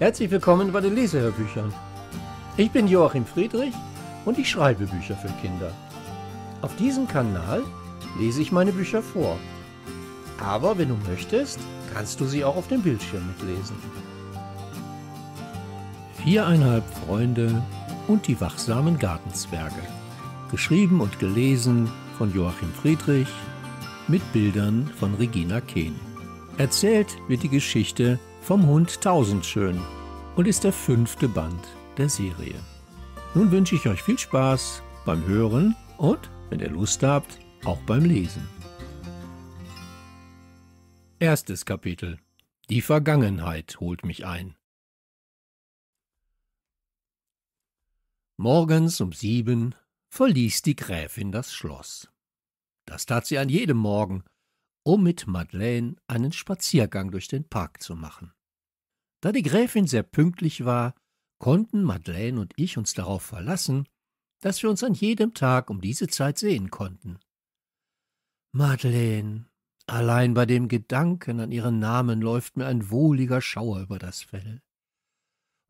Herzlich willkommen bei den Lesehörbüchern. Ich bin Joachim Friedrich und ich schreibe Bücher für Kinder. Auf diesem Kanal lese ich meine Bücher vor. Aber wenn du möchtest, kannst du sie auch auf dem Bildschirm mitlesen. Viereinhalb Freunde und die wachsamen Gartenzwerge. Geschrieben und gelesen von Joachim Friedrich mit Bildern von Regina Kehn. Erzählt wird die Geschichte vom Hund Tausendschön und ist der fünfte Band der Serie. Nun wünsche ich euch viel Spaß beim Hören und, wenn ihr Lust habt, auch beim Lesen. Erstes Kapitel Die Vergangenheit holt mich ein. Morgens um sieben verließ die Gräfin das Schloss. Das tat sie an jedem Morgen, um mit Madeleine einen Spaziergang durch den Park zu machen. Da die Gräfin sehr pünktlich war, konnten Madeleine und ich uns darauf verlassen, dass wir uns an jedem Tag um diese Zeit sehen konnten. Madeleine, allein bei dem Gedanken an ihren Namen läuft mir ein wohliger Schauer über das Fell.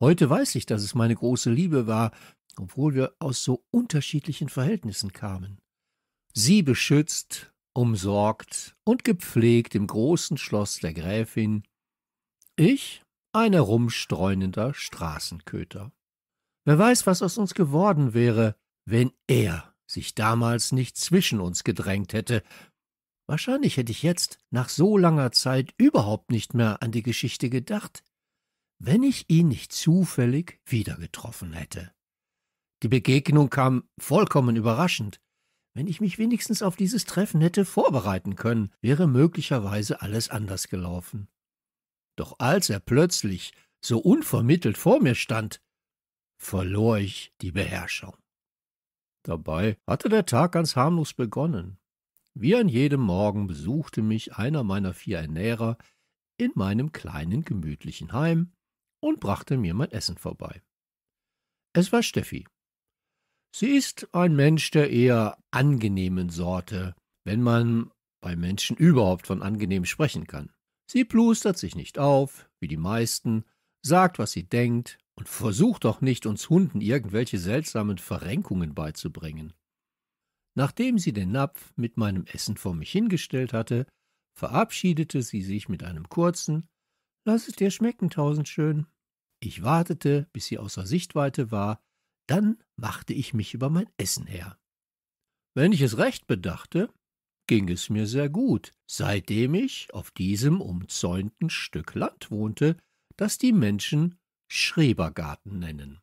Heute weiß ich, dass es meine große Liebe war, obwohl wir aus so unterschiedlichen Verhältnissen kamen. Sie beschützt, umsorgt und gepflegt im großen Schloss der Gräfin, ich ein herumstreunender Straßenköter. Wer weiß, was aus uns geworden wäre, wenn er sich damals nicht zwischen uns gedrängt hätte. Wahrscheinlich hätte ich jetzt nach so langer Zeit überhaupt nicht mehr an die Geschichte gedacht, wenn ich ihn nicht zufällig wiedergetroffen hätte. Die Begegnung kam vollkommen überraschend. Wenn ich mich wenigstens auf dieses Treffen hätte vorbereiten können, wäre möglicherweise alles anders gelaufen. Doch als er plötzlich so unvermittelt vor mir stand, verlor ich die Beherrschung. Dabei hatte der Tag ganz harmlos begonnen. Wie an jedem Morgen besuchte mich einer meiner vier Ernährer in meinem kleinen gemütlichen Heim und brachte mir mein Essen vorbei. Es war Steffi. Sie ist ein Mensch der eher angenehmen Sorte, wenn man bei Menschen überhaupt von angenehm sprechen kann. Sie plustert sich nicht auf, wie die meisten, sagt, was sie denkt und versucht doch nicht, uns Hunden irgendwelche seltsamen Verrenkungen beizubringen. Nachdem sie den Napf mit meinem Essen vor mich hingestellt hatte, verabschiedete sie sich mit einem kurzen Lass es dir schmecken, tausendschön. Ich wartete, bis sie außer Sichtweite war, dann machte ich mich über mein Essen her. Wenn ich es recht bedachte, ging es mir sehr gut, seitdem ich auf diesem umzäunten Stück Land wohnte, das die Menschen Schrebergarten nennen.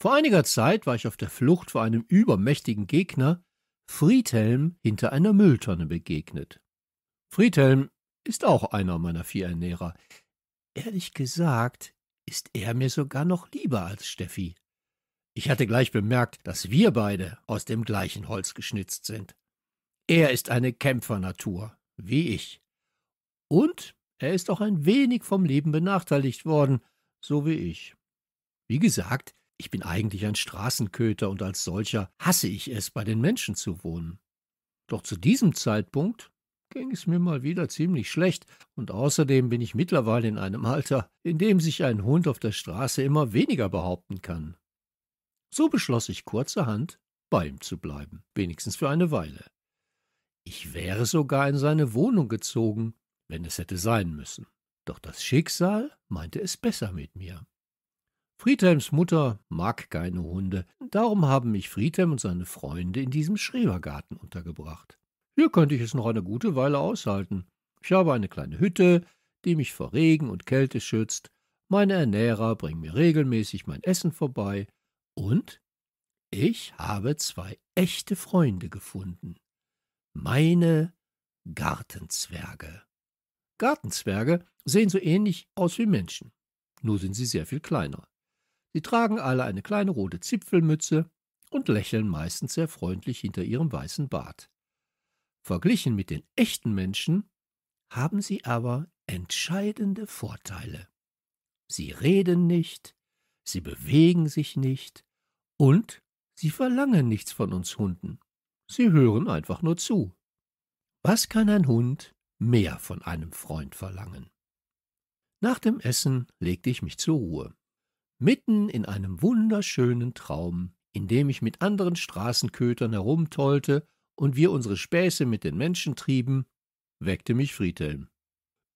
Vor einiger Zeit war ich auf der Flucht vor einem übermächtigen Gegner, Friedhelm, hinter einer Mülltonne begegnet. Friedhelm ist auch einer meiner vier Ernährer. Ehrlich gesagt ist er mir sogar noch lieber als Steffi. Ich hatte gleich bemerkt, dass wir beide aus dem gleichen Holz geschnitzt sind. Er ist eine Kämpfernatur, wie ich. Und er ist auch ein wenig vom Leben benachteiligt worden, so wie ich. Wie gesagt, ich bin eigentlich ein Straßenköter und als solcher hasse ich es, bei den Menschen zu wohnen. Doch zu diesem Zeitpunkt ging es mir mal wieder ziemlich schlecht, und außerdem bin ich mittlerweile in einem Alter, in dem sich ein Hund auf der Straße immer weniger behaupten kann. So beschloss ich kurzerhand, bei ihm zu bleiben, wenigstens für eine Weile. Ich wäre sogar in seine Wohnung gezogen, wenn es hätte sein müssen. Doch das Schicksal meinte es besser mit mir. Friedhelms Mutter mag keine Hunde, darum haben mich Friedhelm und seine Freunde in diesem Schrebergarten untergebracht. Hier könnte ich es noch eine gute Weile aushalten. Ich habe eine kleine Hütte, die mich vor Regen und Kälte schützt, meine Ernährer bringen mir regelmäßig mein Essen vorbei und ich habe zwei echte Freunde gefunden meine Gartenzwerge. Gartenzwerge sehen so ähnlich aus wie Menschen, nur sind sie sehr viel kleiner. Sie tragen alle eine kleine rote Zipfelmütze und lächeln meistens sehr freundlich hinter ihrem weißen Bart. Verglichen mit den echten Menschen haben sie aber entscheidende Vorteile. Sie reden nicht, sie bewegen sich nicht und sie verlangen nichts von uns Hunden sie hören einfach nur zu. Was kann ein Hund mehr von einem Freund verlangen? Nach dem Essen legte ich mich zur Ruhe. Mitten in einem wunderschönen Traum, in dem ich mit anderen Straßenkötern herumtollte und wir unsere Späße mit den Menschen trieben, weckte mich Friedhelm.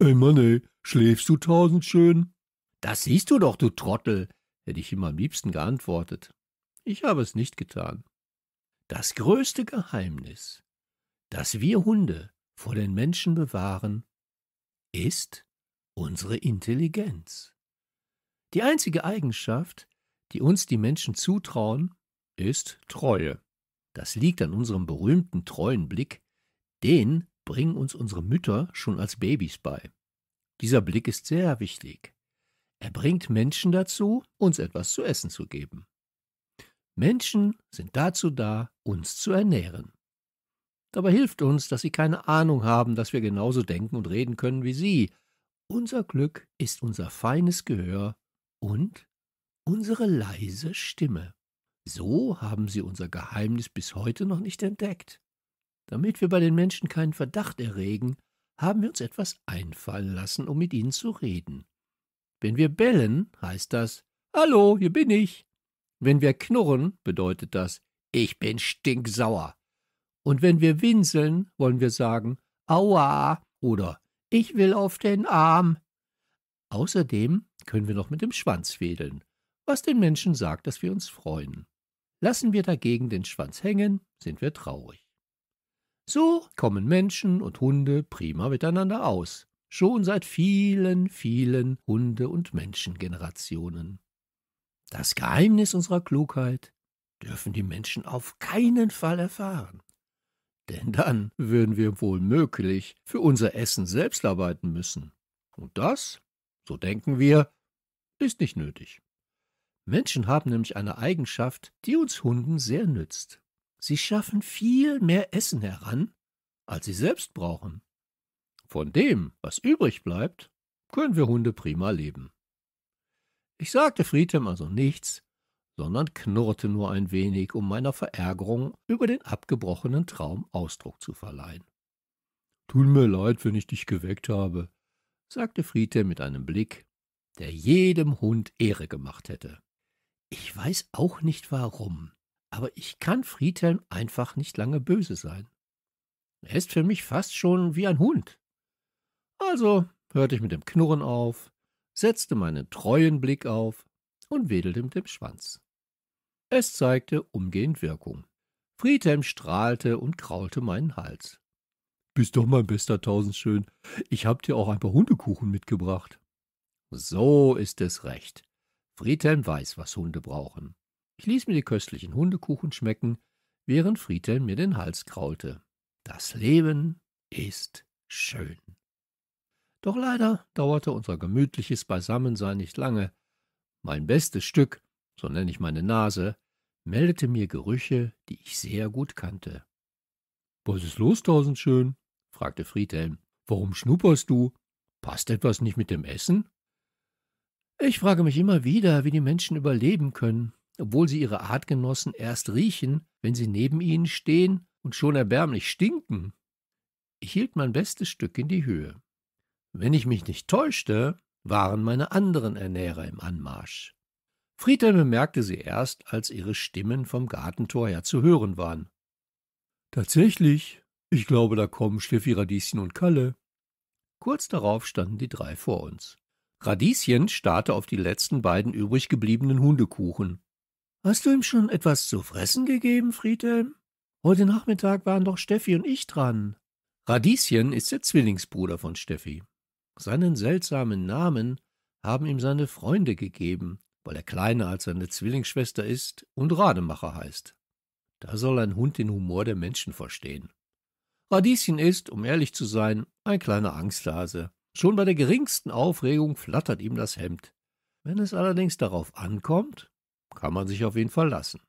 Ey Mann, ey, schläfst du tausend schön? Das siehst du doch, du Trottel, hätte ich ihm am liebsten geantwortet. Ich habe es nicht getan. Das größte Geheimnis, das wir Hunde vor den Menschen bewahren, ist unsere Intelligenz. Die einzige Eigenschaft, die uns die Menschen zutrauen, ist Treue. Das liegt an unserem berühmten treuen Blick, den bringen uns unsere Mütter schon als Babys bei. Dieser Blick ist sehr wichtig. Er bringt Menschen dazu, uns etwas zu essen zu geben. Menschen sind dazu da, uns zu ernähren. Dabei hilft uns, dass sie keine Ahnung haben, dass wir genauso denken und reden können wie sie. Unser Glück ist unser feines Gehör und unsere leise Stimme. So haben sie unser Geheimnis bis heute noch nicht entdeckt. Damit wir bei den Menschen keinen Verdacht erregen, haben wir uns etwas einfallen lassen, um mit ihnen zu reden. Wenn wir bellen, heißt das Hallo, hier bin ich. Wenn wir knurren, bedeutet das, ich bin stinksauer. Und wenn wir winseln, wollen wir sagen, aua oder ich will auf den Arm. Außerdem können wir noch mit dem Schwanz wedeln, was den Menschen sagt, dass wir uns freuen. Lassen wir dagegen den Schwanz hängen, sind wir traurig. So kommen Menschen und Hunde prima miteinander aus, schon seit vielen, vielen Hunde- und Menschengenerationen. Das Geheimnis unserer Klugheit dürfen die Menschen auf keinen Fall erfahren. Denn dann würden wir wohl möglich für unser Essen selbst arbeiten müssen. Und das, so denken wir, ist nicht nötig. Menschen haben nämlich eine Eigenschaft, die uns Hunden sehr nützt. Sie schaffen viel mehr Essen heran, als sie selbst brauchen. Von dem, was übrig bleibt, können wir Hunde prima leben. Ich sagte Friedhelm also nichts, sondern knurrte nur ein wenig, um meiner Verärgerung über den abgebrochenen Traum Ausdruck zu verleihen. Tut mir leid, wenn ich dich geweckt habe, sagte Friedhelm mit einem Blick, der jedem Hund Ehre gemacht hätte. Ich weiß auch nicht warum, aber ich kann Friedhelm einfach nicht lange böse sein. Er ist für mich fast schon wie ein Hund. Also hörte ich mit dem Knurren auf, setzte meinen treuen Blick auf und wedelte mit dem Schwanz. Es zeigte umgehend Wirkung. Friedhelm strahlte und kraulte meinen Hals. Bist doch mein bester Tausendschön. Ich hab dir auch ein paar Hundekuchen mitgebracht. So ist es recht. Friedhelm weiß, was Hunde brauchen. Ich ließ mir die köstlichen Hundekuchen schmecken, während Friedhelm mir den Hals kraulte. Das Leben ist schön. Doch leider dauerte unser gemütliches Beisammensein nicht lange. Mein bestes Stück, so nenne ich meine Nase, meldete mir Gerüche, die ich sehr gut kannte. Was ist los, Tausendschön? fragte Friedhelm. Warum schnupperst du? Passt etwas nicht mit dem Essen? Ich frage mich immer wieder, wie die Menschen überleben können, obwohl sie ihre Artgenossen erst riechen, wenn sie neben ihnen stehen und schon erbärmlich stinken. Ich hielt mein bestes Stück in die Höhe. Wenn ich mich nicht täuschte, waren meine anderen Ernährer im Anmarsch. Friedhelm bemerkte sie erst, als ihre Stimmen vom Gartentor her zu hören waren. Tatsächlich, ich glaube, da kommen Steffi, Radieschen und Kalle. Kurz darauf standen die drei vor uns. Radieschen starrte auf die letzten beiden übrig gebliebenen Hundekuchen. Hast du ihm schon etwas zu fressen gegeben, Friedhelm? Heute Nachmittag waren doch Steffi und ich dran. Radieschen ist der Zwillingsbruder von Steffi. Seinen seltsamen Namen haben ihm seine Freunde gegeben, weil er kleiner als seine Zwillingsschwester ist und Rademacher heißt. Da soll ein Hund den Humor der Menschen verstehen. Radieschen ist, um ehrlich zu sein, ein kleiner Angsthase. Schon bei der geringsten Aufregung flattert ihm das Hemd. Wenn es allerdings darauf ankommt, kann man sich auf ihn verlassen.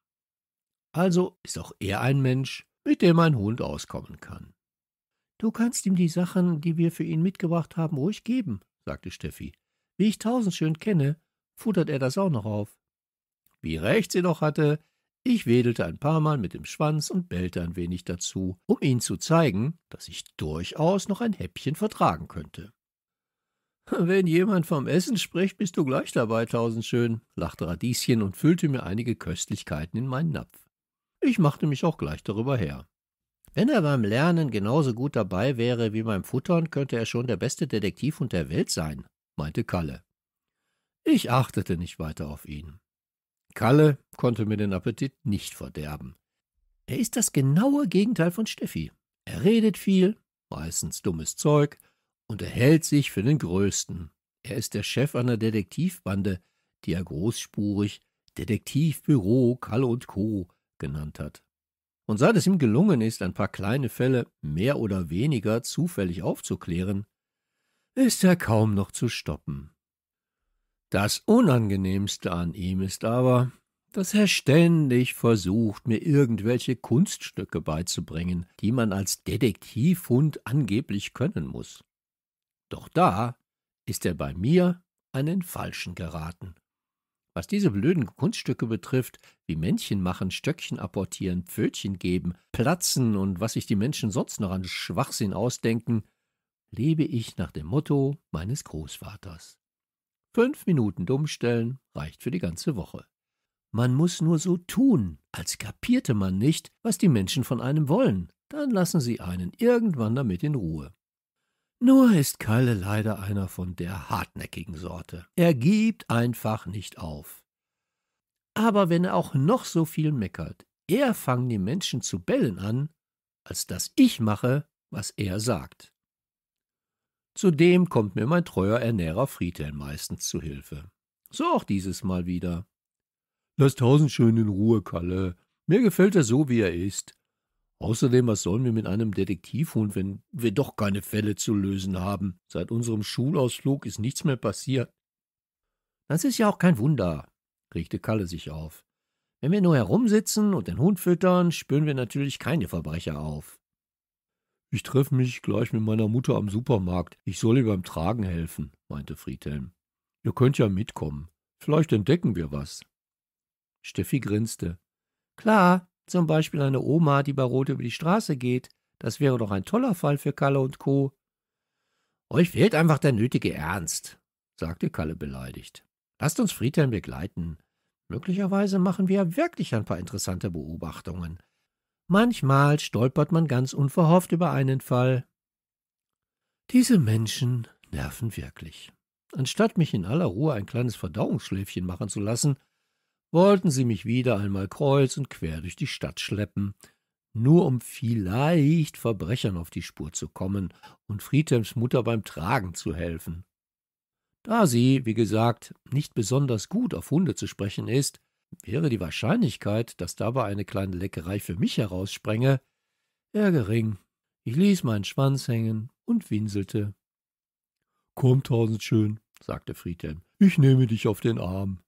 Also ist auch er ein Mensch, mit dem ein Hund auskommen kann. Du kannst ihm die Sachen, die wir für ihn mitgebracht haben, ruhig geben, sagte Steffi. Wie ich tausendschön kenne, futtert er das auch noch auf. Wie recht sie doch hatte, ich wedelte ein paar Mal mit dem Schwanz und bellte ein wenig dazu, um ihnen zu zeigen, dass ich durchaus noch ein Häppchen vertragen könnte. Wenn jemand vom Essen spricht, bist du gleich dabei, tausendschön, lachte Radieschen und füllte mir einige Köstlichkeiten in meinen Napf. Ich machte mich auch gleich darüber her. Wenn er beim Lernen genauso gut dabei wäre wie beim Futtern, könnte er schon der beste Detektivhund der Welt sein, meinte Kalle. Ich achtete nicht weiter auf ihn. Kalle konnte mir den Appetit nicht verderben. Er ist das genaue Gegenteil von Steffi. Er redet viel, meistens dummes Zeug, und er hält sich für den Größten. Er ist der Chef einer Detektivbande, die er großspurig Detektivbüro Kalle und Co. genannt hat. Und seit es ihm gelungen ist, ein paar kleine Fälle mehr oder weniger zufällig aufzuklären, ist er kaum noch zu stoppen. Das Unangenehmste an ihm ist aber, dass er ständig versucht, mir irgendwelche Kunststücke beizubringen, die man als Detektivhund angeblich können muss. Doch da ist er bei mir an den Falschen geraten. Was diese blöden Kunststücke betrifft, wie Männchen machen, Stöckchen apportieren, Pfötchen geben, platzen und was sich die Menschen sonst noch an Schwachsinn ausdenken, lebe ich nach dem Motto meines Großvaters. Fünf Minuten dummstellen reicht für die ganze Woche. Man muss nur so tun, als kapierte man nicht, was die Menschen von einem wollen. Dann lassen sie einen irgendwann damit in Ruhe. Nur ist Kalle leider einer von der hartnäckigen Sorte. Er gibt einfach nicht auf. Aber wenn er auch noch so viel meckert, eher fangen die Menschen zu bellen an, als dass ich mache, was er sagt. Zudem kommt mir mein treuer Ernährer Friedhelm meistens zu Hilfe. So auch dieses Mal wieder. Lass tausend schön in Ruhe, Kalle. Mir gefällt er so, wie er ist. Außerdem, was sollen wir mit einem Detektivhund, wenn wir doch keine Fälle zu lösen haben? Seit unserem Schulausflug ist nichts mehr passiert. Das ist ja auch kein Wunder, regte Kalle sich auf. Wenn wir nur herumsitzen und den Hund füttern, spüren wir natürlich keine Verbrecher auf. Ich treffe mich gleich mit meiner Mutter am Supermarkt. Ich soll ihr beim Tragen helfen, meinte Friedhelm. Ihr könnt ja mitkommen. Vielleicht entdecken wir was. Steffi grinste. Klar, zum Beispiel eine Oma, die bei Rot über die Straße geht. Das wäre doch ein toller Fall für Kalle und Co. Euch fehlt einfach der nötige Ernst, sagte Kalle beleidigt. Lasst uns Friedhelm begleiten. Möglicherweise machen wir ja wirklich ein paar interessante Beobachtungen. Manchmal stolpert man ganz unverhofft über einen Fall. Diese Menschen nerven wirklich. Anstatt mich in aller Ruhe ein kleines Verdauungsschläfchen machen zu lassen, wollten sie mich wieder einmal kreuz und quer durch die Stadt schleppen, nur um vielleicht Verbrechern auf die Spur zu kommen und Friedhelms Mutter beim Tragen zu helfen. Da sie, wie gesagt, nicht besonders gut auf Hunde zu sprechen ist, wäre die Wahrscheinlichkeit, dass dabei eine kleine Leckerei für mich heraussprenge, eher gering. Ich ließ meinen Schwanz hängen und winselte. Komm, tausendschön, sagte Friedhelm, ich nehme dich auf den Arm.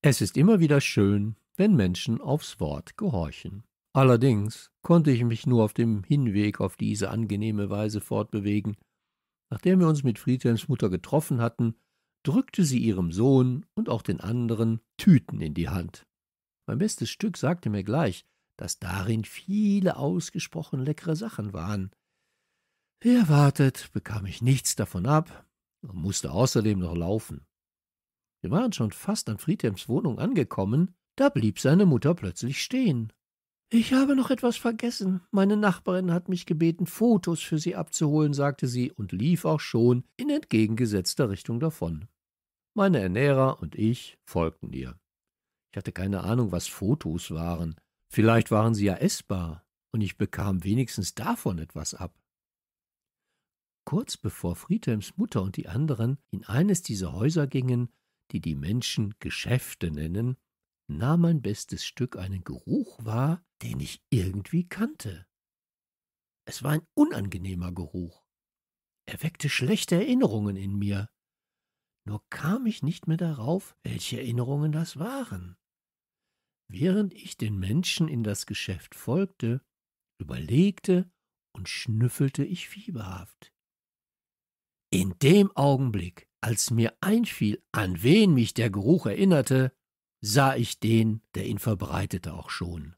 Es ist immer wieder schön, wenn Menschen aufs Wort gehorchen. Allerdings konnte ich mich nur auf dem Hinweg auf diese angenehme Weise fortbewegen. Nachdem wir uns mit Friedhelms Mutter getroffen hatten, drückte sie ihrem Sohn und auch den anderen Tüten in die Hand. Mein bestes Stück sagte mir gleich, dass darin viele ausgesprochen leckere Sachen waren. Wie erwartet bekam ich nichts davon ab und musste außerdem noch laufen. Sie waren schon fast an Friedhelms Wohnung angekommen, da blieb seine Mutter plötzlich stehen. Ich habe noch etwas vergessen. Meine Nachbarin hat mich gebeten, Fotos für sie abzuholen, sagte sie und lief auch schon in entgegengesetzter Richtung davon. Meine Ernährer und ich folgten ihr. Ich hatte keine Ahnung, was Fotos waren. Vielleicht waren sie ja essbar, und ich bekam wenigstens davon etwas ab. Kurz bevor Friedhelms Mutter und die anderen in eines dieser Häuser gingen, die die Menschen Geschäfte nennen, nahm mein bestes Stück einen Geruch wahr, den ich irgendwie kannte. Es war ein unangenehmer Geruch. Er weckte schlechte Erinnerungen in mir. Nur kam ich nicht mehr darauf, welche Erinnerungen das waren. Während ich den Menschen in das Geschäft folgte, überlegte und schnüffelte ich fieberhaft. In dem Augenblick als mir einfiel, an wen mich der Geruch erinnerte, sah ich den, der ihn verbreitete, auch schon.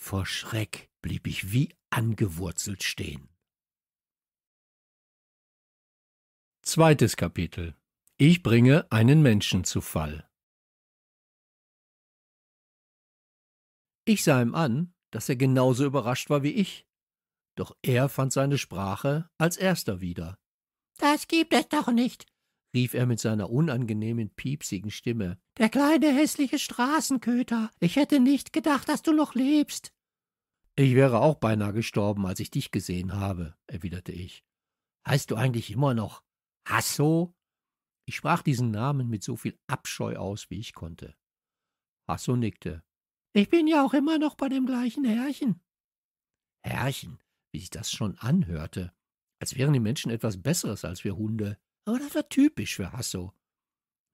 Vor Schreck blieb ich wie angewurzelt stehen. Zweites Kapitel Ich bringe einen Menschen zu Fall. Ich sah ihm an, dass er genauso überrascht war wie ich, doch er fand seine Sprache als erster wieder. Das gibt es doch nicht rief er mit seiner unangenehmen, piepsigen Stimme. Der kleine hässliche Straßenköter. Ich hätte nicht gedacht, dass du noch lebst. Ich wäre auch beinahe gestorben, als ich dich gesehen habe, erwiderte ich. Heißt du eigentlich immer noch Hasso? Ich sprach diesen Namen mit so viel Abscheu aus, wie ich konnte. Hasso nickte. Ich bin ja auch immer noch bei dem gleichen Herrchen. Herrchen, wie sich das schon anhörte, als wären die Menschen etwas Besseres als wir Hunde. Aber das war typisch für Hasso.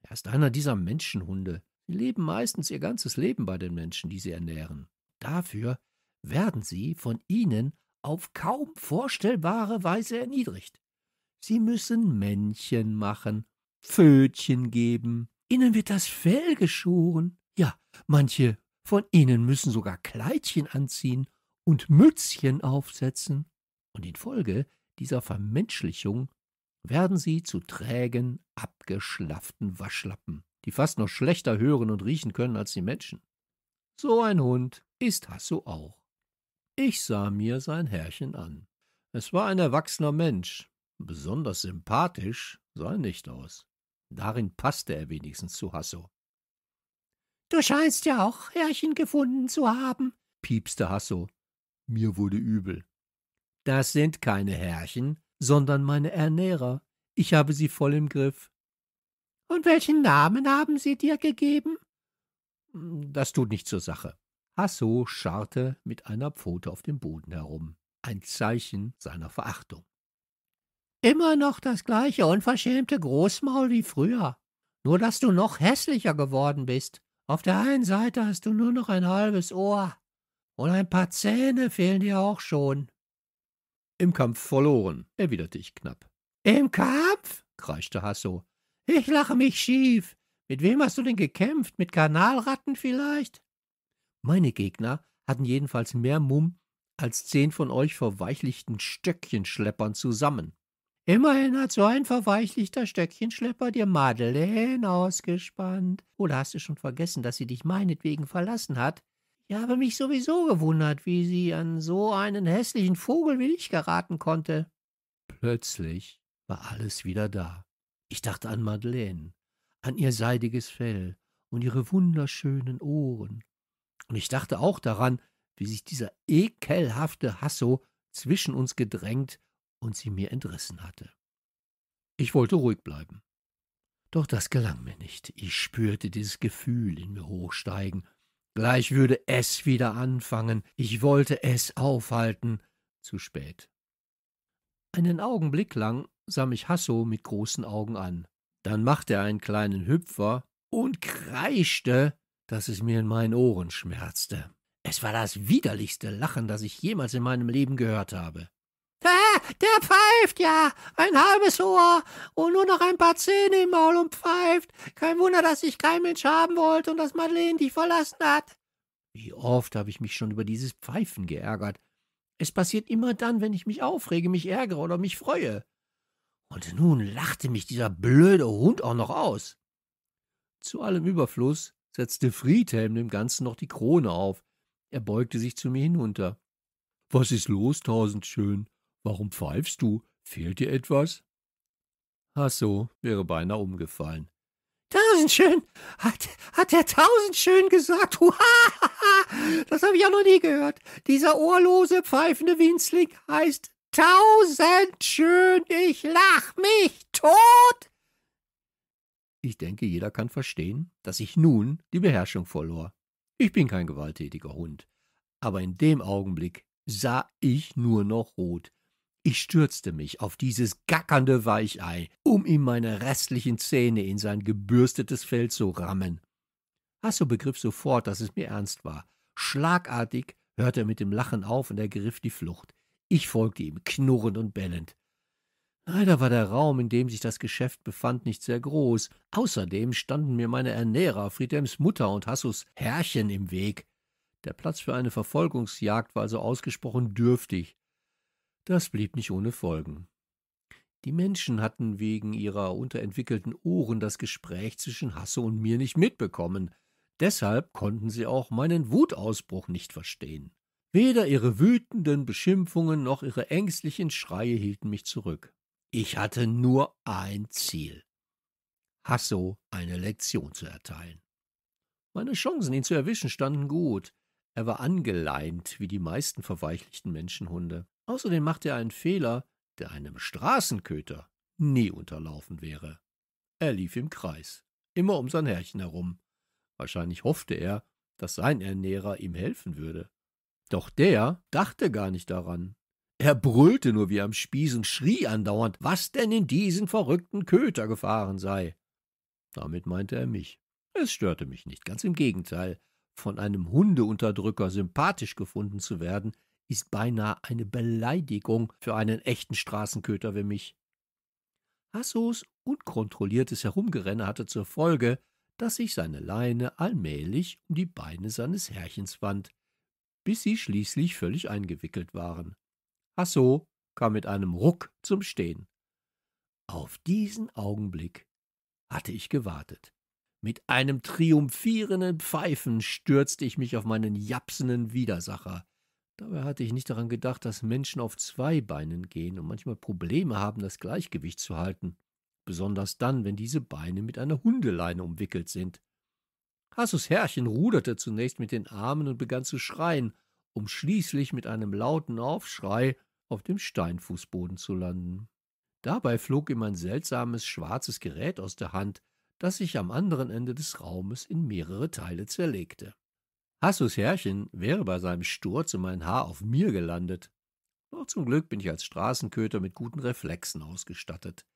Er ist einer dieser Menschenhunde. Sie leben meistens ihr ganzes Leben bei den Menschen, die sie ernähren. Dafür werden sie von ihnen auf kaum vorstellbare Weise erniedrigt. Sie müssen Männchen machen, Pfötchen geben, ihnen wird das Fell geschoren. Ja, manche von ihnen müssen sogar Kleidchen anziehen und Mützchen aufsetzen. Und infolge dieser Vermenschlichung werden sie zu trägen, abgeschlafften Waschlappen, die fast noch schlechter hören und riechen können als die Menschen. So ein Hund ist Hasso auch. Ich sah mir sein Herrchen an. Es war ein erwachsener Mensch. Besonders sympathisch sah er nicht aus. Darin passte er wenigstens zu Hasso. Du scheinst ja auch Herrchen gefunden zu haben, piepste Hasso. Mir wurde übel. Das sind keine Herrchen, sondern meine Ernährer. Ich habe sie voll im Griff. Und welchen Namen haben sie dir gegeben? Hm, das tut nicht zur Sache. Hasso scharrte mit einer Pfote auf dem Boden herum, ein Zeichen seiner Verachtung. Immer noch das gleiche unverschämte Großmaul wie früher, nur dass du noch hässlicher geworden bist. Auf der einen Seite hast du nur noch ein halbes Ohr, und ein paar Zähne fehlen dir auch schon. Im Kampf verloren, erwiderte ich knapp. Im Kampf? kreischte Hasso. Ich lache mich schief. Mit wem hast du denn gekämpft? Mit Kanalratten vielleicht? Meine Gegner hatten jedenfalls mehr Mumm als zehn von euch verweichlichten Stöckchenschleppern zusammen. Immerhin hat so ein verweichlichter Stöckchenschlepper dir Madeleine ausgespannt. Oder hast du schon vergessen, dass sie dich meinetwegen verlassen hat? Ich habe mich sowieso gewundert, wie sie an so einen hässlichen Vogel wie ich geraten konnte. Plötzlich war alles wieder da. Ich dachte an Madeleine, an ihr seidiges Fell und ihre wunderschönen Ohren. Und ich dachte auch daran, wie sich dieser ekelhafte Hasso zwischen uns gedrängt und sie mir entrissen hatte. Ich wollte ruhig bleiben. Doch das gelang mir nicht. Ich spürte dieses Gefühl in mir hochsteigen Gleich würde es wieder anfangen. Ich wollte es aufhalten. Zu spät. Einen Augenblick lang sah mich Hasso mit großen Augen an. Dann machte er einen kleinen Hüpfer und kreischte, dass es mir in meinen Ohren schmerzte. Es war das widerlichste Lachen, das ich jemals in meinem Leben gehört habe der pfeift ja. Ein halbes Ohr und nur noch ein paar Zähne im Maul und pfeift. Kein Wunder, dass ich kein Mensch haben wollte und dass Madeleine dich verlassen hat. Wie oft habe ich mich schon über dieses Pfeifen geärgert. Es passiert immer dann, wenn ich mich aufrege, mich ärgere oder mich freue. Und nun lachte mich dieser blöde Hund auch noch aus. Zu allem Überfluss setzte Friedhelm dem Ganzen noch die Krone auf. Er beugte sich zu mir hinunter. Was ist los, Tausendschön? Warum pfeifst du? Fehlt dir etwas? Hasso wäre beinahe umgefallen. Tausendschön! Hat, hat der Tausendschön gesagt? Huha! Das habe ich auch noch nie gehört. Dieser ohrlose, pfeifende Winzling heißt Tausendschön! Ich lach mich tot! Ich denke, jeder kann verstehen, dass ich nun die Beherrschung verlor. Ich bin kein gewalttätiger Hund. Aber in dem Augenblick sah ich nur noch rot. Ich stürzte mich auf dieses gackernde Weichei, um ihm meine restlichen Zähne in sein gebürstetes Fell zu rammen. Hasso begriff sofort, dass es mir ernst war. Schlagartig hörte er mit dem Lachen auf und ergriff die Flucht. Ich folgte ihm, knurrend und bellend. Leider war der Raum, in dem sich das Geschäft befand, nicht sehr groß. Außerdem standen mir meine Ernährer, Friedems Mutter und Hassus Herrchen im Weg. Der Platz für eine Verfolgungsjagd war also ausgesprochen dürftig. Das blieb nicht ohne Folgen. Die Menschen hatten wegen ihrer unterentwickelten Ohren das Gespräch zwischen Hasse und mir nicht mitbekommen, deshalb konnten sie auch meinen Wutausbruch nicht verstehen. Weder ihre wütenden Beschimpfungen noch ihre ängstlichen Schreie hielten mich zurück. Ich hatte nur ein Ziel. Hasso eine Lektion zu erteilen. Meine Chancen, ihn zu erwischen, standen gut. Er war angeleint, wie die meisten verweichlichten Menschenhunde. Außerdem machte er einen Fehler, der einem Straßenköter nie unterlaufen wäre. Er lief im Kreis, immer um sein Herrchen herum. Wahrscheinlich hoffte er, dass sein Ernährer ihm helfen würde. Doch der dachte gar nicht daran. Er brüllte nur wie am Spieß und schrie andauernd, was denn in diesen verrückten Köter gefahren sei. Damit meinte er mich. Es störte mich nicht, ganz im Gegenteil. Von einem Hundeunterdrücker sympathisch gefunden zu werden, ist beinahe eine Beleidigung für einen echten Straßenköter wie mich. Hassos unkontrolliertes Herumgerenne hatte zur Folge, dass sich seine Leine allmählich um die Beine seines Herrchens wand, bis sie schließlich völlig eingewickelt waren. Hasso kam mit einem Ruck zum Stehen. Auf diesen Augenblick hatte ich gewartet. Mit einem triumphierenden Pfeifen stürzte ich mich auf meinen japsenden Widersacher. Dabei hatte ich nicht daran gedacht, dass Menschen auf zwei Beinen gehen und manchmal Probleme haben, das Gleichgewicht zu halten, besonders dann, wenn diese Beine mit einer Hundeleine umwickelt sind. Hassus Herrchen ruderte zunächst mit den Armen und begann zu schreien, um schließlich mit einem lauten Aufschrei auf dem Steinfußboden zu landen. Dabei flog ihm ein seltsames schwarzes Gerät aus der Hand, das sich am anderen Ende des Raumes in mehrere Teile zerlegte. Hassus Herrchen wäre bei seinem Sturz in mein Haar auf mir gelandet. Doch zum Glück bin ich als Straßenköter mit guten Reflexen ausgestattet.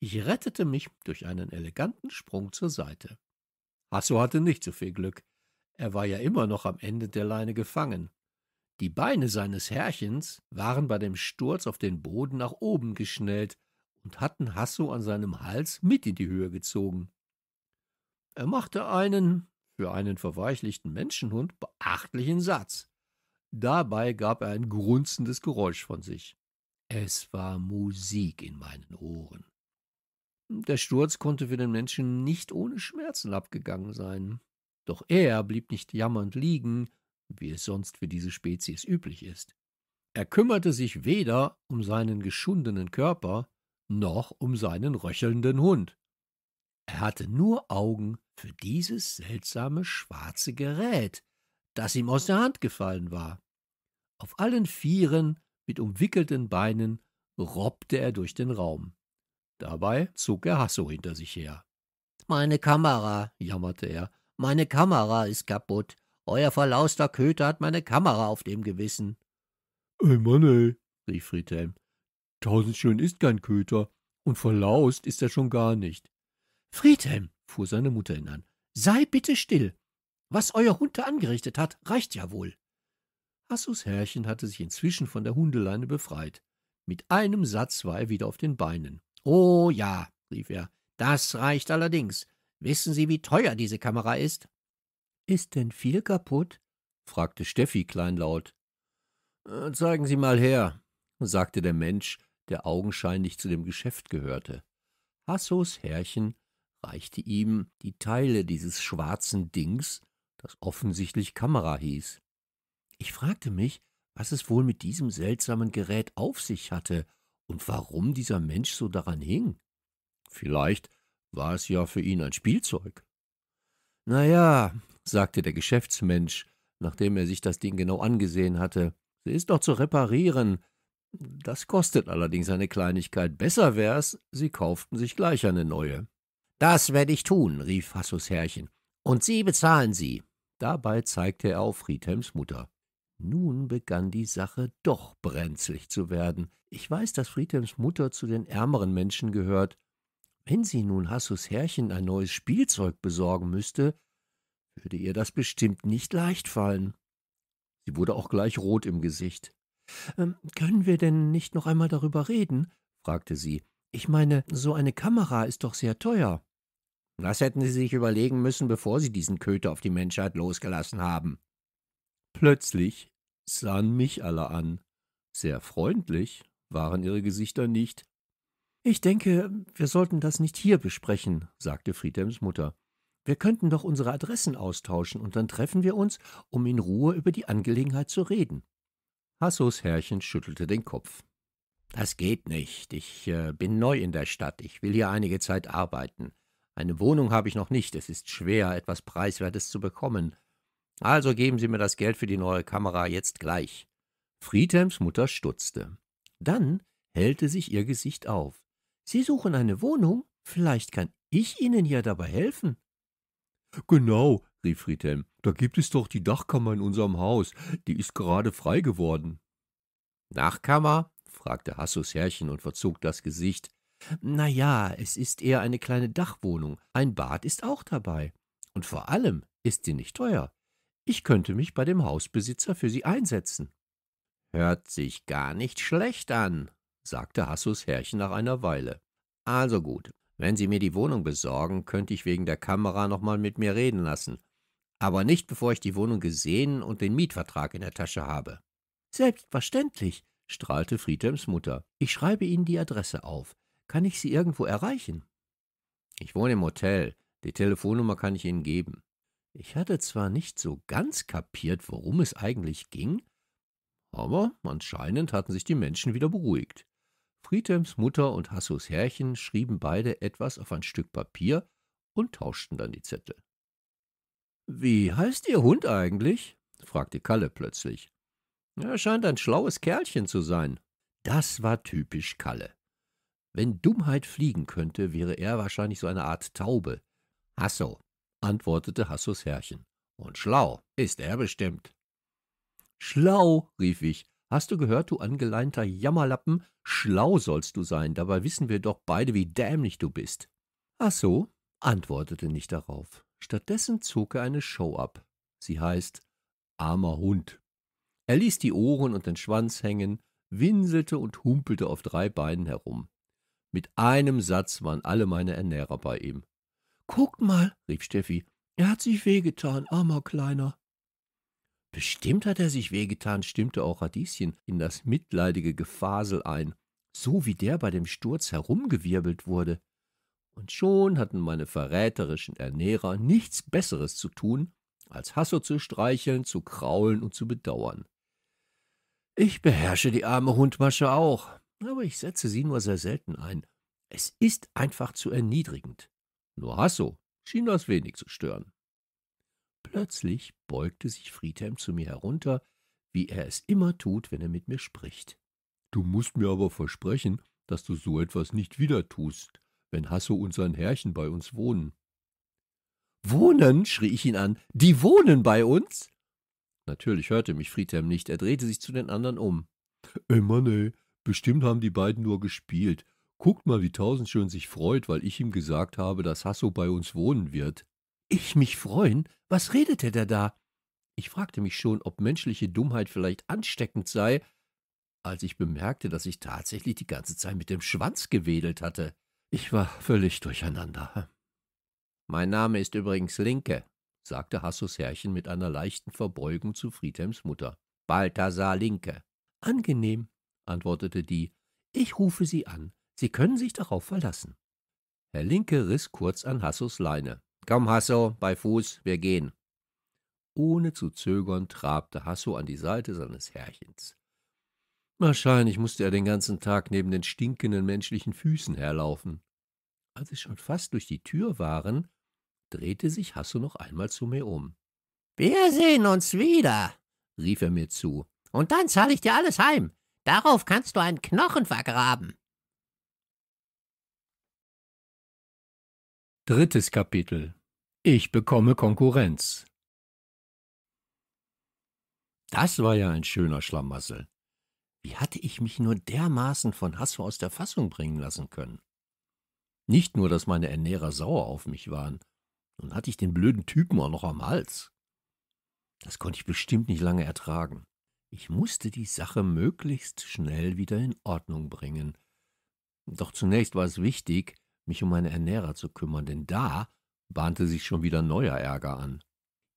Ich rettete mich durch einen eleganten Sprung zur Seite. Hasso hatte nicht so viel Glück. Er war ja immer noch am Ende der Leine gefangen. Die Beine seines Herrchens waren bei dem Sturz auf den Boden nach oben geschnellt und hatten Hasso an seinem Hals mit in die Höhe gezogen. Er machte einen für einen verweichlichten Menschenhund beachtlichen Satz. Dabei gab er ein grunzendes Geräusch von sich. Es war Musik in meinen Ohren. Der Sturz konnte für den Menschen nicht ohne Schmerzen abgegangen sein. Doch er blieb nicht jammernd liegen, wie es sonst für diese Spezies üblich ist. Er kümmerte sich weder um seinen geschundenen Körper noch um seinen röchelnden Hund. Er hatte nur Augen für dieses seltsame schwarze Gerät, das ihm aus der Hand gefallen war. Auf allen Vieren mit umwickelten Beinen robbte er durch den Raum. Dabei zog er Hasso hinter sich her. Meine Kamera, jammerte er, meine Kamera ist kaputt. Euer verlauster Köter hat meine Kamera auf dem Gewissen. Ey Mann, ey, rief Friedhelm. Tausendschön ist kein Köter und verlaust ist er schon gar nicht. Friedhelm, fuhr seine Mutter ihn an. Sei bitte still. Was euer Hund da angerichtet hat, reicht ja wohl. Hassus Herrchen hatte sich inzwischen von der Hundeleine befreit. Mit einem Satz war er wieder auf den Beinen. Oh ja, rief er, das reicht allerdings. Wissen Sie, wie teuer diese Kamera ist? Ist denn viel kaputt? fragte Steffi kleinlaut. Äh, zeigen Sie mal her, sagte der Mensch, der augenscheinlich zu dem Geschäft gehörte. Hassos Herrchen reichte ihm die Teile dieses schwarzen Dings, das offensichtlich Kamera hieß. Ich fragte mich, was es wohl mit diesem seltsamen Gerät auf sich hatte und warum dieser Mensch so daran hing. Vielleicht war es ja für ihn ein Spielzeug. Na ja, sagte der Geschäftsmensch, nachdem er sich das Ding genau angesehen hatte. Sie ist doch zu reparieren. Das kostet allerdings eine Kleinigkeit. Besser wär's, Sie kauften sich gleich eine neue. Das werde ich tun, rief Hassus Herrchen. Und Sie bezahlen sie. Dabei zeigte er auf Friedhelms Mutter. Nun begann die Sache doch brenzlig zu werden. Ich weiß, dass Friedhelms Mutter zu den ärmeren Menschen gehört. Wenn sie nun Hassus Herrchen ein neues Spielzeug besorgen müsste, würde ihr das bestimmt nicht leicht fallen. Sie wurde auch gleich rot im Gesicht. Ähm, können wir denn nicht noch einmal darüber reden? fragte sie. Ich meine, so eine Kamera ist doch sehr teuer. Das hätten sie sich überlegen müssen, bevor sie diesen Köter auf die Menschheit losgelassen haben. Plötzlich sahen mich alle an. Sehr freundlich waren ihre Gesichter nicht. Ich denke, wir sollten das nicht hier besprechen, sagte Friedhelms Mutter. Wir könnten doch unsere Adressen austauschen und dann treffen wir uns, um in Ruhe über die Angelegenheit zu reden. Hassos Herrchen schüttelte den Kopf. Das geht nicht. Ich äh, bin neu in der Stadt. Ich will hier einige Zeit arbeiten. Eine Wohnung habe ich noch nicht, es ist schwer, etwas Preiswertes zu bekommen. Also geben Sie mir das Geld für die neue Kamera jetzt gleich. Friedhelms Mutter stutzte. Dann hellte sich ihr Gesicht auf. Sie suchen eine Wohnung? Vielleicht kann ich Ihnen ja dabei helfen. Genau, rief Friedhelm, da gibt es doch die Dachkammer in unserem Haus, die ist gerade frei geworden. Dachkammer? fragte Hassus Herrchen und verzog das Gesicht. Na ja, es ist eher eine kleine Dachwohnung. Ein Bad ist auch dabei. Und vor allem ist sie nicht teuer. Ich könnte mich bei dem Hausbesitzer für sie einsetzen. Hört sich gar nicht schlecht an, sagte Hassus Herrchen nach einer Weile. Also gut, wenn Sie mir die Wohnung besorgen, könnte ich wegen der Kamera nochmal mit mir reden lassen. Aber nicht bevor ich die Wohnung gesehen und den Mietvertrag in der Tasche habe. Selbstverständlich, strahlte Friedhelms Mutter. Ich schreibe Ihnen die Adresse auf. Kann ich Sie irgendwo erreichen? Ich wohne im Hotel. Die Telefonnummer kann ich Ihnen geben. Ich hatte zwar nicht so ganz kapiert, worum es eigentlich ging, aber anscheinend hatten sich die Menschen wieder beruhigt. Friedems Mutter und Hassos Herrchen schrieben beide etwas auf ein Stück Papier und tauschten dann die Zettel. Wie heißt Ihr Hund eigentlich? fragte Kalle plötzlich. Er scheint ein schlaues Kerlchen zu sein. Das war typisch Kalle. Wenn Dummheit fliegen könnte, wäre er wahrscheinlich so eine Art Taube. Hasso, antwortete Hassos Herrchen. Und schlau ist er bestimmt. Schlau, rief ich. Hast du gehört, du angeleinter Jammerlappen? Schlau sollst du sein, dabei wissen wir doch beide, wie dämlich du bist. Hasso antwortete nicht darauf. Stattdessen zog er eine Show ab. Sie heißt Armer Hund. Er ließ die Ohren und den Schwanz hängen, winselte und humpelte auf drei Beinen herum. Mit einem Satz waren alle meine Ernährer bei ihm. Guckt mal, rief Steffi, er hat sich wehgetan, armer Kleiner. Bestimmt hat er sich wehgetan, stimmte auch Radieschen in das mitleidige Gefasel ein, so wie der bei dem Sturz herumgewirbelt wurde. Und schon hatten meine verräterischen Ernährer nichts Besseres zu tun, als Hasso zu streicheln, zu kraulen und zu bedauern. Ich beherrsche die arme Hundmasche auch aber ich setze sie nur sehr selten ein. Es ist einfach zu erniedrigend. Nur Hasso schien das wenig zu stören. Plötzlich beugte sich Friedhelm zu mir herunter, wie er es immer tut, wenn er mit mir spricht. Du musst mir aber versprechen, dass du so etwas nicht wieder tust, wenn Hasso und sein Herrchen bei uns wohnen. Wohnen? schrie ich ihn an. Die wohnen bei uns? Natürlich hörte mich Friedhelm nicht, er drehte sich zu den anderen um. Emma, nee, Bestimmt haben die beiden nur gespielt. Guckt mal, wie Tausendschön sich freut, weil ich ihm gesagt habe, dass Hasso bei uns wohnen wird. Ich mich freuen? Was redete der da? Ich fragte mich schon, ob menschliche Dummheit vielleicht ansteckend sei, als ich bemerkte, dass ich tatsächlich die ganze Zeit mit dem Schwanz gewedelt hatte. Ich war völlig durcheinander. Mein Name ist übrigens Linke, sagte Hassos Herrchen mit einer leichten Verbeugung zu Friedhelms Mutter. Balthasar Linke. Angenehm, antwortete die. Ich rufe Sie an. Sie können sich darauf verlassen. Herr Linke riss kurz an Hassos Leine. Komm, Hasso, bei Fuß, wir gehen. Ohne zu zögern trabte Hasso an die Seite seines Herrchens. Wahrscheinlich musste er den ganzen Tag neben den stinkenden menschlichen Füßen herlaufen. Als sie schon fast durch die Tür waren, drehte sich Hasso noch einmal zu mir um. Wir sehen uns wieder, rief er mir zu, und dann zahle ich dir alles heim. Darauf kannst du einen Knochen vergraben. Drittes Kapitel Ich bekomme Konkurrenz. Das war ja ein schöner Schlamassel. Wie hatte ich mich nur dermaßen von Hasso aus der Fassung bringen lassen können? Nicht nur, dass meine Ernährer sauer auf mich waren, nun hatte ich den blöden Typen auch noch am Hals. Das konnte ich bestimmt nicht lange ertragen. Ich musste die Sache möglichst schnell wieder in Ordnung bringen. Doch zunächst war es wichtig, mich um meine Ernährer zu kümmern, denn da bahnte sich schon wieder neuer Ärger an.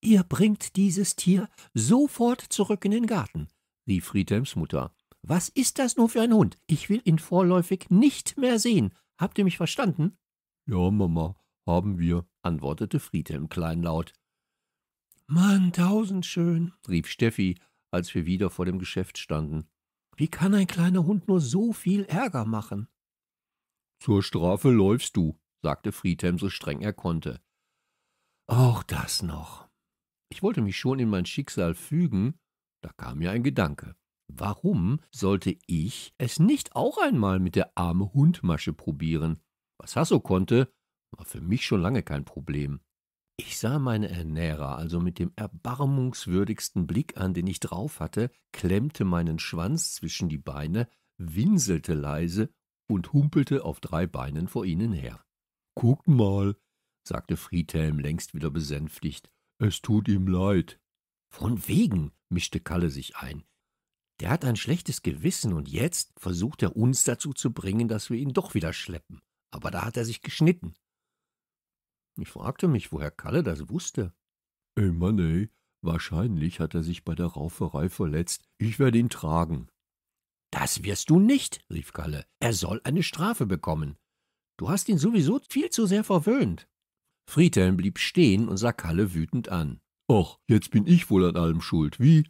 Ihr bringt dieses Tier sofort zurück in den Garten, rief Friedhelms Mutter. Was ist das nur für ein Hund? Ich will ihn vorläufig nicht mehr sehen. Habt ihr mich verstanden? Ja, Mama, haben wir, antwortete Friedhelm kleinlaut. Mann, tausend schön, rief Steffi als wir wieder vor dem Geschäft standen. Wie kann ein kleiner Hund nur so viel Ärger machen? Zur Strafe läufst du, sagte Friedhelm so streng er konnte. Auch das noch. Ich wollte mich schon in mein Schicksal fügen, da kam mir ein Gedanke. Warum sollte ich es nicht auch einmal mit der armen Hundmasche probieren? Was Hasso konnte, war für mich schon lange kein Problem. Ich sah meine Ernährer also mit dem erbarmungswürdigsten Blick an, den ich drauf hatte, klemmte meinen Schwanz zwischen die Beine, winselte leise und humpelte auf drei Beinen vor ihnen her. Guckt mal, sagte Friedhelm längst wieder besänftigt, es tut ihm leid. Von wegen, mischte Kalle sich ein. Der hat ein schlechtes Gewissen und jetzt versucht er uns dazu zu bringen, dass wir ihn doch wieder schleppen. Aber da hat er sich geschnitten. Ich fragte mich, woher Kalle das wusste. Ey Mann, ey, wahrscheinlich hat er sich bei der Rauferei verletzt. Ich werde ihn tragen. Das wirst du nicht, rief Kalle. Er soll eine Strafe bekommen. Du hast ihn sowieso viel zu sehr verwöhnt. Friedhelm blieb stehen und sah Kalle wütend an. Och, jetzt bin ich wohl an allem schuld, wie?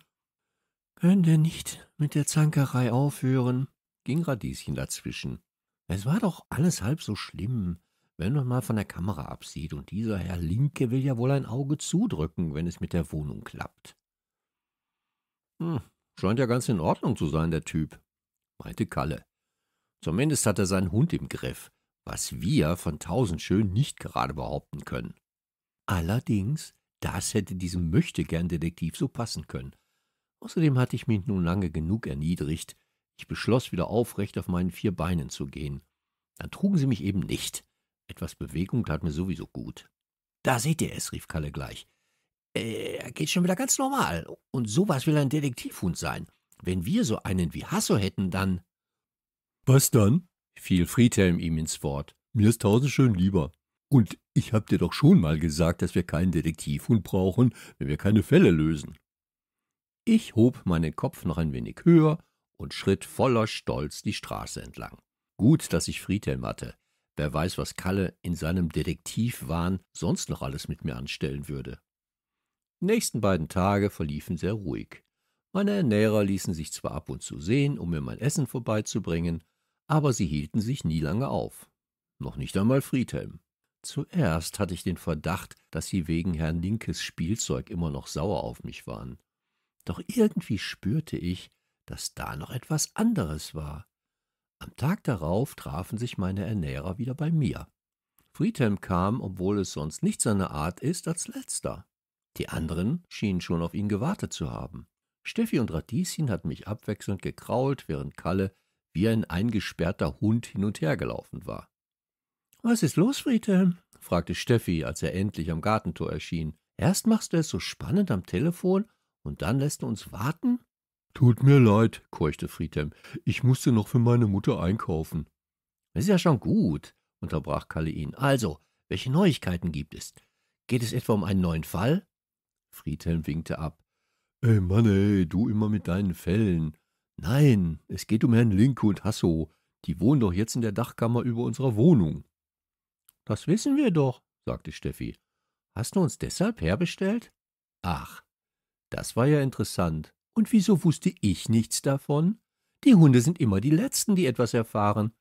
Könnt ihr nicht mit der Zankerei aufhören? ging Radieschen dazwischen. Es war doch alles halb so schlimm. Wenn man mal von der Kamera absieht, und dieser Herr Linke will ja wohl ein Auge zudrücken, wenn es mit der Wohnung klappt. Hm, scheint ja ganz in Ordnung zu sein, der Typ, meinte Kalle. Zumindest hat er seinen Hund im Griff, was wir von tausend Schön nicht gerade behaupten können. Allerdings, das hätte diesem Möchtegern-Detektiv so passen können. Außerdem hatte ich mich nun lange genug erniedrigt. Ich beschloss, wieder aufrecht auf meinen vier Beinen zu gehen. Dann trugen sie mich eben nicht. Etwas Bewegung tat mir sowieso gut. Da seht ihr es, rief Kalle gleich. Er geht schon wieder ganz normal. Und sowas will ein Detektivhund sein. Wenn wir so einen wie Hasso hätten, dann. Was dann? fiel Friedhelm ihm ins Wort. Mir ist tausend schön lieber. Und ich hab dir doch schon mal gesagt, dass wir keinen Detektivhund brauchen, wenn wir keine Fälle lösen. Ich hob meinen Kopf noch ein wenig höher und schritt voller Stolz die Straße entlang. Gut, dass ich Friedhelm hatte. Wer weiß, was Kalle in seinem Detektivwahn sonst noch alles mit mir anstellen würde. Die nächsten beiden Tage verliefen sehr ruhig. Meine Ernährer ließen sich zwar ab und zu sehen, um mir mein Essen vorbeizubringen, aber sie hielten sich nie lange auf. Noch nicht einmal Friedhelm. Zuerst hatte ich den Verdacht, dass sie wegen Herrn Linkes Spielzeug immer noch sauer auf mich waren. Doch irgendwie spürte ich, dass da noch etwas anderes war. Am Tag darauf trafen sich meine Ernährer wieder bei mir. Friedhelm kam, obwohl es sonst nicht seine Art ist, als letzter. Die anderen schienen schon auf ihn gewartet zu haben. Steffi und Radieschen hatten mich abwechselnd gekrault, während Kalle wie ein eingesperrter Hund hin und her gelaufen war. Was ist los, Friedhelm? fragte Steffi, als er endlich am Gartentor erschien. Erst machst du es so spannend am Telefon und dann lässt du uns warten? Tut mir leid, keuchte Friedhelm. Ich musste noch für meine Mutter einkaufen. ist ja schon gut, unterbrach Kalle ihn. Also, welche Neuigkeiten gibt es? Geht es etwa um einen neuen Fall? Friedhelm winkte ab. Ey Mann, ey, du immer mit deinen Fällen. Nein, es geht um Herrn Linke und Hasso. Die wohnen doch jetzt in der Dachkammer über unserer Wohnung. Das wissen wir doch, sagte Steffi. Hast du uns deshalb herbestellt? Ach, das war ja interessant. Und wieso wusste ich nichts davon? Die Hunde sind immer die Letzten, die etwas erfahren.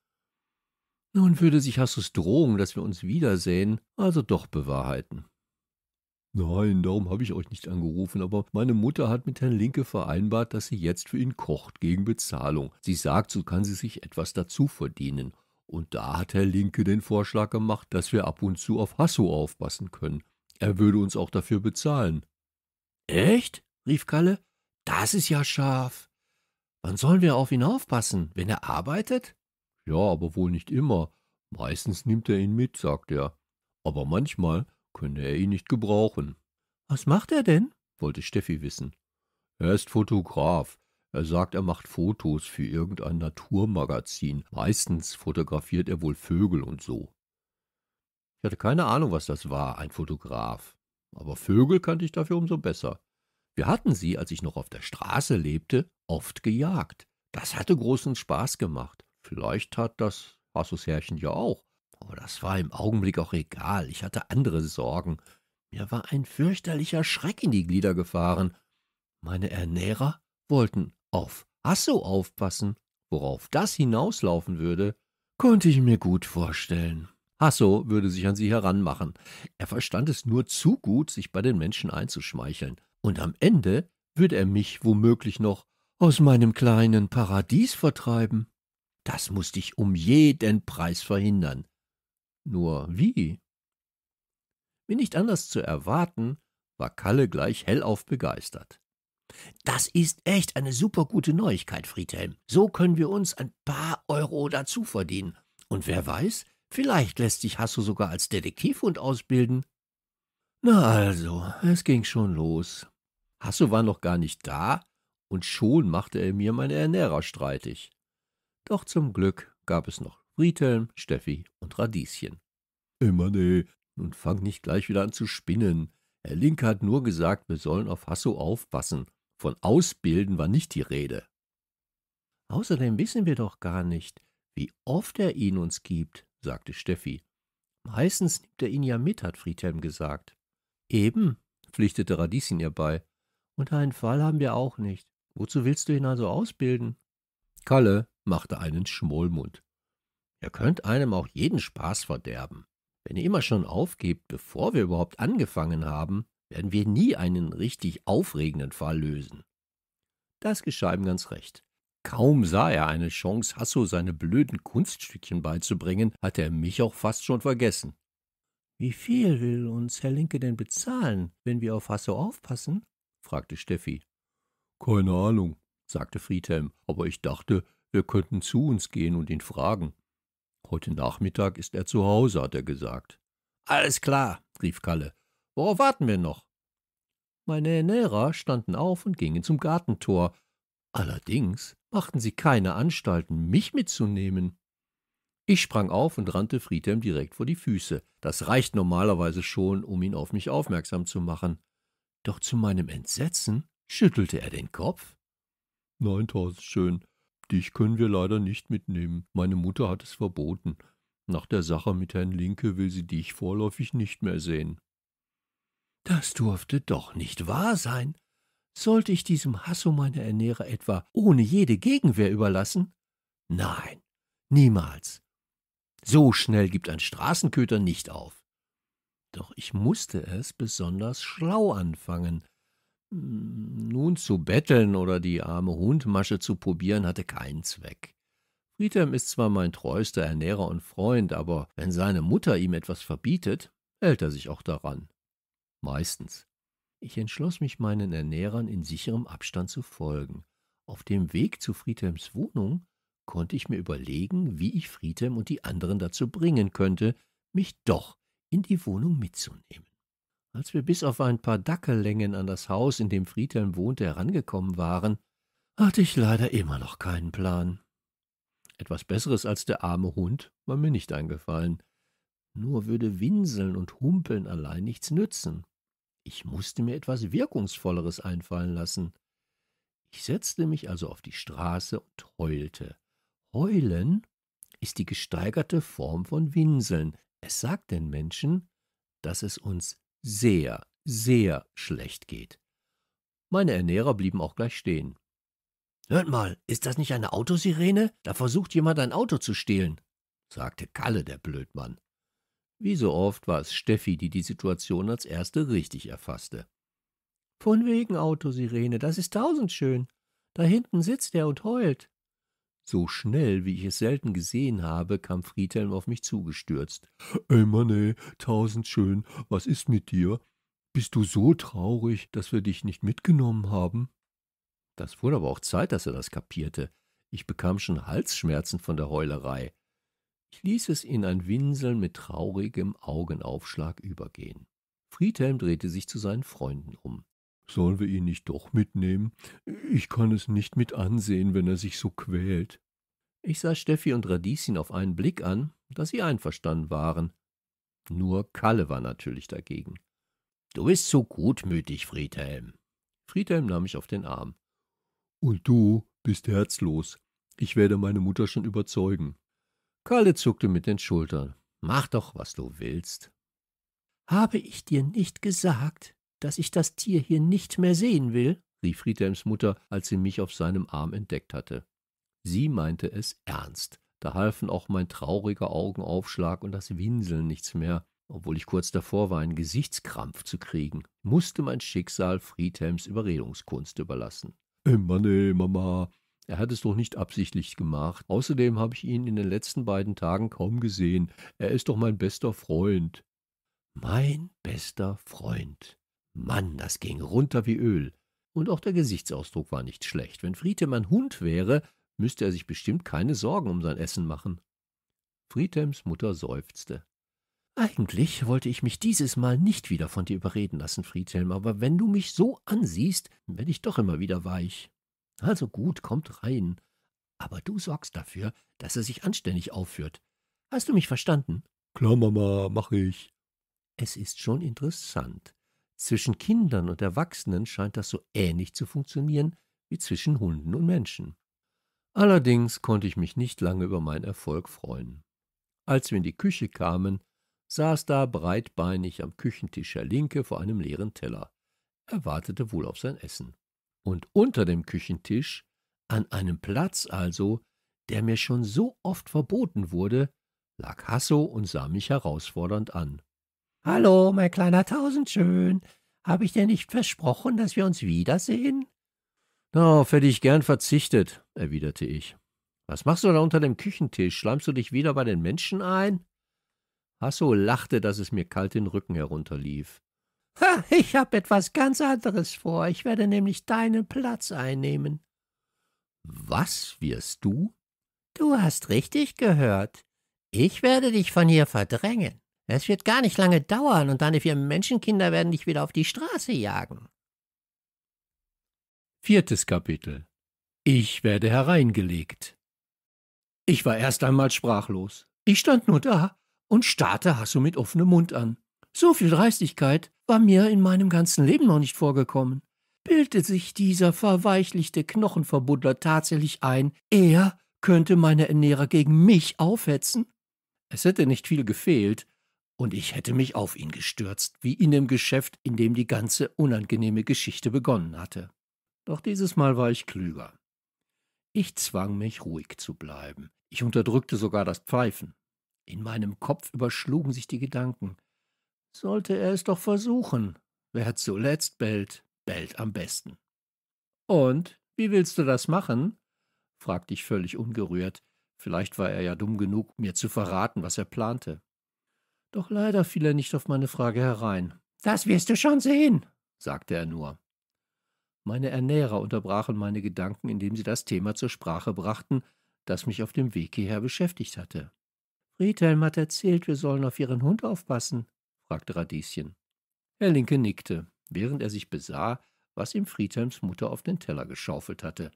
Nun würde sich Hassus Drohung, dass wir uns wiedersehen, also doch bewahrheiten. Nein, darum habe ich euch nicht angerufen, aber meine Mutter hat mit Herrn Linke vereinbart, dass sie jetzt für ihn kocht gegen Bezahlung. Sie sagt, so kann sie sich etwas dazu verdienen. Und da hat Herr Linke den Vorschlag gemacht, dass wir ab und zu auf Hasso aufpassen können. Er würde uns auch dafür bezahlen. Echt? rief Kalle. Das ist ja scharf. Wann sollen wir auf ihn aufpassen? Wenn er arbeitet? Ja, aber wohl nicht immer. Meistens nimmt er ihn mit, sagt er. Aber manchmal könne er ihn nicht gebrauchen. Was macht er denn? wollte Steffi wissen. Er ist Fotograf. Er sagt, er macht Fotos für irgendein Naturmagazin. Meistens fotografiert er wohl Vögel und so. Ich hatte keine Ahnung, was das war, ein Fotograf. Aber Vögel kannte ich dafür umso besser. Wir hatten sie, als ich noch auf der Straße lebte, oft gejagt. Das hatte großen Spaß gemacht. Vielleicht hat das Herrchen ja auch. Aber das war im Augenblick auch egal. Ich hatte andere Sorgen. Mir war ein fürchterlicher Schreck in die Glieder gefahren. Meine Ernährer wollten auf Hasso aufpassen. Worauf das hinauslaufen würde, konnte ich mir gut vorstellen. Hasso würde sich an sie heranmachen. Er verstand es nur zu gut, sich bei den Menschen einzuschmeicheln. Und am Ende würde er mich womöglich noch aus meinem kleinen Paradies vertreiben. Das musste ich um jeden Preis verhindern. Nur wie? Wie nicht anders zu erwarten, war Kalle gleich hellauf begeistert. Das ist echt eine supergute Neuigkeit, Friedhelm. So können wir uns ein paar Euro dazu verdienen. Und wer weiß, Vielleicht lässt sich Hasso sogar als Detektivhund ausbilden. Na also, es ging schon los. Hasso war noch gar nicht da, und schon machte er mir meine Ernährer streitig. Doch zum Glück gab es noch Friedhelm, Steffi und Radieschen. Immer nee, nun fang nicht gleich wieder an zu spinnen. Herr Link hat nur gesagt, wir sollen auf Hasso aufpassen. Von Ausbilden war nicht die Rede. Außerdem wissen wir doch gar nicht, wie oft er ihn uns gibt sagte Steffi. Meistens nimmt er ihn ja mit, hat Friedhelm gesagt. Eben, pflichtete Radieschen ihr bei. Und einen Fall haben wir auch nicht. Wozu willst du ihn also ausbilden? Kalle machte einen Schmollmund. Ihr könnt einem auch jeden Spaß verderben. Wenn ihr immer schon aufgebt, bevor wir überhaupt angefangen haben, werden wir nie einen richtig aufregenden Fall lösen. Das geschah ihm ganz recht. Kaum sah er eine Chance, Hasso seine blöden Kunststückchen beizubringen, hatte er mich auch fast schon vergessen. Wie viel will uns Herr Linke denn bezahlen, wenn wir auf Hasso aufpassen? fragte Steffi. Keine Ahnung, sagte Friedhelm, aber ich dachte, wir könnten zu uns gehen und ihn fragen. Heute Nachmittag ist er zu Hause, hat er gesagt. Alles klar, rief Kalle. Worauf warten wir noch? Meine Ernährer standen auf und gingen zum Gartentor, Allerdings machten sie keine Anstalten, mich mitzunehmen. Ich sprang auf und rannte Friedhelm direkt vor die Füße. Das reicht normalerweise schon, um ihn auf mich aufmerksam zu machen. Doch zu meinem Entsetzen schüttelte er den Kopf. Nein, Thorsten, dich können wir leider nicht mitnehmen. Meine Mutter hat es verboten. Nach der Sache mit Herrn Linke will sie dich vorläufig nicht mehr sehen. Das durfte doch nicht wahr sein. Sollte ich diesem Hasso meine Ernährer etwa ohne jede Gegenwehr überlassen? Nein, niemals. So schnell gibt ein Straßenköter nicht auf. Doch ich musste es besonders schlau anfangen. Hm, nun zu betteln oder die arme Hundmasche zu probieren, hatte keinen Zweck. Friedhelm ist zwar mein treuster Ernährer und Freund, aber wenn seine Mutter ihm etwas verbietet, hält er sich auch daran. Meistens. Ich entschloss mich, meinen Ernährern in sicherem Abstand zu folgen. Auf dem Weg zu Friedhelms Wohnung konnte ich mir überlegen, wie ich Friedhelm und die anderen dazu bringen könnte, mich doch in die Wohnung mitzunehmen. Als wir bis auf ein paar Dackellängen an das Haus, in dem Friedhelm wohnte, herangekommen waren, hatte ich leider immer noch keinen Plan. Etwas Besseres als der arme Hund war mir nicht eingefallen. Nur würde Winseln und Humpeln allein nichts nützen. Ich musste mir etwas Wirkungsvolleres einfallen lassen. Ich setzte mich also auf die Straße und heulte. Heulen ist die gesteigerte Form von Winseln. Es sagt den Menschen, dass es uns sehr, sehr schlecht geht. Meine Ernährer blieben auch gleich stehen. Hört mal, ist das nicht eine Autosirene? Da versucht jemand ein Auto zu stehlen, sagte Kalle, der Blödmann. Wie so oft war es Steffi, die die Situation als erste richtig erfasste. Von wegen Autosirene, das ist tausendschön. Da hinten sitzt er und heult. So schnell, wie ich es selten gesehen habe, kam Friedhelm auf mich zugestürzt. Ey Mann, ey, tausend was ist mit dir? Bist du so traurig, dass wir dich nicht mitgenommen haben? Das wurde aber auch Zeit, dass er das kapierte. Ich bekam schon Halsschmerzen von der Heulerei ließ es in ein Winseln mit traurigem Augenaufschlag übergehen. Friedhelm drehte sich zu seinen Freunden um. Sollen wir ihn nicht doch mitnehmen? Ich kann es nicht mit ansehen, wenn er sich so quält. Ich sah Steffi und Radieschen auf einen Blick an, dass sie einverstanden waren. Nur Kalle war natürlich dagegen. Du bist so gutmütig, Friedhelm. Friedhelm nahm mich auf den Arm. Und du bist herzlos. Ich werde meine Mutter schon überzeugen. Kalle zuckte mit den Schultern. Mach doch, was du willst. Habe ich dir nicht gesagt, dass ich das Tier hier nicht mehr sehen will? rief Friedhelms Mutter, als sie mich auf seinem Arm entdeckt hatte. Sie meinte es ernst. Da halfen auch mein trauriger Augenaufschlag und das Winseln nichts mehr, obwohl ich kurz davor war, einen Gesichtskrampf zu kriegen, musste mein Schicksal Friedhelms Überredungskunst überlassen. Immer Mann, Mama, er hat es doch nicht absichtlich gemacht. Außerdem habe ich ihn in den letzten beiden Tagen kaum gesehen. Er ist doch mein bester Freund. Mein bester Freund. Mann, das ging runter wie Öl. Und auch der Gesichtsausdruck war nicht schlecht. Wenn Friedhelm ein Hund wäre, müsste er sich bestimmt keine Sorgen um sein Essen machen. Friedhelms Mutter seufzte. Eigentlich wollte ich mich dieses Mal nicht wieder von dir überreden lassen, Friedhelm, aber wenn du mich so ansiehst, werde ich doch immer wieder weich. Also gut, kommt rein. Aber du sorgst dafür, dass er sich anständig aufführt. Hast du mich verstanden? Klar, Mama, mach ich. Es ist schon interessant. Zwischen Kindern und Erwachsenen scheint das so ähnlich zu funktionieren wie zwischen Hunden und Menschen. Allerdings konnte ich mich nicht lange über meinen Erfolg freuen. Als wir in die Küche kamen, saß da breitbeinig am Küchentisch Herr Linke vor einem leeren Teller. Er wartete wohl auf sein Essen und unter dem Küchentisch, an einem Platz also, der mir schon so oft verboten wurde, lag Hasso und sah mich herausfordernd an. Hallo, mein kleiner Tausendschön. Habe ich dir nicht versprochen, dass wir uns wiedersehen? Darauf hätte ich gern verzichtet, erwiderte ich. Was machst du da unter dem Küchentisch? Schleimst du dich wieder bei den Menschen ein? Hasso lachte, dass es mir kalt den Rücken herunterlief ich habe etwas ganz anderes vor. Ich werde nämlich deinen Platz einnehmen. Was wirst du? Du hast richtig gehört. Ich werde dich von hier verdrängen. Es wird gar nicht lange dauern, und deine vier Menschenkinder werden dich wieder auf die Straße jagen. Viertes Kapitel Ich werde hereingelegt. Ich war erst einmal sprachlos. Ich stand nur da und starrte Hasso mit offenem Mund an. So viel Dreistigkeit war mir in meinem ganzen Leben noch nicht vorgekommen. Bildete sich dieser verweichlichte Knochenverbuddler tatsächlich ein, er könnte meine Ernährer gegen mich aufhetzen? Es hätte nicht viel gefehlt, und ich hätte mich auf ihn gestürzt, wie in dem Geschäft, in dem die ganze unangenehme Geschichte begonnen hatte. Doch dieses Mal war ich klüger. Ich zwang mich, ruhig zu bleiben. Ich unterdrückte sogar das Pfeifen. In meinem Kopf überschlugen sich die Gedanken. Sollte er es doch versuchen. Wer zuletzt bellt, bellt am besten. Und wie willst du das machen? fragte ich völlig ungerührt. Vielleicht war er ja dumm genug, mir zu verraten, was er plante. Doch leider fiel er nicht auf meine Frage herein. Das wirst du schon sehen, sagte er nur. Meine Ernährer unterbrachen meine Gedanken, indem sie das Thema zur Sprache brachten, das mich auf dem Weg hierher beschäftigt hatte. Friedhelm hat erzählt, wir sollen auf ihren Hund aufpassen fragte Radieschen. Herr Linke nickte, während er sich besah, was ihm Friedhelms Mutter auf den Teller geschaufelt hatte.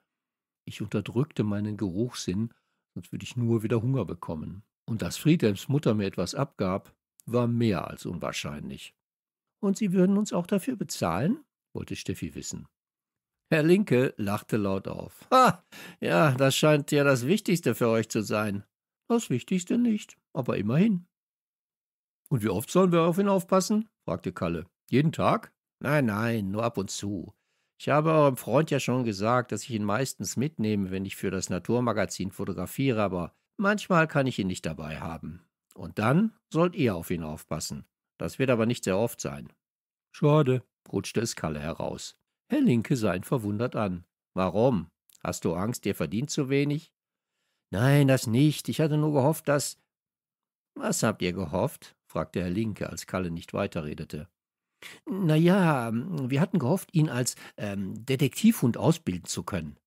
Ich unterdrückte meinen Geruchssinn, sonst würde ich nur wieder Hunger bekommen. Und dass Friedhelms Mutter mir etwas abgab, war mehr als unwahrscheinlich. Und Sie würden uns auch dafür bezahlen? wollte Steffi wissen. Herr Linke lachte laut auf. Ha! Ja, das scheint ja das Wichtigste für euch zu sein. Das Wichtigste nicht, aber immerhin. Und wie oft sollen wir auf ihn aufpassen? fragte Kalle. Jeden Tag? Nein, nein, nur ab und zu. Ich habe eurem Freund ja schon gesagt, dass ich ihn meistens mitnehme, wenn ich für das Naturmagazin fotografiere, aber manchmal kann ich ihn nicht dabei haben. Und dann sollt ihr auf ihn aufpassen. Das wird aber nicht sehr oft sein. Schade, rutschte es Kalle heraus. Herr Linke sah ihn verwundert an. Warum? Hast du Angst, ihr verdient zu wenig? Nein, das nicht. Ich hatte nur gehofft, dass. Was habt ihr gehofft? fragte Herr Linke, als Kalle nicht weiterredete. Na ja, wir hatten gehofft, ihn als ähm, Detektivhund ausbilden zu können.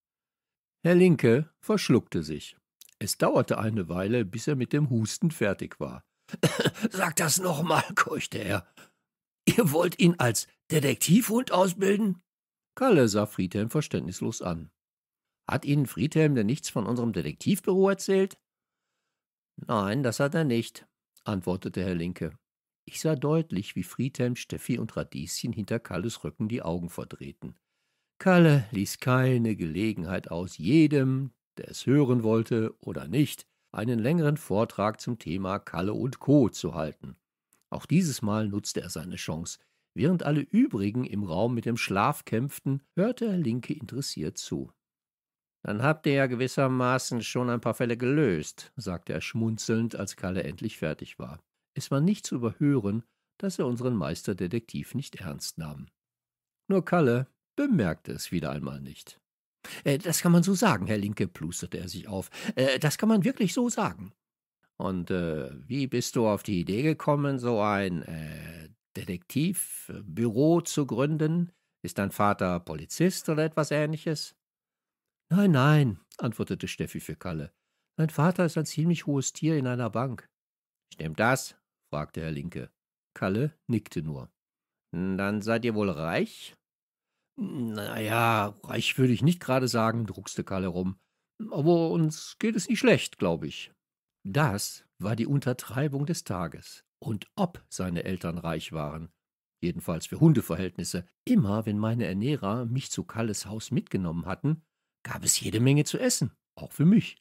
Herr Linke verschluckte sich. Es dauerte eine Weile, bis er mit dem Husten fertig war. Sag das nochmal, keuchte er. Ihr wollt ihn als Detektivhund ausbilden? Kalle sah Friedhelm verständnislos an. Hat Ihnen Friedhelm denn nichts von unserem Detektivbüro erzählt? Nein, das hat er nicht antwortete Herr Linke. Ich sah deutlich, wie Friedhelm, Steffi und Radieschen hinter Kalles Rücken die Augen verdrehten. Kalle ließ keine Gelegenheit aus, jedem, der es hören wollte oder nicht, einen längeren Vortrag zum Thema Kalle und Co. zu halten. Auch dieses Mal nutzte er seine Chance. Während alle übrigen im Raum mit dem Schlaf kämpften, hörte Herr Linke interessiert zu. Dann habt ihr ja gewissermaßen schon ein paar Fälle gelöst, sagte er schmunzelnd, als Kalle endlich fertig war. Es war nicht zu überhören, dass er unseren Meisterdetektiv nicht ernst nahm. Nur Kalle bemerkte es wieder einmal nicht. Äh, das kann man so sagen, Herr Linke, plusterte er sich auf. Äh, das kann man wirklich so sagen. Und äh, wie bist du auf die Idee gekommen, so ein äh, Detektivbüro zu gründen? Ist dein Vater Polizist oder etwas ähnliches? Nein, nein, antwortete Steffi für Kalle. Mein Vater ist ein ziemlich hohes Tier in einer Bank. Stimmt das? fragte Herr Linke. Kalle nickte nur. Dann seid ihr wohl reich? Naja, reich würde ich nicht gerade sagen, druckste Kalle rum. Aber uns geht es nicht schlecht, glaube ich. Das war die Untertreibung des Tages. Und ob seine Eltern reich waren, jedenfalls für Hundeverhältnisse. Immer wenn meine Ernährer mich zu Kalles Haus mitgenommen hatten, gab es jede Menge zu essen, auch für mich.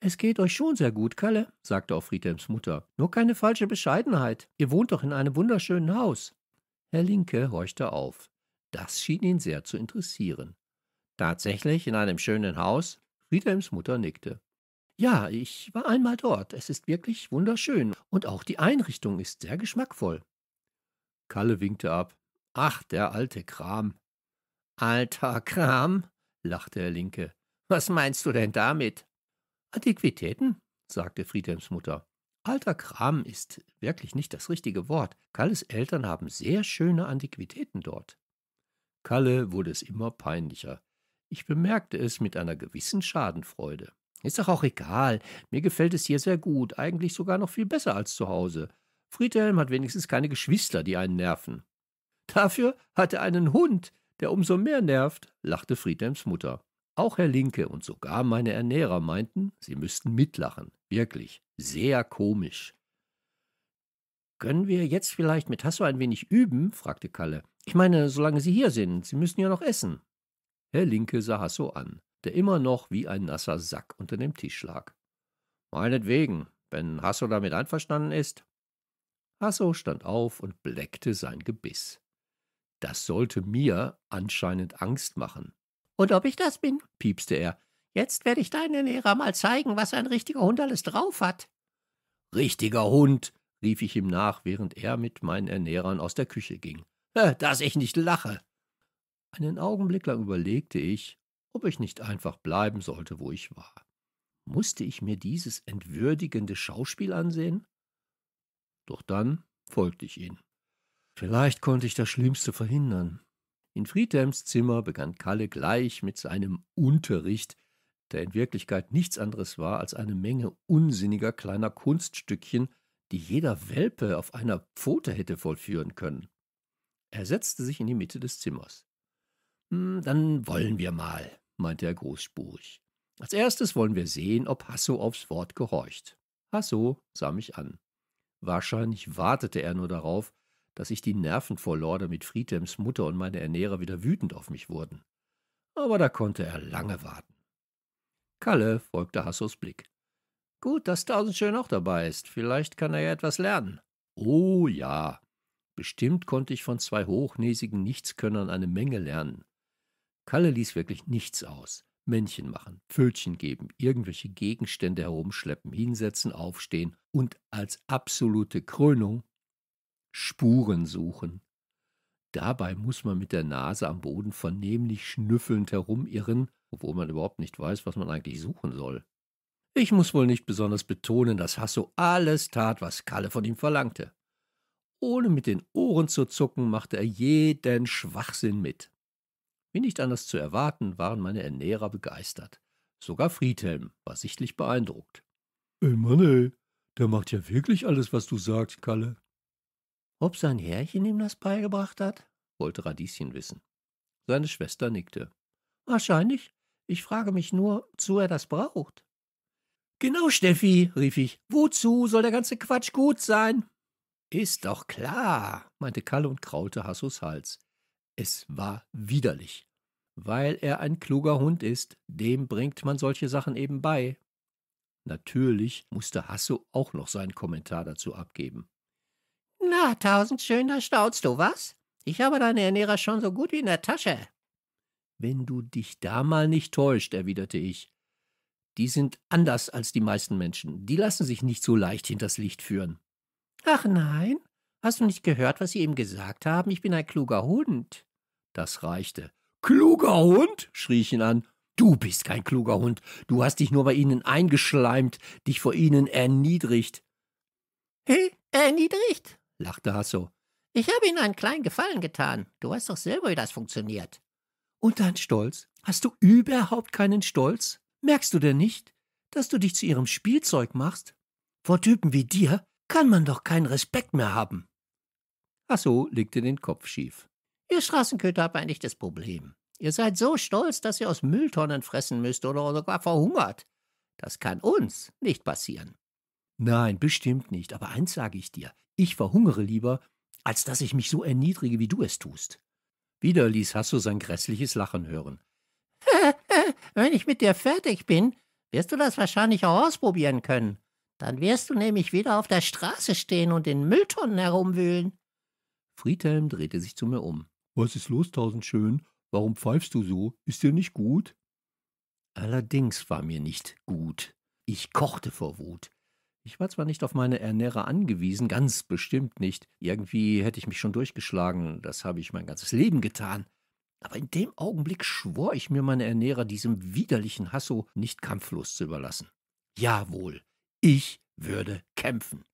Es geht euch schon sehr gut, Kalle, sagte auch Friedhelms Mutter. Nur keine falsche Bescheidenheit. Ihr wohnt doch in einem wunderschönen Haus. Herr Linke horchte auf. Das schien ihn sehr zu interessieren. Tatsächlich in einem schönen Haus? Friedhelms Mutter nickte. Ja, ich war einmal dort. Es ist wirklich wunderschön. Und auch die Einrichtung ist sehr geschmackvoll. Kalle winkte ab. Ach, der alte Kram. Alter Kram? lachte der Linke. Was meinst du denn damit? Antiquitäten, sagte Friedhelms Mutter. Alter Kram ist wirklich nicht das richtige Wort. Kalles Eltern haben sehr schöne Antiquitäten dort. Kalle wurde es immer peinlicher. Ich bemerkte es mit einer gewissen Schadenfreude. Ist doch auch egal. Mir gefällt es hier sehr gut, eigentlich sogar noch viel besser als zu Hause. Friedhelm hat wenigstens keine Geschwister, die einen nerven. Dafür hat er einen Hund, der umso mehr nervt, lachte Friedhelms Mutter. Auch Herr Linke und sogar meine Ernährer meinten, sie müssten mitlachen. Wirklich, sehr komisch. Können wir jetzt vielleicht mit Hasso ein wenig üben? fragte Kalle. Ich meine, solange Sie hier sind, Sie müssen ja noch essen. Herr Linke sah Hasso an, der immer noch wie ein nasser Sack unter dem Tisch lag. Meinetwegen, wenn Hasso damit einverstanden ist. Hasso stand auf und bleckte sein Gebiss. Das sollte mir anscheinend Angst machen. Und ob ich das bin? piepste er. Jetzt werde ich deinen Lehrer mal zeigen, was ein richtiger Hund alles drauf hat. Richtiger Hund, rief ich ihm nach, während er mit meinen Ernährern aus der Küche ging. Dass ich nicht lache. Einen Augenblick lang überlegte ich, ob ich nicht einfach bleiben sollte, wo ich war. Musste ich mir dieses entwürdigende Schauspiel ansehen? Doch dann folgte ich ihm. Vielleicht konnte ich das Schlimmste verhindern. In Friedhelms Zimmer begann Kalle gleich mit seinem Unterricht, der in Wirklichkeit nichts anderes war als eine Menge unsinniger kleiner Kunststückchen, die jeder Welpe auf einer Pfote hätte vollführen können. Er setzte sich in die Mitte des Zimmers. Hm, dann wollen wir mal, meinte er großspurig. Als erstes wollen wir sehen, ob Hasso aufs Wort gehorcht. Hasso sah mich an. Wahrscheinlich wartete er nur darauf, dass ich die Nerven verlor, damit Friedems Mutter und meine Ernährer wieder wütend auf mich wurden. Aber da konnte er lange warten. Kalle folgte Hassos Blick. Gut, dass Tausendschön auch dabei ist. Vielleicht kann er ja etwas lernen. Oh ja. Bestimmt konnte ich von zwei hochnäsigen Nichtskönnern eine Menge lernen. Kalle ließ wirklich nichts aus. Männchen machen, Pfötchen geben, irgendwelche Gegenstände herumschleppen, hinsetzen, aufstehen und als absolute Krönung Spuren suchen. Dabei muss man mit der Nase am Boden vernehmlich schnüffelnd herumirren, obwohl man überhaupt nicht weiß, was man eigentlich suchen soll. Ich muss wohl nicht besonders betonen, dass Hasso alles tat, was Kalle von ihm verlangte. Ohne mit den Ohren zu zucken, machte er jeden Schwachsinn mit. Wie nicht anders zu erwarten, waren meine Ernährer begeistert. Sogar Friedhelm war sichtlich beeindruckt. Ey Mann, ey, der macht ja wirklich alles, was du sagst, Kalle. Ob sein Herrchen ihm das beigebracht hat? wollte Radieschen wissen. Seine Schwester nickte. Wahrscheinlich. Ich frage mich nur, wozu er das braucht. Genau, Steffi, rief ich. Wozu soll der ganze Quatsch gut sein? Ist doch klar, meinte Kalle und kraute Hassos Hals. Es war widerlich. Weil er ein kluger Hund ist, dem bringt man solche Sachen eben bei. Natürlich musste Hasso auch noch seinen Kommentar dazu abgeben. Ja, tausend schöner Stauz, du was? Ich habe deine Ernährer schon so gut wie in der Tasche. Wenn du dich da mal nicht täuscht, erwiderte ich. Die sind anders als die meisten Menschen. Die lassen sich nicht so leicht hinters Licht führen. Ach nein? Hast du nicht gehört, was sie eben gesagt haben? Ich bin ein kluger Hund. Das reichte. Kluger Hund? schrie ich ihn an. Du bist kein kluger Hund. Du hast dich nur bei ihnen eingeschleimt, dich vor ihnen erniedrigt. Hä? erniedrigt? lachte Hasso. Ich habe Ihnen einen kleinen Gefallen getan. Du weißt doch selber, wie das funktioniert. Und dein Stolz? Hast du überhaupt keinen Stolz? Merkst du denn nicht, dass du dich zu ihrem Spielzeug machst? Vor Typen wie dir kann man doch keinen Respekt mehr haben. Hasso legte den Kopf schief. Ihr Straßenköter habt ein echtes Problem. Ihr seid so stolz, dass ihr aus Mülltonnen fressen müsst oder sogar verhungert. Das kann uns nicht passieren. Nein, bestimmt nicht. Aber eins sage ich dir. Ich verhungere lieber, als dass ich mich so erniedrige, wie du es tust. Wieder ließ Hasso sein grässliches Lachen hören. Wenn ich mit dir fertig bin, wirst du das wahrscheinlich auch ausprobieren können. Dann wirst du nämlich wieder auf der Straße stehen und in Mülltonnen herumwühlen. Friedhelm drehte sich zu mir um. Was ist los, Tausendschön? Warum pfeifst du so? Ist dir nicht gut? Allerdings war mir nicht gut. Ich kochte vor Wut. Ich war zwar nicht auf meine Ernährer angewiesen, ganz bestimmt nicht. Irgendwie hätte ich mich schon durchgeschlagen, das habe ich mein ganzes Leben getan. Aber in dem Augenblick schwor ich mir meine Ernährer diesem widerlichen Hasso nicht kampflos zu überlassen. Jawohl, ich würde kämpfen.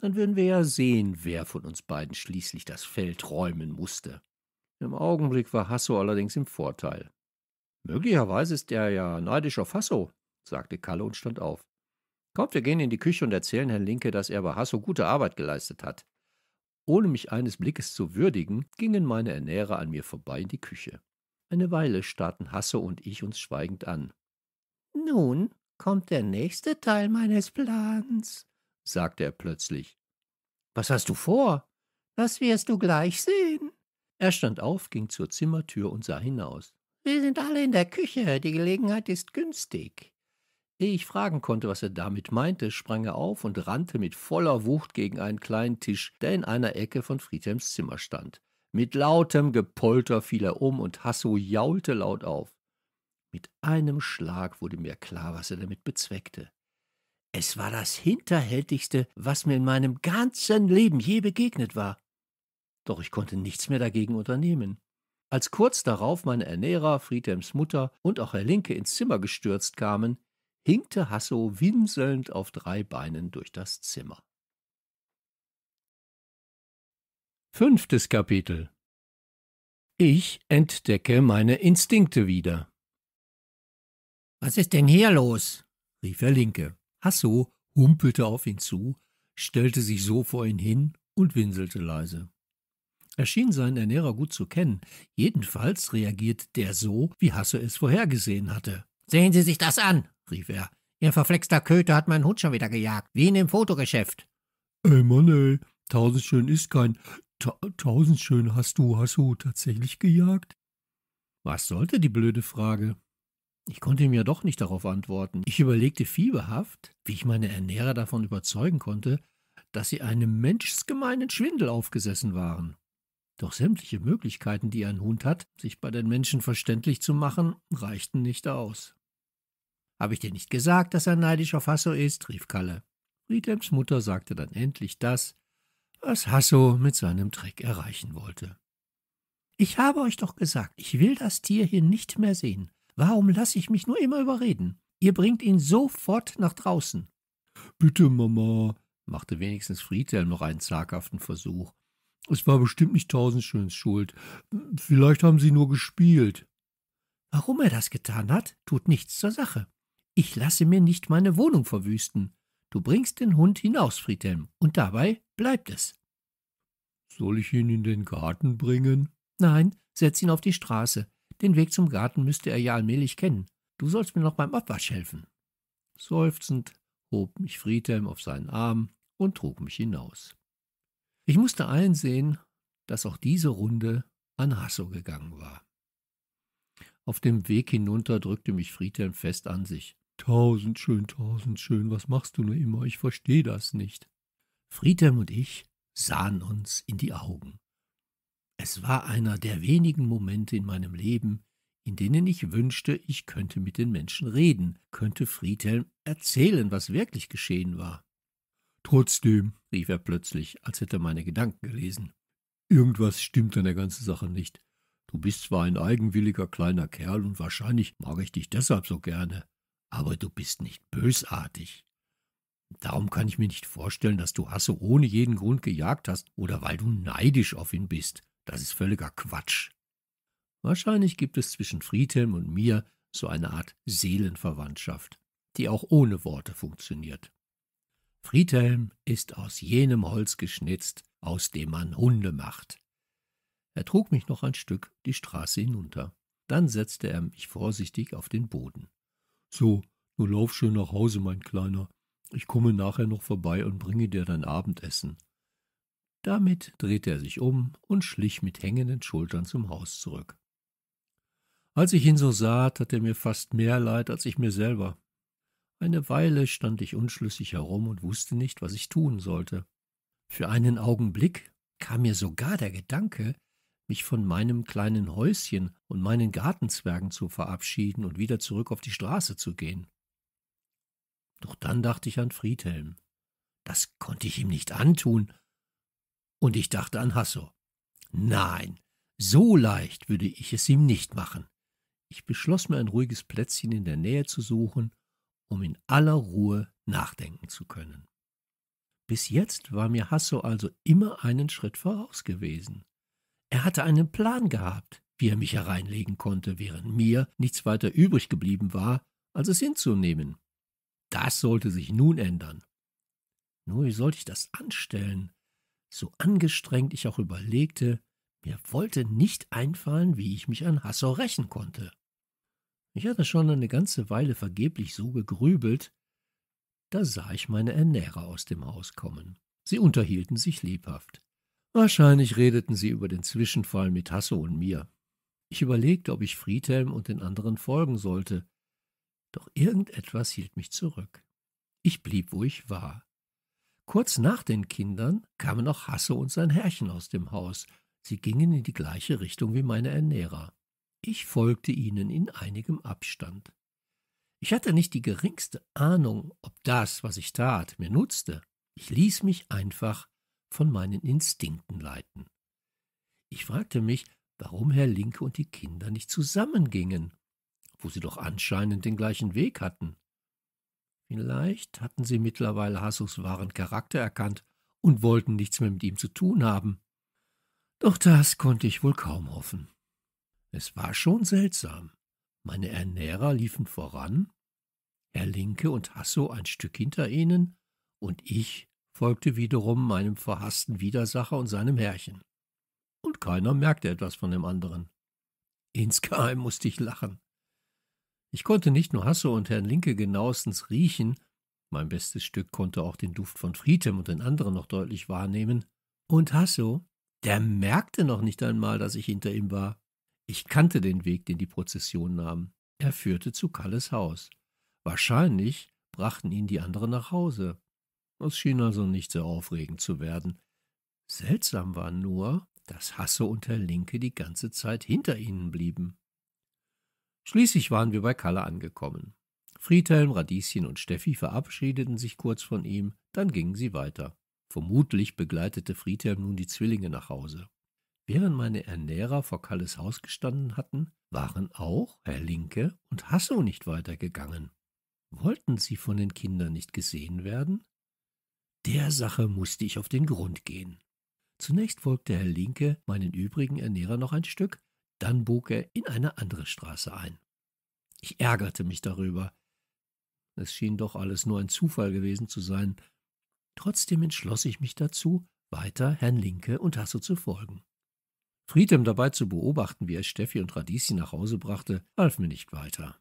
Dann würden wir ja sehen, wer von uns beiden schließlich das Feld räumen musste. Im Augenblick war Hasso allerdings im Vorteil. Möglicherweise ist er ja neidisch auf Hasso, sagte Kalle und stand auf. Kommt, wir gehen in die Küche und erzählen Herrn Linke, dass er bei Hasso gute Arbeit geleistet hat. Ohne mich eines Blickes zu würdigen, gingen meine Ernährer an mir vorbei in die Küche. Eine Weile starrten Hasso und ich uns schweigend an. Nun kommt der nächste Teil meines Plans, sagte er plötzlich. Was hast du vor? Das wirst du gleich sehen. Er stand auf, ging zur Zimmertür und sah hinaus. Wir sind alle in der Küche, die Gelegenheit ist günstig. Ehe ich fragen konnte, was er damit meinte, sprang er auf und rannte mit voller Wucht gegen einen kleinen Tisch, der in einer Ecke von Friedhelms Zimmer stand. Mit lautem Gepolter fiel er um und Hasso jaulte laut auf. Mit einem Schlag wurde mir klar, was er damit bezweckte. Es war das Hinterhältigste, was mir in meinem ganzen Leben je begegnet war. Doch ich konnte nichts mehr dagegen unternehmen. Als kurz darauf meine Ernährer, Friedhelms Mutter und auch Herr Linke ins Zimmer gestürzt kamen, hinkte Hasso winselnd auf drei Beinen durch das Zimmer. Fünftes Kapitel Ich entdecke meine Instinkte wieder. Was ist denn hier los? rief der Linke. Hasso humpelte auf ihn zu, stellte sich so vor ihn hin und winselte leise. Er schien seinen Ernährer gut zu kennen. Jedenfalls reagierte der so, wie Hasso es vorhergesehen hatte. Sehen Sie sich das an, rief er. Ihr verflexter Köter hat meinen Hund schon wieder gejagt, wie in dem Fotogeschäft. Ey Mann, ey, tausend schön ist kein. Ta tausend schön hast du Hasso tatsächlich gejagt? Was sollte die blöde Frage? Ich konnte ihm ja doch nicht darauf antworten. Ich überlegte fieberhaft, wie ich meine Ernährer davon überzeugen konnte, dass sie einem menschsgemeinen Schwindel aufgesessen waren. Doch sämtliche Möglichkeiten, die ein Hund hat, sich bei den Menschen verständlich zu machen, reichten nicht aus. Habe ich dir nicht gesagt, dass er neidisch auf Hasso ist? rief Kalle. Friedhelms Mutter sagte dann endlich das, was Hasso mit seinem Trick erreichen wollte. Ich habe euch doch gesagt, ich will das Tier hier nicht mehr sehen. Warum lasse ich mich nur immer überreden? Ihr bringt ihn sofort nach draußen. Bitte, Mama, machte wenigstens Friedhelm noch einen zaghaften Versuch. Es war bestimmt nicht Tausendschöns Schuld. Vielleicht haben sie nur gespielt. Warum er das getan hat, tut nichts zur Sache. Ich lasse mir nicht meine Wohnung verwüsten. Du bringst den Hund hinaus, Friedhelm, und dabei bleibt es. Soll ich ihn in den Garten bringen? Nein, setz ihn auf die Straße. Den Weg zum Garten müsste er ja allmählich kennen. Du sollst mir noch beim Abwasch helfen. Seufzend hob mich Friedhelm auf seinen Arm und trug mich hinaus. Ich musste einsehen, dass auch diese Runde an Hasso gegangen war. Auf dem Weg hinunter drückte mich Friedhelm fest an sich. Tausend schön, tausend schön, was machst du nur immer? Ich verstehe das nicht. Friedhelm und ich sahen uns in die Augen. Es war einer der wenigen Momente in meinem Leben, in denen ich wünschte, ich könnte mit den Menschen reden, könnte Friedhelm erzählen, was wirklich geschehen war. Trotzdem, rief er plötzlich, als hätte er meine Gedanken gelesen, irgendwas stimmt an der ganzen Sache nicht. Du bist zwar ein eigenwilliger kleiner Kerl und wahrscheinlich mag ich dich deshalb so gerne, aber du bist nicht bösartig. Darum kann ich mir nicht vorstellen, dass du Hasse ohne jeden Grund gejagt hast oder weil du neidisch auf ihn bist. Das ist völliger Quatsch. Wahrscheinlich gibt es zwischen Friedhelm und mir so eine Art Seelenverwandtschaft, die auch ohne Worte funktioniert. Friedhelm ist aus jenem Holz geschnitzt, aus dem man Hunde macht. Er trug mich noch ein Stück die Straße hinunter. Dann setzte er mich vorsichtig auf den Boden. So, nun lauf schön nach Hause, mein Kleiner. Ich komme nachher noch vorbei und bringe dir dein Abendessen. Damit drehte er sich um und schlich mit hängenden Schultern zum Haus zurück. Als ich ihn so sah, tat er mir fast mehr leid als ich mir selber. Eine Weile stand ich unschlüssig herum und wusste nicht, was ich tun sollte. Für einen Augenblick kam mir sogar der Gedanke, mich von meinem kleinen Häuschen und meinen Gartenzwergen zu verabschieden und wieder zurück auf die Straße zu gehen. Doch dann dachte ich an Friedhelm. Das konnte ich ihm nicht antun. Und ich dachte an Hasso. Nein, so leicht würde ich es ihm nicht machen. Ich beschloss mir ein ruhiges Plätzchen in der Nähe zu suchen, um in aller Ruhe nachdenken zu können. Bis jetzt war mir Hasso also immer einen Schritt voraus gewesen. Er hatte einen Plan gehabt, wie er mich hereinlegen konnte, während mir nichts weiter übrig geblieben war, als es hinzunehmen. Das sollte sich nun ändern. Nur wie sollte ich das anstellen? So angestrengt ich auch überlegte, mir wollte nicht einfallen, wie ich mich an Hassor rächen konnte. Ich hatte schon eine ganze Weile vergeblich so gegrübelt, da sah ich meine Ernährer aus dem Haus kommen. Sie unterhielten sich lebhaft. Wahrscheinlich redeten sie über den Zwischenfall mit Hasso und mir. Ich überlegte, ob ich Friedhelm und den anderen folgen sollte. Doch irgendetwas hielt mich zurück. Ich blieb, wo ich war. Kurz nach den Kindern kamen auch Hasso und sein Herrchen aus dem Haus. Sie gingen in die gleiche Richtung wie meine Ernährer. Ich folgte ihnen in einigem Abstand. Ich hatte nicht die geringste Ahnung, ob das, was ich tat, mir nutzte. Ich ließ mich einfach von meinen Instinkten leiten. Ich fragte mich, warum Herr Linke und die Kinder nicht zusammengingen, wo sie doch anscheinend den gleichen Weg hatten. Vielleicht hatten sie mittlerweile Hassos wahren Charakter erkannt und wollten nichts mehr mit ihm zu tun haben. Doch das konnte ich wohl kaum hoffen. Es war schon seltsam. Meine Ernährer liefen voran, Herr Linke und Hasso ein Stück hinter ihnen und ich folgte wiederum meinem verhassten Widersacher und seinem Herrchen. Und keiner merkte etwas von dem anderen. Insgeheim musste ich lachen. Ich konnte nicht nur Hasso und Herrn Linke genauestens riechen, mein bestes Stück konnte auch den Duft von Friedem und den anderen noch deutlich wahrnehmen. Und Hasso, der merkte noch nicht einmal, dass ich hinter ihm war. Ich kannte den Weg, den die Prozession nahm. Er führte zu Kalles Haus. Wahrscheinlich brachten ihn die anderen nach Hause. Es schien also nicht sehr aufregend zu werden. Seltsam war nur, dass Hasse und Herr Linke die ganze Zeit hinter ihnen blieben. Schließlich waren wir bei Kalle angekommen. Friedhelm, Radieschen und Steffi verabschiedeten sich kurz von ihm, dann gingen sie weiter. Vermutlich begleitete Friedhelm nun die Zwillinge nach Hause. Während meine Ernährer vor Kalles Haus gestanden hatten, waren auch Herr Linke und Hasso nicht weitergegangen. Wollten sie von den Kindern nicht gesehen werden? Der Sache musste ich auf den Grund gehen. Zunächst folgte Herr Linke meinen übrigen Ernährer noch ein Stück, dann bog er in eine andere Straße ein. Ich ärgerte mich darüber. Es schien doch alles nur ein Zufall gewesen zu sein. Trotzdem entschloss ich mich dazu, weiter Herrn Linke und Hasso zu folgen. Friedem dabei zu beobachten, wie er Steffi und Radieschen nach Hause brachte, half mir nicht weiter.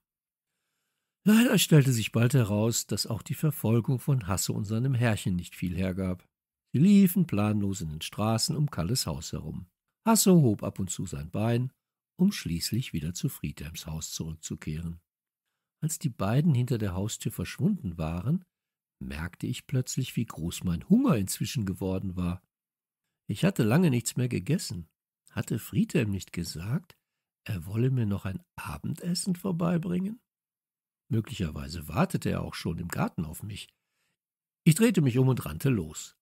Leider stellte sich bald heraus, dass auch die Verfolgung von Hasse und seinem Herrchen nicht viel hergab. Sie liefen planlos in den Straßen um Kalles Haus herum. Hasse hob ab und zu sein Bein, um schließlich wieder zu Friedhelms Haus zurückzukehren. Als die beiden hinter der Haustür verschwunden waren, merkte ich plötzlich, wie groß mein Hunger inzwischen geworden war. Ich hatte lange nichts mehr gegessen. Hatte Friedhelm nicht gesagt, er wolle mir noch ein Abendessen vorbeibringen? Möglicherweise wartete er auch schon im Garten auf mich. Ich drehte mich um und rannte los.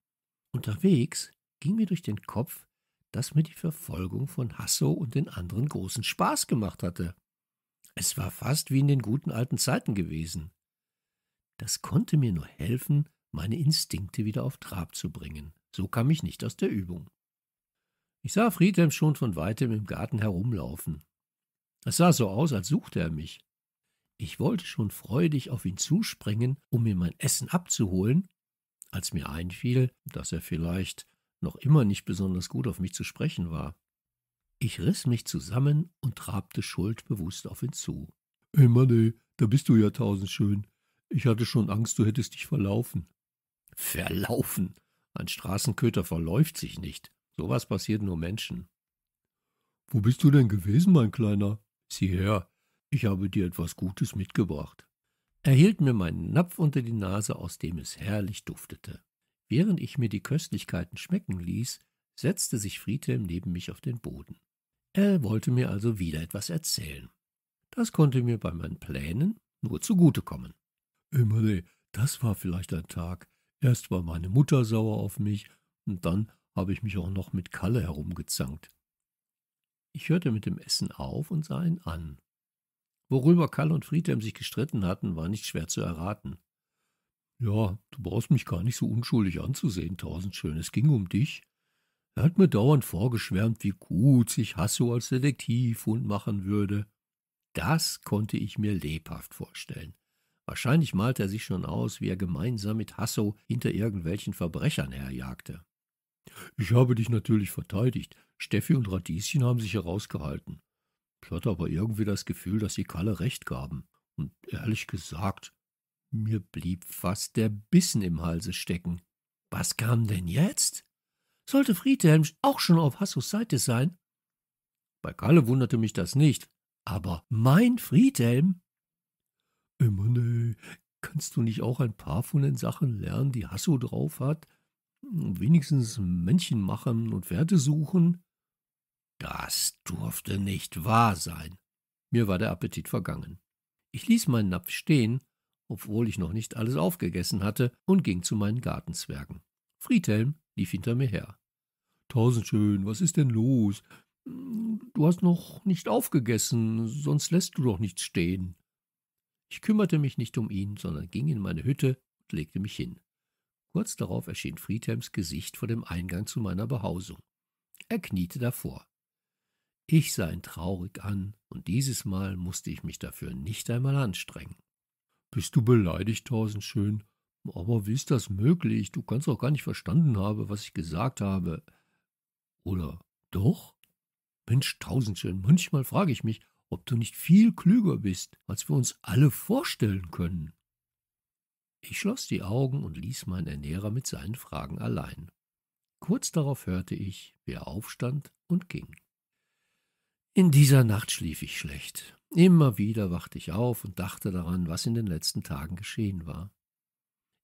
Unterwegs ging mir durch den Kopf, dass mir die Verfolgung von Hasso und den anderen großen Spaß gemacht hatte. Es war fast wie in den guten alten Zeiten gewesen. Das konnte mir nur helfen, meine Instinkte wieder auf Trab zu bringen. So kam ich nicht aus der Übung. Ich sah Friedhelm schon von weitem im Garten herumlaufen. Es sah so aus, als suchte er mich. Ich wollte schon freudig auf ihn zuspringen, um mir mein Essen abzuholen, als mir einfiel, dass er vielleicht noch immer nicht besonders gut auf mich zu sprechen war. Ich riss mich zusammen und trabte schuldbewusst auf ihn zu. Hey Mann, ey, da bist du ja tausendschön. Ich hatte schon Angst, du hättest dich verlaufen. Verlaufen? Ein Straßenköter verläuft sich nicht. Sowas passiert nur Menschen. Wo bist du denn gewesen, mein Kleiner? Sieh her, ich habe dir etwas Gutes mitgebracht. Er hielt mir meinen Napf unter die Nase, aus dem es herrlich duftete. Während ich mir die Köstlichkeiten schmecken ließ, setzte sich Friedhelm neben mich auf den Boden. Er wollte mir also wieder etwas erzählen. Das konnte mir bei meinen Plänen nur zugutekommen. Immerle, das war vielleicht ein Tag. Erst war meine Mutter sauer auf mich, und dann habe ich mich auch noch mit Kalle herumgezankt. Ich hörte mit dem Essen auf und sah ihn an. Worüber Karl und Friedhelm sich gestritten hatten, war nicht schwer zu erraten. Ja, du brauchst mich gar nicht so unschuldig anzusehen, Tausendschön. Es ging um dich. Er hat mir dauernd vorgeschwärmt, wie gut sich Hasso als Detektivhund machen würde. Das konnte ich mir lebhaft vorstellen. Wahrscheinlich malte er sich schon aus, wie er gemeinsam mit Hasso hinter irgendwelchen Verbrechern herjagte. Ich habe dich natürlich verteidigt. Steffi und Radieschen haben sich herausgehalten. Ich hatte aber irgendwie das Gefühl, dass sie Kalle recht gaben. Und ehrlich gesagt, mir blieb fast der Bissen im Halse stecken. Was kam denn jetzt? Sollte Friedhelm auch schon auf Hassos Seite sein? Bei Kalle wunderte mich das nicht. Aber mein Friedhelm? Immer nee, kannst du nicht auch ein paar von den Sachen lernen, die Hasso drauf hat? Wenigstens Männchen machen und Werte suchen? Das durfte nicht wahr sein. Mir war der Appetit vergangen. Ich ließ meinen Napf stehen, obwohl ich noch nicht alles aufgegessen hatte, und ging zu meinen Gartenzwergen. Friedhelm lief hinter mir her. Tausendschön, was ist denn los? Du hast noch nicht aufgegessen, sonst lässt du doch nichts stehen. Ich kümmerte mich nicht um ihn, sondern ging in meine Hütte und legte mich hin. Kurz darauf erschien Friedhelms Gesicht vor dem Eingang zu meiner Behausung. Er kniete davor. Ich sah ihn traurig an, und dieses Mal musste ich mich dafür nicht einmal anstrengen. Bist du beleidigt, Tausendschön? Aber wie ist das möglich? Du kannst doch gar nicht verstanden haben, was ich gesagt habe. Oder doch? Mensch, Tausendschön, manchmal frage ich mich, ob du nicht viel klüger bist, als wir uns alle vorstellen können. Ich schloss die Augen und ließ meinen Ernährer mit seinen Fragen allein. Kurz darauf hörte ich, wie er aufstand und ging. In dieser Nacht schlief ich schlecht. Immer wieder wachte ich auf und dachte daran, was in den letzten Tagen geschehen war.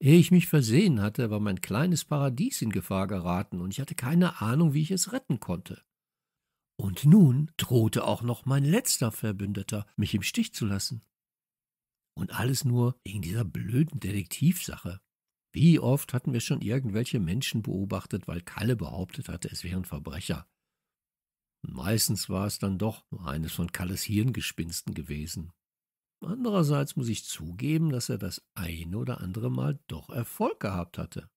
Ehe ich mich versehen hatte, war mein kleines Paradies in Gefahr geraten, und ich hatte keine Ahnung, wie ich es retten konnte. Und nun drohte auch noch mein letzter Verbündeter, mich im Stich zu lassen. Und alles nur wegen dieser blöden Detektivsache. Wie oft hatten wir schon irgendwelche Menschen beobachtet, weil Kalle behauptet hatte, es wären Verbrecher. Meistens war es dann doch nur eines von Kalles Hirngespinsten gewesen. Andererseits muss ich zugeben, dass er das eine oder andere Mal doch Erfolg gehabt hatte.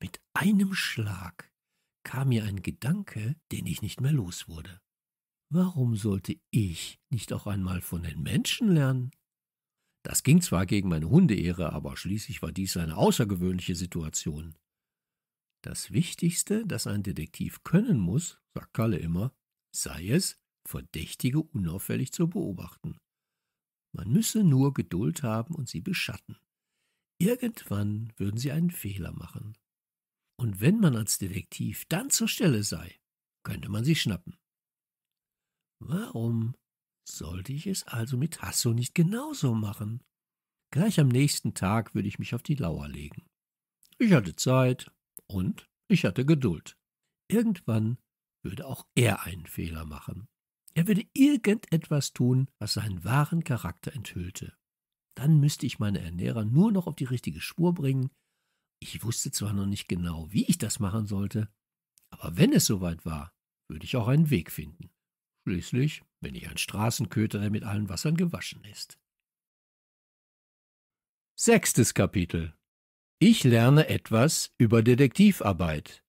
Mit einem Schlag kam mir ein Gedanke, den ich nicht mehr los wurde. Warum sollte ich nicht auch einmal von den Menschen lernen? Das ging zwar gegen meine Hundeehre, aber schließlich war dies eine außergewöhnliche Situation. Das Wichtigste, das ein Detektiv können muss, sagt Kalle immer, sei es, Verdächtige unauffällig zu beobachten. Man müsse nur Geduld haben und sie beschatten. Irgendwann würden sie einen Fehler machen. Und wenn man als Detektiv dann zur Stelle sei, könnte man sie schnappen. Warum sollte ich es also mit Hasso nicht genauso machen? Gleich am nächsten Tag würde ich mich auf die Lauer legen. Ich hatte Zeit, und ich hatte Geduld. Irgendwann würde auch er einen Fehler machen. Er würde irgendetwas tun, was seinen wahren Charakter enthüllte. Dann müsste ich meine Ernährer nur noch auf die richtige Spur bringen. Ich wusste zwar noch nicht genau, wie ich das machen sollte, aber wenn es soweit war, würde ich auch einen Weg finden. Schließlich bin ich ein Straßenköter, der mit allen Wassern gewaschen ist. Sechstes Kapitel ich lerne etwas über Detektivarbeit.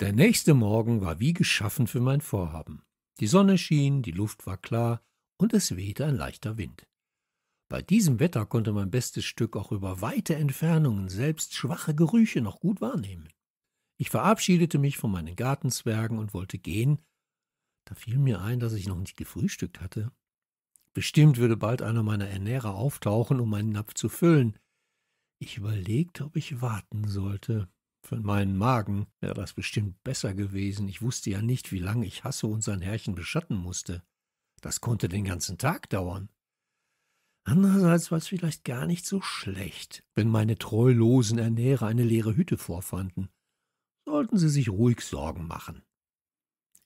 Der nächste Morgen war wie geschaffen für mein Vorhaben. Die Sonne schien, die Luft war klar und es wehte ein leichter Wind. Bei diesem Wetter konnte mein bestes Stück auch über weite Entfernungen selbst schwache Gerüche noch gut wahrnehmen. Ich verabschiedete mich von meinen Gartenzwergen und wollte gehen, da fiel mir ein, dass ich noch nicht gefrühstückt hatte. Bestimmt würde bald einer meiner Ernährer auftauchen, um meinen Napf zu füllen. Ich überlegte, ob ich warten sollte. Für meinen Magen wäre das bestimmt besser gewesen. Ich wusste ja nicht, wie lange ich Hasse und sein Herrchen beschatten musste. Das konnte den ganzen Tag dauern. Andererseits war es vielleicht gar nicht so schlecht, wenn meine treulosen Ernährer eine leere Hütte vorfanden. Sollten sie sich ruhig Sorgen machen.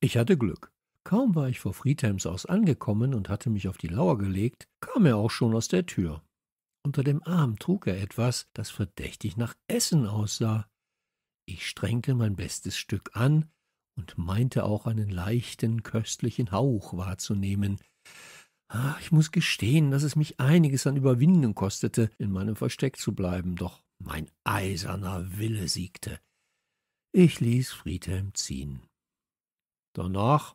Ich hatte Glück. Kaum war ich vor Friedhelms Haus angekommen und hatte mich auf die Lauer gelegt, kam er auch schon aus der Tür. Unter dem Arm trug er etwas, das verdächtig nach Essen aussah. Ich strengte mein bestes Stück an und meinte auch einen leichten, köstlichen Hauch wahrzunehmen. Ah, ich muß gestehen, dass es mich einiges an Überwindung kostete, in meinem Versteck zu bleiben, doch mein eiserner Wille siegte. Ich ließ Friedhelm ziehen. Danach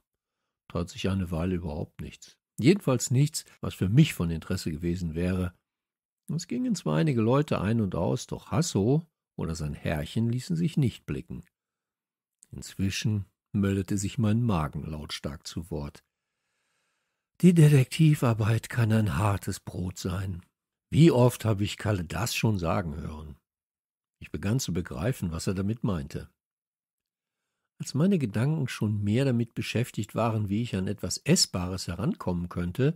tat sich eine Weile überhaupt nichts. Jedenfalls nichts, was für mich von Interesse gewesen wäre. Es gingen zwar einige Leute ein und aus, doch Hasso oder sein Herrchen ließen sich nicht blicken. Inzwischen meldete sich mein Magen lautstark zu Wort. Die Detektivarbeit kann ein hartes Brot sein. Wie oft habe ich Kalle das schon sagen hören? Ich begann zu begreifen, was er damit meinte. Als meine Gedanken schon mehr damit beschäftigt waren, wie ich an etwas Essbares herankommen könnte,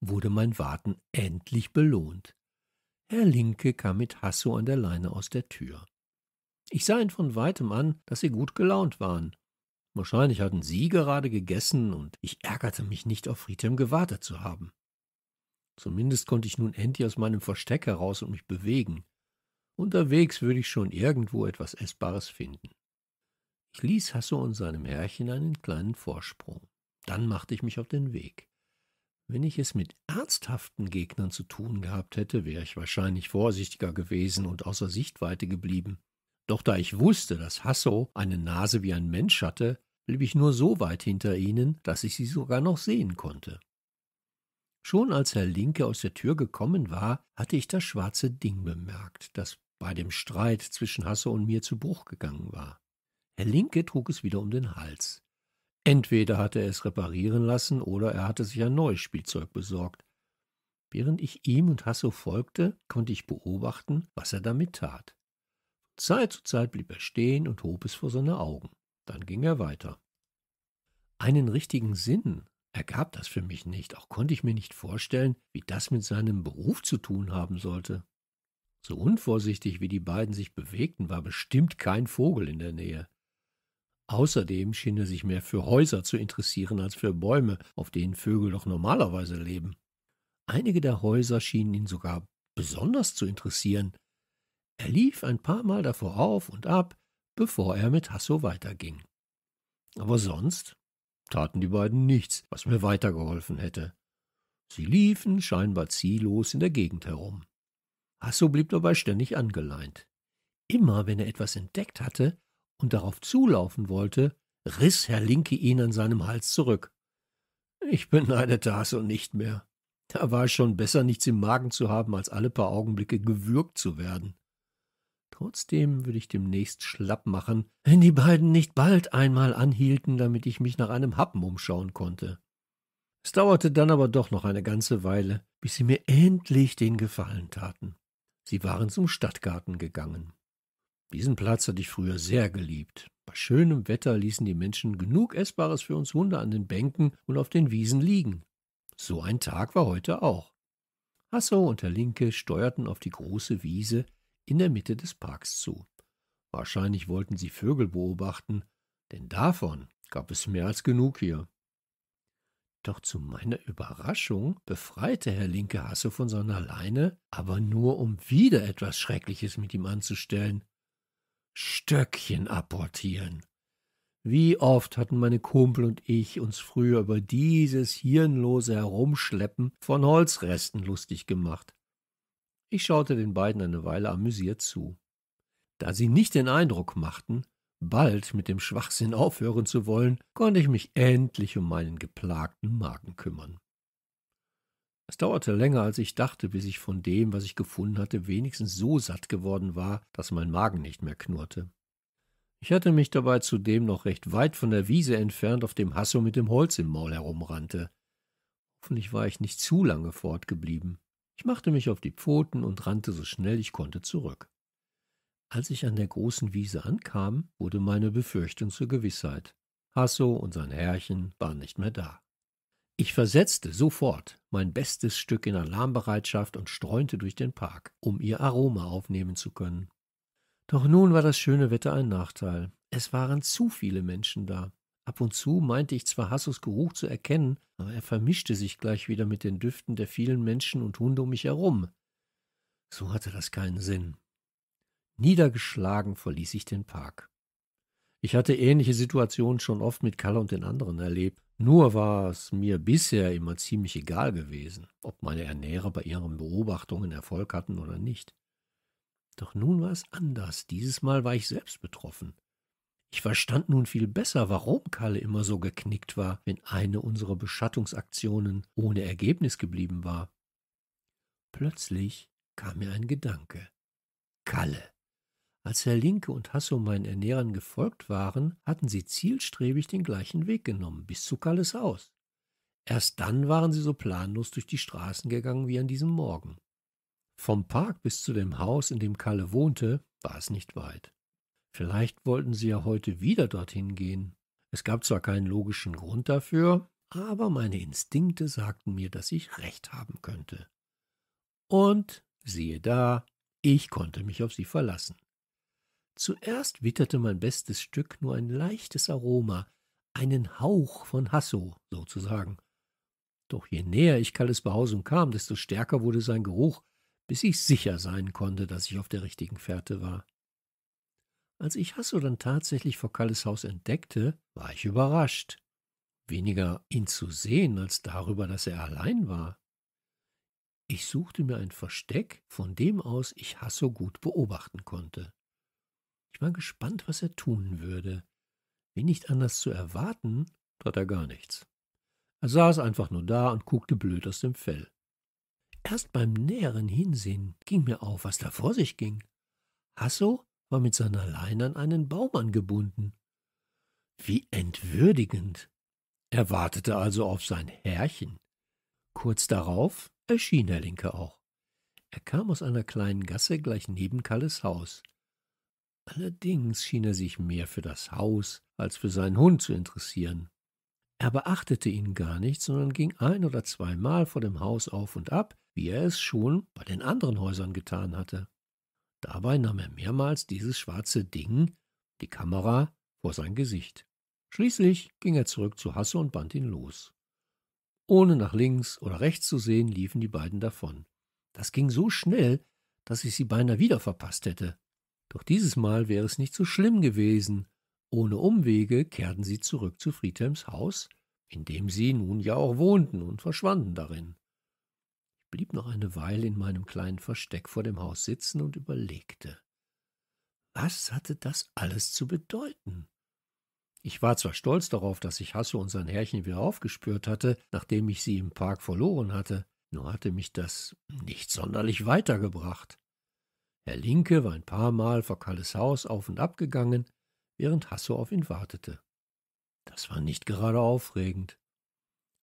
wurde mein Warten endlich belohnt. Herr Linke kam mit Hasso an der Leine aus der Tür. Ich sah ihn von weitem an, dass sie gut gelaunt waren. Wahrscheinlich hatten sie gerade gegessen und ich ärgerte mich nicht, auf Friedhelm gewartet zu haben. Zumindest konnte ich nun endlich aus meinem Versteck heraus und mich bewegen. Unterwegs würde ich schon irgendwo etwas Essbares finden. Ich ließ Hasso und seinem Herrchen einen kleinen Vorsprung. Dann machte ich mich auf den Weg. Wenn ich es mit ernsthaften Gegnern zu tun gehabt hätte, wäre ich wahrscheinlich vorsichtiger gewesen und außer Sichtweite geblieben. Doch da ich wusste, dass Hasso eine Nase wie ein Mensch hatte, blieb ich nur so weit hinter ihnen, dass ich sie sogar noch sehen konnte. Schon als Herr Linke aus der Tür gekommen war, hatte ich das schwarze Ding bemerkt, das bei dem Streit zwischen Hasso und mir zu Bruch gegangen war. Der linke trug es wieder um den Hals. Entweder hatte er es reparieren lassen oder er hatte sich ein neues Spielzeug besorgt. Während ich ihm und Hasso folgte, konnte ich beobachten, was er damit tat. Zeit zu Zeit blieb er stehen und hob es vor seine Augen. Dann ging er weiter. Einen richtigen Sinn ergab das für mich nicht, auch konnte ich mir nicht vorstellen, wie das mit seinem Beruf zu tun haben sollte. So unvorsichtig wie die beiden sich bewegten, war bestimmt kein Vogel in der Nähe. Außerdem schien er sich mehr für Häuser zu interessieren als für Bäume, auf denen Vögel doch normalerweise leben. Einige der Häuser schienen ihn sogar besonders zu interessieren. Er lief ein paar Mal davor auf und ab, bevor er mit Hasso weiterging. Aber sonst taten die beiden nichts, was mir weitergeholfen hätte. Sie liefen scheinbar ziellos in der Gegend herum. Hasso blieb dabei ständig angeleint. Immer wenn er etwas entdeckt hatte, und darauf zulaufen wollte, riss Herr Linke ihn an seinem Hals zurück. Ich beneidete Hasso nicht mehr. Da war es schon besser, nichts im Magen zu haben, als alle paar Augenblicke gewürgt zu werden. Trotzdem würde ich demnächst schlapp machen, wenn die beiden nicht bald einmal anhielten, damit ich mich nach einem Happen umschauen konnte. Es dauerte dann aber doch noch eine ganze Weile, bis sie mir endlich den Gefallen taten. Sie waren zum Stadtgarten gegangen. Diesen Platz hatte ich früher sehr geliebt. Bei schönem Wetter ließen die Menschen genug Essbares für uns Hunde an den Bänken und auf den Wiesen liegen. So ein Tag war heute auch. Hasso und der Linke steuerten auf die große Wiese in der Mitte des Parks zu. Wahrscheinlich wollten sie Vögel beobachten, denn davon gab es mehr als genug hier. Doch zu meiner Überraschung befreite Herr Linke Hasso von seiner Leine, aber nur um wieder etwas Schreckliches mit ihm anzustellen. Stöckchen apportieren. Wie oft hatten meine Kumpel und ich uns früher über dieses hirnlose Herumschleppen von Holzresten lustig gemacht. Ich schaute den beiden eine Weile amüsiert zu. Da sie nicht den Eindruck machten, bald mit dem Schwachsinn aufhören zu wollen, konnte ich mich endlich um meinen geplagten Magen kümmern. Es dauerte länger, als ich dachte, bis ich von dem, was ich gefunden hatte, wenigstens so satt geworden war, dass mein Magen nicht mehr knurrte. Ich hatte mich dabei zudem noch recht weit von der Wiese entfernt, auf dem Hasso mit dem Holz im Maul herumrannte. Hoffentlich war ich nicht zu lange fortgeblieben. Ich machte mich auf die Pfoten und rannte so schnell ich konnte zurück. Als ich an der großen Wiese ankam, wurde meine Befürchtung zur Gewissheit. Hasso und sein Herrchen waren nicht mehr da. Ich versetzte sofort mein bestes Stück in Alarmbereitschaft und streunte durch den Park, um ihr Aroma aufnehmen zu können. Doch nun war das schöne Wetter ein Nachteil. Es waren zu viele Menschen da. Ab und zu meinte ich zwar Hassos Geruch zu erkennen, aber er vermischte sich gleich wieder mit den Düften der vielen Menschen und Hunde um mich herum. So hatte das keinen Sinn. Niedergeschlagen verließ ich den Park. Ich hatte ähnliche Situationen schon oft mit Kalle und den anderen erlebt. Nur war es mir bisher immer ziemlich egal gewesen, ob meine Ernährer bei ihren Beobachtungen Erfolg hatten oder nicht. Doch nun war es anders. Dieses Mal war ich selbst betroffen. Ich verstand nun viel besser, warum Kalle immer so geknickt war, wenn eine unserer Beschattungsaktionen ohne Ergebnis geblieben war. Plötzlich kam mir ein Gedanke. Kalle. Als Herr Linke und Hasso meinen Ernährern gefolgt waren, hatten sie zielstrebig den gleichen Weg genommen, bis zu Kalles Haus. Erst dann waren sie so planlos durch die Straßen gegangen wie an diesem Morgen. Vom Park bis zu dem Haus, in dem Kalle wohnte, war es nicht weit. Vielleicht wollten sie ja heute wieder dorthin gehen. Es gab zwar keinen logischen Grund dafür, aber meine Instinkte sagten mir, dass ich recht haben könnte. Und siehe da, ich konnte mich auf sie verlassen. Zuerst witterte mein bestes Stück nur ein leichtes Aroma, einen Hauch von Hasso sozusagen. Doch je näher ich Kalles Behausung kam, desto stärker wurde sein Geruch, bis ich sicher sein konnte, dass ich auf der richtigen Fährte war. Als ich Hasso dann tatsächlich vor Kalles Haus entdeckte, war ich überrascht. Weniger ihn zu sehen, als darüber, dass er allein war. Ich suchte mir ein Versteck, von dem aus ich Hasso gut beobachten konnte. Ich war gespannt, was er tun würde. Wie nicht anders zu erwarten, tat er gar nichts. Er saß einfach nur da und guckte blöd aus dem Fell. Erst beim näheren Hinsehen ging mir auf, was da vor sich ging. Hasso war mit seiner Leine an einen Baum angebunden. Wie entwürdigend! Er wartete also auf sein Herrchen. Kurz darauf erschien der Linke auch. Er kam aus einer kleinen Gasse gleich neben Kalles Haus. Allerdings schien er sich mehr für das Haus als für seinen Hund zu interessieren. Er beachtete ihn gar nicht, sondern ging ein oder zweimal vor dem Haus auf und ab, wie er es schon bei den anderen Häusern getan hatte. Dabei nahm er mehrmals dieses schwarze Ding, die Kamera, vor sein Gesicht. Schließlich ging er zurück zu Hasse und band ihn los. Ohne nach links oder rechts zu sehen, liefen die beiden davon. Das ging so schnell, dass ich sie beinahe wieder verpasst hätte. Doch dieses Mal wäre es nicht so schlimm gewesen. Ohne Umwege kehrten sie zurück zu Friedhelms Haus, in dem sie nun ja auch wohnten, und verschwanden darin. Ich blieb noch eine Weile in meinem kleinen Versteck vor dem Haus sitzen und überlegte. Was hatte das alles zu bedeuten? Ich war zwar stolz darauf, dass ich Hasso und sein Herrchen wieder aufgespürt hatte, nachdem ich sie im Park verloren hatte, nur hatte mich das nicht sonderlich weitergebracht. Herr Linke war ein paar Mal vor Kalles Haus auf und ab gegangen, während Hasso auf ihn wartete. Das war nicht gerade aufregend.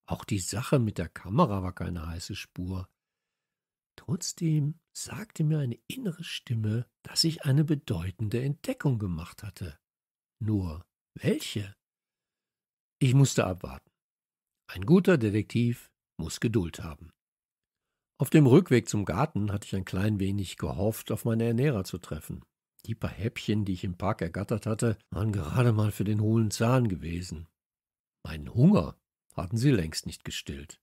Auch die Sache mit der Kamera war keine heiße Spur. Trotzdem sagte mir eine innere Stimme, dass ich eine bedeutende Entdeckung gemacht hatte. Nur welche? Ich musste abwarten. Ein guter Detektiv muss Geduld haben. Auf dem Rückweg zum Garten hatte ich ein klein wenig gehofft, auf meine Ernährer zu treffen. Die paar Häppchen, die ich im Park ergattert hatte, waren gerade mal für den hohlen Zahn gewesen. Meinen Hunger hatten sie längst nicht gestillt.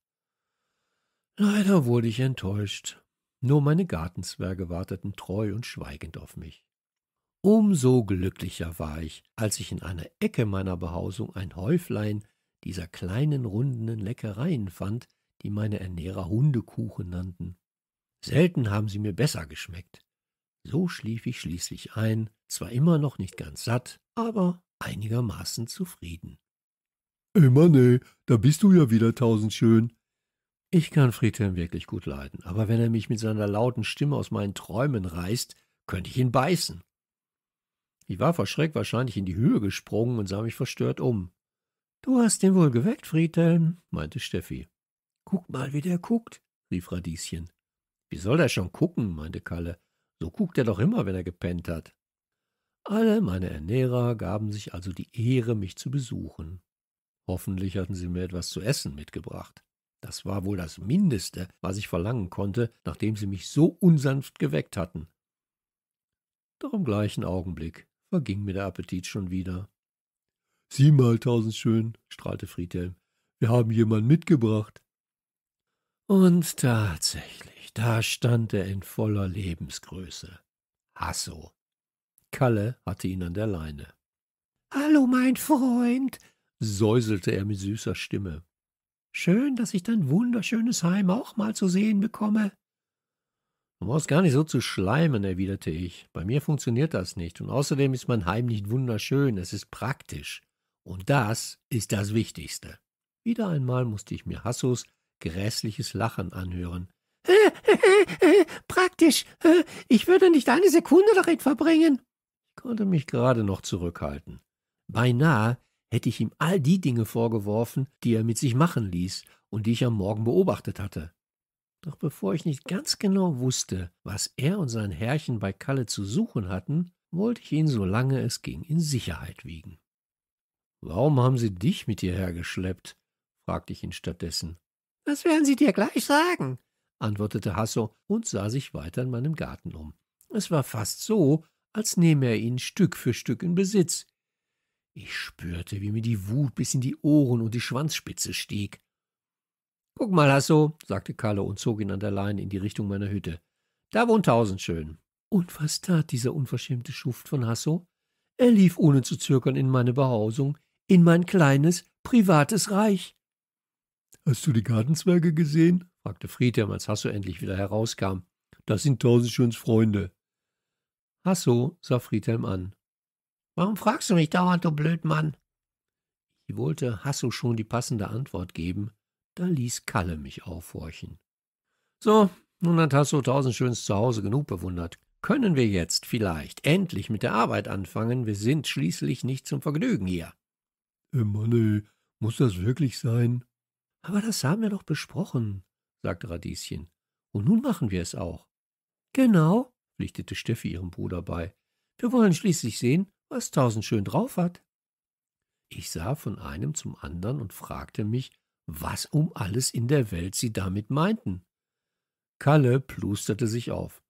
Leider wurde ich enttäuscht. Nur meine Gartenzwerge warteten treu und schweigend auf mich. Umso glücklicher war ich, als ich in einer Ecke meiner Behausung ein Häuflein dieser kleinen runden Leckereien fand, die meine Ernährer Hundekuchen nannten. Selten haben sie mir besser geschmeckt. So schlief ich schließlich ein, zwar immer noch nicht ganz satt, aber einigermaßen zufrieden. Ey Manne, da bist du ja wieder tausend schön. Ich kann Friedhelm wirklich gut leiden, aber wenn er mich mit seiner lauten Stimme aus meinen Träumen reißt, könnte ich ihn beißen. Ich war vor Schreck wahrscheinlich in die Höhe gesprungen und sah mich verstört um. Du hast ihn wohl geweckt, Friedhelm, meinte Steffi. Guck mal, wie der guckt, rief Radieschen. Wie soll der schon gucken, meinte Kalle. So guckt er doch immer, wenn er gepennt hat. Alle meine Ernährer gaben sich also die Ehre, mich zu besuchen. Hoffentlich hatten sie mir etwas zu essen mitgebracht. Das war wohl das Mindeste, was ich verlangen konnte, nachdem sie mich so unsanft geweckt hatten. Doch im gleichen Augenblick verging mir der Appetit schon wieder. Sieh mal, tausendschön, strahlte Friedhelm. Wir haben jemanden mitgebracht. Und tatsächlich, da stand er in voller Lebensgröße. Hasso. Kalle hatte ihn an der Leine. Hallo, mein Freund, säuselte er mit süßer Stimme. Schön, dass ich dein wunderschönes Heim auch mal zu sehen bekomme. Du brauchst gar nicht so zu schleimen, erwiderte ich. Bei mir funktioniert das nicht. Und außerdem ist mein Heim nicht wunderschön, es ist praktisch. Und das ist das Wichtigste. Wieder einmal musste ich mir Hassos grässliches Lachen anhören. Äh, äh, äh, praktisch. Ich würde nicht eine Sekunde darin verbringen. Ich konnte mich gerade noch zurückhalten. Beinahe hätte ich ihm all die Dinge vorgeworfen, die er mit sich machen ließ und die ich am Morgen beobachtet hatte. Doch bevor ich nicht ganz genau wusste, was er und sein Herrchen bei Kalle zu suchen hatten, wollte ich ihn, solange es ging, in Sicherheit wiegen. Warum haben sie dich mit hierher geschleppt? fragte ich ihn stattdessen. Was werden sie dir gleich sagen? antwortete Hasso und sah sich weiter in meinem Garten um. Es war fast so, als nehme er ihn Stück für Stück in Besitz. Ich spürte, wie mir die Wut bis in die Ohren und die Schwanzspitze stieg. Guck mal, Hasso, sagte Kalle und zog ihn an der Leine in die Richtung meiner Hütte. Da wohnt tausend schön. Und was tat dieser unverschämte Schuft von Hasso? Er lief ohne zu zögern in meine Behausung, in mein kleines, privates Reich. Hast du die Gartenzwerge gesehen? fragte Friedhelm, als Hasso endlich wieder herauskam. Das sind Tausendschöns Freunde. Hasso sah Friedhelm an. Warum fragst du mich dauernd, du Blödmann? Ich wollte Hasso schon die passende Antwort geben, da ließ Kalle mich aufhorchen. So, nun hat Hasso Tausendschöns zu Hause genug bewundert. Können wir jetzt vielleicht endlich mit der Arbeit anfangen? Wir sind schließlich nicht zum Vergnügen hier. Äh, Mann, ey, muss das wirklich sein? Aber das haben wir doch besprochen, sagte Radieschen. Und nun machen wir es auch. Genau, pflichtete Steffi ihrem Bruder bei. Wir wollen schließlich sehen, was Tausend schön drauf hat. Ich sah von einem zum anderen und fragte mich, was um alles in der Welt sie damit meinten. Kalle plusterte sich auf.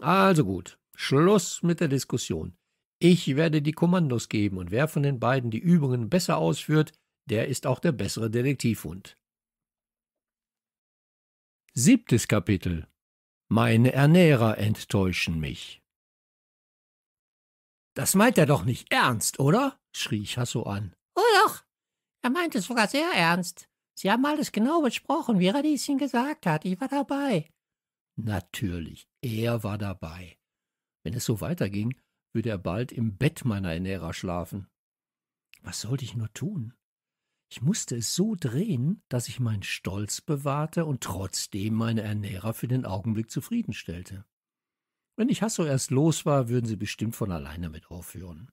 Also gut, Schluss mit der Diskussion. Ich werde die Kommandos geben, und wer von den beiden die Übungen besser ausführt, der ist auch der bessere Detektivhund. Siebtes Kapitel Meine Ernährer enttäuschen mich. Das meint er doch nicht ernst, oder? schrie ich Hasso an. Oh doch, er meint es sogar sehr ernst. Sie haben alles genau besprochen, wie Radieschen gesagt hat. Ich war dabei. Natürlich, er war dabei. Wenn es so weiterging, würde er bald im Bett meiner Ernährer schlafen. Was sollte ich nur tun? Ich musste es so drehen, dass ich meinen Stolz bewahrte und trotzdem meine Ernährer für den Augenblick zufriedenstellte. Wenn ich Hasso erst los war, würden sie bestimmt von alleine mit aufhören.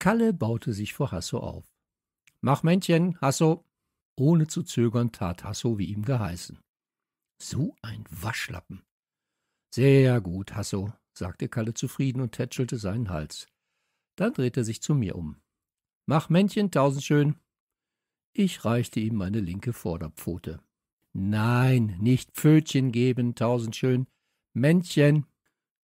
Kalle baute sich vor Hasso auf. Mach Männchen, Hasso! Ohne zu zögern tat Hasso wie ihm geheißen. So ein Waschlappen! Sehr gut, Hasso, sagte Kalle zufrieden und tätschelte seinen Hals. Dann drehte er sich zu mir um. Mach Männchen tausend schön! Ich reichte ihm meine linke Vorderpfote. Nein, nicht Pfötchen geben, tausend schön. Männchen.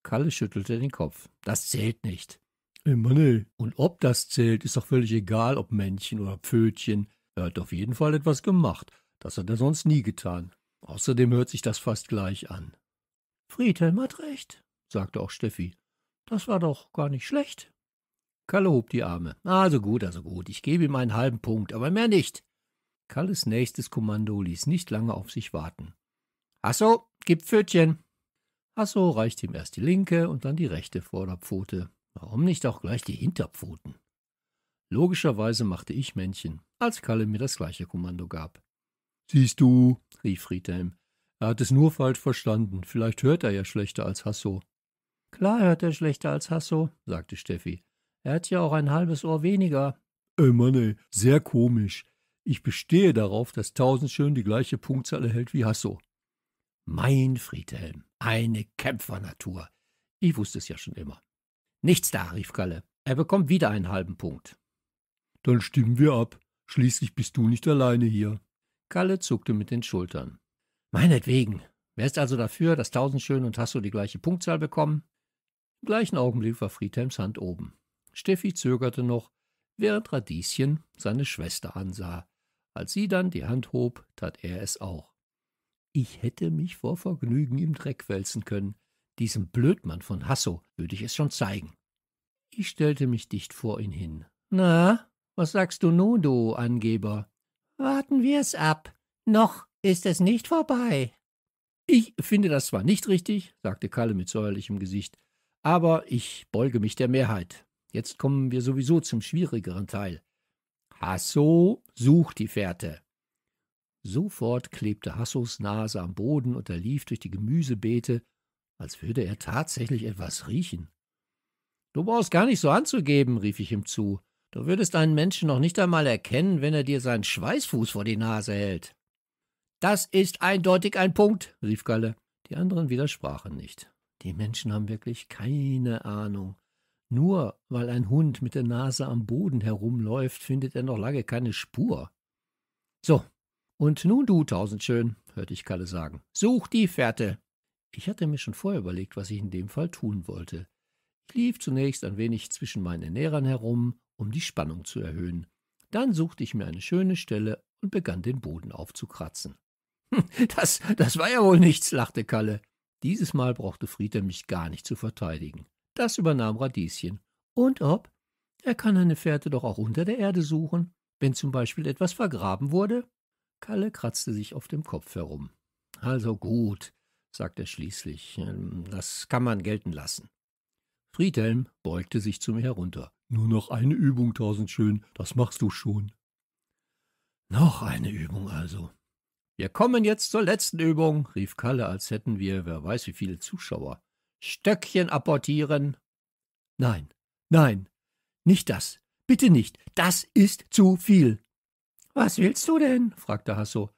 Kalle schüttelte den Kopf. Das zählt nicht. Immer Mann, Und ob das zählt, ist doch völlig egal, ob Männchen oder Pfötchen. Er hat auf jeden Fall etwas gemacht. Das hat er sonst nie getan. Außerdem hört sich das fast gleich an. Friedhelm hat recht, sagte auch Steffi. Das war doch gar nicht schlecht. Kalle hob die Arme. Also gut, also gut, ich gebe ihm einen halben Punkt, aber mehr nicht. Kalles nächstes Kommando ließ nicht lange auf sich warten. Hasso, gib Pfötchen. Hasso reichte ihm erst die linke und dann die rechte Vorderpfote. Warum nicht auch gleich die Hinterpfoten? Logischerweise machte ich Männchen, als Kalle mir das gleiche Kommando gab. Siehst du, rief Friedhelm. Er hat es nur falsch verstanden. Vielleicht hört er ja schlechter als Hasso. Klar hört er schlechter als Hasso, sagte Steffi. Er hat ja auch ein halbes Ohr weniger. Ey Mann, ey, sehr komisch. Ich bestehe darauf, dass Tausendschön die gleiche Punktzahl erhält wie Hasso. Mein Friedhelm, eine Kämpfernatur. Ich wusste es ja schon immer. Nichts da, rief Galle. Er bekommt wieder einen halben Punkt. Dann stimmen wir ab. Schließlich bist du nicht alleine hier. Galle zuckte mit den Schultern. Meinetwegen. Wer ist also dafür, dass Tausendschön und Hasso die gleiche Punktzahl bekommen? Im gleichen Augenblick war Friedhelms Hand oben. Steffi zögerte noch, während Radieschen seine Schwester ansah. Als sie dann die Hand hob, tat er es auch. Ich hätte mich vor Vergnügen im Dreck wälzen können. Diesem Blödmann von Hasso würde ich es schon zeigen. Ich stellte mich dicht vor ihn hin. Na, was sagst du nun, du Angeber? Warten wir's ab. Noch ist es nicht vorbei. Ich finde das zwar nicht richtig, sagte Kalle mit säuerlichem Gesicht, aber ich beuge mich der Mehrheit. Jetzt kommen wir sowieso zum schwierigeren Teil. Hasso, such die Fährte. Sofort klebte Hassos Nase am Boden und er lief durch die Gemüsebeete, als würde er tatsächlich etwas riechen. Du brauchst gar nicht so anzugeben, rief ich ihm zu. Du würdest einen Menschen noch nicht einmal erkennen, wenn er dir seinen Schweißfuß vor die Nase hält. Das ist eindeutig ein Punkt, rief Galle. Die anderen widersprachen nicht. Die Menschen haben wirklich keine Ahnung. Nur weil ein Hund mit der Nase am Boden herumläuft, findet er noch lange keine Spur. So, und nun du, Tausendschön, hörte ich Kalle sagen, such die Fährte. Ich hatte mir schon vorher überlegt, was ich in dem Fall tun wollte. Ich lief zunächst ein wenig zwischen meinen Ernährern herum, um die Spannung zu erhöhen. Dann suchte ich mir eine schöne Stelle und begann den Boden aufzukratzen. Hm, das, das war ja wohl nichts, lachte Kalle. Dieses Mal brauchte Frieder mich gar nicht zu verteidigen. Das übernahm Radieschen. Und ob? Er kann eine Fährte doch auch unter der Erde suchen, wenn zum Beispiel etwas vergraben wurde. Kalle kratzte sich auf dem Kopf herum. Also gut, sagte er schließlich, ähm, das kann man gelten lassen. Friedhelm beugte sich zu mir herunter. Nur noch eine Übung, Tausendschön, das machst du schon. Noch eine Übung also. Wir kommen jetzt zur letzten Übung, rief Kalle, als hätten wir wer weiß wie viele Zuschauer. Stöckchen apportieren. Nein, nein, nicht das. Bitte nicht. Das ist zu viel. Was willst du denn? fragte Hasso.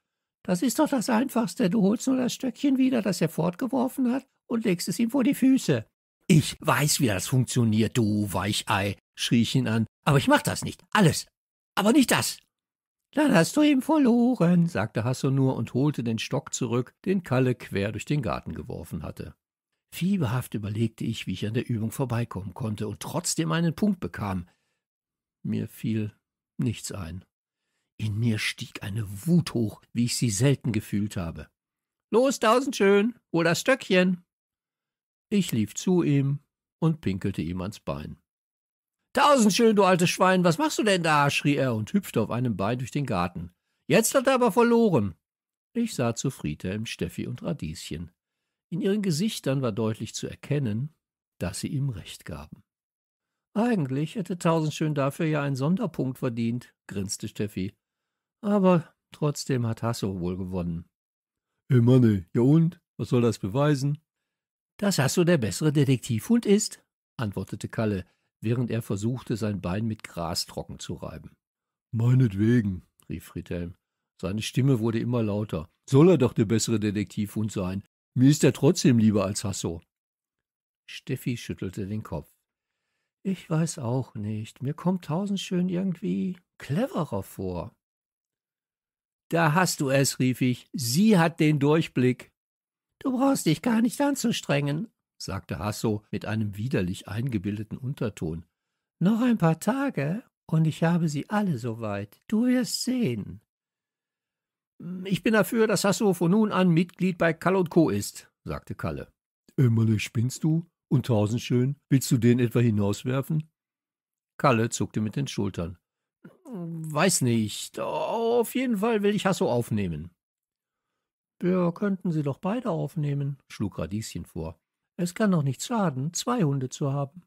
Das ist doch das Einfachste. Du holst nur das Stöckchen wieder, das er fortgeworfen hat, und legst es ihm vor die Füße. Ich weiß, wie das funktioniert, du Weichei, schrie ich ihn an. Aber ich mach das nicht. Alles. Aber nicht das. Dann hast du ihm verloren, sagte Hasso nur und holte den Stock zurück, den Kalle quer durch den Garten geworfen hatte. Fieberhaft überlegte ich, wie ich an der Übung vorbeikommen konnte und trotzdem einen Punkt bekam. Mir fiel nichts ein. In mir stieg eine Wut hoch, wie ich sie selten gefühlt habe. Los, tausend schön, wo das Stöckchen? Ich lief zu ihm und pinkelte ihm ans Bein. Tausend schön, du altes Schwein, was machst du denn da? schrie er und hüpfte auf einem Bein durch den Garten. Jetzt hat er aber verloren. Ich sah zu Frieda im Steffi und Radieschen. In ihren Gesichtern war deutlich zu erkennen, dass sie ihm recht gaben. Eigentlich hätte Tausendschön dafür ja einen Sonderpunkt verdient, grinste Steffi. Aber trotzdem hat Hasso wohl gewonnen. Hey Manne, ja und? Was soll das beweisen? Dass Hasso der bessere Detektivhund ist, antwortete Kalle, während er versuchte, sein Bein mit Gras trocken zu reiben. Meinetwegen, rief Friedhelm. Seine Stimme wurde immer lauter. Soll er doch der bessere Detektivhund sein? Mir ist er trotzdem lieber als Hasso. Steffi schüttelte den Kopf. Ich weiß auch nicht. Mir kommt Tausendschön irgendwie cleverer vor. Da hast du es, rief ich. Sie hat den Durchblick. Du brauchst dich gar nicht anzustrengen, sagte Hasso mit einem widerlich eingebildeten Unterton. Noch ein paar Tage und ich habe sie alle soweit. Du wirst sehen. Ich bin dafür, dass Hasso von nun an Mitglied bei Kall und Co. ist, sagte Kalle. Ömmerle, spinnst du? Und Tausendschön? Willst du den etwa hinauswerfen? Kalle zuckte mit den Schultern. Weiß nicht. Auf jeden Fall will ich Hasso aufnehmen. Wir könnten sie doch beide aufnehmen, schlug Radieschen vor. Es kann doch nicht schaden, zwei Hunde zu haben.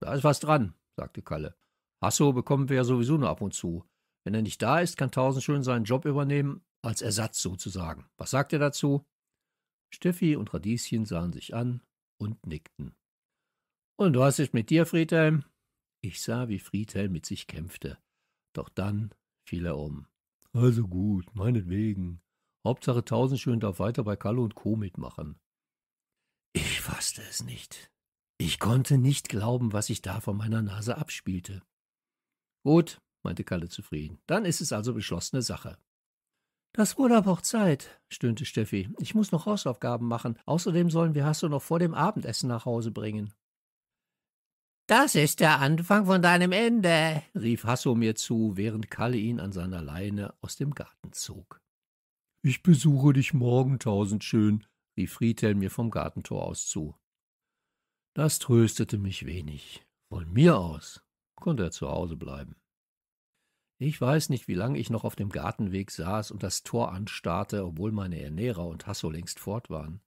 Da ist was dran, sagte Kalle. Hasso bekommen wir ja sowieso nur ab und zu. Wenn er nicht da ist, kann Tausend seinen Job übernehmen, als Ersatz sozusagen. Was sagt er dazu? Steffi und Radieschen sahen sich an und nickten. Und was ist mit dir, Friedhelm? Ich sah, wie Friedhelm mit sich kämpfte. Doch dann fiel er um. Also gut, meinetwegen. Hauptsache Tausendschön darf weiter bei Kalle und Co. mitmachen. Ich fasste es nicht. Ich konnte nicht glauben, was sich da vor meiner Nase abspielte. Gut, meinte Kalle zufrieden. Dann ist es also beschlossene Sache. Das wurde aber auch Zeit, stöhnte Steffi. Ich muss noch Hausaufgaben machen. Außerdem sollen wir Hasso noch vor dem Abendessen nach Hause bringen. Das ist der Anfang von deinem Ende, rief Hasso mir zu, während Kalle ihn an seiner Leine aus dem Garten zog. Ich besuche dich morgen tausendschön, rief Friedhelm mir vom Gartentor aus zu. Das tröstete mich wenig. Von mir aus konnte er zu Hause bleiben. Ich weiß nicht, wie lange ich noch auf dem Gartenweg saß und das Tor anstarrte, obwohl meine Ernährer und Hasso längst fort waren.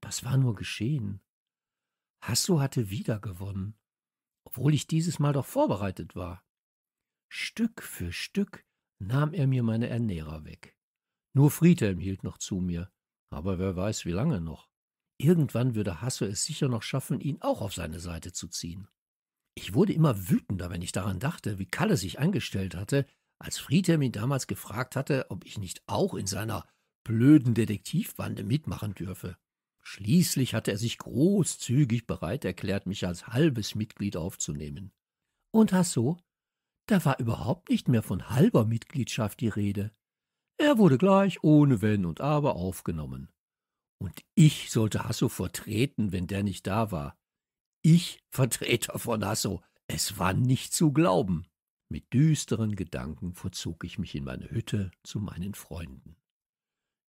Das war nur geschehen. Hasso hatte wieder gewonnen, obwohl ich dieses Mal doch vorbereitet war. Stück für Stück nahm er mir meine Ernährer weg. Nur Friedhelm hielt noch zu mir, aber wer weiß, wie lange noch. Irgendwann würde Hasso es sicher noch schaffen, ihn auch auf seine Seite zu ziehen. Ich wurde immer wütender, wenn ich daran dachte, wie Kalle sich angestellt hatte, als Friedhelm ihn damals gefragt hatte, ob ich nicht auch in seiner blöden Detektivbande mitmachen dürfe. Schließlich hatte er sich großzügig bereit erklärt, mich als halbes Mitglied aufzunehmen. Und hast so? Da war überhaupt nicht mehr von halber Mitgliedschaft die Rede. Er wurde gleich ohne Wenn und Aber aufgenommen. Und ich sollte Hasso vertreten, wenn der nicht da war. Ich, Vertreter von Hasso, es war nicht zu glauben. Mit düsteren Gedanken verzog ich mich in meine Hütte zu meinen Freunden.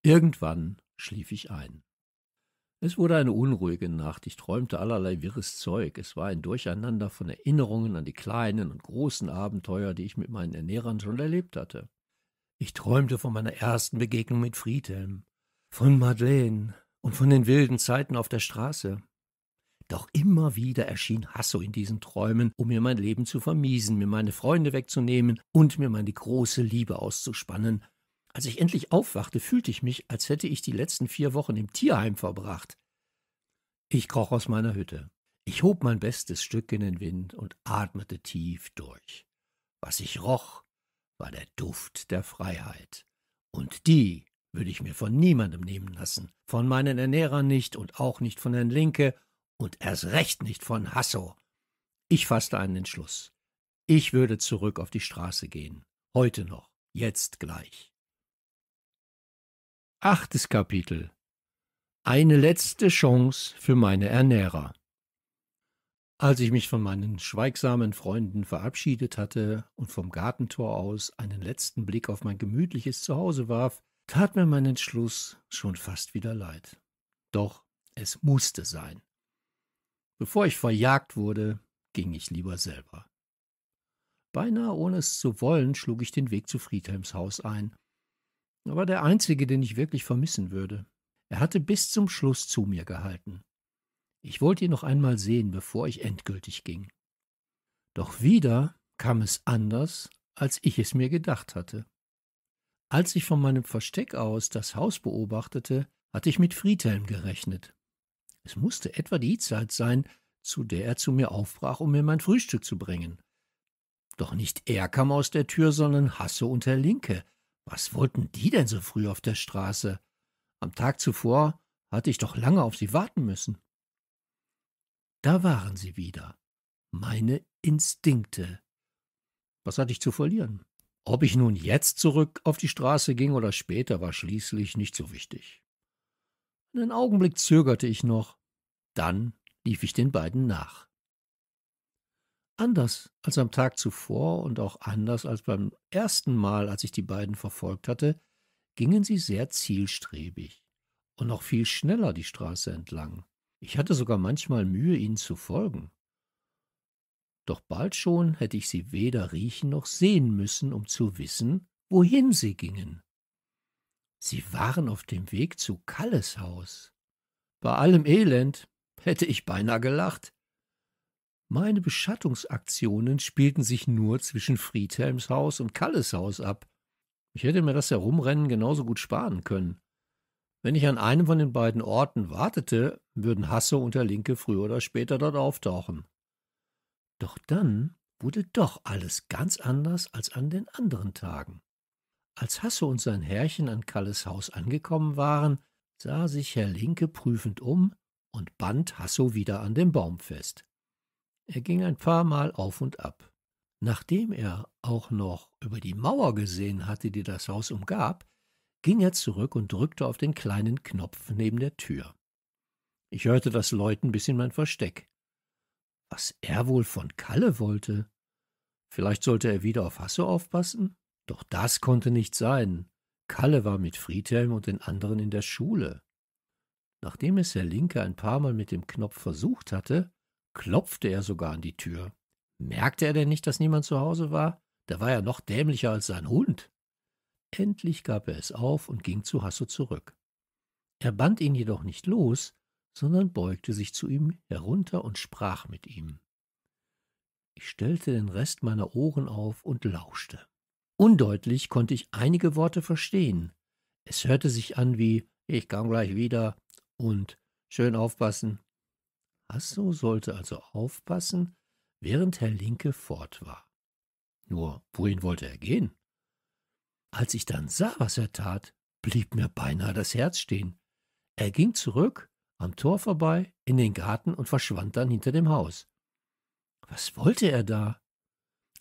Irgendwann schlief ich ein. Es wurde eine unruhige Nacht, ich träumte allerlei wirres Zeug, es war ein Durcheinander von Erinnerungen an die kleinen und großen Abenteuer, die ich mit meinen Ernährern schon erlebt hatte. Ich träumte von meiner ersten Begegnung mit Friedhelm, von Madeleine und von den wilden Zeiten auf der Straße. Doch immer wieder erschien Hasso in diesen Träumen, um mir mein Leben zu vermiesen, mir meine Freunde wegzunehmen und mir meine große Liebe auszuspannen. Als ich endlich aufwachte, fühlte ich mich, als hätte ich die letzten vier Wochen im Tierheim verbracht. Ich kroch aus meiner Hütte. Ich hob mein bestes Stück in den Wind und atmete tief durch. Was ich roch, war der Duft der Freiheit. Und die würde ich mir von niemandem nehmen lassen, von meinen Ernährern nicht und auch nicht von Herrn Linke und erst recht nicht von Hasso. Ich fasste einen Entschluss. Ich würde zurück auf die Straße gehen. Heute noch. Jetzt gleich. Achtes Kapitel. Eine letzte Chance für meine Ernährer. Als ich mich von meinen schweigsamen Freunden verabschiedet hatte und vom Gartentor aus einen letzten Blick auf mein gemütliches Zuhause warf, tat mir mein Entschluss schon fast wieder leid. Doch es musste sein. Bevor ich verjagt wurde, ging ich lieber selber. Beinahe ohne es zu wollen, schlug ich den Weg zu Friedhelms Haus ein. Er war der einzige, den ich wirklich vermissen würde. Er hatte bis zum Schluss zu mir gehalten. Ich wollte ihn noch einmal sehen, bevor ich endgültig ging. Doch wieder kam es anders, als ich es mir gedacht hatte. Als ich von meinem Versteck aus das Haus beobachtete, hatte ich mit Friedhelm gerechnet. Es musste etwa die Zeit sein, zu der er zu mir aufbrach, um mir mein Frühstück zu bringen. Doch nicht er kam aus der Tür, sondern Hasse und Herr Linke. Was wollten die denn so früh auf der Straße? Am Tag zuvor hatte ich doch lange auf sie warten müssen. Da waren sie wieder. Meine Instinkte. Was hatte ich zu verlieren? Ob ich nun jetzt zurück auf die Straße ging oder später, war schließlich nicht so wichtig. Einen Augenblick zögerte ich noch, dann lief ich den beiden nach. Anders als am Tag zuvor und auch anders als beim ersten Mal, als ich die beiden verfolgt hatte, gingen sie sehr zielstrebig und noch viel schneller die Straße entlang. Ich hatte sogar manchmal Mühe, ihnen zu folgen. Doch bald schon hätte ich sie weder riechen noch sehen müssen, um zu wissen, wohin sie gingen. Sie waren auf dem Weg zu Kalles Haus. Bei allem Elend hätte ich beinahe gelacht. Meine Beschattungsaktionen spielten sich nur zwischen Friedhelms Haus und Kalles Haus ab. Ich hätte mir das Herumrennen genauso gut sparen können. Wenn ich an einem von den beiden Orten wartete, würden Hasse und der Linke früher oder später dort auftauchen. Doch dann wurde doch alles ganz anders als an den anderen Tagen. Als Hasse und sein Herrchen an Kalles Haus angekommen waren, sah sich Herr Linke prüfend um und band Hasso wieder an dem Baum fest. Er ging ein paar Mal auf und ab. Nachdem er auch noch über die Mauer gesehen hatte, die das Haus umgab, ging er zurück und drückte auf den kleinen Knopf neben der Tür. Ich hörte das Läuten bis in mein Versteck. Was er wohl von Kalle wollte? Vielleicht sollte er wieder auf Hasso aufpassen? Doch das konnte nicht sein. Kalle war mit Friedhelm und den anderen in der Schule. Nachdem es Herr Linke ein paar Mal mit dem Knopf versucht hatte, klopfte er sogar an die Tür. Merkte er denn nicht, dass niemand zu Hause war? Da war er noch dämlicher als sein Hund. Endlich gab er es auf und ging zu Hasso zurück. Er band ihn jedoch nicht los, sondern beugte sich zu ihm herunter und sprach mit ihm. Ich stellte den Rest meiner Ohren auf und lauschte. Undeutlich konnte ich einige Worte verstehen. Es hörte sich an wie ich komm gleich wieder und schön aufpassen. Hasso sollte also aufpassen, während Herr Linke fort war. Nur wohin wollte er gehen? Als ich dann sah, was er tat, blieb mir beinahe das Herz stehen. Er ging zurück, am Tor vorbei, in den Garten und verschwand dann hinter dem Haus. Was wollte er da?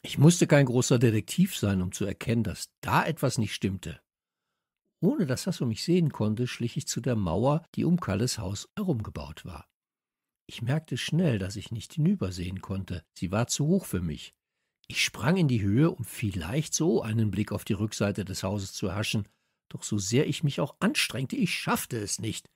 Ich musste kein großer Detektiv sein, um zu erkennen, dass da etwas nicht stimmte. Ohne dass um mich sehen konnte, schlich ich zu der Mauer, die um Kalles Haus herumgebaut war. Ich merkte schnell, dass ich nicht hinübersehen konnte. Sie war zu hoch für mich. Ich sprang in die Höhe, um vielleicht so einen Blick auf die Rückseite des Hauses zu erhaschen, doch so sehr ich mich auch anstrengte, ich schaffte es nicht.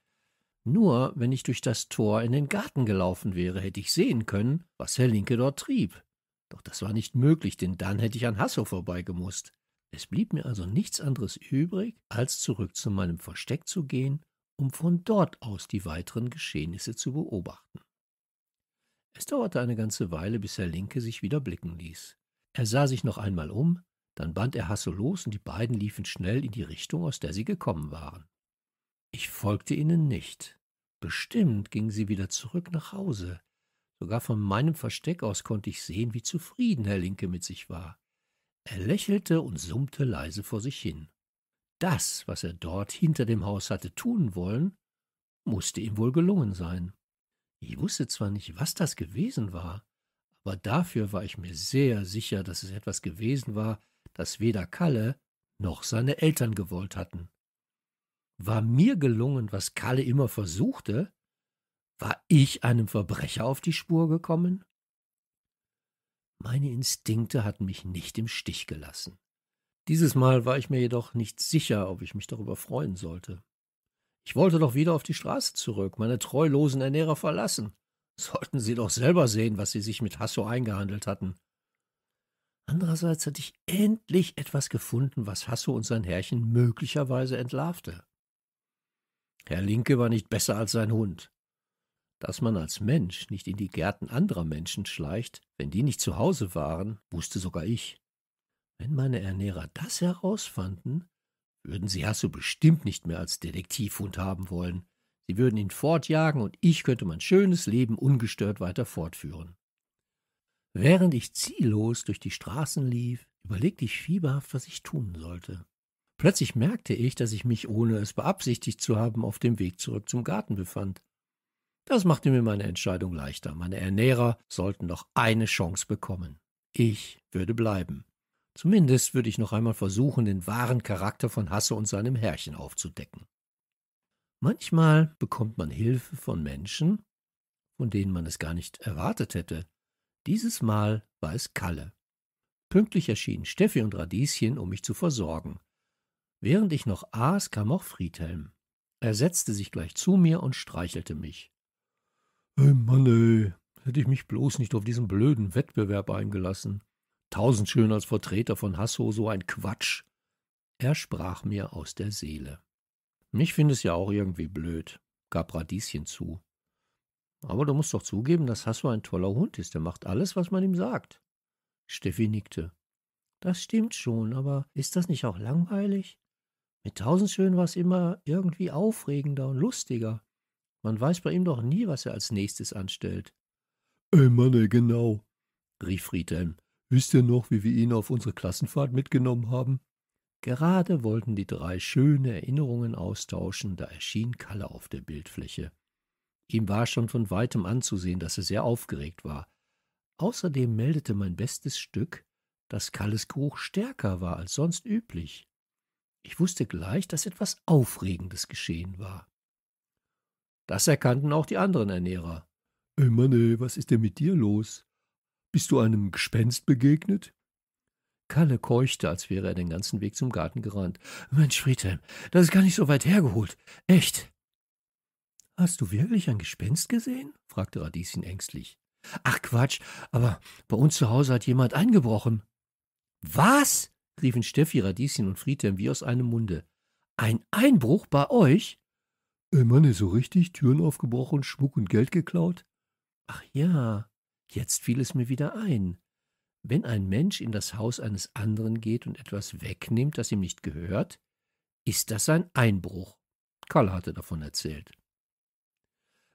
Nur wenn ich durch das Tor in den Garten gelaufen wäre, hätte ich sehen können, was Herr Linke dort trieb. Doch das war nicht möglich, denn dann hätte ich an Hasso vorbeigemusst. Es blieb mir also nichts anderes übrig, als zurück zu meinem Versteck zu gehen, um von dort aus die weiteren Geschehnisse zu beobachten. Es dauerte eine ganze Weile, bis Herr Linke sich wieder blicken ließ. Er sah sich noch einmal um, dann band er Hasso los und die beiden liefen schnell in die Richtung, aus der sie gekommen waren. Ich folgte ihnen nicht. Bestimmt gingen sie wieder zurück nach Hause. Sogar von meinem Versteck aus konnte ich sehen, wie zufrieden Herr Linke mit sich war. Er lächelte und summte leise vor sich hin. Das, was er dort hinter dem Haus hatte tun wollen, musste ihm wohl gelungen sein. Ich wusste zwar nicht, was das gewesen war, aber dafür war ich mir sehr sicher, dass es etwas gewesen war, das weder Kalle noch seine Eltern gewollt hatten. War mir gelungen, was Kalle immer versuchte, war ich einem Verbrecher auf die Spur gekommen? Meine Instinkte hatten mich nicht im Stich gelassen. Dieses Mal war ich mir jedoch nicht sicher, ob ich mich darüber freuen sollte. Ich wollte doch wieder auf die Straße zurück, meine treulosen Ernährer verlassen. Sollten sie doch selber sehen, was sie sich mit Hasso eingehandelt hatten. Andererseits hatte ich endlich etwas gefunden, was Hasso und sein Herrchen möglicherweise entlarvte. Herr Linke war nicht besser als sein Hund. Dass man als Mensch nicht in die Gärten anderer Menschen schleicht, wenn die nicht zu Hause waren, wusste sogar ich. Wenn meine Ernährer das herausfanden, würden sie Hasso bestimmt nicht mehr als Detektivhund haben wollen. Sie würden ihn fortjagen und ich könnte mein schönes Leben ungestört weiter fortführen. Während ich ziellos durch die Straßen lief, überlegte ich fieberhaft, was ich tun sollte. Plötzlich merkte ich, dass ich mich, ohne es beabsichtigt zu haben, auf dem Weg zurück zum Garten befand. Das machte mir meine Entscheidung leichter. Meine Ernährer sollten noch eine Chance bekommen. Ich würde bleiben. Zumindest würde ich noch einmal versuchen, den wahren Charakter von Hasse und seinem Herrchen aufzudecken. Manchmal bekommt man Hilfe von Menschen, von denen man es gar nicht erwartet hätte. Dieses Mal war es Kalle. Pünktlich erschienen Steffi und Radieschen, um mich zu versorgen. Während ich noch aß, kam auch Friedhelm. Er setzte sich gleich zu mir und streichelte mich. Hey Mann, ey, hätte ich mich bloß nicht auf diesen blöden Wettbewerb eingelassen. Tausend schön als Vertreter von Hasso so ein Quatsch. Er sprach mir aus der Seele. Mich finde es ja auch irgendwie blöd, gab Radieschen zu. Aber du musst doch zugeben, dass Hasso ein toller Hund ist. Er macht alles, was man ihm sagt. Steffi nickte. Das stimmt schon, aber ist das nicht auch langweilig? Mit Tausendschön war es immer irgendwie aufregender und lustiger. Man weiß bei ihm doch nie, was er als nächstes anstellt. Ey, Mann, ey, genau, rief Friedhelm. Wisst ihr noch, wie wir ihn auf unsere Klassenfahrt mitgenommen haben? Gerade wollten die drei schöne Erinnerungen austauschen, da erschien Kalle auf der Bildfläche. Ihm war schon von weitem anzusehen, dass er sehr aufgeregt war. Außerdem meldete mein bestes Stück, dass Kalles Geruch stärker war als sonst üblich. Ich wusste gleich, dass etwas Aufregendes geschehen war. Das erkannten auch die anderen Ernährer. Ey Mann, was ist denn mit dir los? Bist du einem Gespenst begegnet? Kalle keuchte, als wäre er den ganzen Weg zum Garten gerannt. Mensch, Friedhelm, das ist gar nicht so weit hergeholt. Echt. Hast du wirklich ein Gespenst gesehen? fragte Radieschen ängstlich. Ach Quatsch, aber bei uns zu Hause hat jemand eingebrochen. Was? riefen Steffi, Radieschen und Friedhelm wie aus einem Munde. Ein Einbruch bei euch? Ey, äh, Mann, so richtig? Türen aufgebrochen, Schmuck und Geld geklaut? Ach ja, jetzt fiel es mir wieder ein. Wenn ein Mensch in das Haus eines anderen geht und etwas wegnimmt, das ihm nicht gehört, ist das ein Einbruch. Kalle hatte davon erzählt.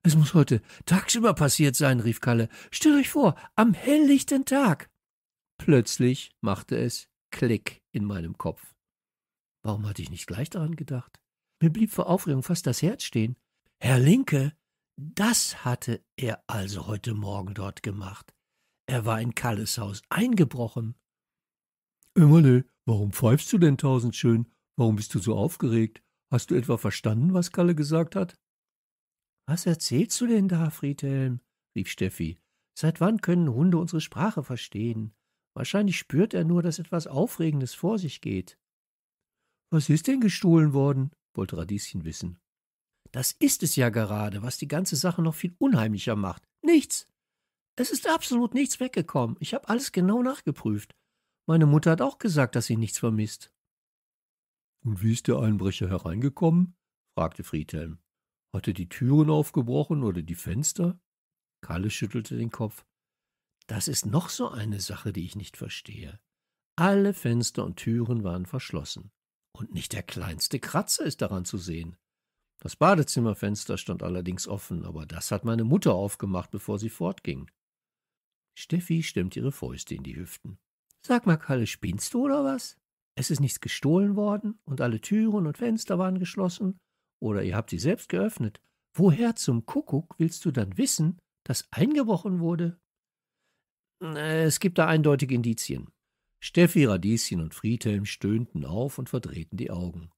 Es muss heute tagsüber passiert sein, rief Kalle. Stell euch vor, am helllichten Tag. Plötzlich machte es Klick in meinem Kopf. Warum hatte ich nicht gleich daran gedacht? Mir blieb vor Aufregung fast das Herz stehen. Herr Linke, das hatte er also heute Morgen dort gemacht. Er war in Kalles Haus eingebrochen. Immerle, warum pfeifst du denn tausend schön? Warum bist du so aufgeregt? Hast du etwa verstanden, was Kalle gesagt hat? Was erzählst du denn da, Friedhelm? rief Steffi. Seit wann können Hunde unsere Sprache verstehen? Wahrscheinlich spürt er nur, dass etwas Aufregendes vor sich geht. Was ist denn gestohlen worden? wollte Radieschen wissen. Das ist es ja gerade, was die ganze Sache noch viel unheimlicher macht. Nichts. Es ist absolut nichts weggekommen. Ich habe alles genau nachgeprüft. Meine Mutter hat auch gesagt, dass sie nichts vermisst. Und wie ist der Einbrecher hereingekommen? fragte Friedhelm. Hat er die Türen aufgebrochen oder die Fenster? Kalle schüttelte den Kopf. Das ist noch so eine Sache, die ich nicht verstehe. Alle Fenster und Türen waren verschlossen und nicht der kleinste Kratzer ist daran zu sehen. Das Badezimmerfenster stand allerdings offen, aber das hat meine Mutter aufgemacht, bevor sie fortging. Steffi stemmt ihre Fäuste in die Hüften. Sag mal, Kalle, spinnst du oder was? Es ist nichts gestohlen worden und alle Türen und Fenster waren geschlossen oder ihr habt sie selbst geöffnet. Woher zum Kuckuck willst du dann wissen, dass eingebrochen wurde? Äh, es gibt da eindeutige Indizien. Steffi, Radieschen und Friedhelm stöhnten auf und verdrehten die Augen.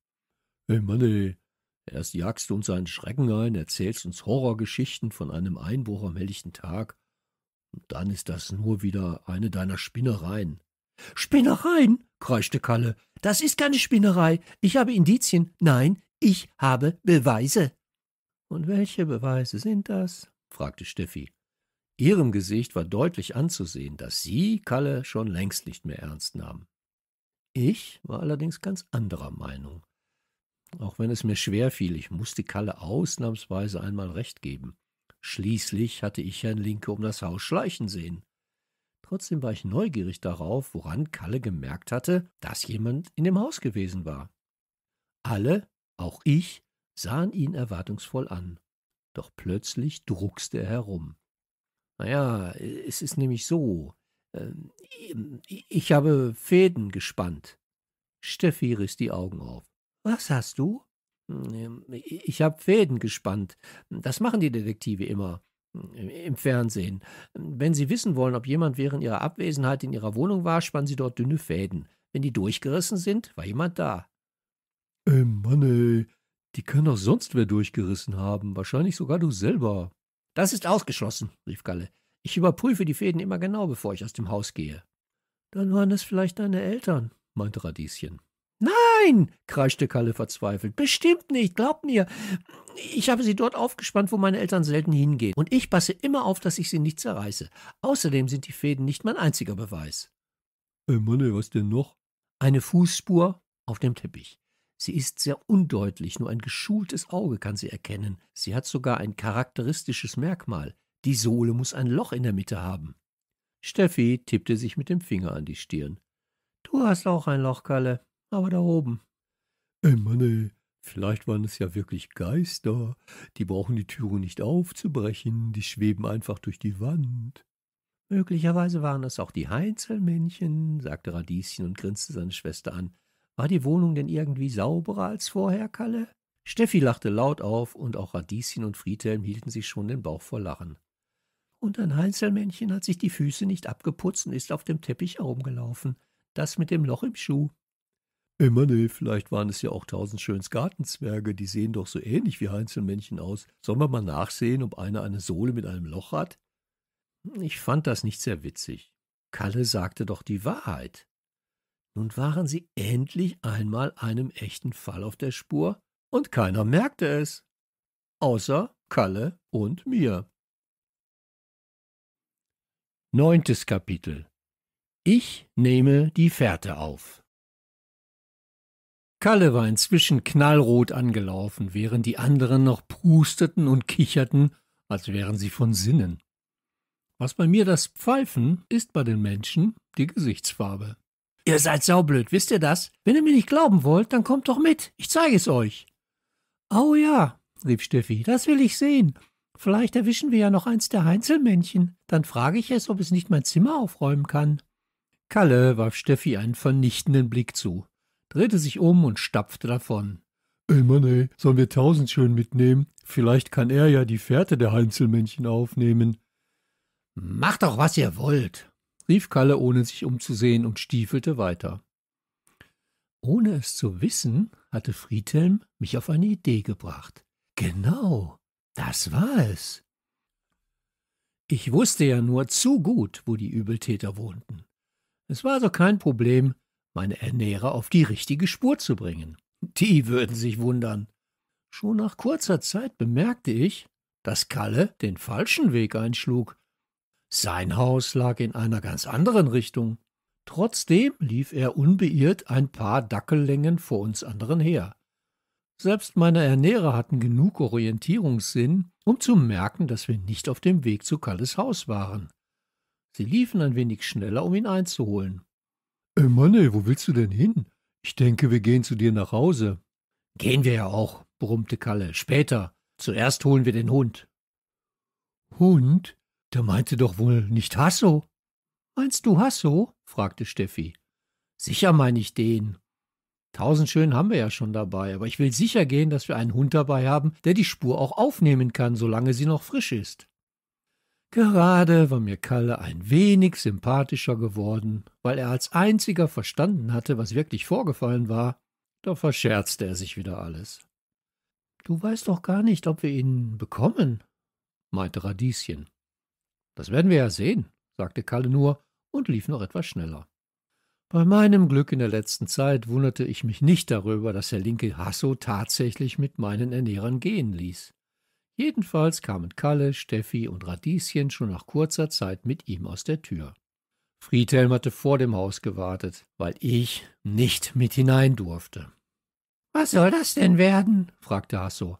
Hey Manni, erst jagst du uns einen Schrecken ein, erzählst uns Horrorgeschichten von einem Einbruch am helllichten Tag, und dann ist das nur wieder eine deiner Spinnereien. Spinnereien? kreischte Kalle. Das ist keine Spinnerei. Ich habe Indizien. Nein, ich habe Beweise. Und welche Beweise sind das? fragte Steffi. Ihrem Gesicht war deutlich anzusehen, dass Sie Kalle schon längst nicht mehr ernst nahm. Ich war allerdings ganz anderer Meinung. Auch wenn es mir schwer fiel, ich musste Kalle ausnahmsweise einmal recht geben. Schließlich hatte ich Herrn Linke um das Haus schleichen sehen. Trotzdem war ich neugierig darauf, woran Kalle gemerkt hatte, dass jemand in dem Haus gewesen war. Alle, auch ich, sahen ihn erwartungsvoll an. Doch plötzlich druckste er herum. Naja, es ist nämlich so. Ähm, ich habe Fäden gespannt. Steffi riss die Augen auf. Was hast du? Hm, ähm, ich habe Fäden gespannt. Das machen die Detektive immer hm, im Fernsehen. Wenn sie wissen wollen, ob jemand während ihrer Abwesenheit in ihrer Wohnung war, spannen sie dort dünne Fäden. Wenn die durchgerissen sind, war jemand da. Ey, äh, Mann, ey, die können doch sonst wer durchgerissen haben. Wahrscheinlich sogar du selber. Das ist ausgeschlossen, rief Galle. Ich überprüfe die Fäden immer genau, bevor ich aus dem Haus gehe. Dann waren es vielleicht deine Eltern, meinte Radieschen. Nein, kreischte Kalle verzweifelt. Bestimmt nicht, glaub mir. Ich habe sie dort aufgespannt, wo meine Eltern selten hingehen. Und ich passe immer auf, dass ich sie nicht zerreiße. Außerdem sind die Fäden nicht mein einziger Beweis. Ey, Mann, ey, was denn noch? Eine Fußspur auf dem Teppich. Sie ist sehr undeutlich, nur ein geschultes Auge kann sie erkennen. Sie hat sogar ein charakteristisches Merkmal. Die Sohle muss ein Loch in der Mitte haben. Steffi tippte sich mit dem Finger an die Stirn. Du hast auch ein Loch, Kalle, aber da oben. Ey, Mann, ne. vielleicht waren es ja wirklich Geister. Die brauchen die Türen nicht aufzubrechen, die schweben einfach durch die Wand. Möglicherweise waren es auch die Heinzelmännchen, sagte Radieschen und grinste seine Schwester an. War die Wohnung denn irgendwie sauberer als vorher, Kalle? Steffi lachte laut auf, und auch Radieschen und Friedhelm hielten sich schon den Bauch vor Lachen. Und ein Heinzelmännchen hat sich die Füße nicht abgeputzt und ist auf dem Teppich herumgelaufen. Das mit dem Loch im Schuh. Immer ne, vielleicht waren es ja auch tausend schöns Gartenzwerge, die sehen doch so ähnlich wie Heinzelmännchen aus. Sollen wir mal nachsehen, ob einer eine Sohle mit einem Loch hat? Ich fand das nicht sehr witzig. Kalle sagte doch die Wahrheit. Nun waren sie endlich einmal einem echten Fall auf der Spur, und keiner merkte es, außer Kalle und mir. Neuntes Kapitel Ich nehme die Fährte auf. Kalle war inzwischen knallrot angelaufen, während die anderen noch prusteten und kicherten, als wären sie von Sinnen. Was bei mir das Pfeifen ist bei den Menschen die Gesichtsfarbe. Ihr seid saublöd, wisst ihr das? Wenn ihr mir nicht glauben wollt, dann kommt doch mit. Ich zeige es euch. Oh ja, rief Steffi, das will ich sehen. Vielleicht erwischen wir ja noch eins der Heinzelmännchen. Dann frage ich es, ob es nicht mein Zimmer aufräumen kann. Kalle warf Steffi einen vernichtenden Blick zu, drehte sich um und stapfte davon. Ey Mann, ey, sollen wir tausend schön mitnehmen? Vielleicht kann er ja die Fährte der Heinzelmännchen aufnehmen. Macht doch, was ihr wollt, rief Kalle, ohne sich umzusehen, und stiefelte weiter. Ohne es zu wissen, hatte Friedhelm mich auf eine Idee gebracht. Genau, das war es. Ich wusste ja nur zu gut, wo die Übeltäter wohnten. Es war also kein Problem, meine Ernährer auf die richtige Spur zu bringen. Die würden sich wundern. Schon nach kurzer Zeit bemerkte ich, dass Kalle den falschen Weg einschlug sein Haus lag in einer ganz anderen Richtung. Trotzdem lief er unbeirrt ein paar Dackellängen vor uns anderen her. Selbst meine Ernährer hatten genug Orientierungssinn, um zu merken, dass wir nicht auf dem Weg zu Kalles Haus waren. Sie liefen ein wenig schneller, um ihn einzuholen. Ey äh, Manne, wo willst du denn hin? Ich denke, wir gehen zu dir nach Hause. Gehen wir ja auch, brummte Kalle. Später. Zuerst holen wir den Hund. Hund? Der meinte doch wohl nicht Hasso. Meinst du Hasso? fragte Steffi. Sicher meine ich den. Tausend Schönen haben wir ja schon dabei, aber ich will sicher gehen, dass wir einen Hund dabei haben, der die Spur auch aufnehmen kann, solange sie noch frisch ist. Gerade war mir Kalle ein wenig sympathischer geworden, weil er als einziger verstanden hatte, was wirklich vorgefallen war, da verscherzte er sich wieder alles. Du weißt doch gar nicht, ob wir ihn bekommen, meinte Radieschen. Das werden wir ja sehen, sagte Kalle nur und lief noch etwas schneller. Bei meinem Glück in der letzten Zeit wunderte ich mich nicht darüber, dass der linke Hasso tatsächlich mit meinen Ernährern gehen ließ. Jedenfalls kamen Kalle, Steffi und Radieschen schon nach kurzer Zeit mit ihm aus der Tür. Friedhelm hatte vor dem Haus gewartet, weil ich nicht mit hinein durfte. Was soll das denn werden? fragte Hasso.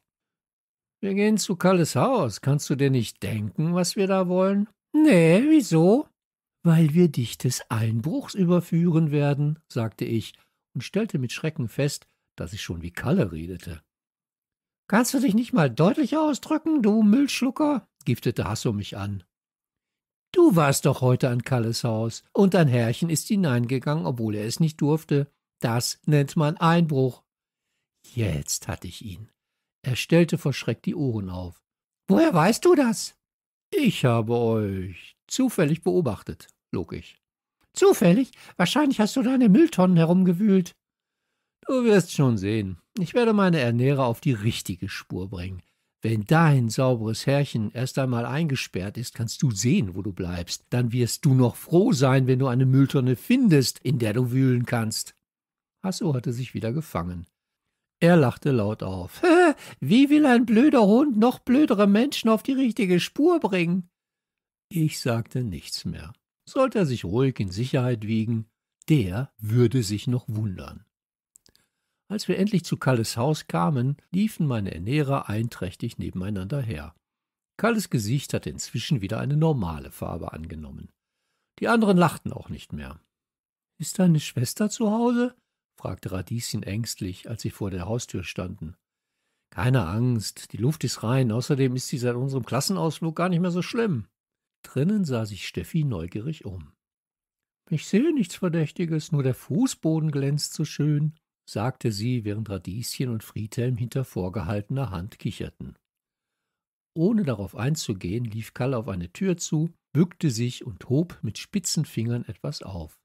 Wir gehen zu Kalles Haus. Kannst du dir nicht denken, was wir da wollen? Nee, wieso? Weil wir dich des Einbruchs überführen werden, sagte ich und stellte mit Schrecken fest, dass ich schon wie Kalle redete. Kannst du dich nicht mal deutlicher ausdrücken, du Müllschlucker? giftete Hasso mich an. Du warst doch heute an Kalles Haus, und dein Herrchen ist hineingegangen, obwohl er es nicht durfte. Das nennt man Einbruch. Jetzt hatte ich ihn. Er stellte vor Schreck die Ohren auf. Woher weißt du das? Ich habe euch zufällig beobachtet, log ich. Zufällig? Wahrscheinlich hast du deine Mülltonnen herumgewühlt. Du wirst schon sehen. Ich werde meine Ernährer auf die richtige Spur bringen. Wenn dein sauberes Herrchen erst einmal eingesperrt ist, kannst du sehen, wo du bleibst. Dann wirst du noch froh sein, wenn du eine Mülltonne findest, in der du wühlen kannst. Hasso hatte sich wieder gefangen. Er lachte laut auf. Wie will ein blöder Hund noch blödere Menschen auf die richtige Spur bringen? Ich sagte nichts mehr. Sollte er sich ruhig in Sicherheit wiegen, der würde sich noch wundern. Als wir endlich zu Kalles Haus kamen, liefen meine Ernährer einträchtig nebeneinander her. Kalles Gesicht hatte inzwischen wieder eine normale Farbe angenommen. Die anderen lachten auch nicht mehr. Ist deine Schwester zu Hause? fragte Radieschen ängstlich, als sie vor der Haustür standen. Keine Angst, die Luft ist rein, außerdem ist sie seit unserem Klassenausflug gar nicht mehr so schlimm. Drinnen sah sich Steffi neugierig um. Ich sehe nichts Verdächtiges, nur der Fußboden glänzt so schön, sagte sie, während Radieschen und Friedhelm hinter vorgehaltener Hand kicherten. Ohne darauf einzugehen, lief Kalle auf eine Tür zu, bückte sich und hob mit spitzen Fingern etwas auf.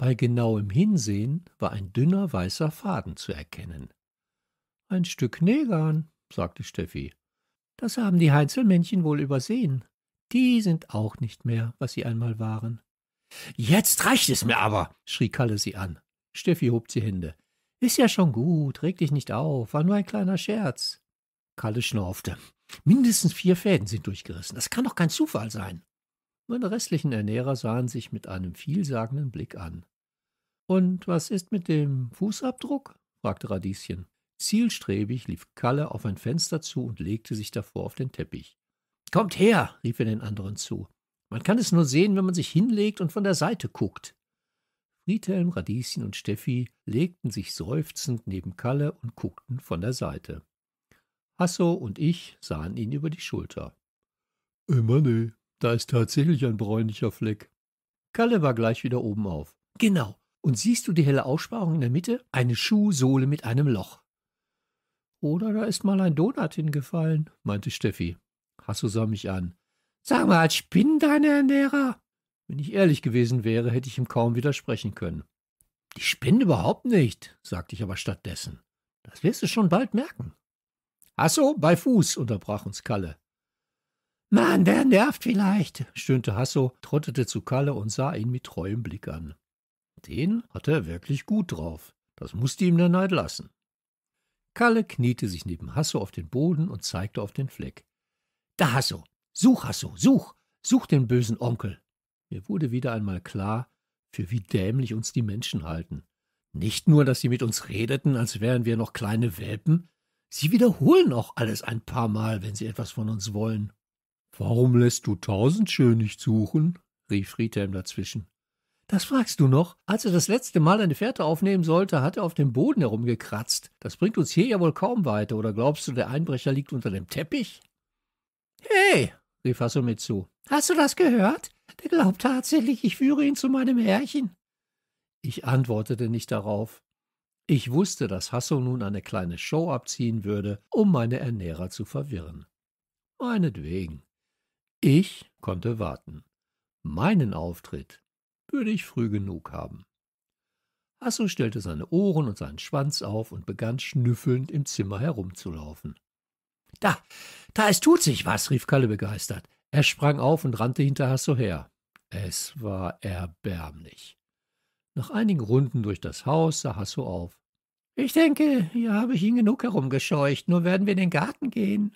Bei genauem Hinsehen war ein dünner weißer Faden zu erkennen. Ein Stück Negern, sagte Steffi. Das haben die Heinzelmännchen wohl übersehen. Die sind auch nicht mehr, was sie einmal waren. Jetzt reicht es mir aber, schrie Kalle sie an. Steffi hob die Hände. Ist ja schon gut, reg dich nicht auf, war nur ein kleiner Scherz. Kalle schnorfte. Mindestens vier Fäden sind durchgerissen. Das kann doch kein Zufall sein. Meine restlichen Ernährer sahen sich mit einem vielsagenden Blick an. Und was ist mit dem Fußabdruck? fragte Radieschen. Zielstrebig lief Kalle auf ein Fenster zu und legte sich davor auf den Teppich. Kommt her, rief er den anderen zu. Man kann es nur sehen, wenn man sich hinlegt und von der Seite guckt. Friedhelm, Radieschen und Steffi legten sich seufzend neben Kalle und guckten von der Seite. Hasso und ich sahen ihn über die Schulter. Immer ne, da ist tatsächlich ein bräunlicher Fleck. Kalle war gleich wieder oben auf. Genau. Und siehst du die helle Aussparung in der Mitte? Eine Schuhsohle mit einem Loch. Oder da ist mal ein Donut hingefallen, meinte Steffi. Hasso sah mich an. Sag mal, spinnen deine Ernährer? Wenn ich ehrlich gewesen wäre, hätte ich ihm kaum widersprechen können. Die spinnen überhaupt nicht, sagte ich aber stattdessen. Das wirst du schon bald merken. Hasso, bei Fuß, unterbrach uns Kalle. Mann, der nervt vielleicht, stöhnte Hasso, trottete zu Kalle und sah ihn mit treuem Blick an. Den hatte er wirklich gut drauf. Das musste ihm der Neid lassen. Kalle kniete sich neben Hasso auf den Boden und zeigte auf den Fleck. Da, Hasso! Such, Hasso! Such! Such den bösen Onkel! Mir wurde wieder einmal klar, für wie dämlich uns die Menschen halten. Nicht nur, dass sie mit uns redeten, als wären wir noch kleine Welpen, sie wiederholen auch alles ein paar Mal, wenn sie etwas von uns wollen. Warum lässt du tausend Schön nicht suchen? rief Friedhelm dazwischen. Das fragst du noch? Als er das letzte Mal eine Fährte aufnehmen sollte, hat er auf dem Boden herumgekratzt. Das bringt uns hier ja wohl kaum weiter, oder glaubst du, der Einbrecher liegt unter dem Teppich? Hey, rief zu. Hast du das gehört? Der glaubt tatsächlich, ich führe ihn zu meinem Herrchen. Ich antwortete nicht darauf. Ich wusste, dass Hasso nun eine kleine Show abziehen würde, um meine Ernährer zu verwirren. Meinetwegen. Ich konnte warten. Meinen Auftritt würde ich früh genug haben. Hasso stellte seine Ohren und seinen Schwanz auf und begann schnüffelnd im Zimmer herumzulaufen. Da, da, es tut sich was, rief Kalle begeistert. Er sprang auf und rannte hinter Hasso her. Es war erbärmlich. Nach einigen Runden durch das Haus sah Hasso auf. Ich denke, hier habe ich ihn genug herumgescheucht, nur werden wir in den Garten gehen.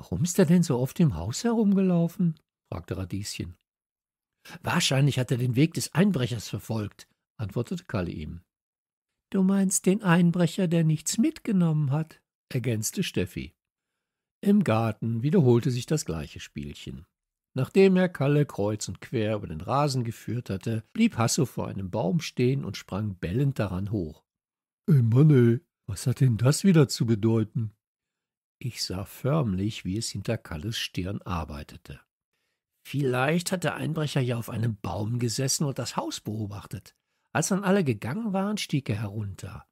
Warum ist er denn so oft im Haus herumgelaufen? fragte Radieschen. Wahrscheinlich hat er den Weg des Einbrechers verfolgt, antwortete Kalle ihm. Du meinst den Einbrecher, der nichts mitgenommen hat, ergänzte Steffi. Im Garten wiederholte sich das gleiche Spielchen. Nachdem er Kalle kreuz und quer über den Rasen geführt hatte, blieb Hasso vor einem Baum stehen und sprang bellend daran hoch. Ey Mann, ey, was hat denn das wieder zu bedeuten? Ich sah förmlich, wie es hinter Kalles Stirn arbeitete. Vielleicht hat der Einbrecher ja auf einem Baum gesessen und das Haus beobachtet. Als dann alle gegangen waren, stieg er herunter.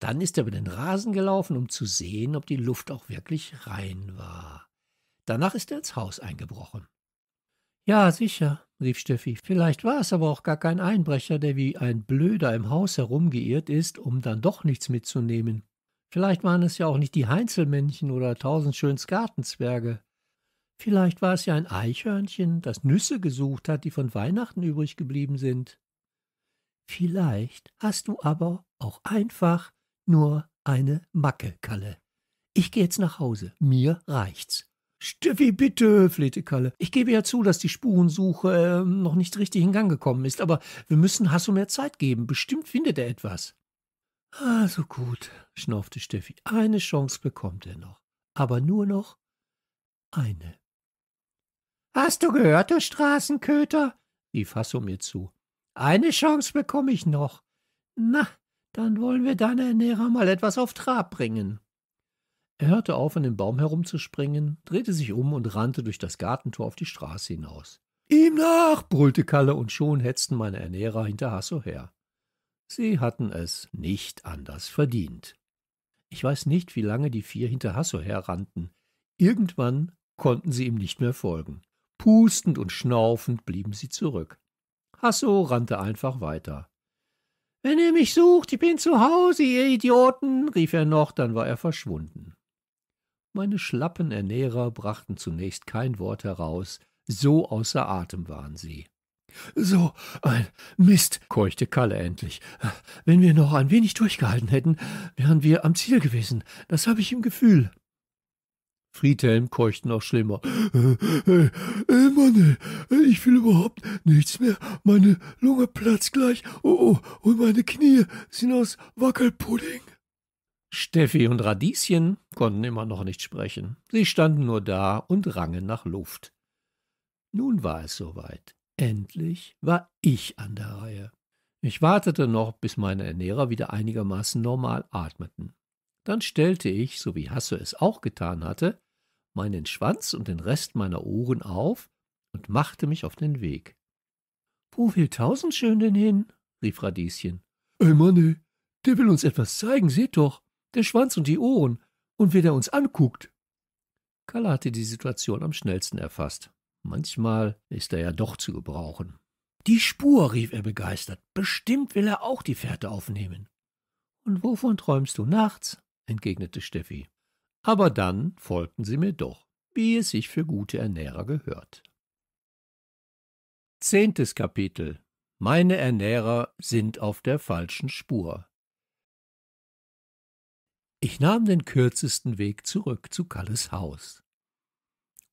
Dann ist er über den Rasen gelaufen, um zu sehen, ob die Luft auch wirklich rein war. Danach ist er ins Haus eingebrochen. Ja, sicher, rief Steffi. Vielleicht war es aber auch gar kein Einbrecher, der wie ein Blöder im Haus herumgeirrt ist, um dann doch nichts mitzunehmen. Vielleicht waren es ja auch nicht die Heinzelmännchen oder tausendschöns Gartenzwerge. Vielleicht war es ja ein Eichhörnchen, das Nüsse gesucht hat, die von Weihnachten übrig geblieben sind. Vielleicht hast du aber auch einfach nur eine Macke, Kalle. Ich geh jetzt nach Hause. Mir reicht's. Steffi, bitte, flehte Kalle. Ich gebe ja zu, dass die Spurensuche äh, noch nicht richtig in Gang gekommen ist, aber wir müssen Hasso mehr Zeit geben. Bestimmt findet er etwas. Also gut, schnaufte Steffi. Eine Chance bekommt er noch. Aber nur noch eine. Hast du gehört, du Straßenköter? rief Hasso mir zu. Eine Chance bekomme ich noch. Na, dann wollen wir deine Ernährer mal etwas auf Trab bringen. Er hörte auf, an dem Baum herumzuspringen, drehte sich um und rannte durch das Gartentor auf die Straße hinaus. Ihm nach! brüllte Kalle, und schon hetzten meine Ernährer hinter Hasso her. Sie hatten es nicht anders verdient. Ich weiß nicht, wie lange die vier hinter Hasso herrannten. Irgendwann konnten sie ihm nicht mehr folgen. Pustend und schnaufend blieben sie zurück. Hasso rannte einfach weiter. Wenn ihr mich sucht, ich bin zu Hause, ihr Idioten, rief er noch, dann war er verschwunden. Meine schlappen Ernährer brachten zunächst kein Wort heraus, so außer Atem waren sie. So ein Mist, keuchte Kalle endlich. Wenn wir noch ein wenig durchgehalten hätten, wären wir am Ziel gewesen. Das habe ich im Gefühl. Friedhelm keuchte noch schlimmer. Hey, äh, äh, Mann, äh, ich fühle überhaupt nichts mehr. Meine Lunge platzt gleich. Oh, oh, und meine Knie sind aus Wackelpudding. Steffi und Radieschen konnten immer noch nicht sprechen. Sie standen nur da und rangen nach Luft. Nun war es soweit. Endlich war ich an der Reihe. Ich wartete noch, bis meine Ernährer wieder einigermaßen normal atmeten. Dann stellte ich, so wie Hasso es auch getan hatte, meinen Schwanz und den Rest meiner Ohren auf und machte mich auf den Weg. Wo will Tausendschön denn hin? rief Radieschen. Ey Manne, der will uns etwas zeigen, seht doch, der Schwanz und die Ohren, und wie der uns anguckt. Kalle hatte die Situation am schnellsten erfasst. Manchmal ist er ja doch zu gebrauchen. Die Spur, rief er begeistert. Bestimmt will er auch die Fährte aufnehmen. Und wovon träumst du nachts? entgegnete Steffi. Aber dann folgten sie mir doch, wie es sich für gute Ernährer gehört. Zehntes Kapitel Meine Ernährer sind auf der falschen Spur. Ich nahm den kürzesten Weg zurück zu Kalles Haus.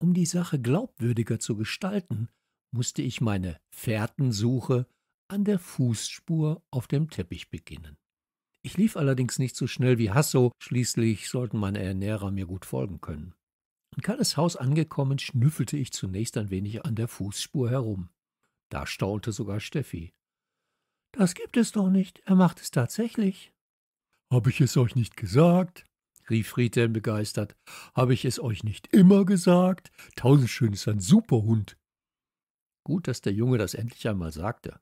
Um die Sache glaubwürdiger zu gestalten, musste ich meine Fährtensuche an der Fußspur auf dem Teppich beginnen. Ich lief allerdings nicht so schnell wie Hasso, schließlich sollten meine Ernährer mir gut folgen können. In Kalles Haus angekommen, schnüffelte ich zunächst ein wenig an der Fußspur herum. Da staunte sogar Steffi. Das gibt es doch nicht, er macht es tatsächlich. Hab ich es euch nicht gesagt? rief Friedhelm begeistert. Habe ich es euch nicht immer gesagt? Tausendschön ist ein super Hund. Gut, dass der Junge das endlich einmal sagte.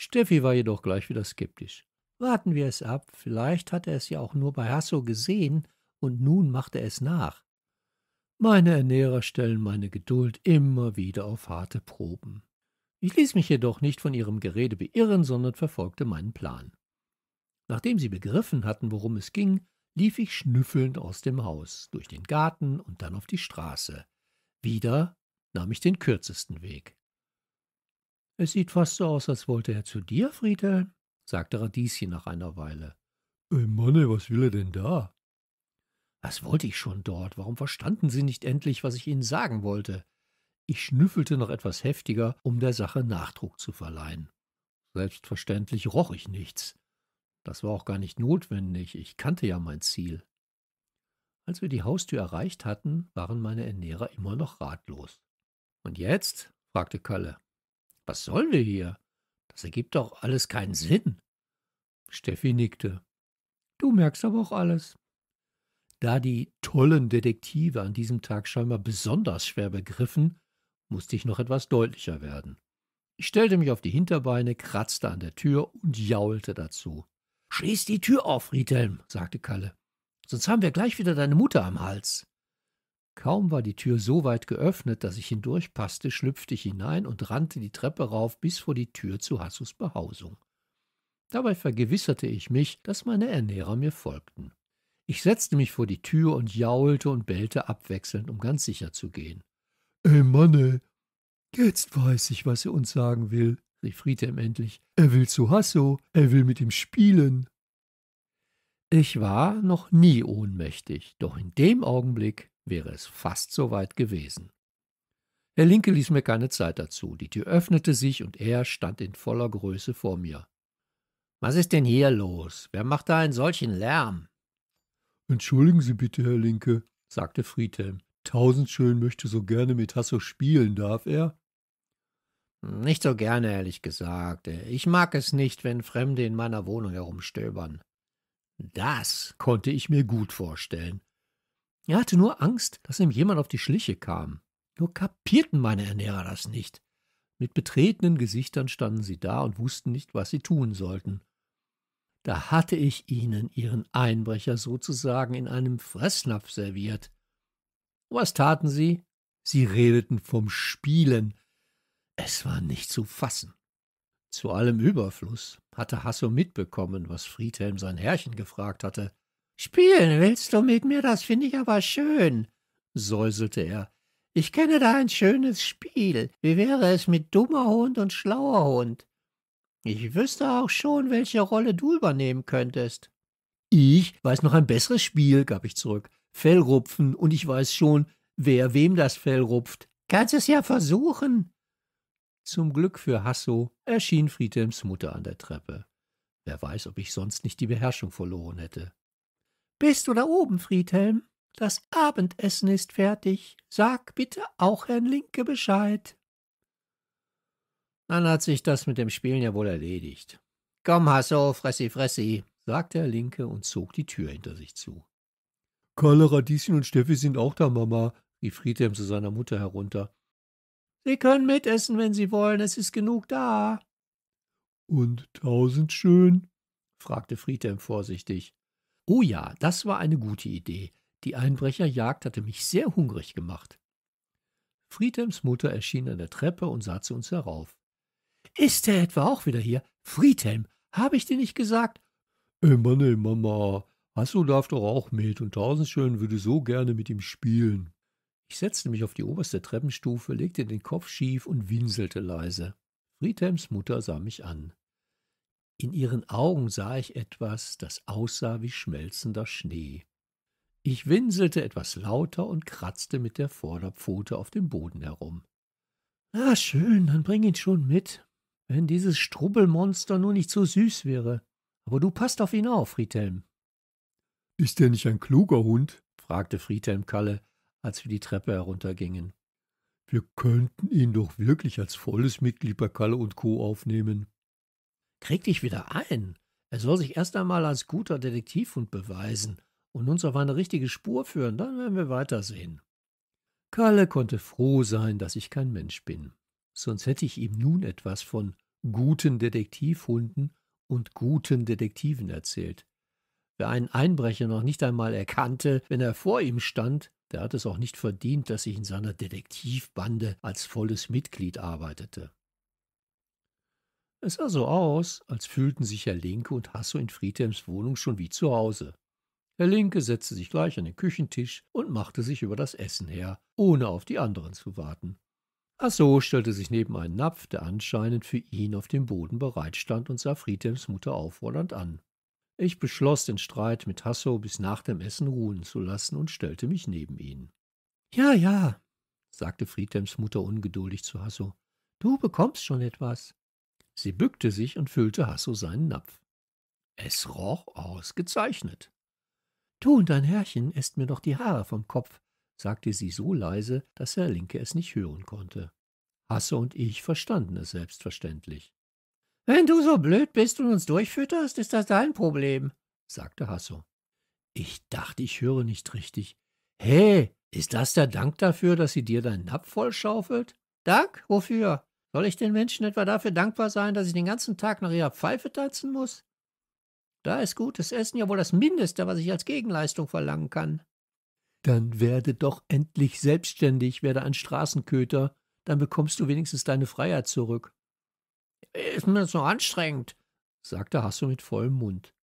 Steffi war jedoch gleich wieder skeptisch. Warten wir es ab, vielleicht hat er es ja auch nur bei Hasso gesehen und nun macht er es nach. Meine Ernährer stellen meine Geduld immer wieder auf harte Proben. Ich ließ mich jedoch nicht von ihrem Gerede beirren, sondern verfolgte meinen Plan. Nachdem sie begriffen hatten, worum es ging, lief ich schnüffelnd aus dem Haus, durch den Garten und dann auf die Straße. Wieder nahm ich den kürzesten Weg. Es sieht fast so aus, als wollte er zu dir, Friedel, sagte Radieschen nach einer Weile. Ey Manne, was will er denn da? Was wollte ich schon dort? Warum verstanden sie nicht endlich, was ich ihnen sagen wollte? Ich schnüffelte noch etwas heftiger, um der Sache Nachdruck zu verleihen. Selbstverständlich roch ich nichts. Das war auch gar nicht notwendig, ich kannte ja mein Ziel. Als wir die Haustür erreicht hatten, waren meine Ernährer immer noch ratlos. Und jetzt? fragte Kalle. Was sollen wir hier? Das ergibt doch alles keinen Sinn. Steffi nickte. Du merkst aber auch alles. Da die tollen Detektive an diesem Tag scheinbar besonders schwer begriffen, musste ich noch etwas deutlicher werden. Ich stellte mich auf die Hinterbeine, kratzte an der Tür und jaulte dazu. Schließ die Tür auf, Riethelm, sagte Kalle, sonst haben wir gleich wieder deine Mutter am Hals. Kaum war die Tür so weit geöffnet, dass ich hindurchpasste, schlüpfte ich hinein und rannte die Treppe rauf bis vor die Tür zu Hassus Behausung. Dabei vergewisserte ich mich, dass meine Ernährer mir folgten. Ich setzte mich vor die Tür und jaulte und bellte abwechselnd, um ganz sicher zu gehen. Ey Manne, jetzt weiß ich, was er uns sagen will, rief Friedhelm endlich. Er will zu Hasso, er will mit ihm spielen. Ich war noch nie ohnmächtig, doch in dem Augenblick wäre es fast so weit gewesen. Herr Linke ließ mir keine Zeit dazu. Die Tür öffnete sich und er stand in voller Größe vor mir. Was ist denn hier los? Wer macht da einen solchen Lärm? Entschuldigen Sie bitte, Herr Linke, sagte Friedhelm. Tausendschön möchte so gerne mit Hasso spielen, darf er? Nicht so gerne, ehrlich gesagt. Ich mag es nicht, wenn Fremde in meiner Wohnung herumstöbern. Das konnte ich mir gut vorstellen. Er hatte nur Angst, dass ihm jemand auf die Schliche kam. Nur kapierten meine Ernährer das nicht. Mit betretenen Gesichtern standen sie da und wussten nicht, was sie tun sollten. Da hatte ich ihnen ihren Einbrecher sozusagen in einem Fressnapf serviert. Was taten sie? Sie redeten vom Spielen, es war nicht zu fassen. Zu allem Überfluss hatte Hasso mitbekommen, was Friedhelm sein Herrchen gefragt hatte. »Spielen willst du mit mir? Das finde ich aber schön«, säuselte er. »Ich kenne da ein schönes Spiel. Wie wäre es mit dummer Hund und schlauer Hund? Ich wüsste auch schon, welche Rolle du übernehmen könntest.« »Ich weiß noch ein besseres Spiel«, gab ich zurück. »Fell rupfen und ich weiß schon, wer wem das Fell rupft.« »Kannst es ja versuchen«, zum Glück für Hasso erschien Friedhelms Mutter an der Treppe. Wer weiß, ob ich sonst nicht die Beherrschung verloren hätte. Bist du da oben, Friedhelm? Das Abendessen ist fertig. Sag bitte auch Herrn Linke Bescheid. Dann hat sich das mit dem Spielen ja wohl erledigt. Komm, Hasso, fressi, fressi, sagte Herr Linke und zog die Tür hinter sich zu. Karl, Radieschen und Steffi sind auch da, Mama, rief Friedhelm zu seiner Mutter herunter. Sie können mitessen, wenn Sie wollen, es ist genug da. Und tausend schön? fragte Friedhelm vorsichtig. Oh ja, das war eine gute Idee. Die Einbrecherjagd hatte mich sehr hungrig gemacht. Friedhelms Mutter erschien an der Treppe und sah zu uns herauf. Ist er etwa auch wieder hier? Friedhelm, habe ich dir nicht gesagt? Emma, nee, Mama, Hasso darf doch auch mit und Tausendschön würde so gerne mit ihm spielen. Ich setzte mich auf die oberste Treppenstufe, legte den Kopf schief und winselte leise. Friedhelms Mutter sah mich an. In ihren Augen sah ich etwas, das aussah wie schmelzender Schnee. Ich winselte etwas lauter und kratzte mit der Vorderpfote auf dem Boden herum. Na schön, dann bring ihn schon mit. Wenn dieses Strubbelmonster nur nicht so süß wäre. Aber du passt auf ihn auf, Friedhelm. Ist er nicht ein kluger Hund? fragte Friedhelm Kalle, als wir die Treppe heruntergingen. Wir könnten ihn doch wirklich als volles Mitglied bei Kalle und Co. aufnehmen. Krieg dich wieder ein. Er soll sich erst einmal als guter Detektivhund beweisen und uns auf eine richtige Spur führen, dann werden wir weitersehen. Kalle konnte froh sein, dass ich kein Mensch bin, sonst hätte ich ihm nun etwas von guten Detektivhunden und guten Detektiven erzählt. Wer einen Einbrecher noch nicht einmal erkannte, wenn er vor ihm stand, der hat es auch nicht verdient, dass ich in seiner Detektivbande als volles Mitglied arbeitete. Es sah so aus, als fühlten sich Herr Linke und Hasso in Friedhelms Wohnung schon wie zu Hause. Herr Linke setzte sich gleich an den Küchentisch und machte sich über das Essen her, ohne auf die anderen zu warten. Hasso stellte sich neben einen Napf, der anscheinend für ihn auf dem Boden bereitstand, und sah Friedhelms Mutter auffordernd an. Ich beschloss, den Streit mit Hasso bis nach dem Essen ruhen zu lassen und stellte mich neben ihn. Ja, ja, sagte Friedhelms Mutter ungeduldig zu Hasso, du bekommst schon etwas. Sie bückte sich und füllte Hasso seinen Napf. Es roch ausgezeichnet. Du und dein Herrchen esst mir doch die Haare vom Kopf, sagte sie so leise, dass Herr Linke es nicht hören konnte. Hasso und ich verstanden es selbstverständlich. Wenn du so blöd bist und uns durchfütterst, ist das dein Problem, sagte Hasso. Ich dachte, ich höre nicht richtig. Hey, ist das der Dank dafür, dass sie dir deinen Napf vollschaufelt? Dank? Wofür? Soll ich den Menschen etwa dafür dankbar sein, dass ich den ganzen Tag nach ihrer Pfeife tanzen muss? Da ist gutes Essen ja wohl das Mindeste, was ich als Gegenleistung verlangen kann. Dann werde doch endlich selbstständig, werde ein Straßenköter, dann bekommst du wenigstens deine Freiheit zurück ist mir so anstrengend, sagte Hasso mit vollem Mund.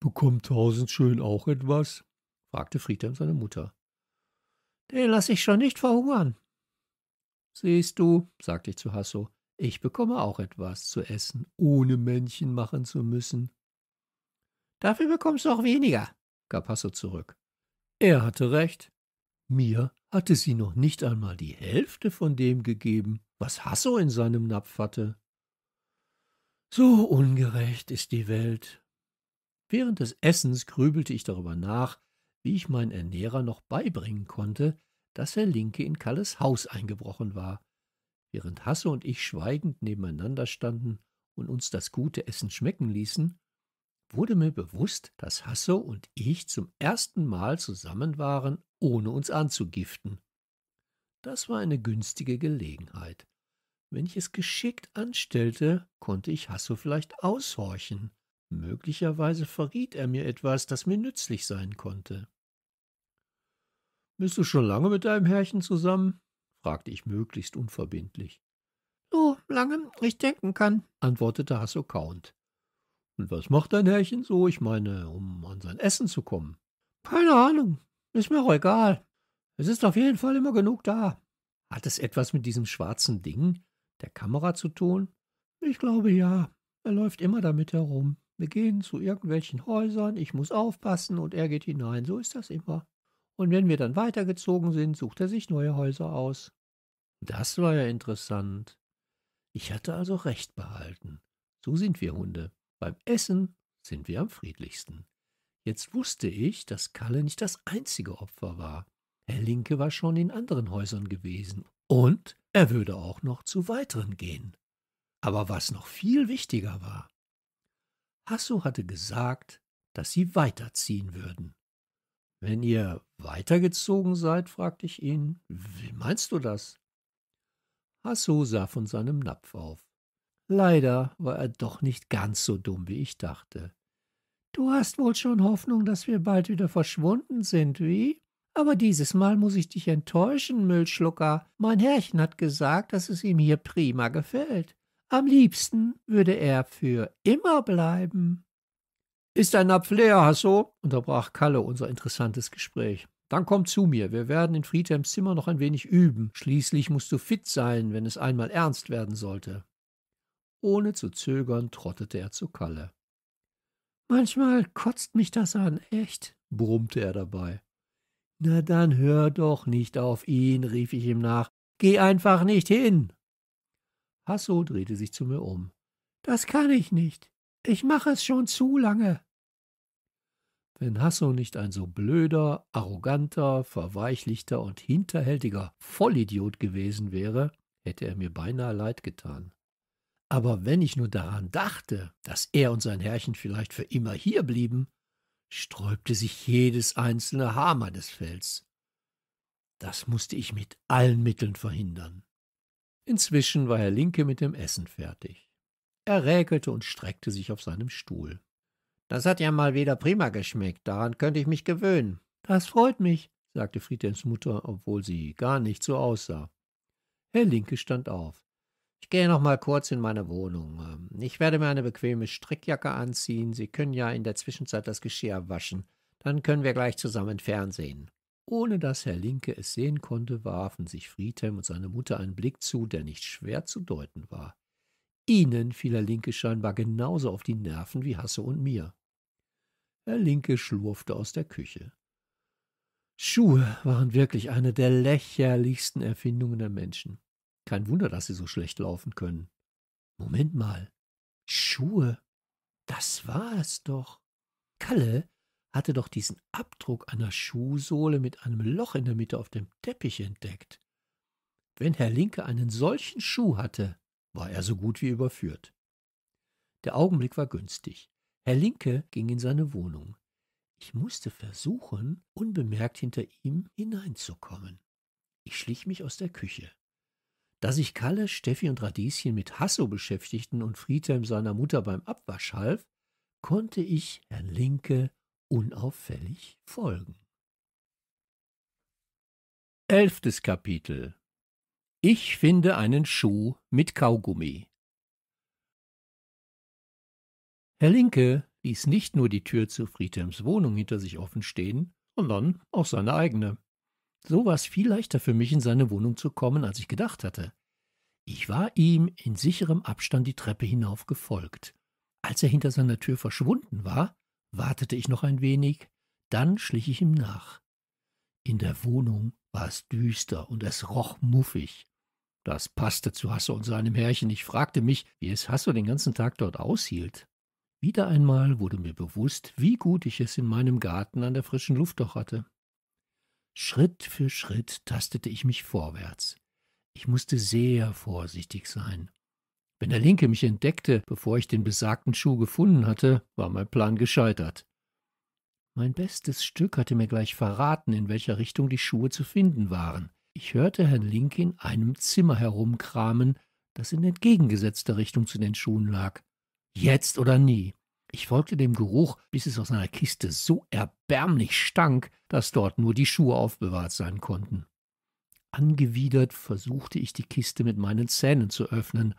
Bekommt tausend schön auch etwas? fragte Friedhelm seine Mutter. Den lasse ich schon nicht verhungern. Siehst du, sagte ich zu Hasso, ich bekomme auch etwas zu essen, ohne Männchen machen zu müssen. Dafür bekommst du auch weniger, gab Hasso zurück. Er hatte recht. Mir hatte sie noch nicht einmal die Hälfte von dem gegeben, was Hasso in seinem Napf hatte. So ungerecht ist die Welt. Während des Essens grübelte ich darüber nach, wie ich meinen Ernährer noch beibringen konnte, dass Herr Linke in Kalles Haus eingebrochen war. Während Hasse und ich schweigend nebeneinander standen und uns das gute Essen schmecken ließen, wurde mir bewusst, dass Hasse und ich zum ersten Mal zusammen waren, ohne uns anzugiften. Das war eine günstige Gelegenheit. Wenn ich es geschickt anstellte, konnte ich Hasso vielleicht aushorchen. Möglicherweise verriet er mir etwas, das mir nützlich sein konnte. Bist du schon lange mit deinem Herrchen zusammen? fragte ich möglichst unverbindlich. So lange ich denken kann, antwortete Hasso kaunt. Und was macht dein Herrchen so, ich meine, um an sein Essen zu kommen? Keine Ahnung, ist mir auch egal. Es ist auf jeden Fall immer genug da. Hat es etwas mit diesem schwarzen Ding, der Kamera zu tun? Ich glaube ja. Er läuft immer damit herum. Wir gehen zu irgendwelchen Häusern, ich muss aufpassen und er geht hinein. So ist das immer. Und wenn wir dann weitergezogen sind, sucht er sich neue Häuser aus. Das war ja interessant. Ich hatte also recht behalten. So sind wir Hunde. Beim Essen sind wir am friedlichsten. Jetzt wusste ich, dass Kalle nicht das einzige Opfer war. Herr Linke war schon in anderen Häusern gewesen und er würde auch noch zu weiteren gehen. Aber was noch viel wichtiger war, Hasso hatte gesagt, dass sie weiterziehen würden. Wenn ihr weitergezogen seid, fragte ich ihn, wie meinst du das? Hasso sah von seinem Napf auf. Leider war er doch nicht ganz so dumm, wie ich dachte. Du hast wohl schon Hoffnung, dass wir bald wieder verschwunden sind, wie? Aber dieses Mal muss ich dich enttäuschen, Müllschlucker. Mein Herrchen hat gesagt, dass es ihm hier prima gefällt. Am liebsten würde er für immer bleiben. Ist ein Napf leer, Hasso? unterbrach Kalle unser interessantes Gespräch. Dann komm zu mir, wir werden in Friedhelms Zimmer noch ein wenig üben. Schließlich musst du fit sein, wenn es einmal ernst werden sollte. Ohne zu zögern trottete er zu Kalle. Manchmal kotzt mich das an, echt, brummte er dabei. Na dann hör doch nicht auf ihn, rief ich ihm nach. Geh einfach nicht hin. Hasso drehte sich zu mir um. Das kann ich nicht. Ich mache es schon zu lange. Wenn Hasso nicht ein so blöder, arroganter, verweichlichter und hinterhältiger Vollidiot gewesen wäre, hätte er mir beinahe leid getan. Aber wenn ich nur daran dachte, dass er und sein Herrchen vielleicht für immer hier blieben, sträubte sich jedes einzelne Haar meines Fells. Das musste ich mit allen Mitteln verhindern. Inzwischen war Herr Linke mit dem Essen fertig. Er räkelte und streckte sich auf seinem Stuhl. Das hat ja mal wieder prima geschmeckt, daran könnte ich mich gewöhnen. Das freut mich, sagte Friedhelms Mutter, obwohl sie gar nicht so aussah. Herr Linke stand auf. Ich gehe noch mal kurz in meine Wohnung. Ähm, ich werde mir eine bequeme Strickjacke anziehen. Sie können ja in der Zwischenzeit das Geschirr waschen. Dann können wir gleich zusammen fernsehen. Ohne dass Herr Linke es sehen konnte, warfen sich Friedhelm und seine Mutter einen Blick zu, der nicht schwer zu deuten war. Ihnen fiel Herr Linke scheinbar genauso auf die Nerven wie Hasse und mir. Herr Linke schlurfte aus der Küche. Schuhe waren wirklich eine der lächerlichsten Erfindungen der Menschen. Kein Wunder, dass sie so schlecht laufen können. Moment mal. Schuhe. Das war es doch. Kalle hatte doch diesen Abdruck einer Schuhsohle mit einem Loch in der Mitte auf dem Teppich entdeckt. Wenn Herr Linke einen solchen Schuh hatte, war er so gut wie überführt. Der Augenblick war günstig. Herr Linke ging in seine Wohnung. Ich musste versuchen, unbemerkt hinter ihm hineinzukommen. Ich schlich mich aus der Küche. Da sich Kalle, Steffi und Radieschen mit Hasso beschäftigten und Friedhelm seiner Mutter beim Abwasch half, konnte ich Herrn Linke unauffällig folgen. Elftes Kapitel Ich finde einen Schuh mit Kaugummi. Herr Linke ließ nicht nur die Tür zu Friedhelms Wohnung hinter sich offen stehen, sondern auch seine eigene. So war es viel leichter für mich, in seine Wohnung zu kommen, als ich gedacht hatte. Ich war ihm in sicherem Abstand die Treppe hinauf gefolgt. Als er hinter seiner Tür verschwunden war, wartete ich noch ein wenig, dann schlich ich ihm nach. In der Wohnung war es düster und es roch muffig. Das passte zu Hasso und seinem Herrchen. Ich fragte mich, wie es Hasso den ganzen Tag dort aushielt. Wieder einmal wurde mir bewusst, wie gut ich es in meinem Garten an der frischen Luft doch hatte. Schritt für Schritt tastete ich mich vorwärts. Ich musste sehr vorsichtig sein. Wenn der Linke mich entdeckte, bevor ich den besagten Schuh gefunden hatte, war mein Plan gescheitert. Mein bestes Stück hatte mir gleich verraten, in welcher Richtung die Schuhe zu finden waren. Ich hörte Herrn Linke in einem Zimmer herumkramen, das in entgegengesetzter Richtung zu den Schuhen lag. Jetzt oder nie. Ich folgte dem Geruch, bis es aus einer Kiste so erbärmlich stank, dass dort nur die Schuhe aufbewahrt sein konnten. Angewidert versuchte ich, die Kiste mit meinen Zähnen zu öffnen.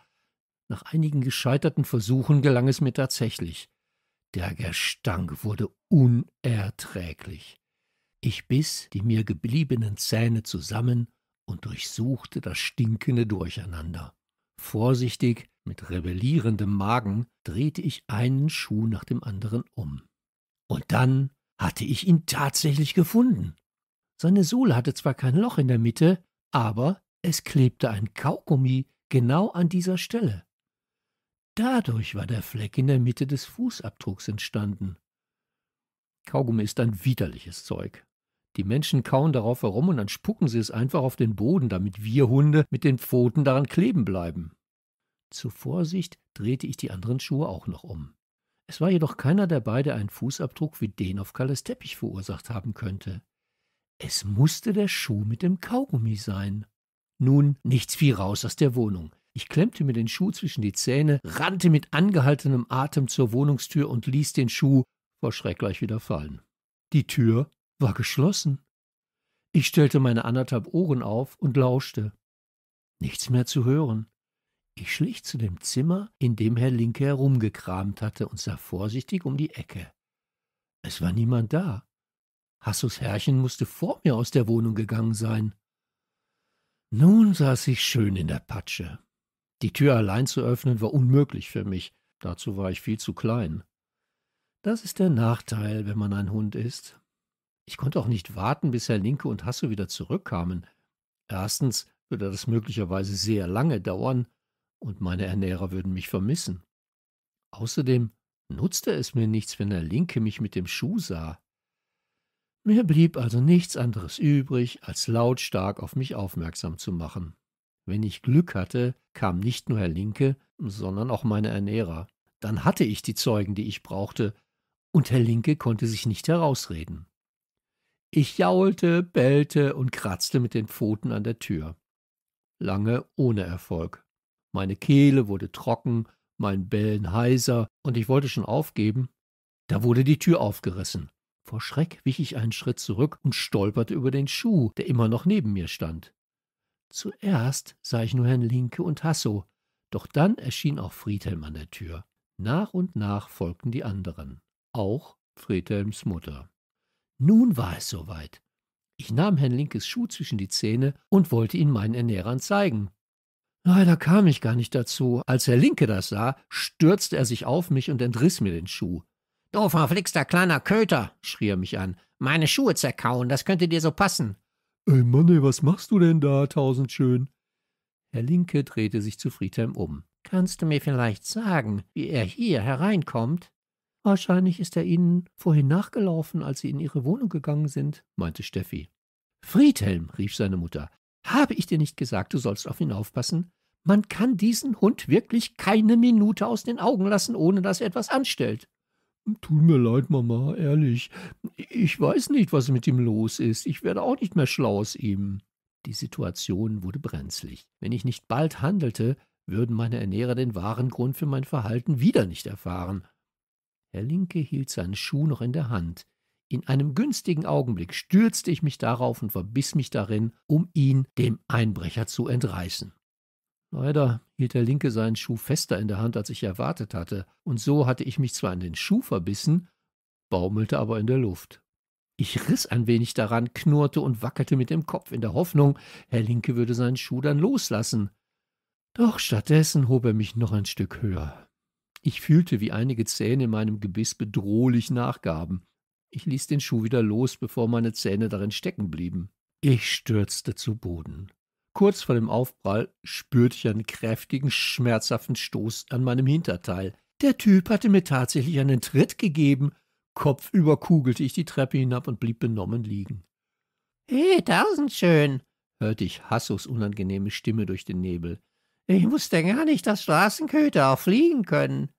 Nach einigen gescheiterten Versuchen gelang es mir tatsächlich. Der Gestank wurde unerträglich. Ich biss die mir gebliebenen Zähne zusammen und durchsuchte das stinkende Durcheinander. Vorsichtig mit rebellierendem Magen drehte ich einen Schuh nach dem anderen um. Und dann hatte ich ihn tatsächlich gefunden. Seine Sohle hatte zwar kein Loch in der Mitte, aber es klebte ein Kaugummi genau an dieser Stelle. Dadurch war der Fleck in der Mitte des Fußabdrucks entstanden. Kaugummi ist ein widerliches Zeug. Die Menschen kauen darauf herum und dann spucken sie es einfach auf den Boden, damit wir Hunde mit den Pfoten daran kleben bleiben. Zur Vorsicht drehte ich die anderen Schuhe auch noch um. Es war jedoch keiner der beiden ein Fußabdruck wie den auf Kalles Teppich verursacht haben könnte. Es musste der Schuh mit dem Kaugummi sein. Nun, nichts wie raus aus der Wohnung. Ich klemmte mir den Schuh zwischen die Zähne, rannte mit angehaltenem Atem zur Wohnungstür und ließ den Schuh vor Schreck gleich wieder fallen. Die Tür war geschlossen. Ich stellte meine anderthalb Ohren auf und lauschte. Nichts mehr zu hören. Ich schlich zu dem Zimmer, in dem Herr Linke herumgekramt hatte, und sah vorsichtig um die Ecke. Es war niemand da. Hassus Herrchen musste vor mir aus der Wohnung gegangen sein. Nun saß ich schön in der Patsche. Die Tür allein zu öffnen war unmöglich für mich, dazu war ich viel zu klein. Das ist der Nachteil, wenn man ein Hund ist. Ich konnte auch nicht warten, bis Herr Linke und Hasso wieder zurückkamen. Erstens würde das möglicherweise sehr lange dauern, und meine Ernährer würden mich vermissen. Außerdem nutzte es mir nichts, wenn der Linke mich mit dem Schuh sah. Mir blieb also nichts anderes übrig, als lautstark auf mich aufmerksam zu machen. Wenn ich Glück hatte, kam nicht nur Herr Linke, sondern auch meine Ernährer. Dann hatte ich die Zeugen, die ich brauchte, und Herr Linke konnte sich nicht herausreden. Ich jaulte, bellte und kratzte mit den Pfoten an der Tür. Lange ohne Erfolg. Meine Kehle wurde trocken, mein Bellen heiser, und ich wollte schon aufgeben. Da wurde die Tür aufgerissen. Vor Schreck wich ich einen Schritt zurück und stolperte über den Schuh, der immer noch neben mir stand. Zuerst sah ich nur Herrn Linke und Hasso, doch dann erschien auch Friedhelm an der Tür. Nach und nach folgten die anderen, auch Friedhelms Mutter. Nun war es soweit. Ich nahm Herrn Linkes Schuh zwischen die Zähne und wollte ihn meinen Ernährern zeigen. Leider kam ich gar nicht dazu. Als Herr Linke das sah, stürzte er sich auf mich und entriss mir den Schuh. Du verflixter kleiner Köter, schrie er mich an. Meine Schuhe zerkauen, das könnte dir so passen. Ey Mann, ey, was machst du denn da, tausendschön? Herr Linke drehte sich zu Friedhelm um. Kannst du mir vielleicht sagen, wie er hier hereinkommt? Wahrscheinlich ist er Ihnen vorhin nachgelaufen, als Sie in Ihre Wohnung gegangen sind, meinte Steffi. Friedhelm, rief seine Mutter, habe ich dir nicht gesagt, du sollst auf ihn aufpassen? Man kann diesen Hund wirklich keine Minute aus den Augen lassen, ohne dass er etwas anstellt. Tut mir leid, Mama, ehrlich. Ich weiß nicht, was mit ihm los ist. Ich werde auch nicht mehr schlau aus ihm. Die Situation wurde brenzlig. Wenn ich nicht bald handelte, würden meine Ernährer den wahren Grund für mein Verhalten wieder nicht erfahren. Herr Linke hielt seinen Schuh noch in der Hand. In einem günstigen Augenblick stürzte ich mich darauf und verbiss mich darin, um ihn dem Einbrecher zu entreißen. Leider hielt der Linke seinen Schuh fester in der Hand, als ich erwartet hatte, und so hatte ich mich zwar an den Schuh verbissen, baumelte aber in der Luft. Ich riss ein wenig daran, knurrte und wackelte mit dem Kopf in der Hoffnung, Herr Linke würde seinen Schuh dann loslassen. Doch stattdessen hob er mich noch ein Stück höher. Ich fühlte, wie einige Zähne in meinem Gebiss bedrohlich nachgaben. Ich ließ den Schuh wieder los, bevor meine Zähne darin stecken blieben. Ich stürzte zu Boden. Kurz vor dem Aufprall spürte ich einen kräftigen, schmerzhaften Stoß an meinem Hinterteil. Der Typ hatte mir tatsächlich einen Tritt gegeben. Kopfüber kugelte ich die Treppe hinab und blieb benommen liegen. He, tausend schön, hörte ich Hassos unangenehme Stimme durch den Nebel. Ich wusste gar nicht, dass Straßenköter auch fliegen können.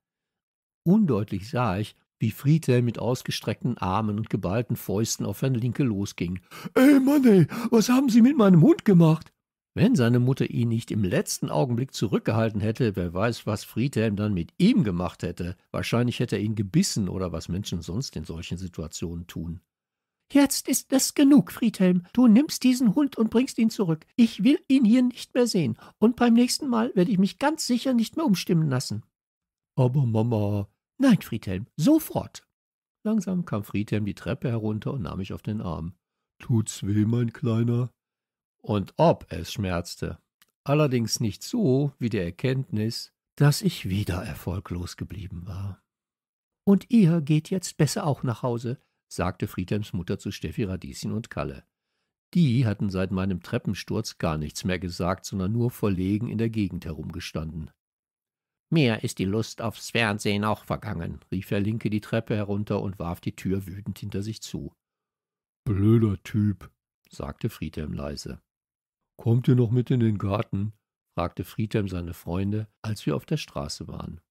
Undeutlich sah ich, wie Friedhelm mit ausgestreckten Armen und geballten Fäusten auf Herrn Linke losging. »Ey, Mann, ey, was haben Sie mit meinem Hund gemacht?« Wenn seine Mutter ihn nicht im letzten Augenblick zurückgehalten hätte, wer weiß, was Friedhelm dann mit ihm gemacht hätte. Wahrscheinlich hätte er ihn gebissen oder was Menschen sonst in solchen Situationen tun. Jetzt ist es genug, Friedhelm. Du nimmst diesen Hund und bringst ihn zurück. Ich will ihn hier nicht mehr sehen. Und beim nächsten Mal werde ich mich ganz sicher nicht mehr umstimmen lassen. Aber Mama, Nein, Friedhelm, sofort. Langsam kam Friedhelm die Treppe herunter und nahm mich auf den Arm. Tut's weh, mein Kleiner? Und ob es schmerzte. Allerdings nicht so wie die Erkenntnis, dass ich wieder erfolglos geblieben war. Und ihr geht jetzt besser auch nach Hause, sagte Friedhelms Mutter zu Steffi Radieschen und Kalle. Die hatten seit meinem Treppensturz gar nichts mehr gesagt, sondern nur verlegen in der Gegend herumgestanden. Mir ist die Lust aufs Fernsehen auch vergangen, rief Herr Linke die Treppe herunter und warf die Tür wütend hinter sich zu. Blöder Typ, sagte Friedhelm leise. Kommt ihr noch mit in den Garten? fragte Friedhelm seine Freunde, als wir auf der Straße waren.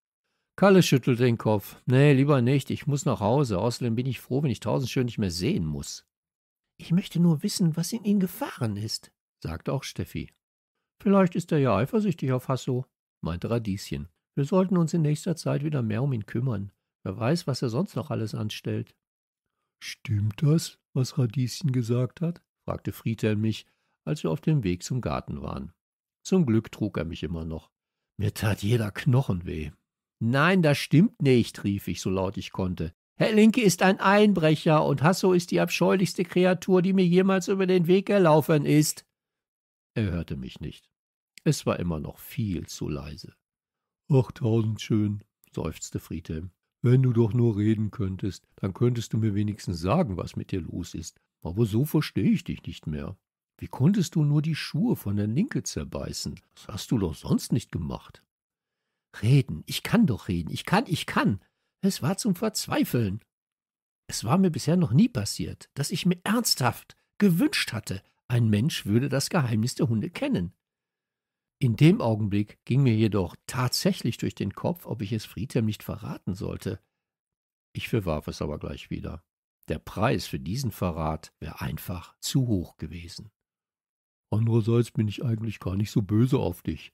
Kalle schüttelte den Kopf. Nee, lieber nicht, ich muss nach Hause. Außerdem bin ich froh, wenn ich tausend schön nicht mehr sehen muss. Ich möchte nur wissen, was in ihn gefahren ist, sagte auch Steffi. Vielleicht ist er ja eifersüchtig auf Hasso, meinte Radieschen. Wir sollten uns in nächster Zeit wieder mehr um ihn kümmern. Wer weiß, was er sonst noch alles anstellt. Stimmt das, was Radieschen gesagt hat? fragte Friedhelm mich, als wir auf dem Weg zum Garten waren. Zum Glück trug er mich immer noch. Mir tat jeder Knochen weh. Nein, das stimmt nicht, rief ich, so laut ich konnte. Herr Linke ist ein Einbrecher und Hasso ist die abscheulichste Kreatur, die mir jemals über den Weg gelaufen ist. Er hörte mich nicht. Es war immer noch viel zu leise. Ach, tausend schön, seufzte Friedhelm. Wenn du doch nur reden könntest, dann könntest du mir wenigstens sagen, was mit dir los ist. Aber so verstehe ich dich nicht mehr. Wie konntest du nur die Schuhe von der Linke zerbeißen? Das hast du doch sonst nicht gemacht. Reden, ich kann doch reden, ich kann, ich kann. Es war zum Verzweifeln. Es war mir bisher noch nie passiert, dass ich mir ernsthaft gewünscht hatte, ein Mensch würde das Geheimnis der Hunde kennen. In dem Augenblick ging mir jedoch tatsächlich durch den Kopf, ob ich es Friedhelm nicht verraten sollte. Ich verwarf es aber gleich wieder. Der Preis für diesen Verrat wäre einfach zu hoch gewesen. Andererseits bin ich eigentlich gar nicht so böse auf dich,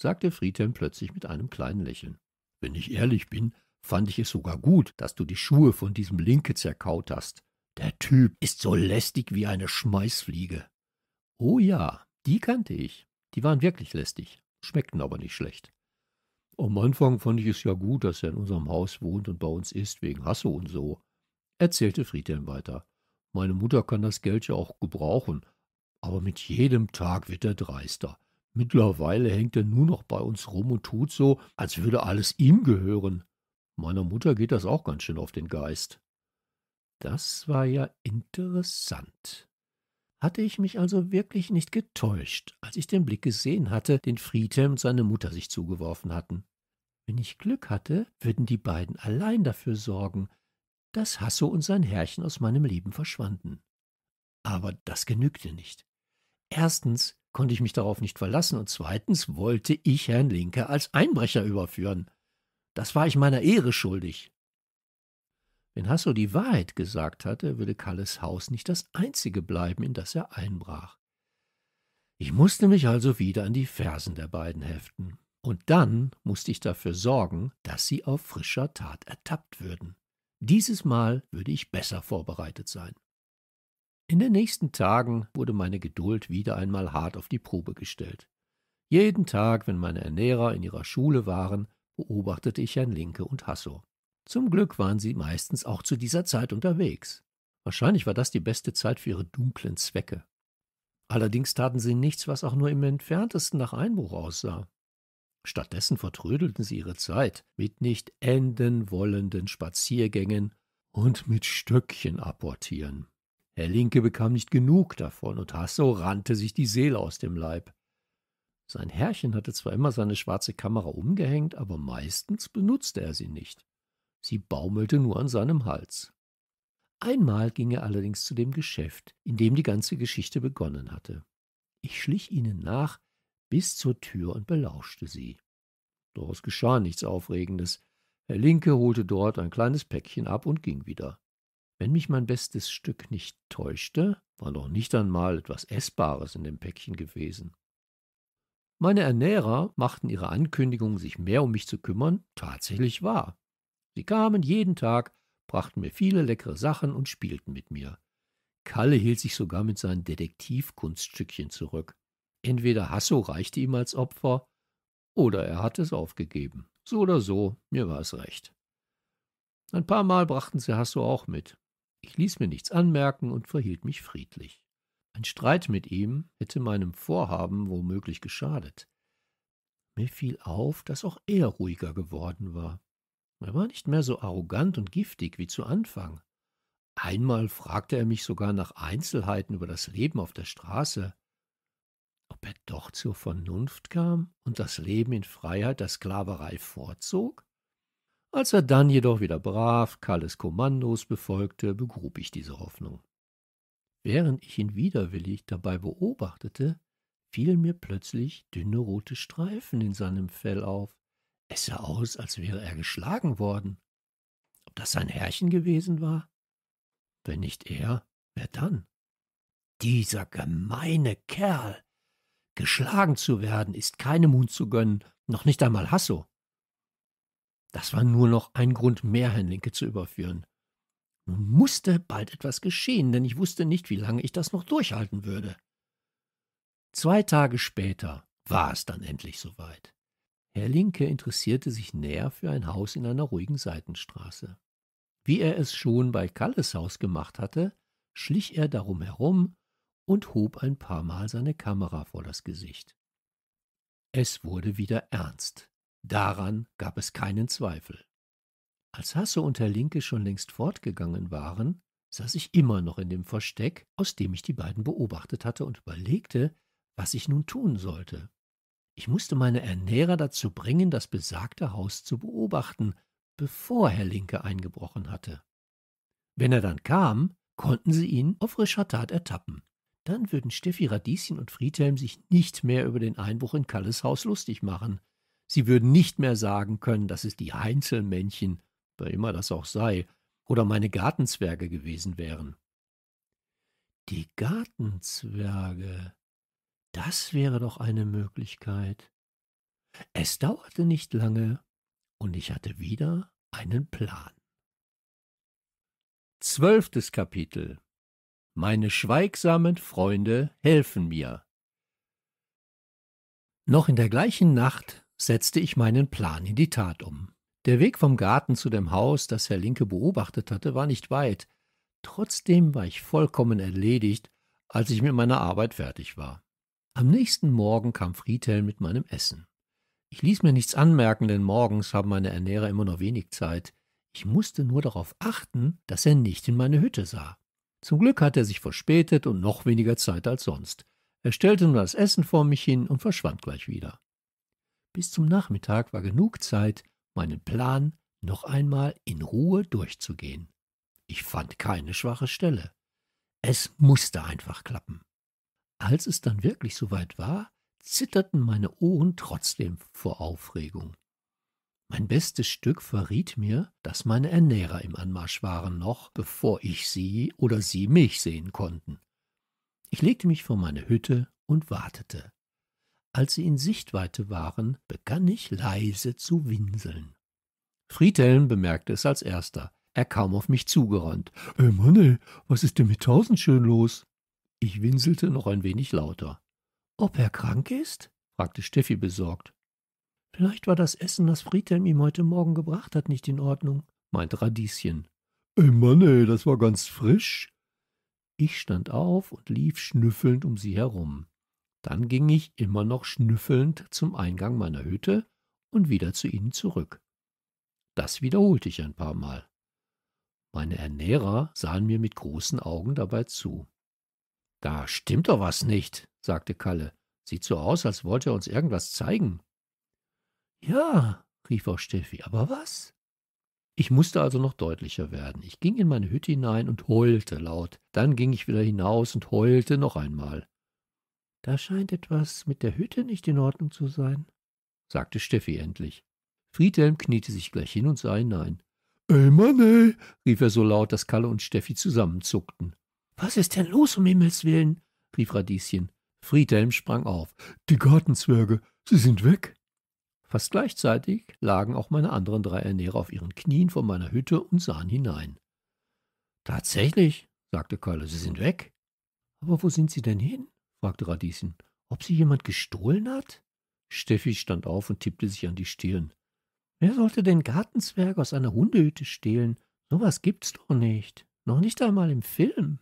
sagte Friedhelm plötzlich mit einem kleinen Lächeln. Wenn ich ehrlich bin, fand ich es sogar gut, dass du die Schuhe von diesem Linke zerkaut hast. Der Typ ist so lästig wie eine Schmeißfliege. Oh ja, die kannte ich. Die waren wirklich lästig, schmeckten aber nicht schlecht. Am Anfang fand ich es ja gut, dass er in unserem Haus wohnt und bei uns ist, wegen Hasso und so, erzählte Friedhelm weiter. Meine Mutter kann das Geld ja auch gebrauchen, aber mit jedem Tag wird er dreister. Mittlerweile hängt er nur noch bei uns rum und tut so, als würde alles ihm gehören. Meiner Mutter geht das auch ganz schön auf den Geist. Das war ja interessant hatte ich mich also wirklich nicht getäuscht, als ich den Blick gesehen hatte, den Friedhelm und seine Mutter sich zugeworfen hatten. Wenn ich Glück hatte, würden die beiden allein dafür sorgen, dass Hasso und sein Herrchen aus meinem Leben verschwanden. Aber das genügte nicht. Erstens konnte ich mich darauf nicht verlassen und zweitens wollte ich Herrn Linke als Einbrecher überführen. Das war ich meiner Ehre schuldig. Wenn Hasso die Wahrheit gesagt hatte, würde Kalles Haus nicht das einzige bleiben, in das er einbrach. Ich musste mich also wieder an die Fersen der beiden heften. Und dann musste ich dafür sorgen, dass sie auf frischer Tat ertappt würden. Dieses Mal würde ich besser vorbereitet sein. In den nächsten Tagen wurde meine Geduld wieder einmal hart auf die Probe gestellt. Jeden Tag, wenn meine Ernährer in ihrer Schule waren, beobachtete ich Herrn Linke und Hasso. Zum Glück waren sie meistens auch zu dieser Zeit unterwegs. Wahrscheinlich war das die beste Zeit für ihre dunklen Zwecke. Allerdings taten sie nichts, was auch nur im entferntesten nach Einbruch aussah. Stattdessen vertrödelten sie ihre Zeit mit nicht enden wollenden Spaziergängen und mit Stöckchen apportieren. Herr Linke bekam nicht genug davon und Hasso rannte sich die Seele aus dem Leib. Sein Herrchen hatte zwar immer seine schwarze Kamera umgehängt, aber meistens benutzte er sie nicht. Sie baumelte nur an seinem Hals. Einmal ging er allerdings zu dem Geschäft, in dem die ganze Geschichte begonnen hatte. Ich schlich ihnen nach bis zur Tür und belauschte sie. Doch es geschah nichts Aufregendes. Herr Linke holte dort ein kleines Päckchen ab und ging wieder. Wenn mich mein bestes Stück nicht täuschte, war noch nicht einmal etwas Essbares in dem Päckchen gewesen. Meine Ernährer machten ihre Ankündigung, sich mehr um mich zu kümmern, tatsächlich wahr. Sie kamen jeden Tag, brachten mir viele leckere Sachen und spielten mit mir. Kalle hielt sich sogar mit seinen Detektivkunststückchen zurück. Entweder Hasso reichte ihm als Opfer, oder er hatte es aufgegeben. So oder so, mir war es recht. Ein paar Mal brachten sie Hasso auch mit. Ich ließ mir nichts anmerken und verhielt mich friedlich. Ein Streit mit ihm hätte meinem Vorhaben womöglich geschadet. Mir fiel auf, dass auch er ruhiger geworden war. Er war nicht mehr so arrogant und giftig wie zu Anfang. Einmal fragte er mich sogar nach Einzelheiten über das Leben auf der Straße. Ob er doch zur Vernunft kam und das Leben in Freiheit der Sklaverei vorzog? Als er dann jedoch wieder brav Kalles Kommandos befolgte, begrub ich diese Hoffnung. Während ich ihn widerwillig dabei beobachtete, fielen mir plötzlich dünne rote Streifen in seinem Fell auf. Es sah aus, als wäre er geschlagen worden. Ob das sein Herrchen gewesen war? Wenn nicht er, wer dann? Dieser gemeine Kerl! Geschlagen zu werden, ist keinem Mut zu gönnen, noch nicht einmal Hasso. Das war nur noch ein Grund mehr, Herrn Linke zu überführen. Nun musste bald etwas geschehen, denn ich wusste nicht, wie lange ich das noch durchhalten würde. Zwei Tage später war es dann endlich soweit. Herr Linke interessierte sich näher für ein Haus in einer ruhigen Seitenstraße. Wie er es schon bei Kalles Haus gemacht hatte, schlich er darum herum und hob ein paar Mal seine Kamera vor das Gesicht. Es wurde wieder ernst. Daran gab es keinen Zweifel. Als Hasse und Herr Linke schon längst fortgegangen waren, saß ich immer noch in dem Versteck, aus dem ich die beiden beobachtet hatte und überlegte, was ich nun tun sollte. Ich musste meine Ernährer dazu bringen, das besagte Haus zu beobachten, bevor Herr Linke eingebrochen hatte. Wenn er dann kam, konnten sie ihn auf frischer Tat ertappen. Dann würden Steffi Radieschen und Friedhelm sich nicht mehr über den Einbruch in Kalles Haus lustig machen. Sie würden nicht mehr sagen können, dass es die Heinzelmännchen, wer immer das auch sei, oder meine Gartenzwerge gewesen wären. Die Gartenzwerge. Das wäre doch eine Möglichkeit. Es dauerte nicht lange, und ich hatte wieder einen Plan. Zwölftes Kapitel Meine schweigsamen Freunde helfen mir. Noch in der gleichen Nacht setzte ich meinen Plan in die Tat um. Der Weg vom Garten zu dem Haus, das Herr Linke beobachtet hatte, war nicht weit. Trotzdem war ich vollkommen erledigt, als ich mit meiner Arbeit fertig war. Am nächsten Morgen kam Friedhelm mit meinem Essen. Ich ließ mir nichts anmerken, denn morgens haben meine Ernährer immer noch wenig Zeit. Ich musste nur darauf achten, dass er nicht in meine Hütte sah. Zum Glück hatte er sich verspätet und noch weniger Zeit als sonst. Er stellte nur das Essen vor mich hin und verschwand gleich wieder. Bis zum Nachmittag war genug Zeit, meinen Plan noch einmal in Ruhe durchzugehen. Ich fand keine schwache Stelle. Es musste einfach klappen. Als es dann wirklich soweit war, zitterten meine Ohren trotzdem vor Aufregung. Mein bestes Stück verriet mir, dass meine Ernährer im Anmarsch waren noch, bevor ich sie oder sie mich sehen konnten. Ich legte mich vor meine Hütte und wartete. Als sie in Sichtweite waren, begann ich leise zu winseln. Friedhelm bemerkte es als erster. Er kam auf mich zugerannt. Ey Mann, ey, was ist denn mit Tausend schön los? Ich winselte noch ein wenig lauter. Ob er krank ist? fragte Steffi besorgt. Vielleicht war das Essen, das Friedhelm ihm heute Morgen gebracht hat, nicht in Ordnung, meinte Radieschen. Ey Mann, ey, das war ganz frisch. Ich stand auf und lief schnüffelnd um sie herum. Dann ging ich immer noch schnüffelnd zum Eingang meiner Hütte und wieder zu ihnen zurück. Das wiederholte ich ein paar Mal. Meine Ernährer sahen mir mit großen Augen dabei zu. Da stimmt doch was nicht, sagte Kalle. Sieht so aus, als wollte er uns irgendwas zeigen. Ja, rief auch Steffi, aber was? Ich musste also noch deutlicher werden. Ich ging in meine Hütte hinein und heulte laut. Dann ging ich wieder hinaus und heulte noch einmal. Da scheint etwas mit der Hütte nicht in Ordnung zu sein, sagte Steffi endlich. Friedhelm kniete sich gleich hin und sah hinein. Ey Mann, ey! rief er so laut, dass Kalle und Steffi zusammenzuckten. Was ist denn los, um Himmels willen? rief Radieschen. Friedhelm sprang auf. Die Gartenzwerge, sie sind weg. Fast gleichzeitig lagen auch meine anderen drei Ernährer auf ihren Knien vor meiner Hütte und sahen hinein. Tatsächlich, sagte Kalle, sie sind weg. Aber wo sind sie denn hin? fragte Radieschen. Ob sie jemand gestohlen hat? Steffi stand auf und tippte sich an die Stirn. Wer sollte denn Gartenzwerge aus einer Hundehütte stehlen? So was gibt's doch nicht. Noch nicht einmal im Film.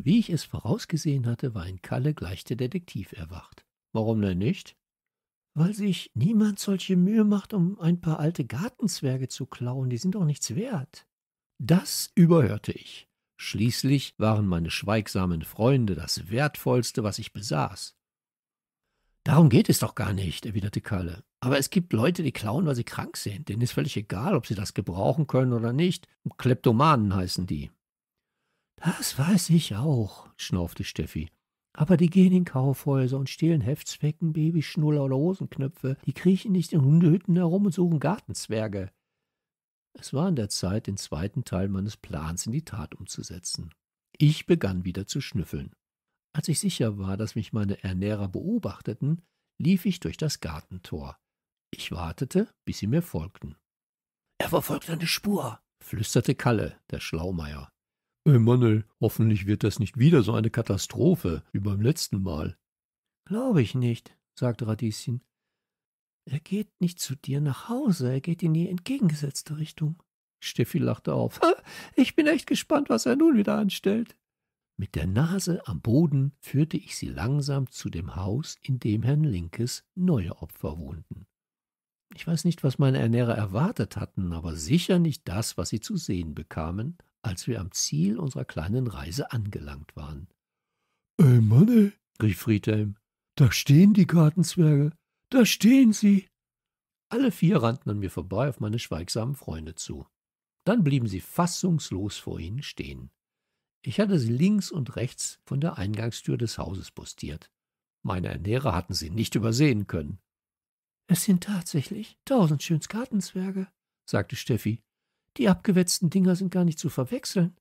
Wie ich es vorausgesehen hatte, war in Kalle gleich der Detektiv erwacht. Warum denn nicht? Weil sich niemand solche Mühe macht, um ein paar alte Gartenzwerge zu klauen, die sind doch nichts wert. Das überhörte ich. Schließlich waren meine schweigsamen Freunde das Wertvollste, was ich besaß. Darum geht es doch gar nicht, erwiderte Kalle. Aber es gibt Leute, die klauen, weil sie krank sind. Denen ist völlig egal, ob sie das gebrauchen können oder nicht. Kleptomanen heißen die. Das weiß ich auch, schnaufte Steffi. Aber die gehen in Kaufhäuser und stehlen Heftzwecken, Babyschnuller oder Hosenknöpfe. Die kriechen nicht in Hundehütten herum und suchen Gartenzwerge. Es war an der Zeit, den zweiten Teil meines Plans in die Tat umzusetzen. Ich begann wieder zu schnüffeln. Als ich sicher war, dass mich meine Ernährer beobachteten, lief ich durch das Gartentor. Ich wartete, bis sie mir folgten. Er verfolgt eine Spur, flüsterte Kalle, der Schlaumeier. Ey hoffentlich wird das nicht wieder so eine Katastrophe wie beim letzten Mal. Glaube ich nicht, sagte Radieschen. Er geht nicht zu dir nach Hause, er geht in die entgegengesetzte Richtung. Steffi lachte auf. Ich bin echt gespannt, was er nun wieder anstellt. Mit der Nase am Boden führte ich sie langsam zu dem Haus, in dem Herrn Linkes neue Opfer wohnten. Ich weiß nicht, was meine Ernährer erwartet hatten, aber sicher nicht das, was sie zu sehen bekamen, als wir am Ziel unserer kleinen Reise angelangt waren. Ey Mann, rief Friedhelm, da stehen die Gartenzwerge, da stehen sie. Alle vier rannten an mir vorbei auf meine schweigsamen Freunde zu. Dann blieben sie fassungslos vor ihnen stehen. Ich hatte sie links und rechts von der Eingangstür des Hauses postiert. Meine Ernährer hatten sie nicht übersehen können. Es sind tatsächlich tausend schöns Gartenzwerge, sagte Steffi. Die abgewetzten Dinger sind gar nicht zu verwechseln.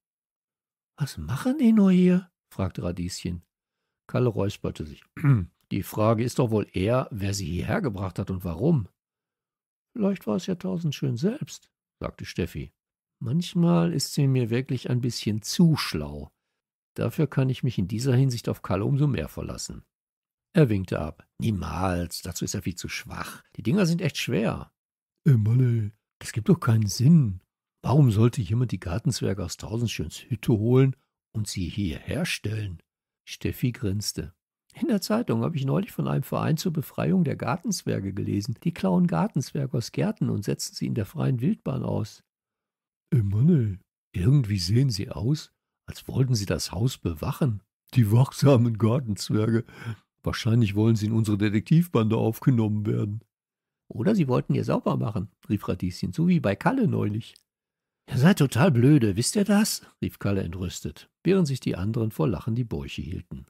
Was machen die nur hier? fragte Radieschen. Kalle räusperte sich. Die Frage ist doch wohl eher, wer sie hierher gebracht hat und warum. Vielleicht war es ja tausend schön selbst, sagte Steffi. Manchmal ist sie mir wirklich ein bisschen zu schlau. Dafür kann ich mich in dieser Hinsicht auf Kalle umso mehr verlassen. Er winkte ab. Niemals, dazu ist er viel zu schwach. Die Dinger sind echt schwer. Emmerle, ne. das gibt doch keinen Sinn, Warum sollte jemand die Gartenzwerge aus Tausendschöns Hütte holen und sie hier herstellen? Steffi grinste. In der Zeitung habe ich neulich von einem Verein zur Befreiung der Gartenzwerge gelesen. Die klauen Gartenzwerge aus Gärten und setzen sie in der freien Wildbahn aus. Emanuel, irgendwie sehen sie aus, als wollten sie das Haus bewachen. Die wachsamen Gartenzwerge. Wahrscheinlich wollen sie in unsere Detektivbande aufgenommen werden. Oder sie wollten ihr sauber machen, rief Radieschen, so wie bei Kalle neulich. Ihr seid total blöde, wisst ihr das? rief Kalle entrüstet, während sich die anderen vor Lachen die Bäuche hielten.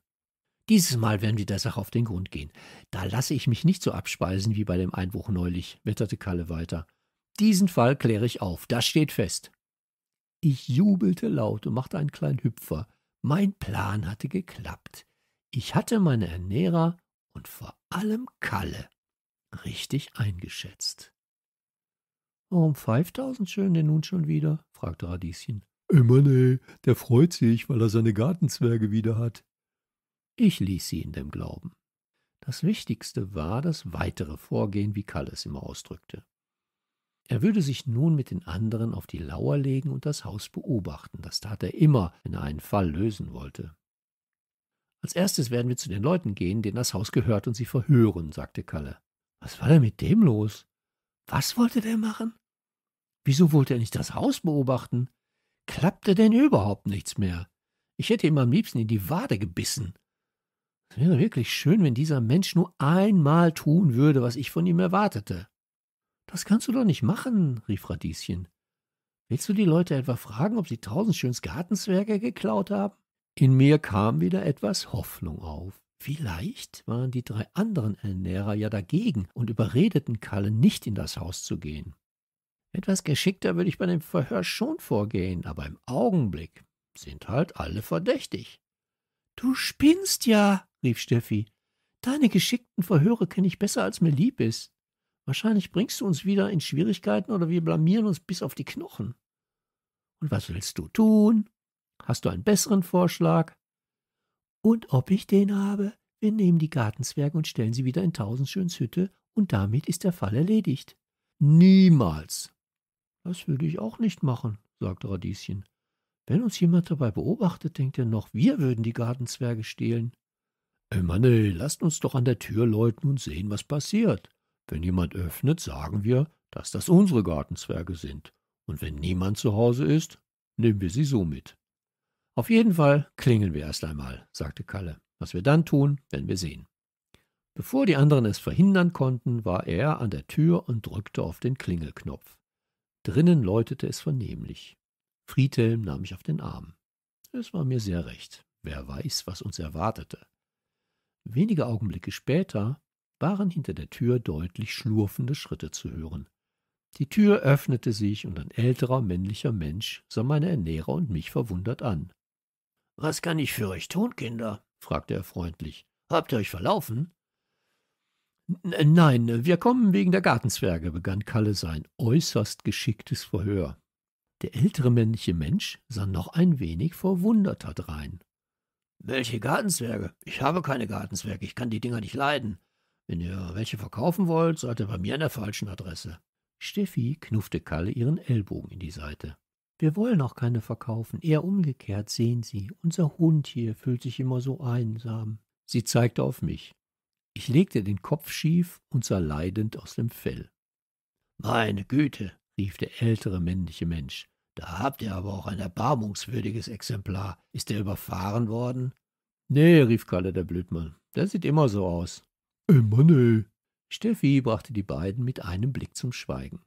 Dieses Mal werden wir der Sache auf den Grund gehen. Da lasse ich mich nicht so abspeisen wie bei dem Einbruch neulich, wetterte Kalle weiter. Diesen Fall kläre ich auf, das steht fest. Ich jubelte laut und machte einen kleinen Hüpfer. Mein Plan hatte geklappt. Ich hatte meine Ernährer und vor allem Kalle richtig eingeschätzt. Warum pfeift schön denn nun schon wieder? fragte Radieschen. Immer nee, der freut sich, weil er seine Gartenzwerge wieder hat. Ich ließ sie in dem Glauben. Das Wichtigste war das weitere Vorgehen, wie Kalle es immer ausdrückte. Er würde sich nun mit den anderen auf die Lauer legen und das Haus beobachten. Das tat er immer, wenn er einen Fall lösen wollte. Als erstes werden wir zu den Leuten gehen, denen das Haus gehört und sie verhören, sagte Kalle. Was war denn mit dem los? Was wollte der machen? Wieso wollte er nicht das Haus beobachten? Klappte denn überhaupt nichts mehr? Ich hätte ihm am liebsten in die Wade gebissen. Es wäre wirklich schön, wenn dieser Mensch nur einmal tun würde, was ich von ihm erwartete. Das kannst du doch nicht machen, rief Radieschen. Willst du die Leute etwa fragen, ob sie tausend schöns Gartenzwerge geklaut haben? In mir kam wieder etwas Hoffnung auf. Vielleicht waren die drei anderen Ernährer ja dagegen und überredeten Kalle, nicht in das Haus zu gehen. Etwas geschickter würde ich bei dem Verhör schon vorgehen, aber im Augenblick sind halt alle verdächtig. Du spinnst ja, rief Steffi. Deine geschickten Verhöre kenne ich besser, als mir lieb ist. Wahrscheinlich bringst du uns wieder in Schwierigkeiten oder wir blamieren uns bis auf die Knochen. Und was willst du tun? Hast du einen besseren Vorschlag? und ob ich den habe. Wir nehmen die Gartenzwerge und stellen sie wieder in Tausendschöns Hütte, und damit ist der Fall erledigt. Niemals. Das würde ich auch nicht machen, sagte Radieschen. Wenn uns jemand dabei beobachtet, denkt er noch, wir würden die Gartenzwerge stehlen. Ey Manne, lasst uns doch an der Tür läuten und sehen, was passiert. Wenn jemand öffnet, sagen wir, dass das unsere Gartenzwerge sind. Und wenn niemand zu Hause ist, nehmen wir sie so mit. Auf jeden Fall klingeln wir erst einmal, sagte Kalle. Was wir dann tun, werden wir sehen. Bevor die anderen es verhindern konnten, war er an der Tür und drückte auf den Klingelknopf. Drinnen läutete es vernehmlich. Friedhelm nahm mich auf den Arm. Es war mir sehr recht. Wer weiß, was uns erwartete. Wenige Augenblicke später waren hinter der Tür deutlich schlurfende Schritte zu hören. Die Tür öffnete sich und ein älterer männlicher Mensch sah meine Ernährer und mich verwundert an. Was kann ich für euch tun, Kinder? fragte er freundlich. Habt ihr euch verlaufen? Nein, wir kommen wegen der Gartenzwerge, begann Kalle sein äußerst geschicktes Verhör. Der ältere männliche Mensch sah noch ein wenig verwunderter drein. Welche Gartenzwerge? Ich habe keine Gartenzwerge, ich kann die Dinger nicht leiden. Wenn ihr welche verkaufen wollt, seid ihr bei mir an der falschen Adresse. Steffi knuffte Kalle ihren Ellbogen in die Seite. Wir wollen auch keine verkaufen, eher umgekehrt sehen Sie, unser Hund hier fühlt sich immer so einsam. Sie zeigte auf mich. Ich legte den Kopf schief und sah leidend aus dem Fell. Meine Güte, rief der ältere männliche Mensch, da habt ihr aber auch ein erbarmungswürdiges Exemplar. Ist der überfahren worden? Nee, rief Kalle der Blödmann, der sieht immer so aus. Immer nee. Steffi brachte die beiden mit einem Blick zum Schweigen.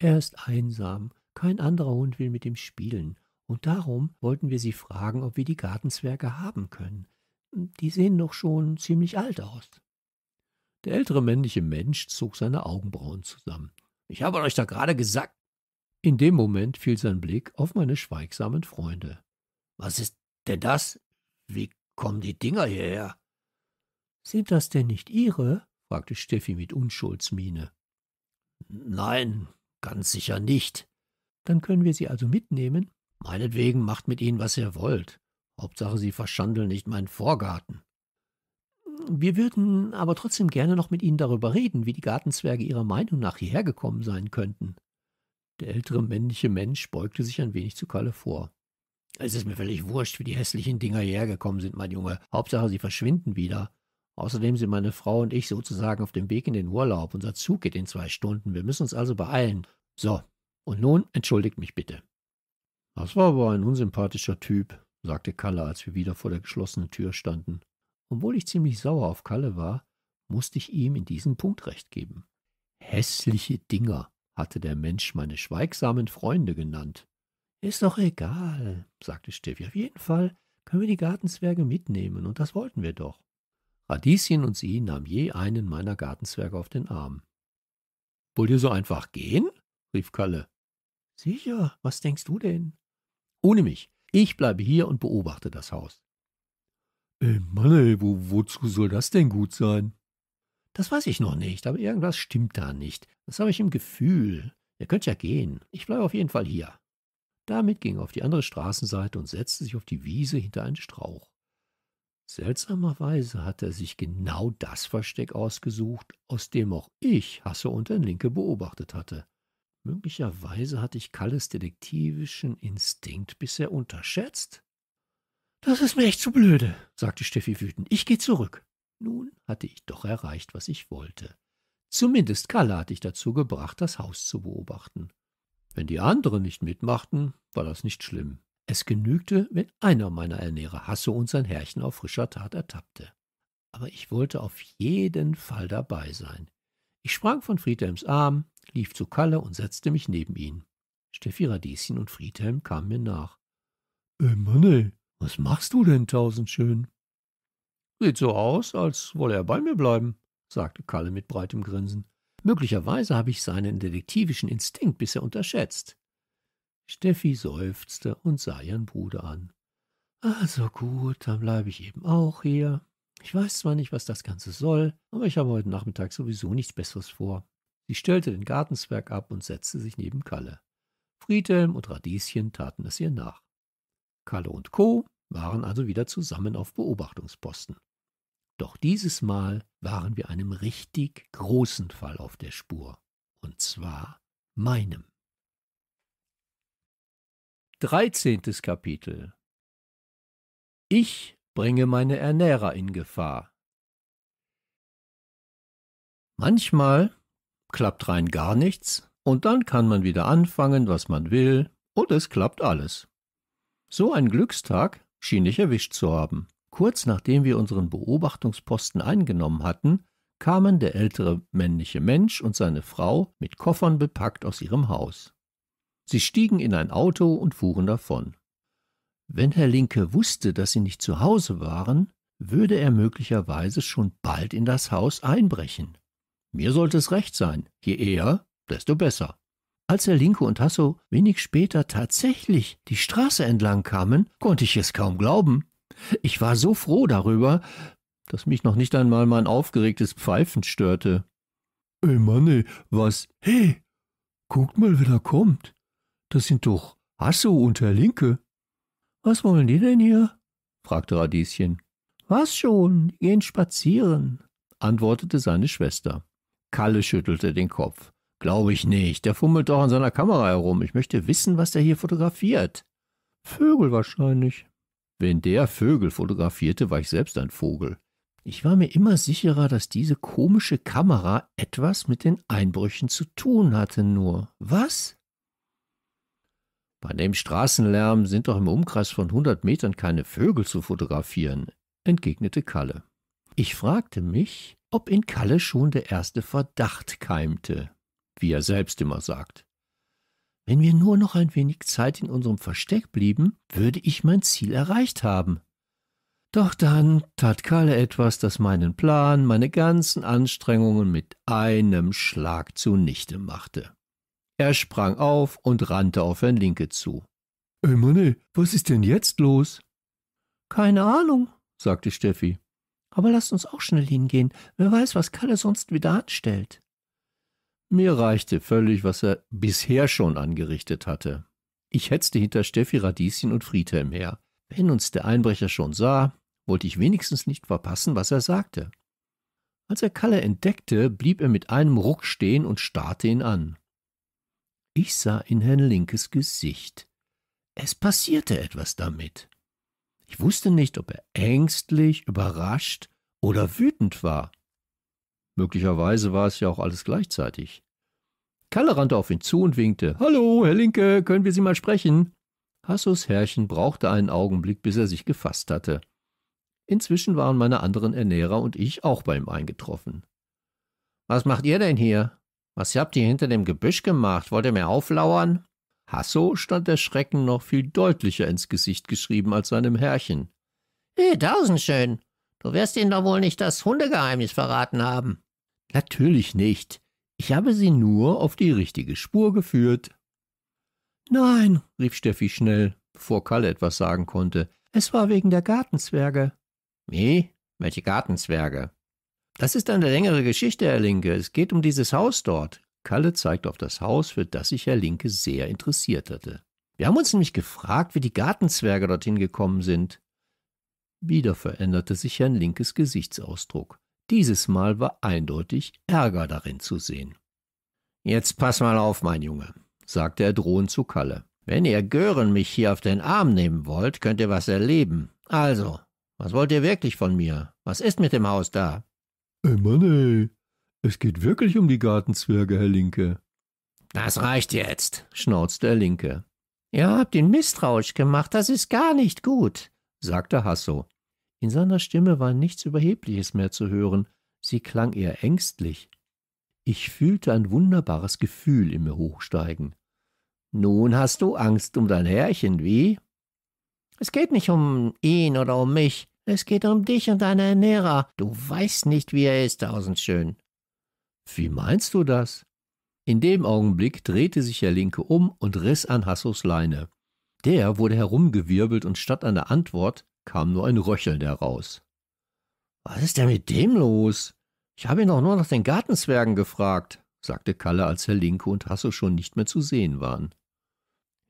Er ist einsam, kein anderer Hund will mit ihm spielen, und darum wollten wir sie fragen, ob wir die Gartenzwerge haben können. Die sehen doch schon ziemlich alt aus. Der ältere männliche Mensch zog seine Augenbrauen zusammen. Ich habe euch da gerade gesagt. In dem Moment fiel sein Blick auf meine schweigsamen Freunde. Was ist denn das? Wie kommen die Dinger hierher? Sind das denn nicht Ihre? fragte Steffi mit Unschuldsmiene. Nein, ganz sicher nicht, dann können wir sie also mitnehmen? Meinetwegen macht mit ihnen, was ihr wollt. Hauptsache, sie verschandeln nicht meinen Vorgarten. Wir würden aber trotzdem gerne noch mit Ihnen darüber reden, wie die Gartenzwerge Ihrer Meinung nach hierher gekommen sein könnten. Der ältere männliche Mensch beugte sich ein wenig zu Kalle vor. Es ist mir völlig wurscht, wie die hässlichen Dinger hierher gekommen sind, mein Junge. Hauptsache, sie verschwinden wieder. Außerdem sind meine Frau und ich sozusagen auf dem Weg in den Urlaub. Unser Zug geht in zwei Stunden. Wir müssen uns also beeilen. So, und nun entschuldigt mich bitte. Das war aber ein unsympathischer Typ, sagte Kalle, als wir wieder vor der geschlossenen Tür standen. Obwohl ich ziemlich sauer auf Kalle war, musste ich ihm in diesem Punkt recht geben. Hässliche Dinger hatte der Mensch meine schweigsamen Freunde genannt. Ist doch egal, sagte Steffi. Auf jeden Fall können wir die Gartenzwerge mitnehmen, und das wollten wir doch. Radieschen und sie nahm je einen meiner Gartenzwerge auf den Arm. Wollt ihr so einfach gehen? rief Kalle. Sicher, was denkst du denn? Ohne mich. Ich bleibe hier und beobachte das Haus. Ey äh, Mann, ey, wo, wozu soll das denn gut sein? Das weiß ich noch nicht, aber irgendwas stimmt da nicht. Das habe ich im Gefühl. Ihr könnt ja gehen. Ich bleibe auf jeden Fall hier. Damit ging er auf die andere Straßenseite und setzte sich auf die Wiese hinter einen Strauch. Seltsamerweise hatte er sich genau das Versteck ausgesucht, aus dem auch ich Hasse und den Linke beobachtet hatte. Möglicherweise hatte ich Kalles detektivischen Instinkt bisher unterschätzt. Das ist mir echt zu blöde, sagte Steffi wütend. Ich gehe zurück. Nun hatte ich doch erreicht, was ich wollte. Zumindest Kalle hatte ich dazu gebracht, das Haus zu beobachten. Wenn die anderen nicht mitmachten, war das nicht schlimm. Es genügte, wenn einer meiner Ernährer Hasse und sein Herrchen auf frischer Tat ertappte. Aber ich wollte auf jeden Fall dabei sein. Ich sprang von Friedhelms Arm, lief zu Kalle und setzte mich neben ihn. Steffi Radieschen und Friedhelm kamen mir nach. Ey äh, Mann, was machst du denn tausendschön? Sieht so aus, als wolle er bei mir bleiben, sagte Kalle mit breitem Grinsen. Möglicherweise habe ich seinen detektivischen Instinkt bisher unterschätzt. Steffi seufzte und sah ihren Bruder an. Also gut, dann bleibe ich eben auch hier, ich weiß zwar nicht, was das Ganze soll, aber ich habe heute Nachmittag sowieso nichts Besseres vor. Sie stellte den Gartenzwerg ab und setzte sich neben Kalle. Friedhelm und Radieschen taten es ihr nach. Kalle und Co. waren also wieder zusammen auf Beobachtungsposten. Doch dieses Mal waren wir einem richtig großen Fall auf der Spur. Und zwar meinem. 13. Kapitel Ich bringe meine Ernährer in Gefahr. Manchmal klappt rein gar nichts, und dann kann man wieder anfangen, was man will, und es klappt alles. So ein Glückstag schien ich erwischt zu haben. Kurz nachdem wir unseren Beobachtungsposten eingenommen hatten, kamen der ältere männliche Mensch und seine Frau mit Koffern bepackt aus ihrem Haus. Sie stiegen in ein Auto und fuhren davon. Wenn Herr Linke wusste, dass sie nicht zu Hause waren, würde er möglicherweise schon bald in das Haus einbrechen. Mir sollte es recht sein, je eher, desto besser. Als Herr Linke und Hasso wenig später tatsächlich die Straße entlang kamen, konnte ich es kaum glauben. Ich war so froh darüber, dass mich noch nicht einmal mein aufgeregtes Pfeifen störte. Ey Manne, was? Hey, guckt mal, wer da kommt. Das sind doch Hasso und Herr Linke. Was wollen die denn hier? fragte Radieschen. Was schon, die gehen spazieren, antwortete seine Schwester. Kalle schüttelte den Kopf. Glaube ich nicht, der fummelt doch an seiner Kamera herum. Ich möchte wissen, was der hier fotografiert. Vögel wahrscheinlich. Wenn der Vögel fotografierte, war ich selbst ein Vogel. Ich war mir immer sicherer, dass diese komische Kamera etwas mit den Einbrüchen zu tun hatte, nur was? Bei dem Straßenlärm sind doch im Umkreis von 100 Metern keine Vögel zu fotografieren, entgegnete Kalle. Ich fragte mich, ob in Kalle schon der erste Verdacht keimte, wie er selbst immer sagt. Wenn wir nur noch ein wenig Zeit in unserem Versteck blieben, würde ich mein Ziel erreicht haben. Doch dann tat Kalle etwas, das meinen Plan, meine ganzen Anstrengungen mit einem Schlag zunichte machte. Er sprang auf und rannte auf Herrn Linke zu. Ey Manni, was ist denn jetzt los? Keine Ahnung, sagte Steffi. Aber lasst uns auch schnell hingehen. Wer weiß, was Kalle sonst wieder anstellt. Mir reichte völlig, was er bisher schon angerichtet hatte. Ich hetzte hinter Steffi, Radieschen und Friedhelm her. Wenn uns der Einbrecher schon sah, wollte ich wenigstens nicht verpassen, was er sagte. Als er Kalle entdeckte, blieb er mit einem Ruck stehen und starrte ihn an. Ich sah in Herrn Linkes Gesicht. Es passierte etwas damit. Ich wusste nicht, ob er ängstlich, überrascht oder wütend war. Möglicherweise war es ja auch alles gleichzeitig. Kalle rannte auf ihn zu und winkte. Hallo, Herr Linke, können wir Sie mal sprechen? Hassos Herrchen brauchte einen Augenblick, bis er sich gefasst hatte. Inzwischen waren meine anderen Ernährer und ich auch bei ihm eingetroffen. Was macht ihr denn hier? Was habt ihr hinter dem Gebüsch gemacht? Wollt ihr mir auflauern? Hasso stand der Schrecken noch viel deutlicher ins Gesicht geschrieben als seinem Herrchen. Eh, tausendschön. Du wirst ihnen doch wohl nicht das Hundegeheimnis verraten haben. Natürlich nicht. Ich habe sie nur auf die richtige Spur geführt. Nein, rief Steffi schnell, bevor Kalle etwas sagen konnte. Es war wegen der Gartenzwerge. Wie? Welche Gartenzwerge? Das ist eine längere Geschichte, Herr Linke. Es geht um dieses Haus dort. Kalle zeigt auf das Haus, für das sich Herr Linke sehr interessiert hatte. Wir haben uns nämlich gefragt, wie die Gartenzwerge dorthin gekommen sind. Wieder veränderte sich Herrn Linkes Gesichtsausdruck. Dieses Mal war eindeutig Ärger darin zu sehen. Jetzt pass mal auf, mein Junge, sagte er drohend zu Kalle. Wenn ihr Gören mich hier auf den Arm nehmen wollt, könnt ihr was erleben. Also, was wollt ihr wirklich von mir? Was ist mit dem Haus da? Ey Mann, ey. Es geht wirklich um die Gartenzwerge, Herr Linke. Das reicht jetzt, schnauzte der Linke. Ihr habt ihn misstrauisch gemacht, das ist gar nicht gut, sagte Hasso. In seiner Stimme war nichts Überhebliches mehr zu hören, sie klang eher ängstlich. Ich fühlte ein wunderbares Gefühl in mir hochsteigen. Nun hast du Angst um dein Herrchen, wie? Es geht nicht um ihn oder um mich, es geht um dich und deine Ernährer. Du weißt nicht, wie er ist, Tausendschön. Wie meinst du das? In dem Augenblick drehte sich Herr Linke um und riss an Hassos Leine. Der wurde herumgewirbelt und statt einer Antwort kam nur ein Röcheln heraus. Was ist denn mit dem los? Ich habe ihn doch nur nach den Gartenzwergen gefragt, sagte Kalle, als Herr Linke und Hasso schon nicht mehr zu sehen waren.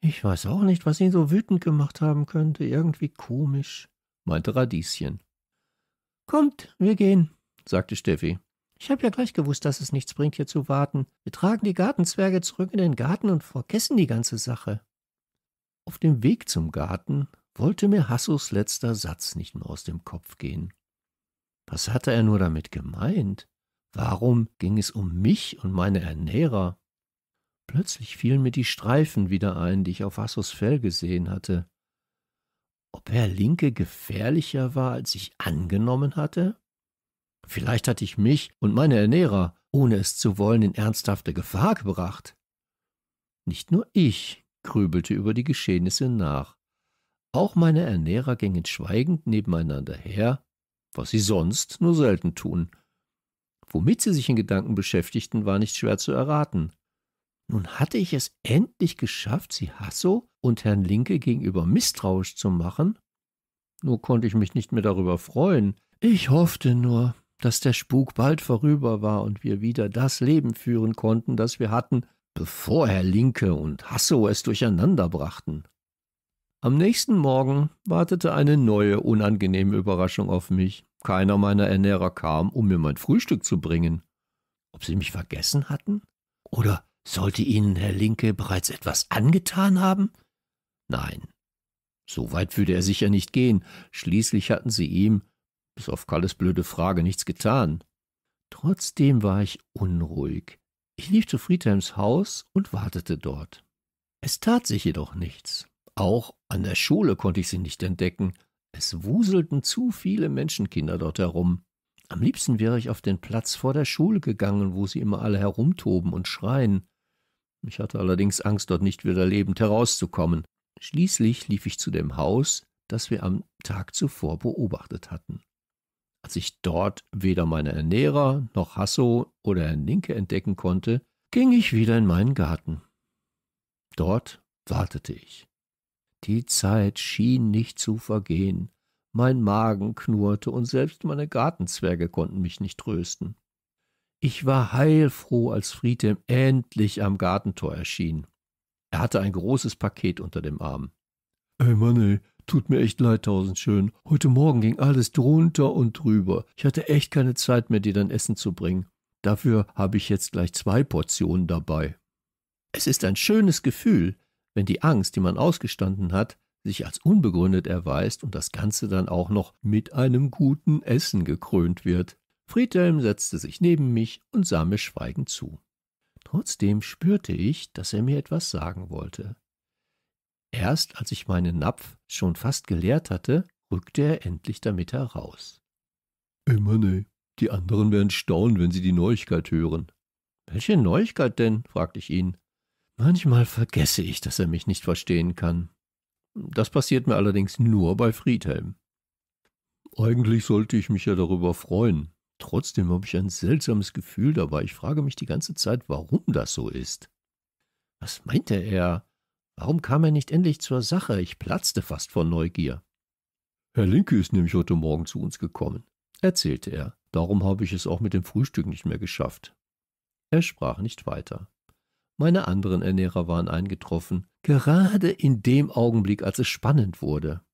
Ich weiß auch nicht, was ihn so wütend gemacht haben könnte, irgendwie komisch meinte Radieschen. Kommt, wir gehen, sagte Steffi. Ich habe ja gleich gewusst, dass es nichts bringt, hier zu warten. Wir tragen die Gartenzwerge zurück in den Garten und vergessen die ganze Sache. Auf dem Weg zum Garten wollte mir Hassos letzter Satz nicht mehr aus dem Kopf gehen. Was hatte er nur damit gemeint? Warum ging es um mich und meine Ernährer? Plötzlich fielen mir die Streifen wieder ein, die ich auf Hassos Fell gesehen hatte ob Herr Linke gefährlicher war, als ich angenommen hatte? Vielleicht hatte ich mich und meine Ernährer, ohne es zu wollen, in ernsthafte Gefahr gebracht. Nicht nur ich grübelte über die Geschehnisse nach. Auch meine Ernährer gingen schweigend nebeneinander her, was sie sonst nur selten tun. Womit sie sich in Gedanken beschäftigten, war nicht schwer zu erraten. Nun hatte ich es endlich geschafft, sie Hasso und Herrn Linke gegenüber misstrauisch zu machen. Nur konnte ich mich nicht mehr darüber freuen. Ich hoffte nur, dass der Spuk bald vorüber war und wir wieder das Leben führen konnten, das wir hatten, bevor Herr Linke und Hasso es durcheinander brachten. Am nächsten Morgen wartete eine neue unangenehme Überraschung auf mich. Keiner meiner Ernährer kam, um mir mein Frühstück zu bringen. Ob sie mich vergessen hatten? Oder sollte Ihnen Herr Linke bereits etwas angetan haben? Nein. So weit würde er sicher nicht gehen. Schließlich hatten sie ihm, bis auf Kalles blöde Frage, nichts getan. Trotzdem war ich unruhig. Ich lief zu Friedhelms Haus und wartete dort. Es tat sich jedoch nichts. Auch an der Schule konnte ich sie nicht entdecken. Es wuselten zu viele Menschenkinder dort herum. Am liebsten wäre ich auf den Platz vor der Schule gegangen, wo sie immer alle herumtoben und schreien. Ich hatte allerdings Angst, dort nicht wieder lebend herauszukommen. Schließlich lief ich zu dem Haus, das wir am Tag zuvor beobachtet hatten. Als ich dort weder meine Ernährer noch Hasso oder Herrn Linke entdecken konnte, ging ich wieder in meinen Garten. Dort wartete ich. Die Zeit schien nicht zu vergehen. Mein Magen knurrte und selbst meine Gartenzwerge konnten mich nicht trösten. Ich war heilfroh, als Friedhelm endlich am Gartentor erschien. Er hatte ein großes Paket unter dem Arm. Ey Mann, ey, tut mir echt leid, tausend schön. Heute Morgen ging alles drunter und drüber. Ich hatte echt keine Zeit mehr, dir dein Essen zu bringen. Dafür habe ich jetzt gleich zwei Portionen dabei. Es ist ein schönes Gefühl, wenn die Angst, die man ausgestanden hat, sich als unbegründet erweist und das Ganze dann auch noch mit einem guten Essen gekrönt wird. Friedhelm setzte sich neben mich und sah mir schweigend zu. Trotzdem spürte ich, dass er mir etwas sagen wollte. Erst als ich meinen Napf schon fast geleert hatte, rückte er endlich damit heraus. Immerne, die anderen werden staunen, wenn sie die Neuigkeit hören. Welche Neuigkeit denn? fragte ich ihn. Manchmal vergesse ich, dass er mich nicht verstehen kann. Das passiert mir allerdings nur bei Friedhelm. Eigentlich sollte ich mich ja darüber freuen, Trotzdem habe ich ein seltsames Gefühl dabei. Ich frage mich die ganze Zeit, warum das so ist. Was meinte er? Warum kam er nicht endlich zur Sache? Ich platzte fast vor Neugier. Herr Linke ist nämlich heute Morgen zu uns gekommen, erzählte er. Darum habe ich es auch mit dem Frühstück nicht mehr geschafft. Er sprach nicht weiter. Meine anderen Ernährer waren eingetroffen, gerade in dem Augenblick, als es spannend wurde.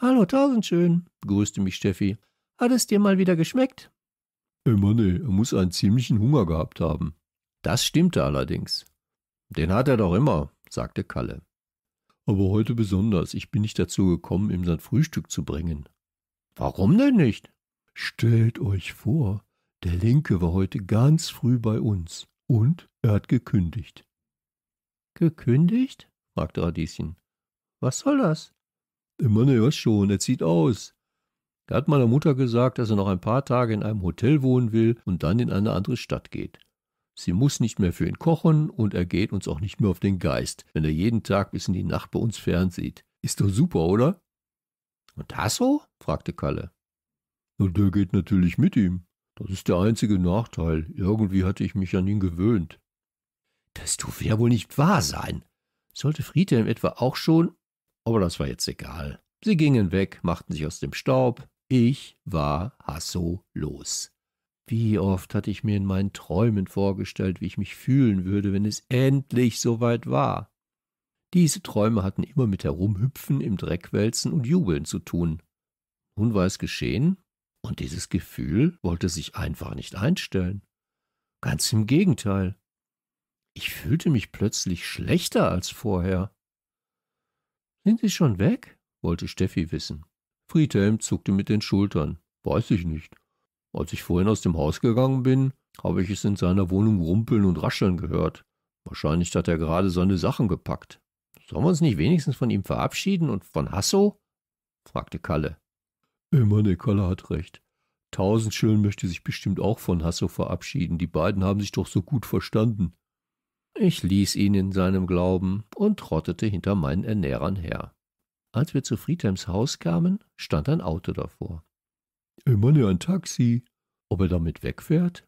Hallo, tausend schön, begrüßte mich Steffi. Hat es dir mal wieder geschmeckt? Hey Manne, er muss einen ziemlichen Hunger gehabt haben. Das stimmte allerdings. Den hat er doch immer, sagte Kalle. Aber heute besonders, ich bin nicht dazu gekommen, ihm sein Frühstück zu bringen. Warum denn nicht? Stellt euch vor, der Linke war heute ganz früh bei uns und er hat gekündigt. Gekündigt? fragte Radieschen. Was soll das? Mann, ne, was schon, er zieht aus. Er hat meiner Mutter gesagt, dass er noch ein paar Tage in einem Hotel wohnen will und dann in eine andere Stadt geht. Sie muss nicht mehr für ihn kochen und er geht uns auch nicht mehr auf den Geist, wenn er jeden Tag bis in die Nacht bei uns fernsieht. Ist doch super, oder? Und das so? fragte Kalle. Und der geht natürlich mit ihm. Das ist der einzige Nachteil. Irgendwie hatte ich mich an ihn gewöhnt. Das durfte ja wohl nicht wahr sein. Sollte Friedhelm etwa auch schon? Aber das war jetzt egal. Sie gingen weg, machten sich aus dem Staub, ich war Hasso los. Wie oft hatte ich mir in meinen Träumen vorgestellt, wie ich mich fühlen würde, wenn es endlich soweit war. Diese Träume hatten immer mit Herumhüpfen, im Dreckwälzen und Jubeln zu tun. Nun war es geschehen, und dieses Gefühl wollte sich einfach nicht einstellen. Ganz im Gegenteil. Ich fühlte mich plötzlich schlechter als vorher. Sind Sie schon weg? wollte Steffi wissen. Friedhelm zuckte mit den Schultern. Weiß ich nicht. Als ich vorhin aus dem Haus gegangen bin, habe ich es in seiner Wohnung rumpeln und rascheln gehört. Wahrscheinlich hat er gerade seine Sachen gepackt. Sollen wir uns nicht wenigstens von ihm verabschieden und von Hasso? fragte Kalle. Immer ne, Kalle hat recht. Tausendschillen möchte sich bestimmt auch von Hasso verabschieden. Die beiden haben sich doch so gut verstanden. Ich ließ ihn in seinem Glauben und trottete hinter meinen Ernährern her. Als wir zu Friedhelms Haus kamen, stand ein Auto davor. Ich meine ein Taxi. Ob er damit wegfährt?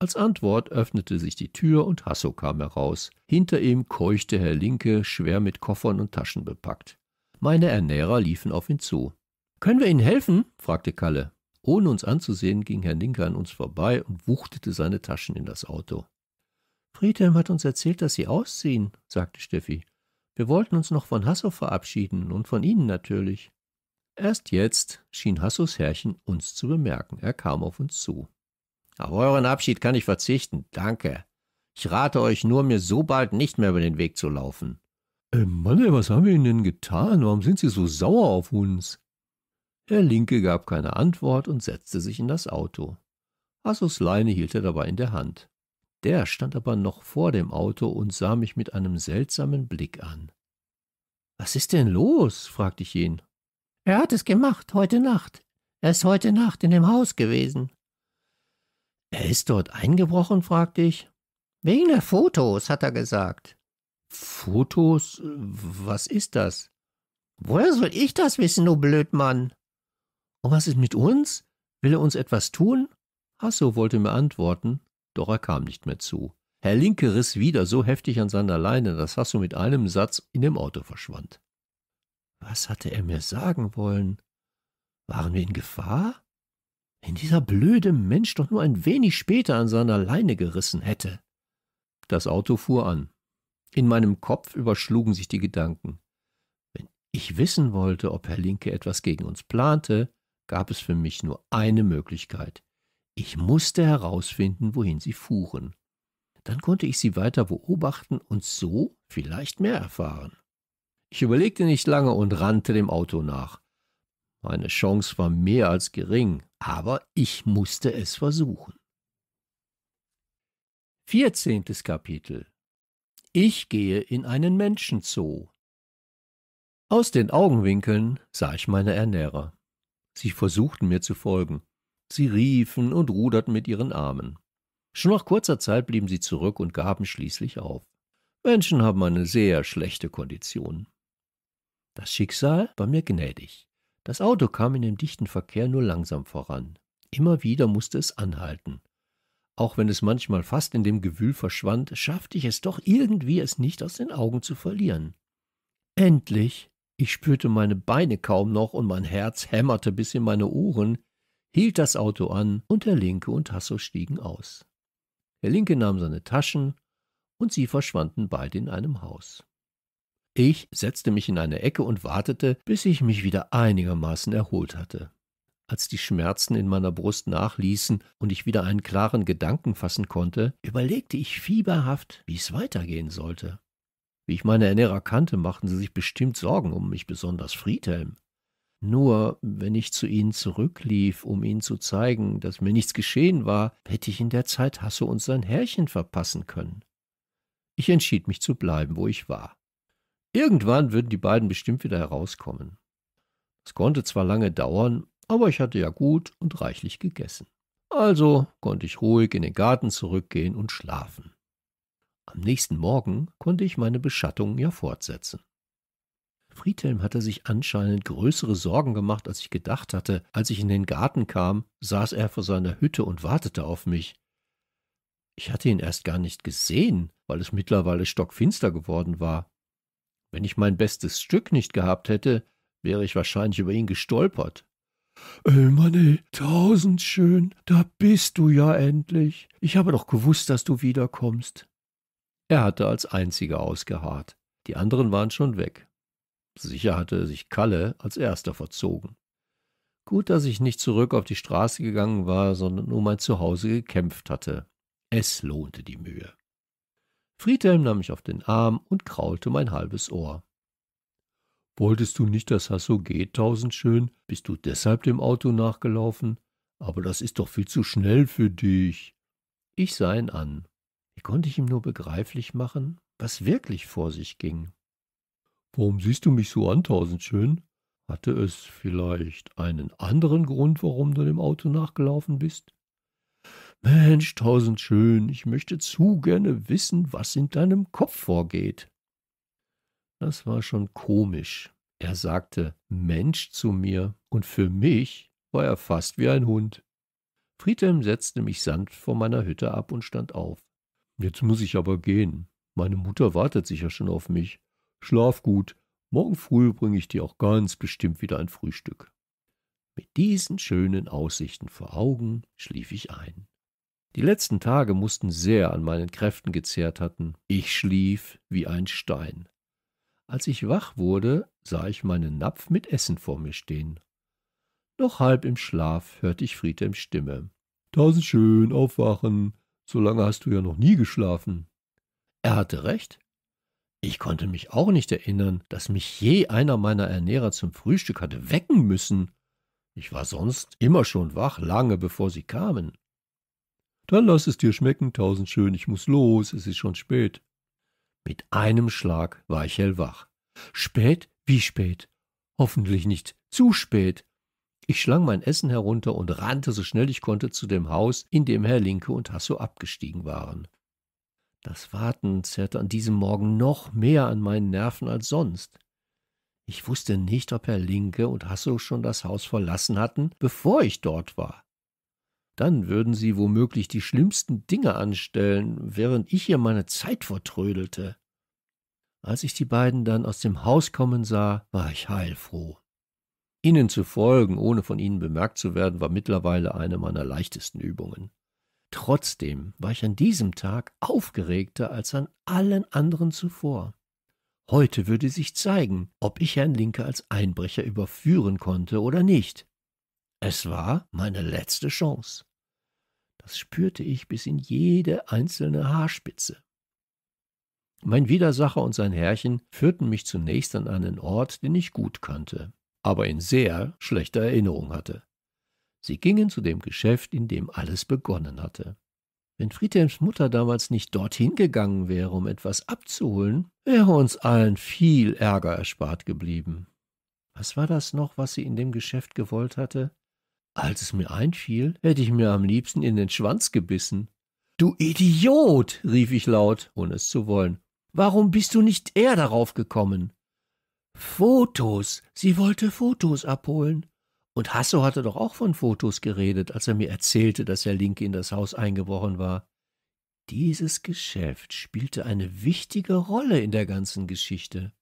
Als Antwort öffnete sich die Tür und Hasso kam heraus. Hinter ihm keuchte Herr Linke, schwer mit Koffern und Taschen bepackt. Meine Ernährer liefen auf ihn zu. Können wir Ihnen helfen? fragte Kalle. Ohne uns anzusehen, ging Herr Linke an uns vorbei und wuchtete seine Taschen in das Auto. Friedhelm hat uns erzählt, dass Sie ausziehen, sagte Steffi. Wir wollten uns noch von Hasso verabschieden und von Ihnen natürlich. Erst jetzt schien Hassos Herrchen uns zu bemerken. Er kam auf uns zu. Auf euren Abschied kann ich verzichten, danke. Ich rate euch nur, mir so bald nicht mehr über den Weg zu laufen. Äh, Mann, was haben wir Ihnen denn getan? Warum sind Sie so sauer auf uns? Der Linke gab keine Antwort und setzte sich in das Auto. Hassos Leine hielt er dabei in der Hand. Der stand aber noch vor dem Auto und sah mich mit einem seltsamen Blick an. Was ist denn los? fragte ich ihn. Er hat es gemacht, heute Nacht. Er ist heute Nacht in dem Haus gewesen. Er ist dort eingebrochen? fragte ich. Wegen der Fotos, hat er gesagt. Fotos? Was ist das? Woher soll ich das wissen, du Blödmann? Und was ist mit uns? Will er uns etwas tun? Hasso wollte mir antworten, doch er kam nicht mehr zu. Herr Linke riss wieder so heftig an seiner Leine, dass Hasso mit einem Satz in dem Auto verschwand. Was hatte er mir sagen wollen? Waren wir in Gefahr? Wenn dieser blöde Mensch doch nur ein wenig später an seiner Leine gerissen hätte. Das Auto fuhr an. In meinem Kopf überschlugen sich die Gedanken. Wenn ich wissen wollte, ob Herr Linke etwas gegen uns plante, gab es für mich nur eine Möglichkeit. Ich musste herausfinden, wohin sie fuhren. Dann konnte ich sie weiter beobachten und so vielleicht mehr erfahren. Ich überlegte nicht lange und rannte dem Auto nach. Meine Chance war mehr als gering, aber ich musste es versuchen. Vierzehntes Kapitel Ich gehe in einen Menschenzoo. Aus den Augenwinkeln sah ich meine Ernährer. Sie versuchten mir zu folgen. Sie riefen und ruderten mit ihren Armen. Schon nach kurzer Zeit blieben sie zurück und gaben schließlich auf. Menschen haben eine sehr schlechte Kondition. Das Schicksal war mir gnädig. Das Auto kam in dem dichten Verkehr nur langsam voran. Immer wieder musste es anhalten. Auch wenn es manchmal fast in dem Gewühl verschwand, schaffte ich es doch irgendwie, es nicht aus den Augen zu verlieren. Endlich! Ich spürte meine Beine kaum noch und mein Herz hämmerte bis in meine Ohren hielt das Auto an und Herr Linke und Hasso stiegen aus. Herr Linke nahm seine Taschen und sie verschwanden beide in einem Haus. Ich setzte mich in eine Ecke und wartete, bis ich mich wieder einigermaßen erholt hatte. Als die Schmerzen in meiner Brust nachließen und ich wieder einen klaren Gedanken fassen konnte, überlegte ich fieberhaft, wie es weitergehen sollte. Wie ich meine Ernährer kannte, machten sie sich bestimmt Sorgen um mich, besonders Friedhelm. Nur wenn ich zu ihnen zurücklief, um ihnen zu zeigen, dass mir nichts geschehen war, hätte ich in der Zeit Hasso und sein Herrchen verpassen können. Ich entschied mich zu bleiben, wo ich war. Irgendwann würden die beiden bestimmt wieder herauskommen. Es konnte zwar lange dauern, aber ich hatte ja gut und reichlich gegessen. Also konnte ich ruhig in den Garten zurückgehen und schlafen. Am nächsten Morgen konnte ich meine Beschattung ja fortsetzen. Friedhelm hatte sich anscheinend größere Sorgen gemacht, als ich gedacht hatte. Als ich in den Garten kam, saß er vor seiner Hütte und wartete auf mich. Ich hatte ihn erst gar nicht gesehen, weil es mittlerweile stockfinster geworden war. Wenn ich mein bestes Stück nicht gehabt hätte, wäre ich wahrscheinlich über ihn gestolpert. Ey, tausend schön, da bist du ja endlich. Ich habe doch gewusst, dass du wiederkommst. Er hatte als einziger ausgeharrt. Die anderen waren schon weg. Sicher hatte sich Kalle als erster verzogen. Gut, dass ich nicht zurück auf die Straße gegangen war, sondern um mein Zuhause gekämpft hatte. Es lohnte die Mühe. Friedhelm nahm mich auf den Arm und kraulte mein halbes Ohr. Wolltest du nicht, dass Hasso geht, tausendschön? Bist du deshalb dem Auto nachgelaufen? Aber das ist doch viel zu schnell für dich. Ich sah ihn an. Wie konnte ich ihm nur begreiflich machen, was wirklich vor sich ging? Warum siehst du mich so an, Tausendschön? Hatte es vielleicht einen anderen Grund, warum du dem Auto nachgelaufen bist? Mensch, Tausendschön, ich möchte zu gerne wissen, was in deinem Kopf vorgeht. Das war schon komisch. Er sagte Mensch zu mir, und für mich war er fast wie ein Hund. Friedhelm setzte mich sanft vor meiner Hütte ab und stand auf. Jetzt muss ich aber gehen. Meine Mutter wartet sicher schon auf mich. Schlaf gut. Morgen früh bringe ich dir auch ganz bestimmt wieder ein Frühstück. Mit diesen schönen Aussichten vor Augen schlief ich ein. Die letzten Tage mussten sehr an meinen Kräften gezehrt hatten. Ich schlief wie ein Stein. Als ich wach wurde, sah ich meinen Napf mit Essen vor mir stehen. Noch halb im Schlaf hörte ich Friedhelms Stimme. Tausend schön, aufwachen. So lange hast du ja noch nie geschlafen. Er hatte recht. Ich konnte mich auch nicht erinnern, dass mich je einer meiner Ernährer zum Frühstück hatte wecken müssen. Ich war sonst immer schon wach, lange bevor sie kamen. Dann lass es dir schmecken, tausend schön, ich muss los, es ist schon spät. Mit einem Schlag war ich hellwach. Spät? Wie spät? Hoffentlich nicht zu spät. Ich schlang mein Essen herunter und rannte so schnell ich konnte zu dem Haus, in dem Herr Linke und Hasso abgestiegen waren. Das Warten zerrte an diesem Morgen noch mehr an meinen Nerven als sonst. Ich wusste nicht, ob Herr Linke und Hasso schon das Haus verlassen hatten, bevor ich dort war. Dann würden sie womöglich die schlimmsten Dinge anstellen, während ich ihr meine Zeit vertrödelte. Als ich die beiden dann aus dem Haus kommen sah, war ich heilfroh. Ihnen zu folgen, ohne von ihnen bemerkt zu werden, war mittlerweile eine meiner leichtesten Übungen. Trotzdem war ich an diesem Tag aufgeregter als an allen anderen zuvor. Heute würde sich zeigen, ob ich Herrn Linke als Einbrecher überführen konnte oder nicht. Es war meine letzte Chance. Das spürte ich bis in jede einzelne Haarspitze. Mein Widersacher und sein Herrchen führten mich zunächst an einen Ort, den ich gut kannte, aber in sehr schlechter Erinnerung hatte. Sie gingen zu dem Geschäft, in dem alles begonnen hatte. Wenn Friedhelms Mutter damals nicht dorthin gegangen wäre, um etwas abzuholen, wäre uns allen viel Ärger erspart geblieben. Was war das noch, was sie in dem Geschäft gewollt hatte? Als es mir einfiel, hätte ich mir am liebsten in den Schwanz gebissen. Du Idiot, rief ich laut, ohne es zu wollen. Warum bist du nicht eher darauf gekommen? Fotos. Sie wollte Fotos abholen. Und Hasso hatte doch auch von Fotos geredet, als er mir erzählte, dass der Linke in das Haus eingebrochen war. Dieses Geschäft spielte eine wichtige Rolle in der ganzen Geschichte.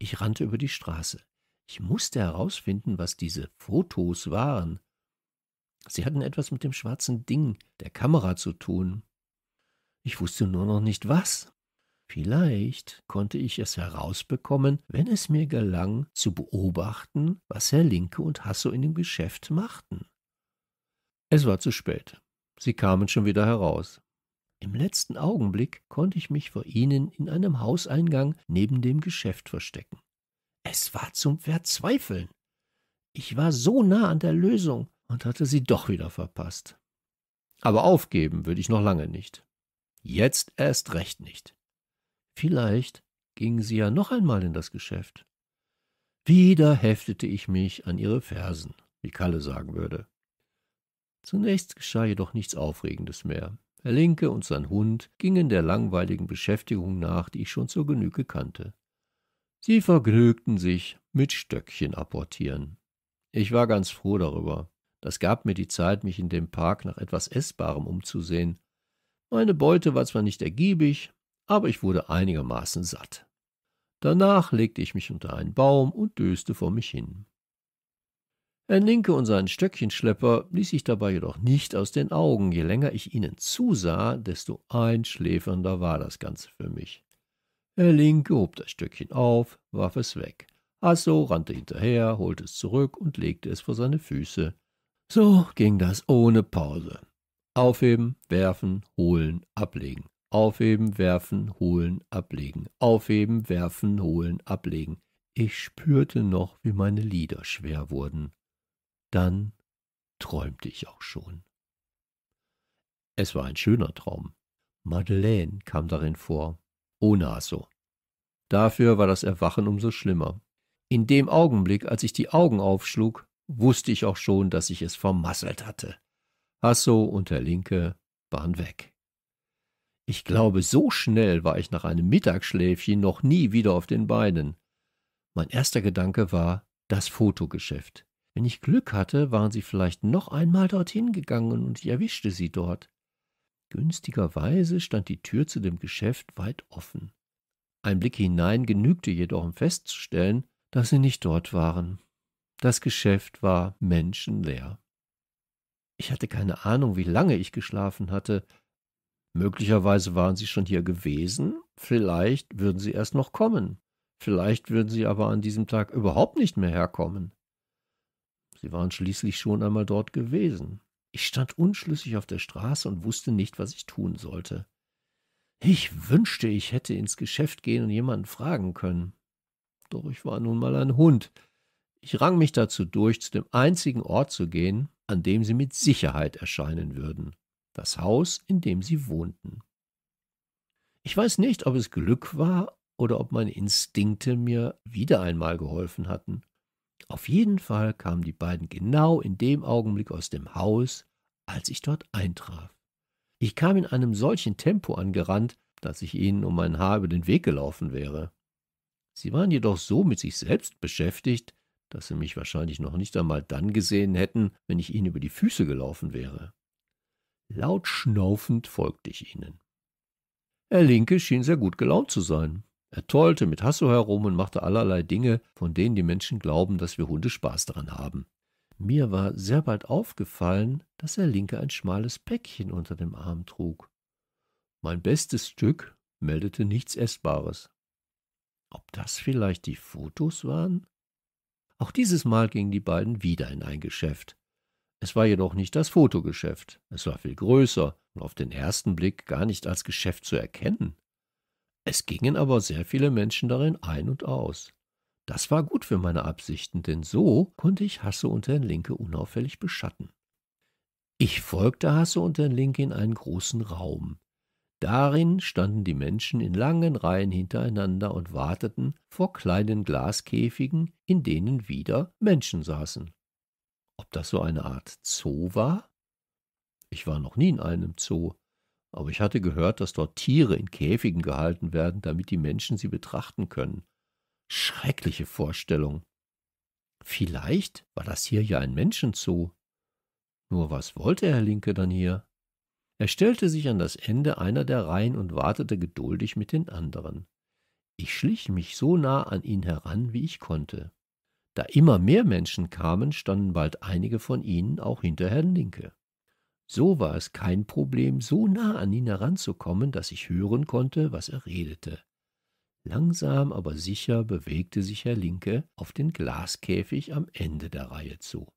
Ich rannte über die Straße. Ich musste herausfinden, was diese Fotos waren. Sie hatten etwas mit dem schwarzen Ding, der Kamera, zu tun. Ich wusste nur noch nicht was. Vielleicht konnte ich es herausbekommen, wenn es mir gelang, zu beobachten, was Herr Linke und Hasso in dem Geschäft machten. Es war zu spät. Sie kamen schon wieder heraus. Im letzten Augenblick konnte ich mich vor ihnen in einem Hauseingang neben dem Geschäft verstecken. Es war zum Verzweifeln. Ich war so nah an der Lösung und hatte sie doch wieder verpasst. Aber aufgeben würde ich noch lange nicht. Jetzt erst recht nicht. Vielleicht gingen sie ja noch einmal in das Geschäft. Wieder heftete ich mich an ihre Fersen, wie Kalle sagen würde. Zunächst geschah jedoch nichts Aufregendes mehr. Herr Linke und sein Hund gingen der langweiligen Beschäftigung nach, die ich schon zur Genüge kannte. Sie vergnügten sich mit Stöckchen apportieren. Ich war ganz froh darüber. Das gab mir die Zeit, mich in dem Park nach etwas Essbarem umzusehen. Meine Beute war zwar nicht ergiebig, aber ich wurde einigermaßen satt. Danach legte ich mich unter einen Baum und döste vor mich hin. Herrn Linke und seinen Stöckchenschlepper ließ ich dabei jedoch nicht aus den Augen. Je länger ich ihnen zusah, desto einschläfernder war das Ganze für mich. Herr Linke hob das Stöckchen auf, warf es weg. Hasso rannte hinterher, holte es zurück und legte es vor seine Füße. So ging das ohne Pause. Aufheben, werfen, holen, ablegen. Aufheben, werfen, holen, ablegen. Aufheben, werfen, holen, ablegen. Ich spürte noch, wie meine Lieder schwer wurden. Dann träumte ich auch schon. Es war ein schöner Traum. Madeleine kam darin vor, ohne Hasso. Dafür war das Erwachen umso schlimmer. In dem Augenblick, als ich die Augen aufschlug, wusste ich auch schon, dass ich es vermasselt hatte. Hasso und der Linke waren weg. Ich glaube, so schnell war ich nach einem Mittagsschläfchen noch nie wieder auf den Beinen. Mein erster Gedanke war das Fotogeschäft. Wenn ich Glück hatte, waren sie vielleicht noch einmal dorthin gegangen und ich erwischte sie dort. Günstigerweise stand die Tür zu dem Geschäft weit offen. Ein Blick hinein genügte jedoch, um festzustellen, dass sie nicht dort waren. Das Geschäft war menschenleer. Ich hatte keine Ahnung, wie lange ich geschlafen hatte, Möglicherweise waren sie schon hier gewesen, vielleicht würden sie erst noch kommen, vielleicht würden sie aber an diesem Tag überhaupt nicht mehr herkommen. Sie waren schließlich schon einmal dort gewesen. Ich stand unschlüssig auf der Straße und wusste nicht, was ich tun sollte. Ich wünschte, ich hätte ins Geschäft gehen und jemanden fragen können. Doch ich war nun mal ein Hund. Ich rang mich dazu durch, zu dem einzigen Ort zu gehen, an dem sie mit Sicherheit erscheinen würden das Haus, in dem sie wohnten. Ich weiß nicht, ob es Glück war oder ob meine Instinkte mir wieder einmal geholfen hatten. Auf jeden Fall kamen die beiden genau in dem Augenblick aus dem Haus, als ich dort eintraf. Ich kam in einem solchen Tempo angerannt, dass ich ihnen um mein Haar über den Weg gelaufen wäre. Sie waren jedoch so mit sich selbst beschäftigt, dass sie mich wahrscheinlich noch nicht einmal dann gesehen hätten, wenn ich ihnen über die Füße gelaufen wäre. Laut schnaufend folgte ich ihnen. Herr Linke schien sehr gut gelaunt zu sein. Er tollte mit Hasso herum und machte allerlei Dinge, von denen die Menschen glauben, dass wir Hunde Spaß daran haben. Mir war sehr bald aufgefallen, dass Herr Linke ein schmales Päckchen unter dem Arm trug. Mein bestes Stück meldete nichts Essbares. Ob das vielleicht die Fotos waren? Auch dieses Mal gingen die beiden wieder in ein Geschäft. Es war jedoch nicht das Fotogeschäft, es war viel größer und auf den ersten Blick gar nicht als Geschäft zu erkennen. Es gingen aber sehr viele Menschen darin ein und aus. Das war gut für meine Absichten, denn so konnte ich Hasse und Herrn Linke unauffällig beschatten. Ich folgte Hasse und Herrn Linke in einen großen Raum. Darin standen die Menschen in langen Reihen hintereinander und warteten vor kleinen Glaskäfigen, in denen wieder Menschen saßen. Ob das so eine Art Zoo war? Ich war noch nie in einem Zoo, aber ich hatte gehört, dass dort Tiere in Käfigen gehalten werden, damit die Menschen sie betrachten können. Schreckliche Vorstellung. Vielleicht war das hier ja ein Menschenzoo. Nur was wollte Herr Linke dann hier? Er stellte sich an das Ende einer der Reihen und wartete geduldig mit den anderen. Ich schlich mich so nah an ihn heran, wie ich konnte. Da immer mehr Menschen kamen, standen bald einige von ihnen auch hinter Herrn Linke. So war es kein Problem, so nah an ihn heranzukommen, dass ich hören konnte, was er redete. Langsam aber sicher bewegte sich Herr Linke auf den Glaskäfig am Ende der Reihe zu.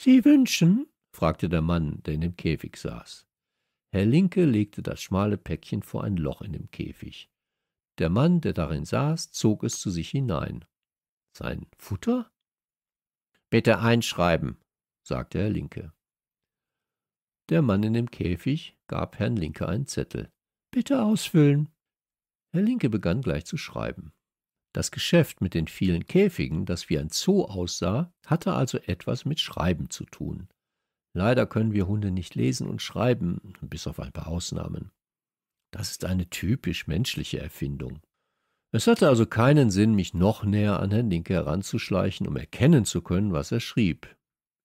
Sie wünschen? fragte der Mann, der in dem Käfig saß. Herr Linke legte das schmale Päckchen vor ein Loch in dem Käfig. Der Mann, der darin saß, zog es zu sich hinein sein Futter? Bitte einschreiben, sagte Herr Linke. Der Mann in dem Käfig gab Herrn Linke einen Zettel. Bitte ausfüllen. Herr Linke begann gleich zu schreiben. Das Geschäft mit den vielen Käfigen, das wie ein Zoo aussah, hatte also etwas mit Schreiben zu tun. Leider können wir Hunde nicht lesen und schreiben, bis auf ein paar Ausnahmen. Das ist eine typisch menschliche Erfindung. Es hatte also keinen Sinn, mich noch näher an Herrn Linke heranzuschleichen, um erkennen zu können, was er schrieb.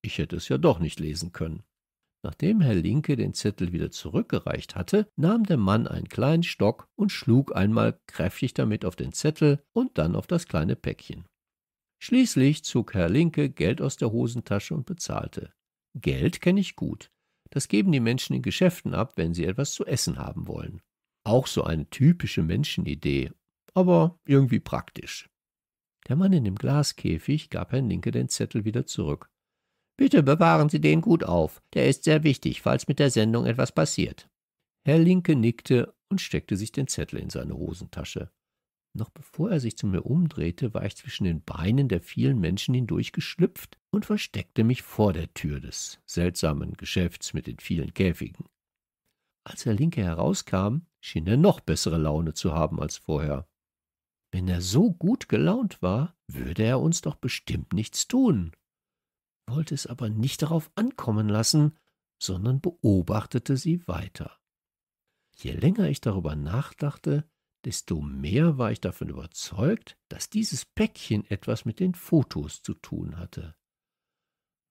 Ich hätte es ja doch nicht lesen können. Nachdem Herr Linke den Zettel wieder zurückgereicht hatte, nahm der Mann einen kleinen Stock und schlug einmal kräftig damit auf den Zettel und dann auf das kleine Päckchen. Schließlich zog Herr Linke Geld aus der Hosentasche und bezahlte. Geld kenne ich gut. Das geben die Menschen in Geschäften ab, wenn sie etwas zu essen haben wollen. Auch so eine typische Menschenidee, aber irgendwie praktisch. Der Mann in dem Glaskäfig gab Herrn Linke den Zettel wieder zurück. Bitte bewahren Sie den gut auf, der ist sehr wichtig, falls mit der Sendung etwas passiert. Herr Linke nickte und steckte sich den Zettel in seine Hosentasche. Noch bevor er sich zu mir umdrehte, war ich zwischen den Beinen der vielen Menschen hindurchgeschlüpft und versteckte mich vor der Tür des seltsamen Geschäfts mit den vielen Käfigen. Als Herr Linke herauskam, schien er noch bessere Laune zu haben als vorher. Wenn er so gut gelaunt war, würde er uns doch bestimmt nichts tun. Wollte es aber nicht darauf ankommen lassen, sondern beobachtete sie weiter. Je länger ich darüber nachdachte, desto mehr war ich davon überzeugt, dass dieses Päckchen etwas mit den Fotos zu tun hatte.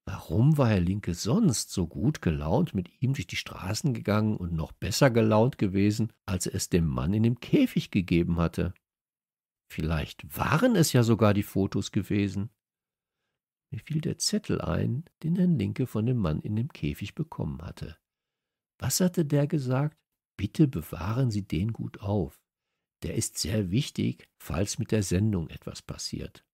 Warum war Herr Linke sonst so gut gelaunt mit ihm durch die Straßen gegangen und noch besser gelaunt gewesen, als er es dem Mann in dem Käfig gegeben hatte? Vielleicht waren es ja sogar die Fotos gewesen. Mir fiel der Zettel ein, den Herr Linke von dem Mann in dem Käfig bekommen hatte. Was hatte der gesagt? Bitte bewahren Sie den gut auf. Der ist sehr wichtig, falls mit der Sendung etwas passiert.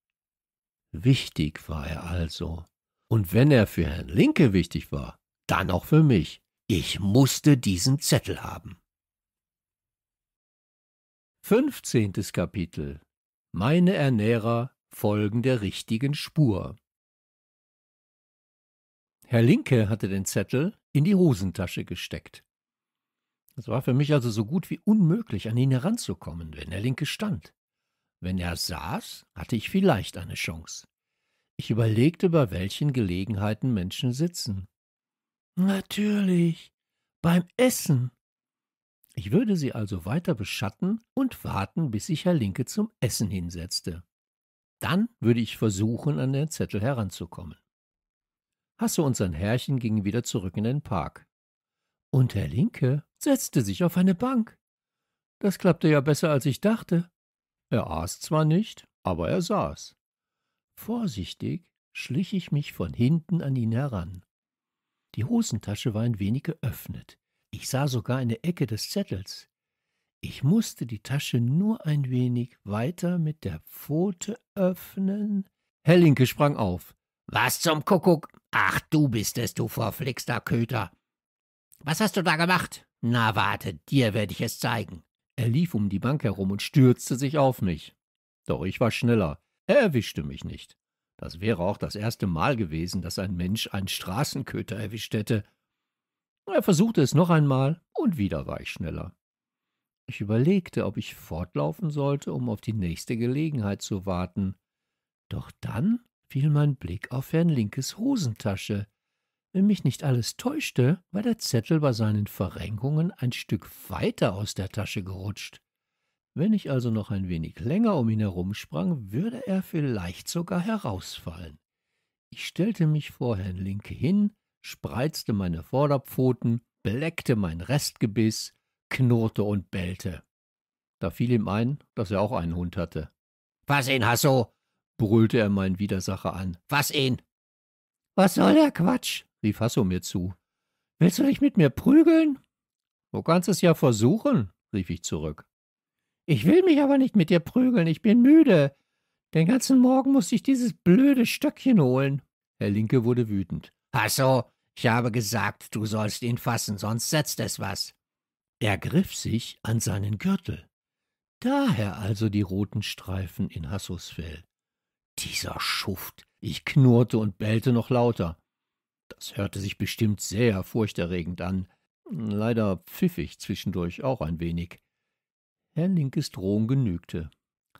Wichtig war er also. Und wenn er für Herrn Linke wichtig war, dann auch für mich. Ich musste diesen Zettel haben. Fünfzehntes Kapitel meine Ernährer folgen der richtigen Spur. Herr Linke hatte den Zettel in die Hosentasche gesteckt. Es war für mich also so gut wie unmöglich, an ihn heranzukommen, wenn Herr Linke stand. Wenn er saß, hatte ich vielleicht eine Chance. Ich überlegte, bei welchen Gelegenheiten Menschen sitzen. Natürlich, beim Essen. Ich würde sie also weiter beschatten und warten, bis sich Herr Linke zum Essen hinsetzte. Dann würde ich versuchen, an den Zettel heranzukommen. Hasse und sein Herrchen gingen wieder zurück in den Park. Und Herr Linke setzte sich auf eine Bank. Das klappte ja besser, als ich dachte. Er aß zwar nicht, aber er saß. Vorsichtig schlich ich mich von hinten an ihn heran. Die Hosentasche war ein wenig geöffnet. Ich sah sogar eine Ecke des Zettels. Ich musste die Tasche nur ein wenig weiter mit der Pfote öffnen. Hellinke sprang auf. Was zum Kuckuck? Ach, du bist es, du verflixter Köter. Was hast du da gemacht? Na, warte, dir werde ich es zeigen. Er lief um die Bank herum und stürzte sich auf mich. Doch ich war schneller. Er erwischte mich nicht. Das wäre auch das erste Mal gewesen, dass ein Mensch einen Straßenköter erwischt hätte. Er versuchte es noch einmal und wieder war ich schneller. Ich überlegte, ob ich fortlaufen sollte, um auf die nächste Gelegenheit zu warten. Doch dann fiel mein Blick auf Herrn Linkes Hosentasche. Wenn mich nicht alles täuschte, war der Zettel bei seinen Verrenkungen ein Stück weiter aus der Tasche gerutscht. Wenn ich also noch ein wenig länger um ihn herumsprang, würde er vielleicht sogar herausfallen. Ich stellte mich vor Herrn Linke hin, spreizte meine Vorderpfoten, bleckte mein Restgebiss, knurrte und bellte. Da fiel ihm ein, dass er auch einen Hund hatte. Fass ihn, Hasso! brüllte er meinen Widersacher an. Fass ihn! Was soll der Quatsch? rief Hasso mir zu. Willst du dich mit mir prügeln? Du kannst es ja versuchen, rief ich zurück. Ich will mich aber nicht mit dir prügeln, ich bin müde. Den ganzen Morgen musste ich dieses blöde Stöckchen holen. Herr Linke wurde wütend. Hasso, ich habe gesagt, du sollst ihn fassen, sonst setzt es was. Er griff sich an seinen Gürtel. Daher also die roten Streifen in Hassos Fell. Dieser Schuft! Ich knurrte und bellte noch lauter. Das hörte sich bestimmt sehr furchterregend an. Leider pfiff ich zwischendurch auch ein wenig. Herr Linkes Drohung genügte.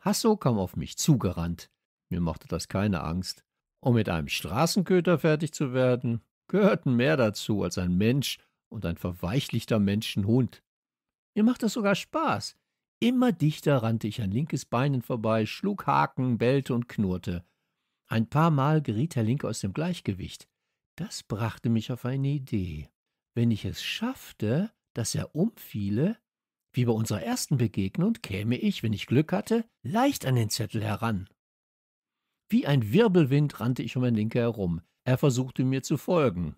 Hasso kam auf mich zugerannt. Mir machte das keine Angst. Um mit einem Straßenköter fertig zu werden, gehörten mehr dazu als ein Mensch und ein verweichlichter Menschenhund. Mir macht das sogar Spaß. Immer dichter rannte ich an Linkes Beinen vorbei, schlug Haken, bellte und knurrte. Ein paar Mal geriet Herr Linke aus dem Gleichgewicht. Das brachte mich auf eine Idee. Wenn ich es schaffte, dass er umfiele, wie bei unserer ersten Begegnung, käme ich, wenn ich Glück hatte, leicht an den Zettel heran. Wie ein Wirbelwind rannte ich um Linker herum. Er versuchte mir zu folgen,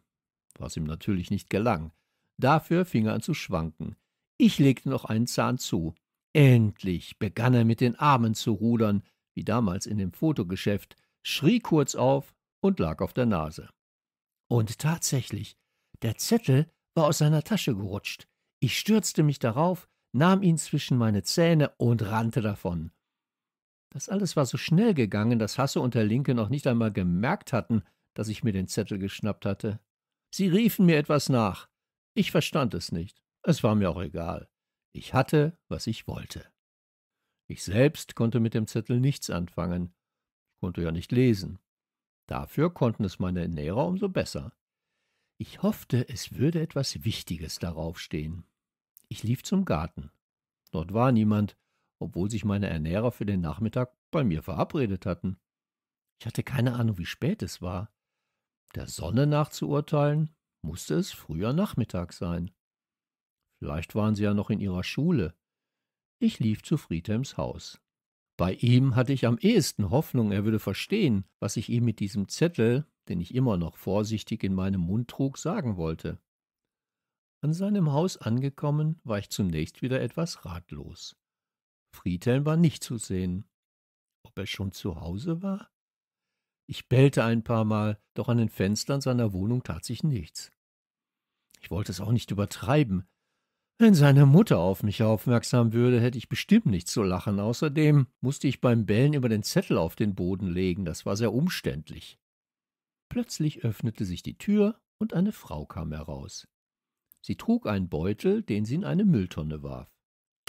was ihm natürlich nicht gelang. Dafür fing er an zu schwanken. Ich legte noch einen Zahn zu. Endlich begann er mit den Armen zu rudern, wie damals in dem Fotogeschäft, schrie kurz auf und lag auf der Nase. Und tatsächlich, der Zettel war aus seiner Tasche gerutscht. Ich stürzte mich darauf, nahm ihn zwischen meine Zähne und rannte davon. Das alles war so schnell gegangen, dass Hasse und der Linke noch nicht einmal gemerkt hatten, dass ich mir den Zettel geschnappt hatte. Sie riefen mir etwas nach. Ich verstand es nicht. Es war mir auch egal. Ich hatte, was ich wollte. Ich selbst konnte mit dem Zettel nichts anfangen, Ich konnte ja nicht lesen. Dafür konnten es meine Ernährer umso besser. Ich hoffte, es würde etwas Wichtiges darauf stehen. Ich lief zum Garten. Dort war niemand, obwohl sich meine Ernährer für den Nachmittag bei mir verabredet hatten. Ich hatte keine Ahnung, wie spät es war. Der Sonne nachzuurteilen, musste es früher Nachmittag sein. Vielleicht waren sie ja noch in ihrer Schule. Ich lief zu Friedhelms Haus. Bei ihm hatte ich am ehesten Hoffnung, er würde verstehen, was ich ihm mit diesem Zettel, den ich immer noch vorsichtig in meinem Mund trug, sagen wollte. An seinem Haus angekommen, war ich zunächst wieder etwas ratlos. Friedhelm war nicht zu sehen. Ob er schon zu Hause war? Ich bellte ein paar Mal, doch an den Fenstern seiner Wohnung tat sich nichts. Ich wollte es auch nicht übertreiben. Wenn seine Mutter auf mich aufmerksam würde, hätte ich bestimmt nichts zu lachen. Außerdem musste ich beim Bellen über den Zettel auf den Boden legen, das war sehr umständlich. Plötzlich öffnete sich die Tür und eine Frau kam heraus. Sie trug einen Beutel, den sie in eine Mülltonne warf.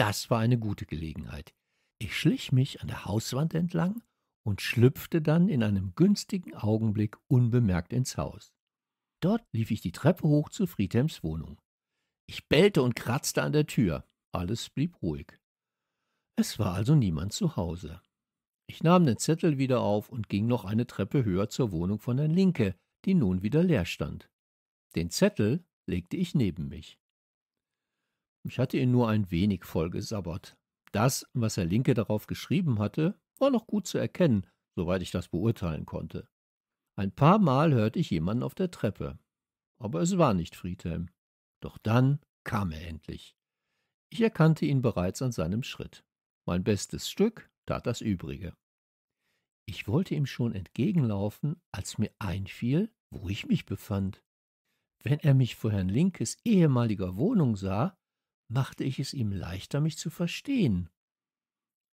Das war eine gute Gelegenheit. Ich schlich mich an der Hauswand entlang und schlüpfte dann in einem günstigen Augenblick unbemerkt ins Haus. Dort lief ich die Treppe hoch zu Friedhelms Wohnung. Ich bellte und kratzte an der Tür. Alles blieb ruhig. Es war also niemand zu Hause. Ich nahm den Zettel wieder auf und ging noch eine Treppe höher zur Wohnung von Herrn Linke, die nun wieder leer stand. Den Zettel legte ich neben mich. Ich hatte ihn nur ein wenig vollgesabbert. Das, was Herr Linke darauf geschrieben hatte, war noch gut zu erkennen, soweit ich das beurteilen konnte. Ein paar Mal hörte ich jemanden auf der Treppe. Aber es war nicht Friedhelm. Doch dann kam er endlich. Ich erkannte ihn bereits an seinem Schritt. Mein bestes Stück tat das übrige. Ich wollte ihm schon entgegenlaufen, als mir einfiel, wo ich mich befand. Wenn er mich vor Herrn Linkes ehemaliger Wohnung sah, machte ich es ihm leichter, mich zu verstehen.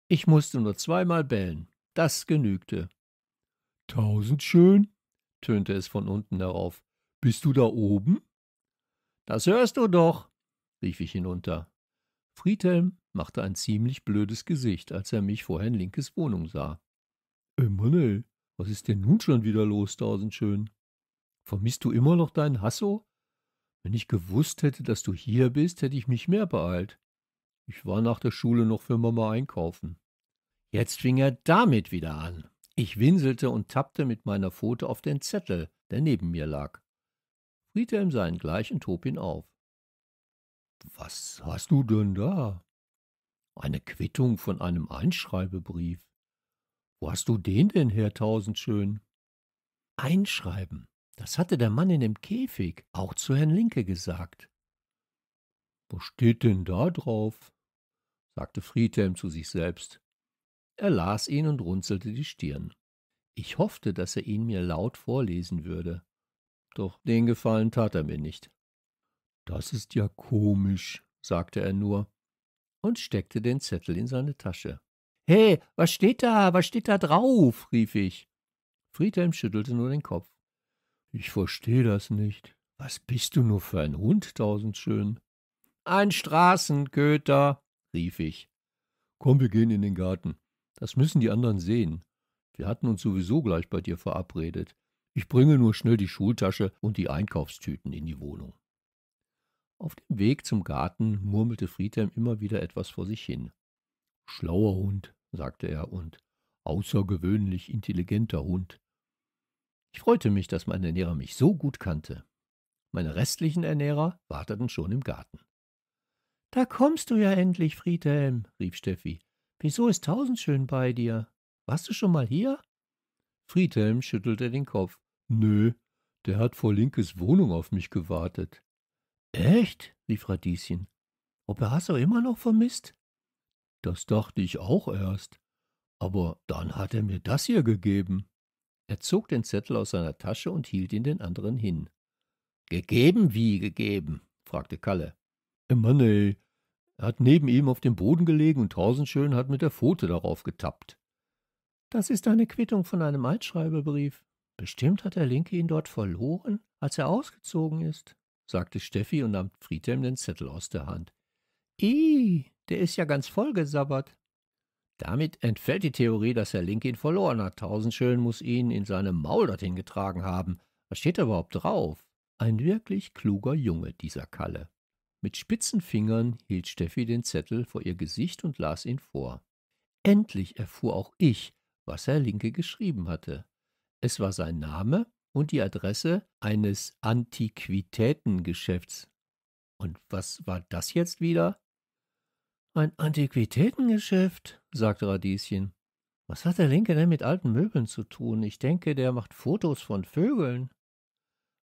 Ich musste nur zweimal bellen, das genügte. Tausend schön, tönte es von unten herauf. Bist du da oben? Das hörst du doch, rief ich hinunter. Friedhelm machte ein ziemlich blödes Gesicht, als er mich vor Herrn Linkes Wohnung sah. Emanuel, was ist denn nun schon wieder los, Tausendschön? Vermisst du immer noch deinen Hasso? Wenn ich gewusst hätte, dass du hier bist, hätte ich mich mehr beeilt. Ich war nach der Schule noch für Mama einkaufen. Jetzt fing er damit wieder an. Ich winselte und tappte mit meiner Pfote auf den Zettel, der neben mir lag. Friedhelm sah ihn gleich und hob ihn auf. Was hast du denn da? Eine Quittung von einem Einschreibebrief. Wo hast du den denn her, Tausendschön? Einschreiben. Das hatte der Mann in dem Käfig auch zu Herrn Linke gesagt. Was steht denn da drauf? sagte Friedhelm zu sich selbst. Er las ihn und runzelte die Stirn. Ich hoffte, dass er ihn mir laut vorlesen würde. Doch den Gefallen tat er mir nicht. Das ist ja komisch, sagte er nur und steckte den Zettel in seine Tasche. Hey, was steht da? Was steht da drauf? rief ich. Friedhelm schüttelte nur den Kopf. Ich verstehe das nicht. Was bist du nur für ein Hund, Tausendschön? Ein Straßenköter, rief ich. Komm, wir gehen in den Garten. Das müssen die anderen sehen. Wir hatten uns sowieso gleich bei dir verabredet. Ich bringe nur schnell die Schultasche und die Einkaufstüten in die Wohnung. Auf dem Weg zum Garten murmelte Friedhelm immer wieder etwas vor sich hin. Schlauer Hund, sagte er, und außergewöhnlich intelligenter Hund. Ich freute mich, dass mein Ernährer mich so gut kannte. Meine restlichen Ernährer warteten schon im Garten. Da kommst du ja endlich, Friedhelm, rief Steffi. Wieso ist tausendschön bei dir? Warst du schon mal hier? Friedhelm schüttelte den Kopf. Nö, der hat vor Linkes Wohnung auf mich gewartet. Echt? rief Radieschen. Ob er Hasso immer noch vermisst? Das dachte ich auch erst. Aber dann hat er mir das hier gegeben. Er zog den Zettel aus seiner Tasche und hielt ihn den anderen hin. Gegeben wie gegeben? fragte Kalle. Mann, ey. Er hat neben ihm auf dem Boden gelegen und Tausendschön hat mit der Pfote darauf getappt. Das ist eine Quittung von einem Altschreiberbrief. Bestimmt hat der Linke ihn dort verloren, als er ausgezogen ist, sagte Steffi und nahm Friedhelm den Zettel aus der Hand. I, der ist ja ganz vollgesabbert. Damit entfällt die Theorie, dass Herr Link ihn verloren hat. Tausend Tausendschön muss ihn in seinem Maul dorthin getragen haben. Was steht da überhaupt drauf? Ein wirklich kluger Junge, dieser Kalle. Mit spitzen Fingern hielt Steffi den Zettel vor ihr Gesicht und las ihn vor. Endlich erfuhr auch ich, was Herr Linke geschrieben hatte. Es war sein Name und die Adresse eines Antiquitätengeschäfts. Und was war das jetzt wieder? Ein Antiquitätengeschäft, sagte Radieschen. Was hat der Linke denn mit alten Möbeln zu tun? Ich denke, der macht Fotos von Vögeln.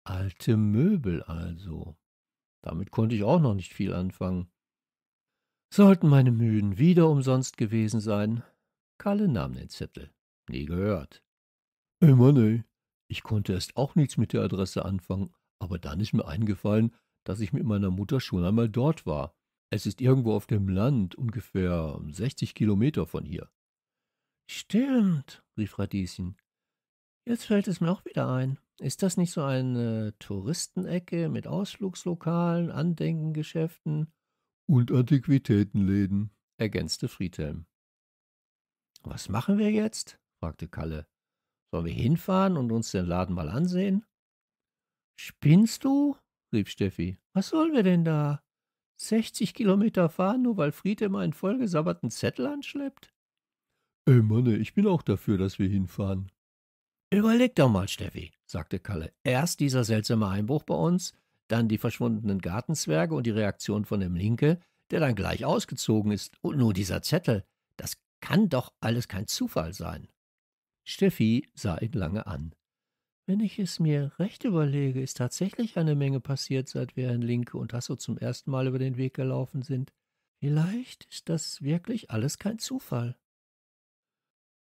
Alte Möbel also. Damit konnte ich auch noch nicht viel anfangen. Sollten meine Mühen wieder umsonst gewesen sein? Kalle nahm den Zettel. Nie gehört. Ey Mann, ey. Ich konnte erst auch nichts mit der Adresse anfangen, aber dann ist mir eingefallen, dass ich mit meiner Mutter schon einmal dort war. Es ist irgendwo auf dem Land, ungefähr 60 Kilometer von hier. Stimmt, rief Radieschen. Jetzt fällt es mir auch wieder ein. Ist das nicht so eine Touristenecke mit Ausflugslokalen, Andenkengeschäften? Und Antiquitätenläden, ergänzte Friedhelm. Was machen wir jetzt? fragte Kalle. Sollen wir hinfahren und uns den Laden mal ansehen? Spinnst du? rief Steffi. Was sollen wir denn da? 60 Kilometer fahren, nur weil Fried immer einen vollgesabberten Zettel anschleppt? Ey Manne, ich bin auch dafür, dass wir hinfahren. Überleg doch mal, Steffi, sagte Kalle. Erst dieser seltsame Einbruch bei uns, dann die verschwundenen Gartenzwerge und die Reaktion von dem Linke, der dann gleich ausgezogen ist, und nur dieser Zettel. Das kann doch alles kein Zufall sein. Steffi sah ihn lange an. Wenn ich es mir recht überlege, ist tatsächlich eine Menge passiert, seit wir Herrn Linke und Hasso zum ersten Mal über den Weg gelaufen sind. Vielleicht ist das wirklich alles kein Zufall.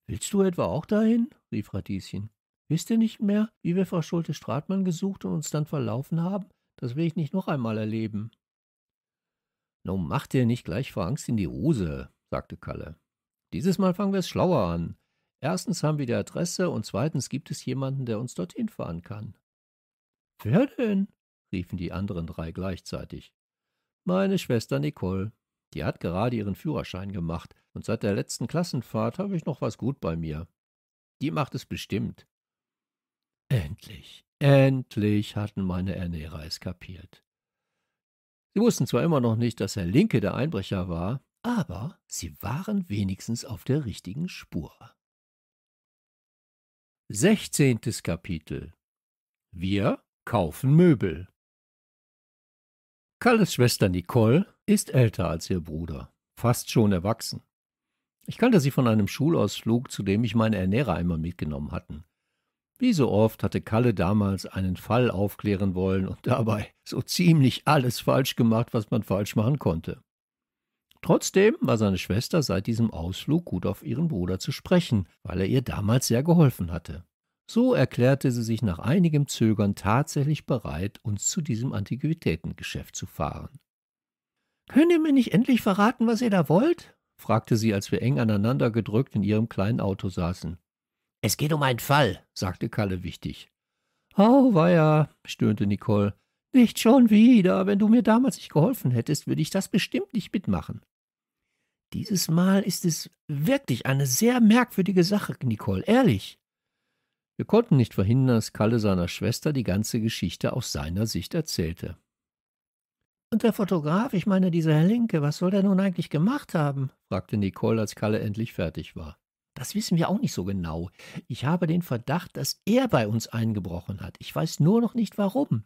Willst du etwa auch dahin? rief Radieschen. Wisst ihr nicht mehr, wie wir Frau Schulte-Stratmann gesucht und uns dann verlaufen haben? Das will ich nicht noch einmal erleben. Nun mach dir nicht gleich vor Angst in die Hose, sagte Kalle. Dieses Mal fangen wir es schlauer an. Erstens haben wir die Adresse und zweitens gibt es jemanden, der uns dorthin fahren kann. Wer denn? riefen die anderen drei gleichzeitig. Meine Schwester Nicole. Die hat gerade ihren Führerschein gemacht und seit der letzten Klassenfahrt habe ich noch was gut bei mir. Die macht es bestimmt. Endlich, endlich hatten meine Ernährer es kapiert. Sie wussten zwar immer noch nicht, dass Herr Linke der Einbrecher war, aber sie waren wenigstens auf der richtigen Spur. 16. Kapitel Wir kaufen Möbel. Kalles Schwester Nicole ist älter als ihr Bruder, fast schon erwachsen. Ich kannte sie von einem Schulausflug, zu dem ich meine Ernährer einmal mitgenommen hatten. Wie so oft hatte Kalle damals einen Fall aufklären wollen und dabei so ziemlich alles falsch gemacht, was man falsch machen konnte. Trotzdem war seine Schwester seit diesem Ausflug gut auf ihren Bruder zu sprechen, weil er ihr damals sehr geholfen hatte. So erklärte sie sich nach einigem Zögern tatsächlich bereit, uns zu diesem Antiquitätengeschäft zu fahren. Könnt ihr mir nicht endlich verraten, was ihr da wollt? fragte sie, als wir eng aneinander gedrückt in ihrem kleinen Auto saßen. Es geht um einen Fall, sagte Kalle wichtig. Oh, weia, stöhnte Nicole. Nicht schon wieder. Wenn du mir damals nicht geholfen hättest, würde ich das bestimmt nicht mitmachen. Dieses Mal ist es wirklich eine sehr merkwürdige Sache, Nicole, ehrlich. Wir konnten nicht verhindern, dass Kalle seiner Schwester die ganze Geschichte aus seiner Sicht erzählte. Und der Fotograf, ich meine dieser Herr Linke, was soll der nun eigentlich gemacht haben? fragte Nicole, als Kalle endlich fertig war. Das wissen wir auch nicht so genau. Ich habe den Verdacht, dass er bei uns eingebrochen hat. Ich weiß nur noch nicht warum.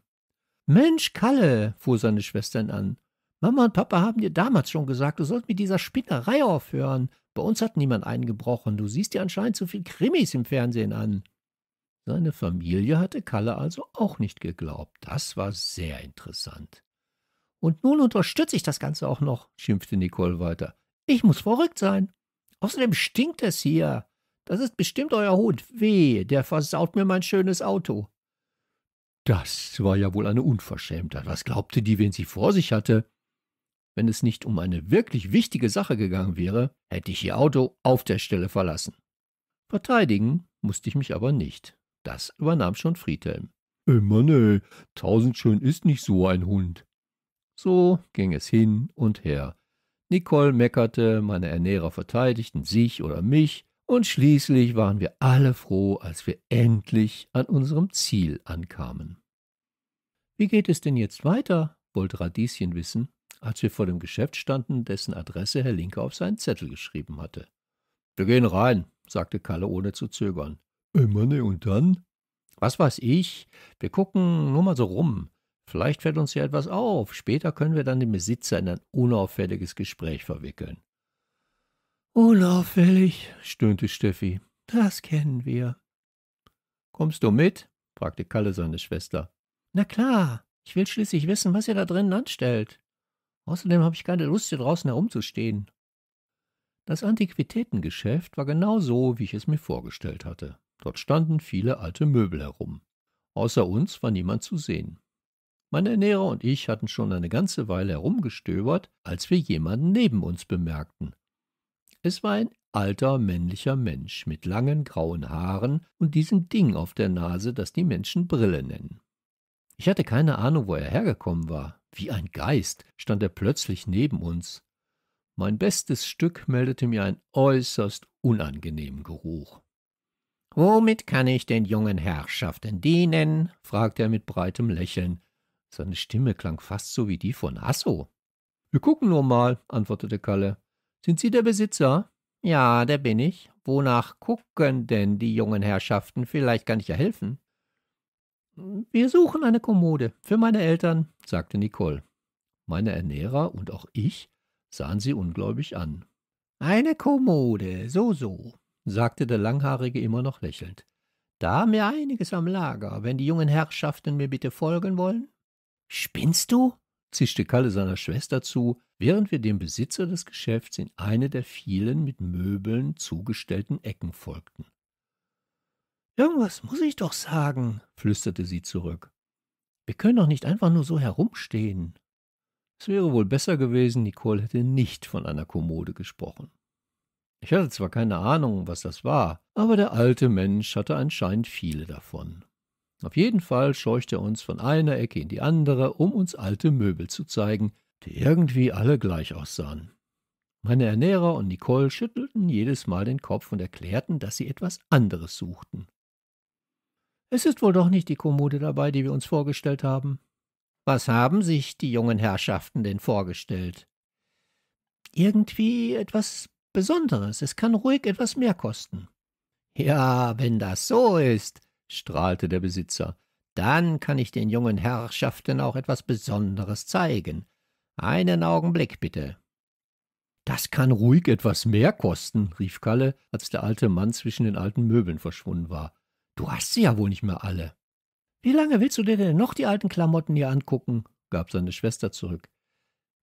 Mensch, Kalle, fuhr seine Schwestern an, Mama und Papa haben dir damals schon gesagt, du sollst mit dieser Spinnerei aufhören. Bei uns hat niemand eingebrochen. Du siehst dir anscheinend zu viel Krimis im Fernsehen an. Seine Familie hatte Kalle also auch nicht geglaubt. Das war sehr interessant. Und nun unterstütze ich das Ganze auch noch, schimpfte Nicole weiter. Ich muss verrückt sein. Außerdem stinkt es hier. Das ist bestimmt euer Hund. Weh, der versaut mir mein schönes Auto. Das war ja wohl eine Unverschämtheit. Was glaubte die, wen sie vor sich hatte? Wenn es nicht um eine wirklich wichtige Sache gegangen wäre, hätte ich ihr Auto auf der Stelle verlassen. Verteidigen musste ich mich aber nicht. Das übernahm schon Friedhelm. Immer äh, Mann, Tausendschön ist nicht so ein Hund. So ging es hin und her. Nicole meckerte, meine Ernährer verteidigten sich oder mich, und schließlich waren wir alle froh, als wir endlich an unserem Ziel ankamen. Wie geht es denn jetzt weiter? wollte Radieschen wissen als wir vor dem Geschäft standen, dessen Adresse Herr Linke auf seinen Zettel geschrieben hatte. Wir gehen rein, sagte Kalle ohne zu zögern. Äh, Immer ne, und dann? Was weiß ich? Wir gucken nur mal so rum. Vielleicht fällt uns ja etwas auf. Später können wir dann den Besitzer in ein unauffälliges Gespräch verwickeln. Unauffällig, stöhnte Steffi. Das kennen wir. Kommst du mit? fragte Kalle seine Schwester. Na klar, ich will schließlich wissen, was ihr da drinnen anstellt. Außerdem habe ich keine Lust, hier draußen herumzustehen. Das Antiquitätengeschäft war genau so, wie ich es mir vorgestellt hatte. Dort standen viele alte Möbel herum. Außer uns war niemand zu sehen. Mein Ernährer und ich hatten schon eine ganze Weile herumgestöbert, als wir jemanden neben uns bemerkten. Es war ein alter männlicher Mensch mit langen grauen Haaren und diesem Ding auf der Nase, das die Menschen Brille nennen. Ich hatte keine Ahnung, wo er hergekommen war. Wie ein Geist stand er plötzlich neben uns. Mein bestes Stück meldete mir einen äußerst unangenehmen Geruch. Womit kann ich den jungen Herrschaften dienen? fragte er mit breitem Lächeln. Seine Stimme klang fast so wie die von Asso. Wir gucken nur mal, antwortete Kalle. Sind Sie der Besitzer? Ja, der bin ich. Wonach gucken denn die jungen Herrschaften? Vielleicht kann ich ja helfen. Wir suchen eine Kommode für meine Eltern, sagte Nicole. Meine Ernährer und auch ich sahen sie ungläubig an. Eine Kommode, so, so, sagte der Langhaarige immer noch lächelnd. Da haben wir einiges am Lager, wenn die jungen Herrschaften mir bitte folgen wollen. Spinnst du? zischte Kalle seiner Schwester zu, während wir dem Besitzer des Geschäfts in eine der vielen mit Möbeln zugestellten Ecken folgten. Irgendwas muss ich doch sagen, flüsterte sie zurück. Wir können doch nicht einfach nur so herumstehen. Es wäre wohl besser gewesen, Nicole hätte nicht von einer Kommode gesprochen. Ich hatte zwar keine Ahnung, was das war, aber der alte Mensch hatte anscheinend viele davon. Auf jeden Fall scheuchte er uns von einer Ecke in die andere, um uns alte Möbel zu zeigen, die irgendwie alle gleich aussahen. Meine Ernährer und Nicole schüttelten jedes Mal den Kopf und erklärten, dass sie etwas anderes suchten. Es ist wohl doch nicht die Kommode dabei, die wir uns vorgestellt haben. Was haben sich die jungen Herrschaften denn vorgestellt? Irgendwie etwas Besonderes. Es kann ruhig etwas mehr kosten. Ja, wenn das so ist, strahlte der Besitzer, dann kann ich den jungen Herrschaften auch etwas Besonderes zeigen. Einen Augenblick bitte. Das kann ruhig etwas mehr kosten, rief Kalle, als der alte Mann zwischen den alten Möbeln verschwunden war. Du hast sie ja wohl nicht mehr alle. Wie lange willst du dir denn noch die alten Klamotten hier angucken? gab seine Schwester zurück.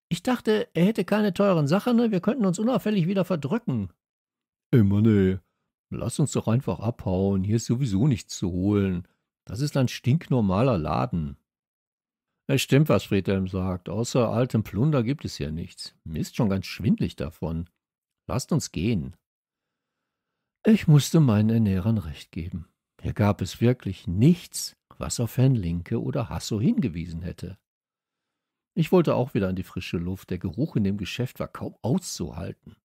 Ich dachte, er hätte keine teuren Sachen, ne? wir könnten uns unauffällig wieder verdrücken. Immer nee. Lass uns doch einfach abhauen, hier ist sowieso nichts zu holen. Das ist ein stinknormaler Laden. Es stimmt, was Friedhelm sagt. Außer altem Plunder gibt es hier nichts. Mir ist schon ganz schwindlig davon. Lasst uns gehen. Ich musste meinen Ernährern recht geben. Hier gab es wirklich nichts, was auf Herrn Linke oder Hasso hingewiesen hätte. Ich wollte auch wieder an die frische Luft, der Geruch in dem Geschäft war kaum auszuhalten.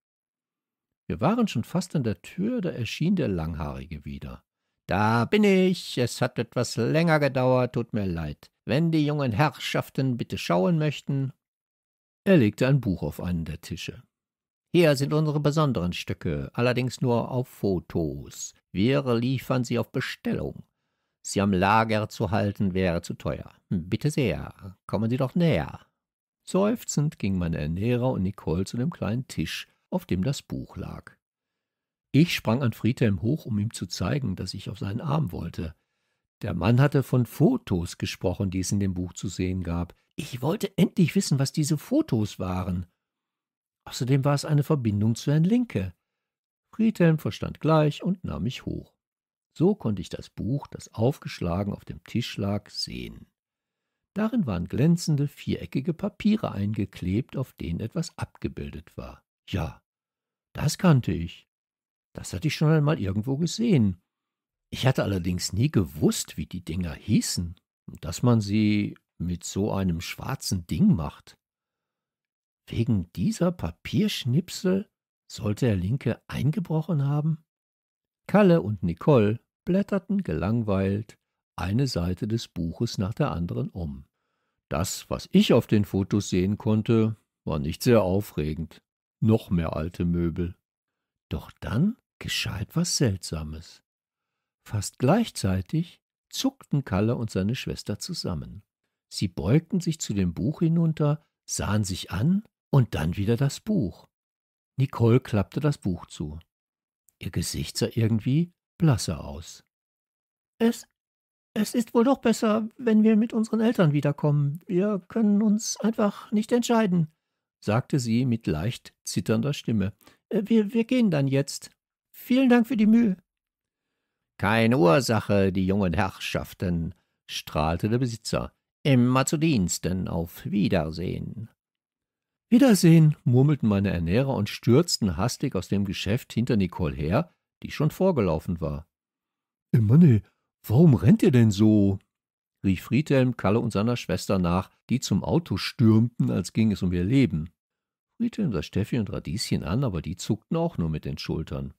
Wir waren schon fast an der Tür, da erschien der Langhaarige wieder. Da bin ich, es hat etwas länger gedauert, tut mir leid. Wenn die jungen Herrschaften bitte schauen möchten. Er legte ein Buch auf einen der Tische. Hier sind unsere besonderen Stücke, allerdings nur auf Fotos. Wir liefern sie auf Bestellung. Sie am Lager zu halten wäre zu teuer. Hm, bitte sehr, kommen Sie doch näher. Seufzend ging mein Ernährer und Nicole zu dem kleinen Tisch, auf dem das Buch lag. Ich sprang an Friedhelm hoch, um ihm zu zeigen, dass ich auf seinen Arm wollte. Der Mann hatte von Fotos gesprochen, die es in dem Buch zu sehen gab. Ich wollte endlich wissen, was diese Fotos waren. Außerdem war es eine Verbindung zu Herrn Linke. Friedhelm verstand gleich und nahm mich hoch. So konnte ich das Buch, das aufgeschlagen auf dem Tisch lag, sehen. Darin waren glänzende, viereckige Papiere eingeklebt, auf denen etwas abgebildet war. Ja, das kannte ich. Das hatte ich schon einmal irgendwo gesehen. Ich hatte allerdings nie gewusst, wie die Dinger hießen und dass man sie mit so einem schwarzen Ding macht. Wegen dieser Papierschnipsel sollte der Linke eingebrochen haben? Kalle und Nicole blätterten gelangweilt eine Seite des Buches nach der anderen um. Das, was ich auf den Fotos sehen konnte, war nicht sehr aufregend. Noch mehr alte Möbel. Doch dann geschah etwas Seltsames. Fast gleichzeitig zuckten Kalle und seine Schwester zusammen. Sie beugten sich zu dem Buch hinunter, sahen sich an und dann wieder das Buch. Nicole klappte das Buch zu. Ihr Gesicht sah irgendwie blasser aus. Es, es ist wohl doch besser, wenn wir mit unseren Eltern wiederkommen. Wir können uns einfach nicht entscheiden, sagte sie mit leicht zitternder Stimme. Äh, wir, wir gehen dann jetzt. Vielen Dank für die Mühe. Keine Ursache, die jungen Herrschaften, strahlte der Besitzer. Immer zu Diensten. Auf Wiedersehen. Wiedersehen, murmelten meine Ernährer und stürzten hastig aus dem Geschäft hinter Nicole her, die schon vorgelaufen war. Hey ne, warum rennt ihr denn so? rief Friedhelm Kalle und seiner Schwester nach, die zum Auto stürmten, als ging es um ihr Leben. Friedhelm sah Steffi und Radieschen an, aber die zuckten auch nur mit den Schultern.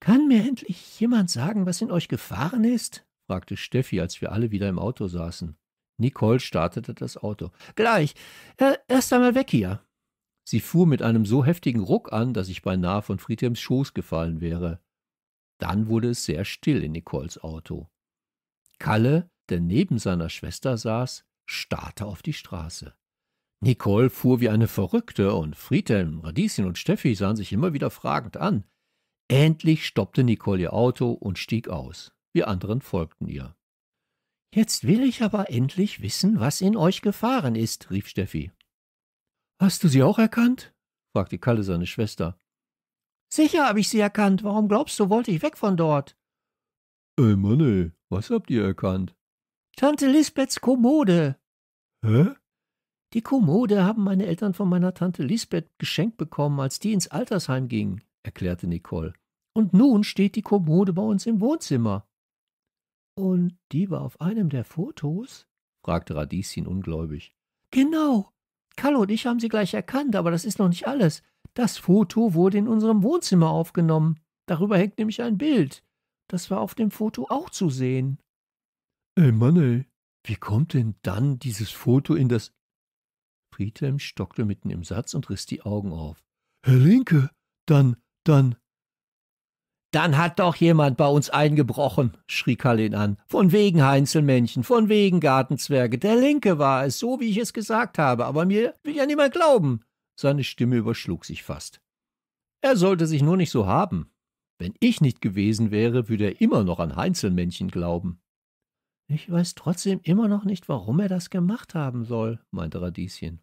Kann mir endlich jemand sagen, was in euch gefahren ist? fragte Steffi, als wir alle wieder im Auto saßen. Nicole startete das Auto. Gleich. Äh, erst einmal weg hier. Sie fuhr mit einem so heftigen Ruck an, dass ich beinahe von Friedhelms Schoß gefallen wäre. Dann wurde es sehr still in Nicoles Auto. Kalle, der neben seiner Schwester saß, starrte auf die Straße. Nicole fuhr wie eine Verrückte und Friedhelm, Radieschen und Steffi sahen sich immer wieder fragend an. Endlich stoppte Nicole ihr Auto und stieg aus. Wir anderen folgten ihr. Jetzt will ich aber endlich wissen, was in euch gefahren ist, rief Steffi. Hast du sie auch erkannt? fragte Kalle seine Schwester. Sicher habe ich sie erkannt. Warum glaubst du, wollte ich weg von dort? Ey, äh, Mann, ey, was habt ihr erkannt? Tante Lisbeths Kommode. Hä? Die Kommode haben meine Eltern von meiner Tante Lisbeth geschenkt bekommen, als die ins Altersheim ging, erklärte Nicole. Und nun steht die Kommode bei uns im Wohnzimmer. Und die war auf einem der Fotos? fragte Radieschen ungläubig. Genau. Karl und ich haben sie gleich erkannt, aber das ist noch nicht alles. Das Foto wurde in unserem Wohnzimmer aufgenommen. Darüber hängt nämlich ein Bild. Das war auf dem Foto auch zu sehen. Ey Mann, ey, wie kommt denn dann dieses Foto in das... Friedhelm stockte mitten im Satz und riss die Augen auf. Herr Linke, dann, dann... Dann hat doch jemand bei uns eingebrochen, schrie Karl ihn an. Von wegen Heinzelmännchen, von wegen Gartenzwerge. Der Linke war es, so wie ich es gesagt habe, aber mir will ja niemand glauben. Seine Stimme überschlug sich fast. Er sollte sich nur nicht so haben. Wenn ich nicht gewesen wäre, würde er immer noch an Heinzelmännchen glauben. Ich weiß trotzdem immer noch nicht, warum er das gemacht haben soll, meinte Radieschen.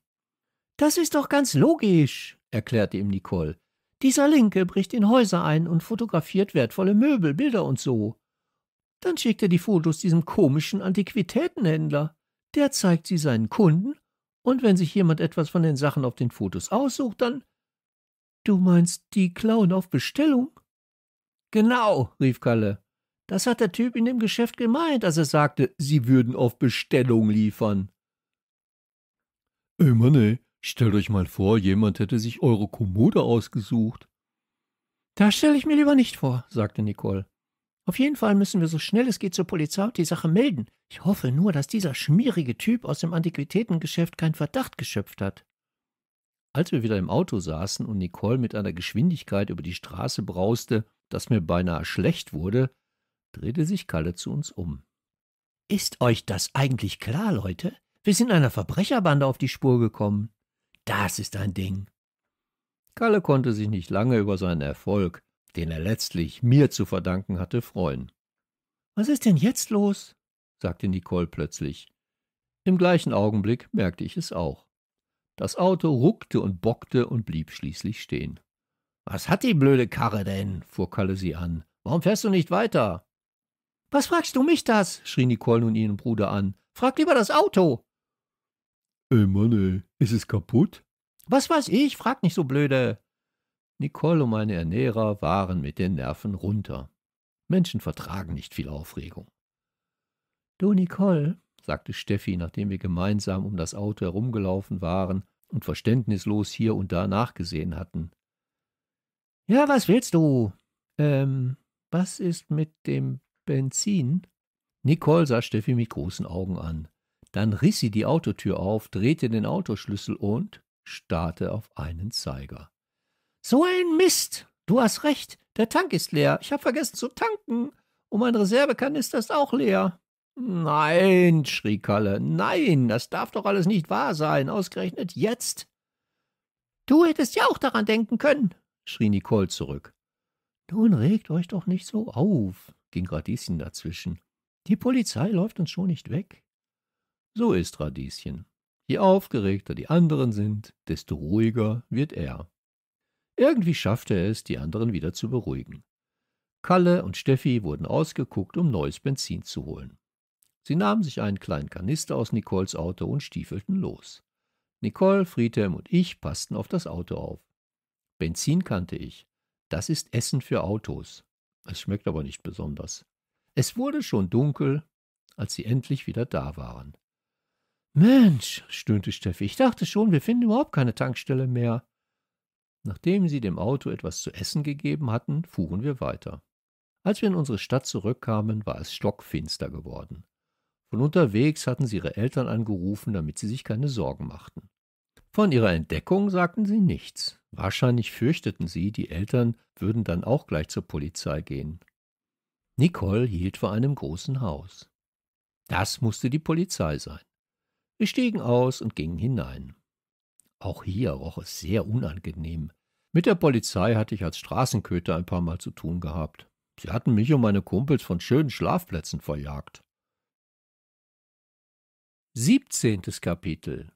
Das ist doch ganz logisch, erklärte ihm Nicole. Dieser Linke bricht in Häuser ein und fotografiert wertvolle Möbel, Bilder und so. Dann schickt er die Fotos diesem komischen Antiquitätenhändler. Der zeigt sie seinen Kunden, und wenn sich jemand etwas von den Sachen auf den Fotos aussucht, dann. Du meinst, die klauen auf Bestellung? Genau, rief Kalle. Das hat der Typ in dem Geschäft gemeint, als er sagte, sie würden auf Bestellung liefern. Ey Mann, ey, Stellt euch mal vor, jemand hätte sich eure Kommode ausgesucht. Das stelle ich mir lieber nicht vor, sagte Nicole. Auf jeden Fall müssen wir so schnell es geht zur Polizei und die Sache melden. Ich hoffe nur, dass dieser schmierige Typ aus dem Antiquitätengeschäft keinen Verdacht geschöpft hat. Als wir wieder im Auto saßen und Nicole mit einer Geschwindigkeit über die Straße brauste, dass mir beinahe schlecht wurde, drehte sich Kalle zu uns um. Ist euch das eigentlich klar, Leute? Wir sind einer Verbrecherbande auf die Spur gekommen. Das ist ein Ding. Kalle konnte sich nicht lange über seinen Erfolg, den er letztlich mir zu verdanken hatte, freuen. Was ist denn jetzt los? sagte Nicole plötzlich. Im gleichen Augenblick merkte ich es auch. Das Auto ruckte und bockte und blieb schließlich stehen. Was hat die blöde Karre denn? fuhr Kalle sie an. Warum fährst du nicht weiter? Was fragst du mich das? schrie Nicole nun ihren Bruder an. Frag lieber das Auto. Ey Mann, ey, ist es kaputt? Was weiß ich, frag nicht so blöde. Nicole und meine Ernährer waren mit den Nerven runter. Menschen vertragen nicht viel Aufregung. Du, Nicole, sagte Steffi, nachdem wir gemeinsam um das Auto herumgelaufen waren und verständnislos hier und da nachgesehen hatten. Ja, was willst du? Ähm, was ist mit dem Benzin? Nicole sah Steffi mit großen Augen an. Dann riss sie die Autotür auf, drehte den Autoschlüssel und starrte auf einen Zeiger. So ein Mist! Du hast recht, der Tank ist leer. Ich habe vergessen zu tanken. Und mein Reservekanister ist auch leer. Nein, schrie Kalle, nein, das darf doch alles nicht wahr sein, ausgerechnet jetzt. Du hättest ja auch daran denken können, schrie Nicole zurück. Nun regt euch doch nicht so auf, ging Radieschen dazwischen. Die Polizei läuft uns schon nicht weg. So ist Radieschen. Je aufgeregter die anderen sind, desto ruhiger wird er. Irgendwie schaffte er es, die anderen wieder zu beruhigen. Kalle und Steffi wurden ausgeguckt, um neues Benzin zu holen. Sie nahmen sich einen kleinen Kanister aus Nicoles Auto und stiefelten los. Nicole, Friedhelm und ich passten auf das Auto auf. Benzin kannte ich. Das ist Essen für Autos. Es schmeckt aber nicht besonders. Es wurde schon dunkel, als sie endlich wieder da waren. Mensch, stöhnte Steffi, ich dachte schon, wir finden überhaupt keine Tankstelle mehr. Nachdem sie dem Auto etwas zu essen gegeben hatten, fuhren wir weiter. Als wir in unsere Stadt zurückkamen, war es stockfinster geworden. Von unterwegs hatten sie ihre Eltern angerufen, damit sie sich keine Sorgen machten. Von ihrer Entdeckung sagten sie nichts. Wahrscheinlich fürchteten sie, die Eltern würden dann auch gleich zur Polizei gehen. Nicole hielt vor einem großen Haus. Das musste die Polizei sein. Wir stiegen aus und gingen hinein. Auch hier roch es sehr unangenehm. Mit der Polizei hatte ich als Straßenköter ein paar Mal zu tun gehabt. Sie hatten mich und meine Kumpels von schönen Schlafplätzen verjagt. 17. Kapitel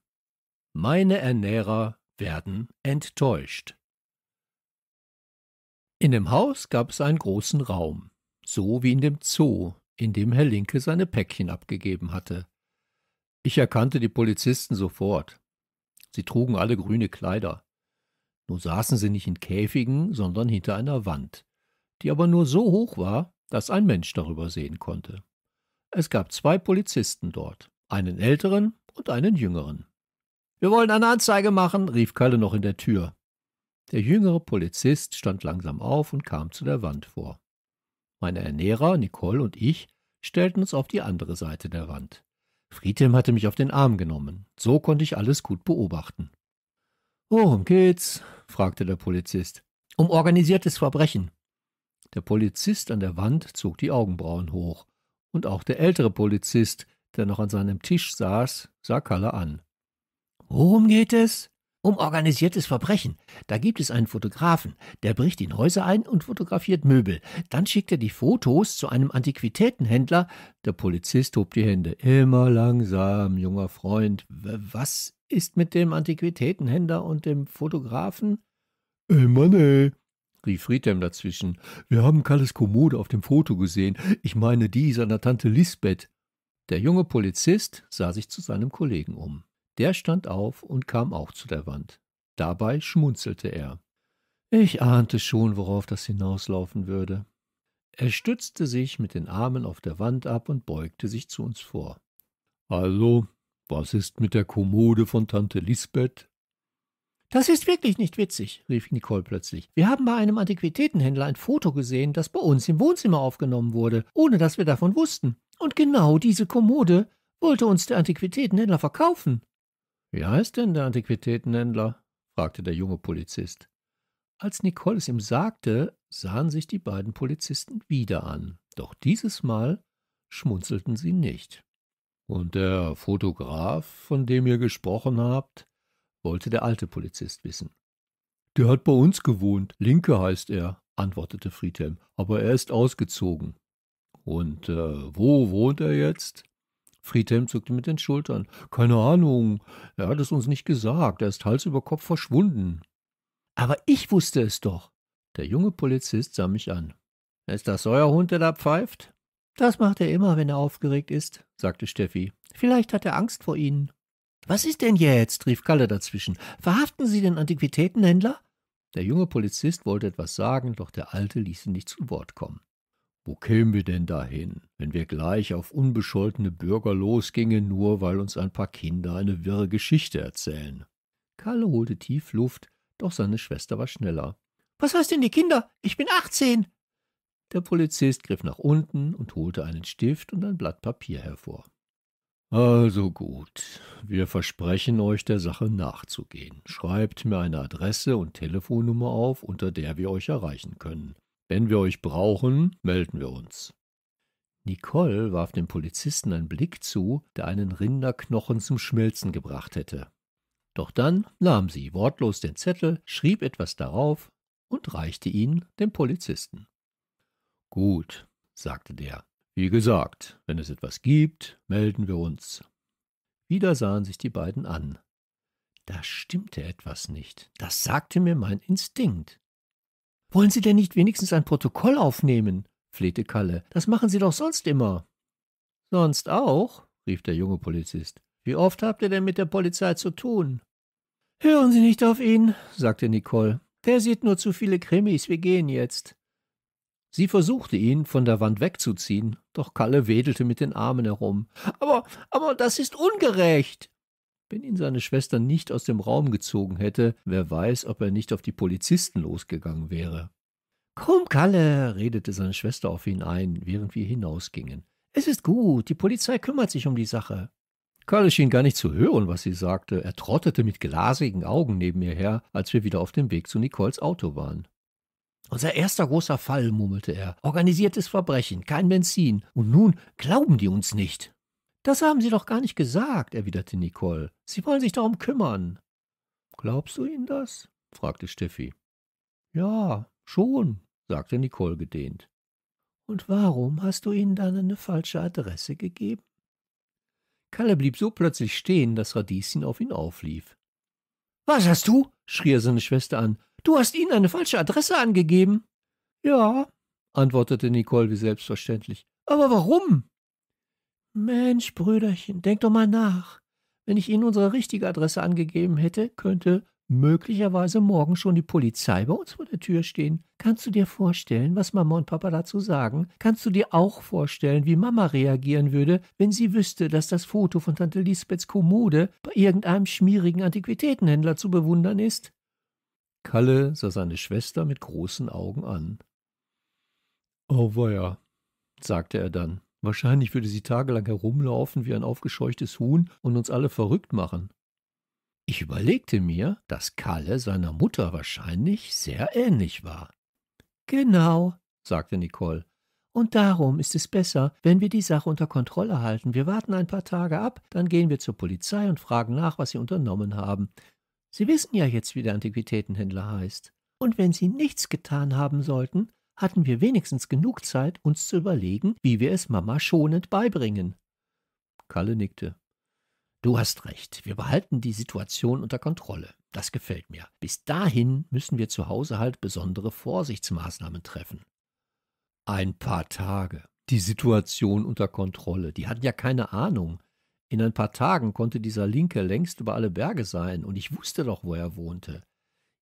Meine Ernährer werden enttäuscht. In dem Haus gab es einen großen Raum, so wie in dem Zoo, in dem Herr Linke seine Päckchen abgegeben hatte. Ich erkannte die Polizisten sofort. Sie trugen alle grüne Kleider. Nun saßen sie nicht in Käfigen, sondern hinter einer Wand, die aber nur so hoch war, dass ein Mensch darüber sehen konnte. Es gab zwei Polizisten dort, einen älteren und einen jüngeren. Wir wollen eine Anzeige machen, rief Kalle noch in der Tür. Der jüngere Polizist stand langsam auf und kam zu der Wand vor. Meine Ernährer, Nicole und ich stellten uns auf die andere Seite der Wand. Friedhelm hatte mich auf den Arm genommen. So konnte ich alles gut beobachten. Worum oh, geht's? fragte der Polizist. Um organisiertes Verbrechen. Der Polizist an der Wand zog die Augenbrauen hoch. Und auch der ältere Polizist, der noch an seinem Tisch saß, sah Kalle an. Worum geht es? um organisiertes Verbrechen. Da gibt es einen Fotografen, der bricht in Häuser ein und fotografiert Möbel. Dann schickt er die Fotos zu einem Antiquitätenhändler. Der Polizist hob die Hände. Immer langsam, junger Freund. Was ist mit dem Antiquitätenhändler und dem Fotografen? Immer Mann, ne, rief Friedhelm dazwischen. Wir haben Kalles Kommode auf dem Foto gesehen. Ich meine die seiner Tante Lisbeth. Der junge Polizist sah sich zu seinem Kollegen um. Der stand auf und kam auch zu der Wand. Dabei schmunzelte er. Ich ahnte schon, worauf das hinauslaufen würde. Er stützte sich mit den Armen auf der Wand ab und beugte sich zu uns vor. Also, was ist mit der Kommode von Tante Lisbeth? Das ist wirklich nicht witzig, rief Nicole plötzlich. Wir haben bei einem Antiquitätenhändler ein Foto gesehen, das bei uns im Wohnzimmer aufgenommen wurde, ohne dass wir davon wussten. Und genau diese Kommode wollte uns der Antiquitätenhändler verkaufen. Wie heißt denn der Antiquitätenhändler? fragte der junge Polizist. Als Nicole es ihm sagte, sahen sich die beiden Polizisten wieder an, doch dieses Mal schmunzelten sie nicht. Und der Fotograf, von dem ihr gesprochen habt, wollte der alte Polizist wissen. Der hat bei uns gewohnt, Linke heißt er, antwortete Friedhelm, aber er ist ausgezogen. Und äh, wo wohnt er jetzt? Friedhelm zuckte mit den Schultern. Keine Ahnung. Er hat es uns nicht gesagt. Er ist Hals über Kopf verschwunden. Aber ich wusste es doch. Der junge Polizist sah mich an. Ist das euer Hund, der da pfeift? Das macht er immer, wenn er aufgeregt ist, sagte Steffi. Vielleicht hat er Angst vor Ihnen. Was ist denn jetzt? rief Kalle dazwischen. Verhaften Sie den Antiquitätenhändler? Der junge Polizist wollte etwas sagen, doch der Alte ließ ihn nicht zu Wort kommen. Wo kämen wir denn dahin, wenn wir gleich auf unbescholtene Bürger losgingen, nur weil uns ein paar Kinder eine wirre Geschichte erzählen? Karl holte tief Luft, doch seine Schwester war schneller. Was heißt denn die Kinder? Ich bin achtzehn! Der Polizist griff nach unten und holte einen Stift und ein Blatt Papier hervor. Also gut, wir versprechen euch der Sache nachzugehen. Schreibt mir eine Adresse und Telefonnummer auf, unter der wir euch erreichen können. Wenn wir euch brauchen, melden wir uns. Nicole warf dem Polizisten einen Blick zu, der einen Rinderknochen zum Schmelzen gebracht hätte. Doch dann nahm sie wortlos den Zettel, schrieb etwas darauf und reichte ihn dem Polizisten. Gut, sagte der. Wie gesagt, wenn es etwas gibt, melden wir uns. Wieder sahen sich die beiden an. Da stimmte etwas nicht. Das sagte mir mein Instinkt. Wollen Sie denn nicht wenigstens ein Protokoll aufnehmen? flehte Kalle. Das machen Sie doch sonst immer. Sonst auch? rief der junge Polizist. Wie oft habt ihr denn mit der Polizei zu tun? Hören Sie nicht auf ihn, sagte Nicole. Der sieht nur zu viele Krimis, wir gehen jetzt. Sie versuchte ihn von der Wand wegzuziehen, doch Kalle wedelte mit den Armen herum. Aber, aber das ist ungerecht. Wenn ihn seine Schwester nicht aus dem Raum gezogen hätte, wer weiß, ob er nicht auf die Polizisten losgegangen wäre. Komm, Kalle, redete seine Schwester auf ihn ein, während wir hinausgingen. Es ist gut, die Polizei kümmert sich um die Sache. Kalle schien gar nicht zu hören, was sie sagte. Er trottete mit glasigen Augen neben mir her, als wir wieder auf dem Weg zu Nicoles Auto waren. Unser erster großer Fall, murmelte er. Organisiertes Verbrechen, kein Benzin. Und nun glauben die uns nicht. Das haben Sie doch gar nicht gesagt, erwiderte Nicole. Sie wollen sich darum kümmern. Glaubst du Ihnen das? fragte Steffi. Ja, schon, sagte Nicole gedehnt. Und warum hast du ihnen dann eine falsche Adresse gegeben? Kalle blieb so plötzlich stehen, dass Radieschen auf ihn auflief. Was hast du? schrie er seine Schwester an. Du hast ihnen eine falsche Adresse angegeben. Ja, antwortete Nicole wie selbstverständlich. Aber warum? Mensch, Brüderchen, denk doch mal nach. Wenn ich Ihnen unsere richtige Adresse angegeben hätte, könnte möglicherweise morgen schon die Polizei bei uns vor der Tür stehen. Kannst du dir vorstellen, was Mama und Papa dazu sagen? Kannst du dir auch vorstellen, wie Mama reagieren würde, wenn sie wüsste, dass das Foto von Tante Lisbeths Kommode bei irgendeinem schmierigen Antiquitätenhändler zu bewundern ist? Kalle sah seine Schwester mit großen Augen an. Oh weia, sagte er dann. Wahrscheinlich würde sie tagelang herumlaufen wie ein aufgescheuchtes Huhn und uns alle verrückt machen. Ich überlegte mir, dass Kalle seiner Mutter wahrscheinlich sehr ähnlich war. Genau, sagte Nicole. Und darum ist es besser, wenn wir die Sache unter Kontrolle halten. Wir warten ein paar Tage ab, dann gehen wir zur Polizei und fragen nach, was sie unternommen haben. Sie wissen ja jetzt, wie der Antiquitätenhändler heißt. Und wenn Sie nichts getan haben sollten, hatten wir wenigstens genug Zeit, uns zu überlegen, wie wir es Mama schonend beibringen. Kalle nickte. Du hast recht, wir behalten die Situation unter Kontrolle. Das gefällt mir. Bis dahin müssen wir zu Hause halt besondere Vorsichtsmaßnahmen treffen. Ein paar Tage. Die Situation unter Kontrolle. Die hatten ja keine Ahnung. In ein paar Tagen konnte dieser Linke längst über alle Berge sein, und ich wusste doch, wo er wohnte.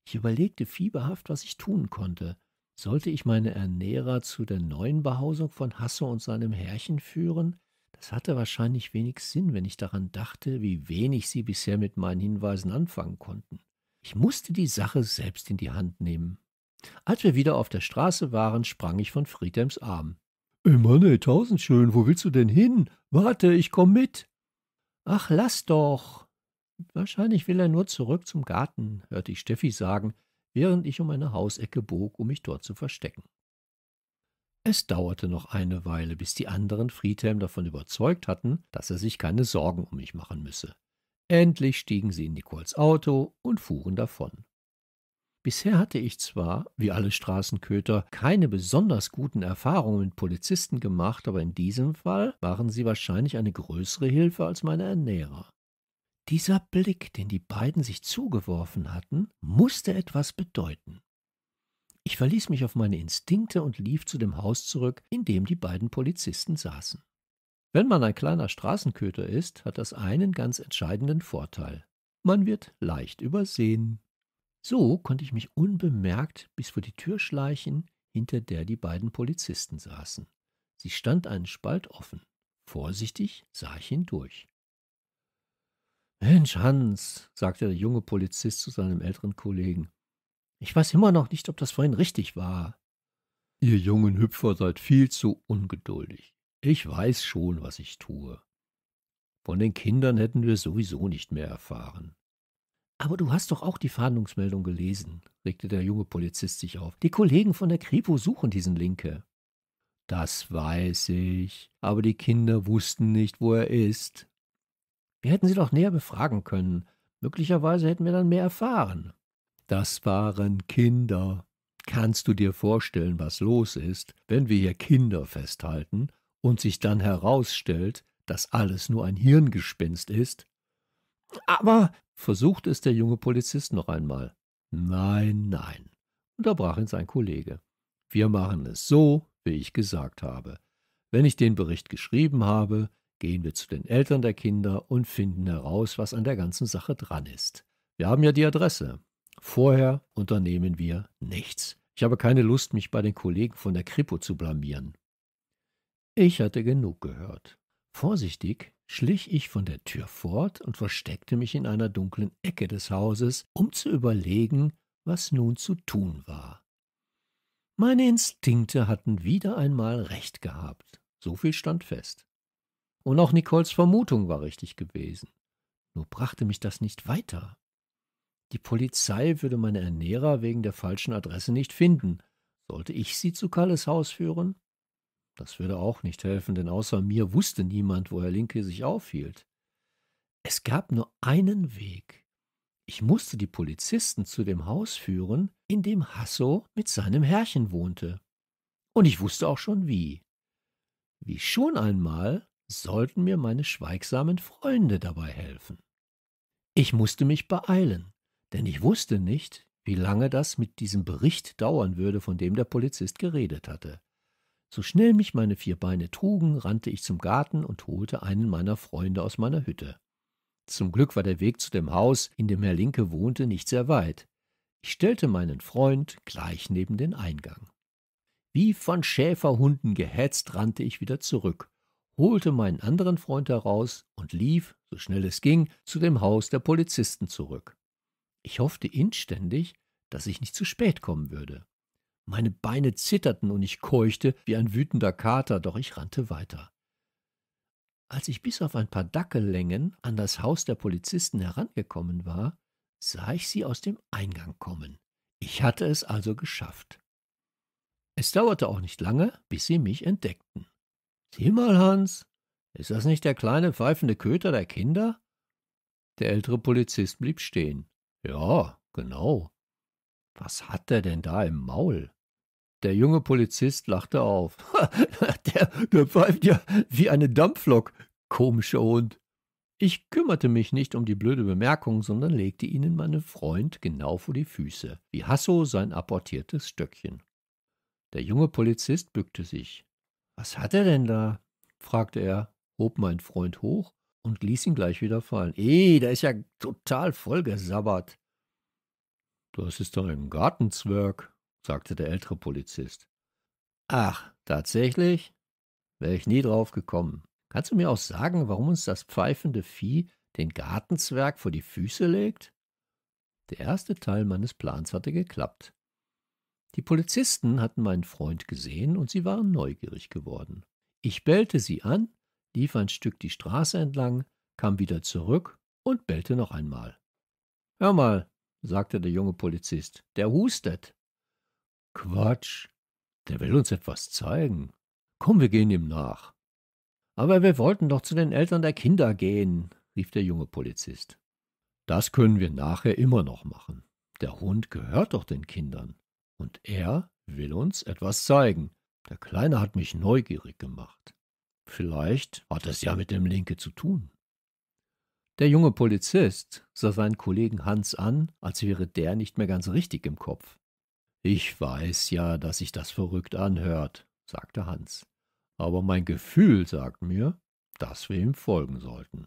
Ich überlegte fieberhaft, was ich tun konnte. Sollte ich meine Ernährer zu der neuen Behausung von Hasse und seinem Herrchen führen? Das hatte wahrscheinlich wenig Sinn, wenn ich daran dachte, wie wenig sie bisher mit meinen Hinweisen anfangen konnten. Ich musste die Sache selbst in die Hand nehmen. Als wir wieder auf der Straße waren, sprang ich von Friedhelms Arm. Ey Mann, ey, schön, wo willst du denn hin? Warte, ich komm mit. Ach, lass doch. Wahrscheinlich will er nur zurück zum Garten, hörte ich Steffi sagen, während ich um eine Hausecke bog, um mich dort zu verstecken. Es dauerte noch eine Weile, bis die anderen Friedhelm davon überzeugt hatten, dass er sich keine Sorgen um mich machen müsse. Endlich stiegen sie in Nicoles Auto und fuhren davon. Bisher hatte ich zwar, wie alle Straßenköter, keine besonders guten Erfahrungen mit Polizisten gemacht, aber in diesem Fall waren sie wahrscheinlich eine größere Hilfe als meine Ernährer. Dieser Blick, den die beiden sich zugeworfen hatten, musste etwas bedeuten. Ich verließ mich auf meine Instinkte und lief zu dem Haus zurück, in dem die beiden Polizisten saßen. Wenn man ein kleiner Straßenköter ist, hat das einen ganz entscheidenden Vorteil. Man wird leicht übersehen. So konnte ich mich unbemerkt bis vor die Tür schleichen, hinter der die beiden Polizisten saßen. Sie stand einen Spalt offen. Vorsichtig sah ich hindurch. Mensch, Hans, sagte der junge Polizist zu seinem älteren Kollegen, ich weiß immer noch nicht, ob das vorhin richtig war. Ihr jungen Hüpfer seid viel zu ungeduldig. Ich weiß schon, was ich tue. Von den Kindern hätten wir sowieso nicht mehr erfahren. Aber du hast doch auch die Fahndungsmeldung gelesen, regte der junge Polizist sich auf. Die Kollegen von der Kripo suchen diesen Linke. Das weiß ich, aber die Kinder wussten nicht, wo er ist, wir hätten sie doch näher befragen können. Möglicherweise hätten wir dann mehr erfahren. Das waren Kinder. Kannst du dir vorstellen, was los ist, wenn wir hier Kinder festhalten und sich dann herausstellt, dass alles nur ein Hirngespinst ist? Aber, versuchte es der junge Polizist noch einmal. Nein, nein, unterbrach ihn sein Kollege. Wir machen es so, wie ich gesagt habe. Wenn ich den Bericht geschrieben habe, gehen wir zu den Eltern der Kinder und finden heraus, was an der ganzen Sache dran ist. Wir haben ja die Adresse. Vorher unternehmen wir nichts. Ich habe keine Lust, mich bei den Kollegen von der Kripo zu blamieren. Ich hatte genug gehört. Vorsichtig schlich ich von der Tür fort und versteckte mich in einer dunklen Ecke des Hauses, um zu überlegen, was nun zu tun war. Meine Instinkte hatten wieder einmal recht gehabt. So viel stand fest. Und auch Nicoles Vermutung war richtig gewesen. Nur brachte mich das nicht weiter. Die Polizei würde meine Ernährer wegen der falschen Adresse nicht finden. Sollte ich sie zu Kalles Haus führen? Das würde auch nicht helfen, denn außer mir wusste niemand, wo Herr Linke sich aufhielt. Es gab nur einen Weg. Ich musste die Polizisten zu dem Haus führen, in dem Hasso mit seinem Herrchen wohnte. Und ich wusste auch schon wie. Wie schon einmal sollten mir meine schweigsamen Freunde dabei helfen. Ich musste mich beeilen, denn ich wusste nicht, wie lange das mit diesem Bericht dauern würde, von dem der Polizist geredet hatte. So schnell mich meine vier Beine trugen, rannte ich zum Garten und holte einen meiner Freunde aus meiner Hütte. Zum Glück war der Weg zu dem Haus, in dem Herr Linke wohnte, nicht sehr weit. Ich stellte meinen Freund gleich neben den Eingang. Wie von Schäferhunden gehetzt rannte ich wieder zurück holte meinen anderen Freund heraus und lief, so schnell es ging, zu dem Haus der Polizisten zurück. Ich hoffte inständig, dass ich nicht zu spät kommen würde. Meine Beine zitterten und ich keuchte wie ein wütender Kater, doch ich rannte weiter. Als ich bis auf ein paar Dackellängen an das Haus der Polizisten herangekommen war, sah ich sie aus dem Eingang kommen. Ich hatte es also geschafft. Es dauerte auch nicht lange, bis sie mich entdeckten. Sieh mal, Hans, ist das nicht der kleine pfeifende Köter der Kinder? Der ältere Polizist blieb stehen. Ja, genau. Was hat der denn da im Maul? Der junge Polizist lachte auf. der, der pfeift ja wie eine Dampflok. Komischer Hund. Ich kümmerte mich nicht um die blöde Bemerkung, sondern legte ihnen meinen Freund genau vor die Füße, wie Hasso sein apportiertes Stöckchen. Der junge Polizist bückte sich. Was hat er denn da? fragte er, hob mein Freund hoch und ließ ihn gleich wieder fallen. Eh, da ist ja total vollgesabbert. Das ist doch ein Gartenzwerg, sagte der ältere Polizist. Ach, tatsächlich? Wäre ich nie drauf gekommen. Kannst du mir auch sagen, warum uns das pfeifende Vieh den Gartenzwerg vor die Füße legt? Der erste Teil meines Plans hatte geklappt. Die Polizisten hatten meinen Freund gesehen und sie waren neugierig geworden. Ich bellte sie an, lief ein Stück die Straße entlang, kam wieder zurück und bellte noch einmal. Hör mal, sagte der junge Polizist, der hustet. Quatsch, der will uns etwas zeigen. Komm, wir gehen ihm nach. Aber wir wollten doch zu den Eltern der Kinder gehen, rief der junge Polizist. Das können wir nachher immer noch machen. Der Hund gehört doch den Kindern. Und er will uns etwas zeigen. Der Kleine hat mich neugierig gemacht. Vielleicht hat es ja mit dem Linke zu tun. Der junge Polizist sah seinen Kollegen Hans an, als wäre der nicht mehr ganz richtig im Kopf. Ich weiß ja, dass sich das verrückt anhört, sagte Hans. Aber mein Gefühl sagt mir, dass wir ihm folgen sollten.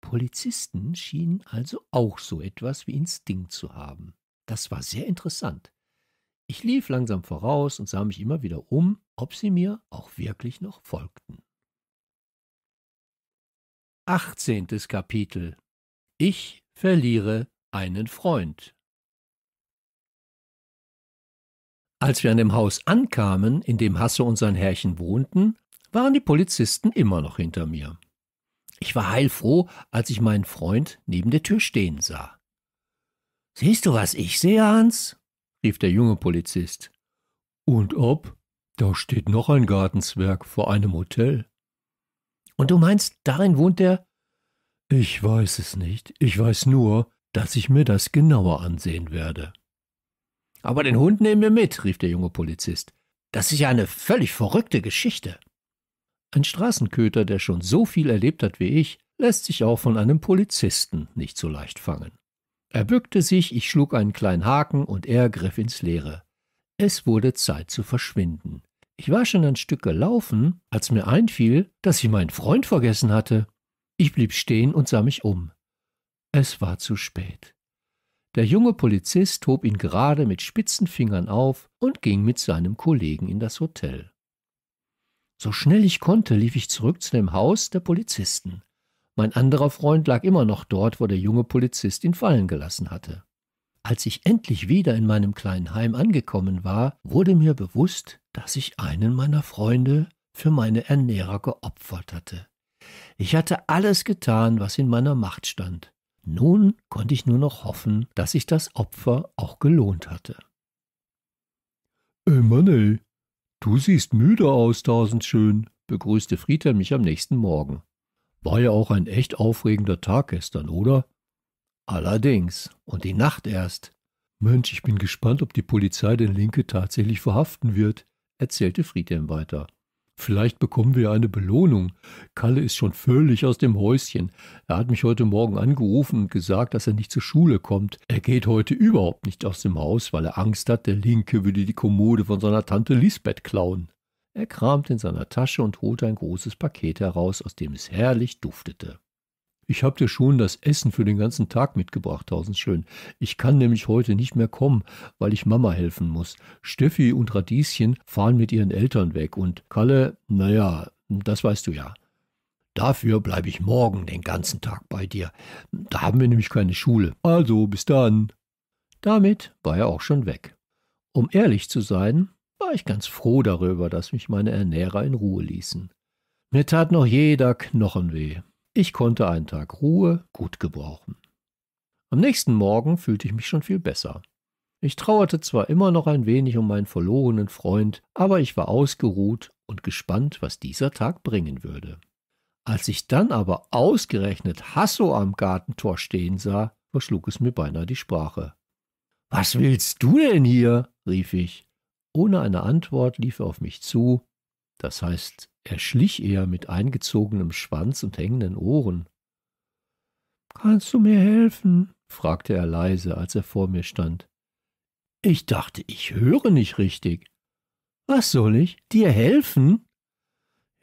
Polizisten schienen also auch so etwas wie Instinkt zu haben. Das war sehr interessant. Ich lief langsam voraus und sah mich immer wieder um, ob sie mir auch wirklich noch folgten. 18. Kapitel Ich verliere einen Freund. Als wir an dem Haus ankamen, in dem Hasse und sein Herrchen wohnten, waren die Polizisten immer noch hinter mir. Ich war heilfroh, als ich meinen Freund neben der Tür stehen sah. Siehst du, was ich sehe, Hans? rief der junge Polizist. Und ob? Da steht noch ein Gartenzwerg vor einem Hotel. Und du meinst, darin wohnt der? Ich weiß es nicht. Ich weiß nur, dass ich mir das genauer ansehen werde. Aber den Hund nehmen wir mit, rief der junge Polizist. Das ist ja eine völlig verrückte Geschichte. Ein Straßenköter, der schon so viel erlebt hat wie ich, lässt sich auch von einem Polizisten nicht so leicht fangen. Er bückte sich, ich schlug einen kleinen Haken und er griff ins Leere. Es wurde Zeit zu verschwinden. Ich war schon ein Stück gelaufen, als mir einfiel, dass ich meinen Freund vergessen hatte. Ich blieb stehen und sah mich um. Es war zu spät. Der junge Polizist hob ihn gerade mit spitzen Fingern auf und ging mit seinem Kollegen in das Hotel. So schnell ich konnte, lief ich zurück zu dem Haus der Polizisten. Mein anderer Freund lag immer noch dort, wo der junge Polizist ihn fallen gelassen hatte. Als ich endlich wieder in meinem kleinen Heim angekommen war, wurde mir bewusst, dass ich einen meiner Freunde für meine Ernährer geopfert hatte. Ich hatte alles getan, was in meiner Macht stand. Nun konnte ich nur noch hoffen, dass sich das Opfer auch gelohnt hatte. Ey äh, Mann, ey, du siehst müde aus, tausend schön, begrüßte Frieder mich am nächsten Morgen. War ja auch ein echt aufregender Tag gestern, oder? Allerdings. Und die Nacht erst. Mensch, ich bin gespannt, ob die Polizei den Linke tatsächlich verhaften wird, erzählte Friedhelm weiter. Vielleicht bekommen wir eine Belohnung. Kalle ist schon völlig aus dem Häuschen. Er hat mich heute Morgen angerufen und gesagt, dass er nicht zur Schule kommt. Er geht heute überhaupt nicht aus dem Haus, weil er Angst hat, der Linke würde die Kommode von seiner Tante Lisbeth klauen. Er kramte in seiner Tasche und holte ein großes Paket heraus, aus dem es herrlich duftete. Ich hab dir schon das Essen für den ganzen Tag mitgebracht, Tausendschön. Ich kann nämlich heute nicht mehr kommen, weil ich Mama helfen muss. Steffi und Radieschen fahren mit ihren Eltern weg und Kalle, naja, das weißt du ja. Dafür bleibe ich morgen den ganzen Tag bei dir. Da haben wir nämlich keine Schule. Also, bis dann. Damit war er auch schon weg. Um ehrlich zu sein, war ich ganz froh darüber, dass mich meine Ernährer in Ruhe ließen. Mir tat noch jeder Knochen weh. Ich konnte einen Tag Ruhe gut gebrauchen. Am nächsten Morgen fühlte ich mich schon viel besser. Ich trauerte zwar immer noch ein wenig um meinen verlorenen Freund, aber ich war ausgeruht und gespannt, was dieser Tag bringen würde. Als ich dann aber ausgerechnet Hasso am Gartentor stehen sah, verschlug es mir beinahe die Sprache. Was willst du denn hier? rief ich. Ohne eine Antwort lief er auf mich zu, das heißt, er schlich eher mit eingezogenem Schwanz und hängenden Ohren. Kannst du mir helfen? fragte er leise, als er vor mir stand. Ich dachte, ich höre nicht richtig. Was soll ich? Dir helfen?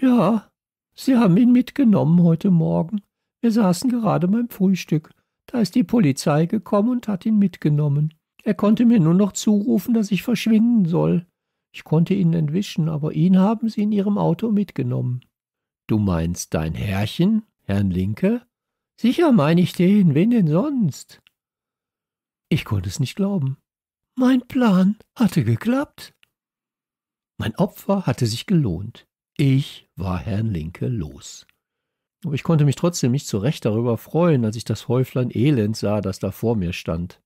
Ja, Sie haben ihn mitgenommen heute Morgen. Wir saßen gerade beim Frühstück. Da ist die Polizei gekommen und hat ihn mitgenommen. Er konnte mir nur noch zurufen, dass ich verschwinden soll. Ich konnte ihnen entwischen, aber ihn haben sie in ihrem Auto mitgenommen. Du meinst dein Herrchen, Herrn Linke? Sicher meine ich den, wen denn sonst? Ich konnte es nicht glauben. Mein Plan hatte geklappt. Mein Opfer hatte sich gelohnt. Ich war Herrn Linke los. Aber ich konnte mich trotzdem nicht Recht darüber freuen, als ich das Häuflein Elend sah, das da vor mir stand.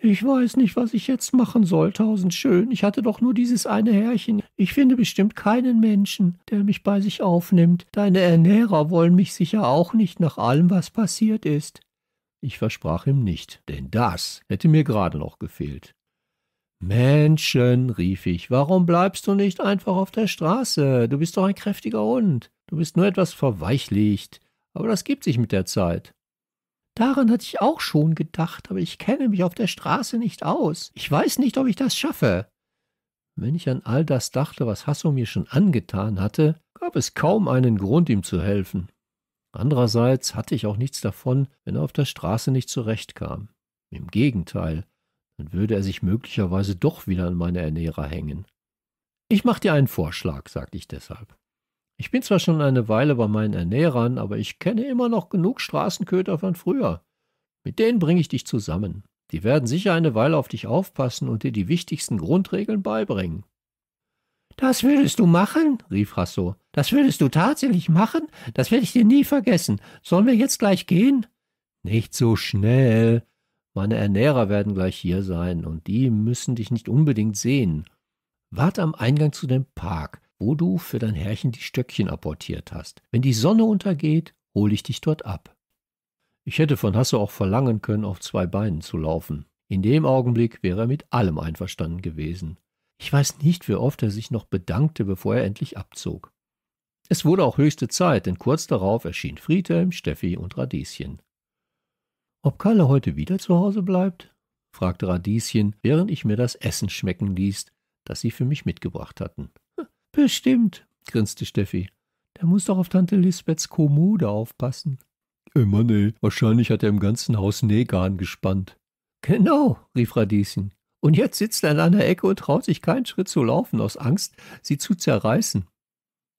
Ich weiß nicht, was ich jetzt machen soll, tausend schön. Ich hatte doch nur dieses eine Härchen. Ich finde bestimmt keinen Menschen, der mich bei sich aufnimmt. Deine Ernährer wollen mich sicher auch nicht nach allem, was passiert ist. Ich versprach ihm nicht, denn das hätte mir gerade noch gefehlt. Menschen, rief ich, warum bleibst du nicht einfach auf der Straße? Du bist doch ein kräftiger Hund. Du bist nur etwas verweichlicht. Aber das gibt sich mit der Zeit. Daran hatte ich auch schon gedacht, aber ich kenne mich auf der Straße nicht aus. Ich weiß nicht, ob ich das schaffe. Wenn ich an all das dachte, was Hasso mir schon angetan hatte, gab es kaum einen Grund, ihm zu helfen. Andererseits hatte ich auch nichts davon, wenn er auf der Straße nicht zurechtkam. Im Gegenteil, dann würde er sich möglicherweise doch wieder an meine Ernährer hängen. Ich mache dir einen Vorschlag, sagte ich deshalb. Ich bin zwar schon eine Weile bei meinen Ernährern, aber ich kenne immer noch genug Straßenköter von früher. Mit denen bringe ich dich zusammen. Die werden sicher eine Weile auf dich aufpassen und dir die wichtigsten Grundregeln beibringen. Das würdest du machen? rief Hasso. Das würdest du tatsächlich machen? Das werde ich dir nie vergessen. Sollen wir jetzt gleich gehen? Nicht so schnell. Meine Ernährer werden gleich hier sein, und die müssen dich nicht unbedingt sehen. Wart am Eingang zu dem Park wo du für dein Herrchen die Stöckchen apportiert hast. Wenn die Sonne untergeht, hole ich dich dort ab. Ich hätte von Hasse auch verlangen können, auf zwei Beinen zu laufen. In dem Augenblick wäre er mit allem einverstanden gewesen. Ich weiß nicht, wie oft er sich noch bedankte, bevor er endlich abzog. Es wurde auch höchste Zeit, denn kurz darauf erschien Friedhelm, Steffi und Radieschen. Ob Kalle heute wieder zu Hause bleibt? fragte Radieschen, während ich mir das Essen schmecken ließ, das sie für mich mitgebracht hatten. Bestimmt, grinste Steffi. Der muss doch auf Tante Lisbeths Kommode aufpassen. Ey Mann, ne. wahrscheinlich hat er im ganzen Haus Negan gespannt. Genau, rief Radieschen. Und jetzt sitzt er in einer Ecke und traut sich keinen Schritt zu laufen, aus Angst, sie zu zerreißen.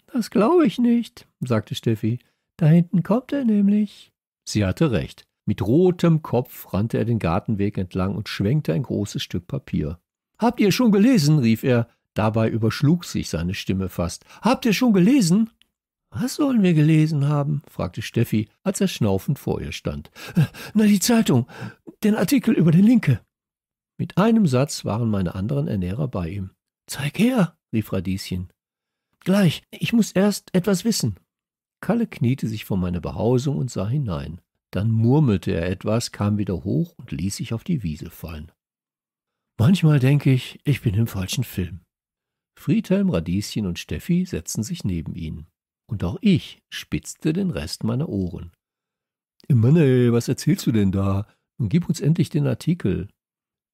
Das glaube ich nicht, sagte Steffi. Da hinten kommt er nämlich. Sie hatte recht. Mit rotem Kopf rannte er den Gartenweg entlang und schwenkte ein großes Stück Papier. Habt ihr schon gelesen? rief er. Dabei überschlug sich seine Stimme fast. Habt ihr schon gelesen? Was sollen wir gelesen haben? fragte Steffi, als er schnaufend vor ihr stand. Äh, na, die Zeitung, den Artikel über den Linke. Mit einem Satz waren meine anderen Ernährer bei ihm. Zeig her, rief Radieschen. Gleich, ich muss erst etwas wissen. Kalle kniete sich vor meine Behausung und sah hinein. Dann murmelte er etwas, kam wieder hoch und ließ sich auf die Wiese fallen. Manchmal denke ich, ich bin im falschen Film. Friedhelm, Radieschen und Steffi setzten sich neben ihn. Und auch ich spitzte den Rest meiner Ohren. Mann, ey, was erzählst du denn da? Nun gib uns endlich den Artikel.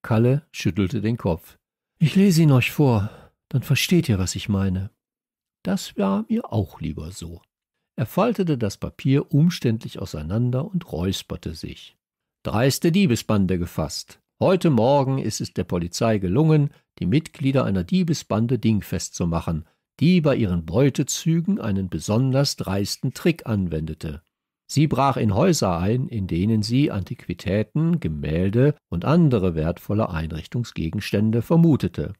Kalle schüttelte den Kopf. Ich lese ihn euch vor, dann versteht ihr, was ich meine. Das war mir auch lieber so. Er faltete das Papier umständlich auseinander und räusperte sich. Dreiste Diebesbande gefasst. Heute Morgen ist es der Polizei gelungen, die Mitglieder einer Diebesbande dingfest zu machen, die bei ihren Beutezügen einen besonders dreisten Trick anwendete. Sie brach in Häuser ein, in denen sie Antiquitäten, Gemälde und andere wertvolle Einrichtungsgegenstände vermutete.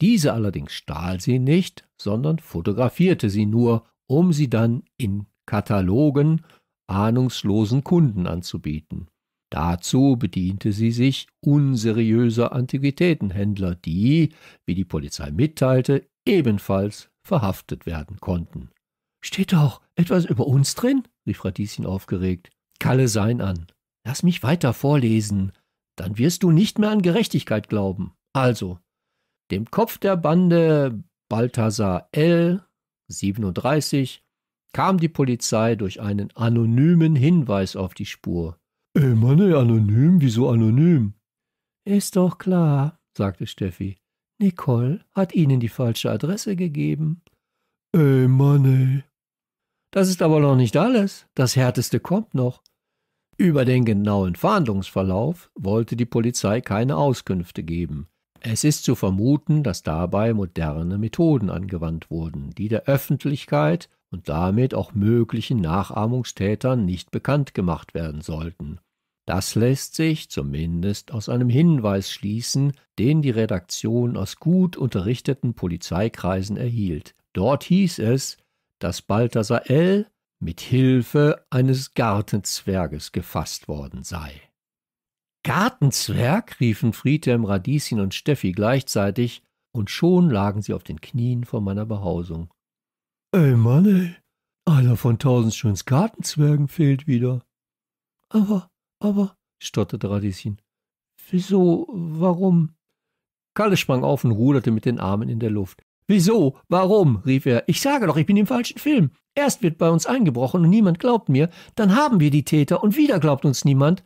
Diese allerdings stahl sie nicht, sondern fotografierte sie nur, um sie dann in Katalogen ahnungslosen Kunden anzubieten. Dazu bediente sie sich unseriöser Antiquitätenhändler, die, wie die Polizei mitteilte, ebenfalls verhaftet werden konnten. Steht doch etwas über uns drin? rief Radieschen aufgeregt. Kalle sein an. Lass mich weiter vorlesen. Dann wirst du nicht mehr an Gerechtigkeit glauben. Also, dem Kopf der Bande Balthasar L. 37 kam die Polizei durch einen anonymen Hinweis auf die Spur. Ey, äh, Mann, ey, anonym, wieso anonym? Ist doch klar, sagte Steffi. Nicole hat Ihnen die falsche Adresse gegeben. Ey, äh, Mann, ey. Das ist aber noch nicht alles. Das Härteste kommt noch. Über den genauen Fahndungsverlauf wollte die Polizei keine Auskünfte geben. Es ist zu vermuten, dass dabei moderne Methoden angewandt wurden, die der Öffentlichkeit und damit auch möglichen Nachahmungstätern nicht bekannt gemacht werden sollten. Das lässt sich zumindest aus einem Hinweis schließen, den die Redaktion aus gut unterrichteten Polizeikreisen erhielt. Dort hieß es, dass Balthasar L. mit Hilfe eines Gartenzwerges gefasst worden sei. Gartenzwerg? riefen Friedhelm, Radieschen und Steffi gleichzeitig, und schon lagen sie auf den Knien vor meiner Behausung. Ey Mann, ey, einer von Tausendschöns Gartenzwergen fehlt wieder. Aber, aber, stotterte Radieschen. Wieso, warum? Kalle sprang auf und ruderte mit den Armen in der Luft. Wieso? Warum? rief er. Ich sage doch, ich bin im falschen Film. Erst wird bei uns eingebrochen und niemand glaubt mir, dann haben wir die Täter und wieder glaubt uns niemand.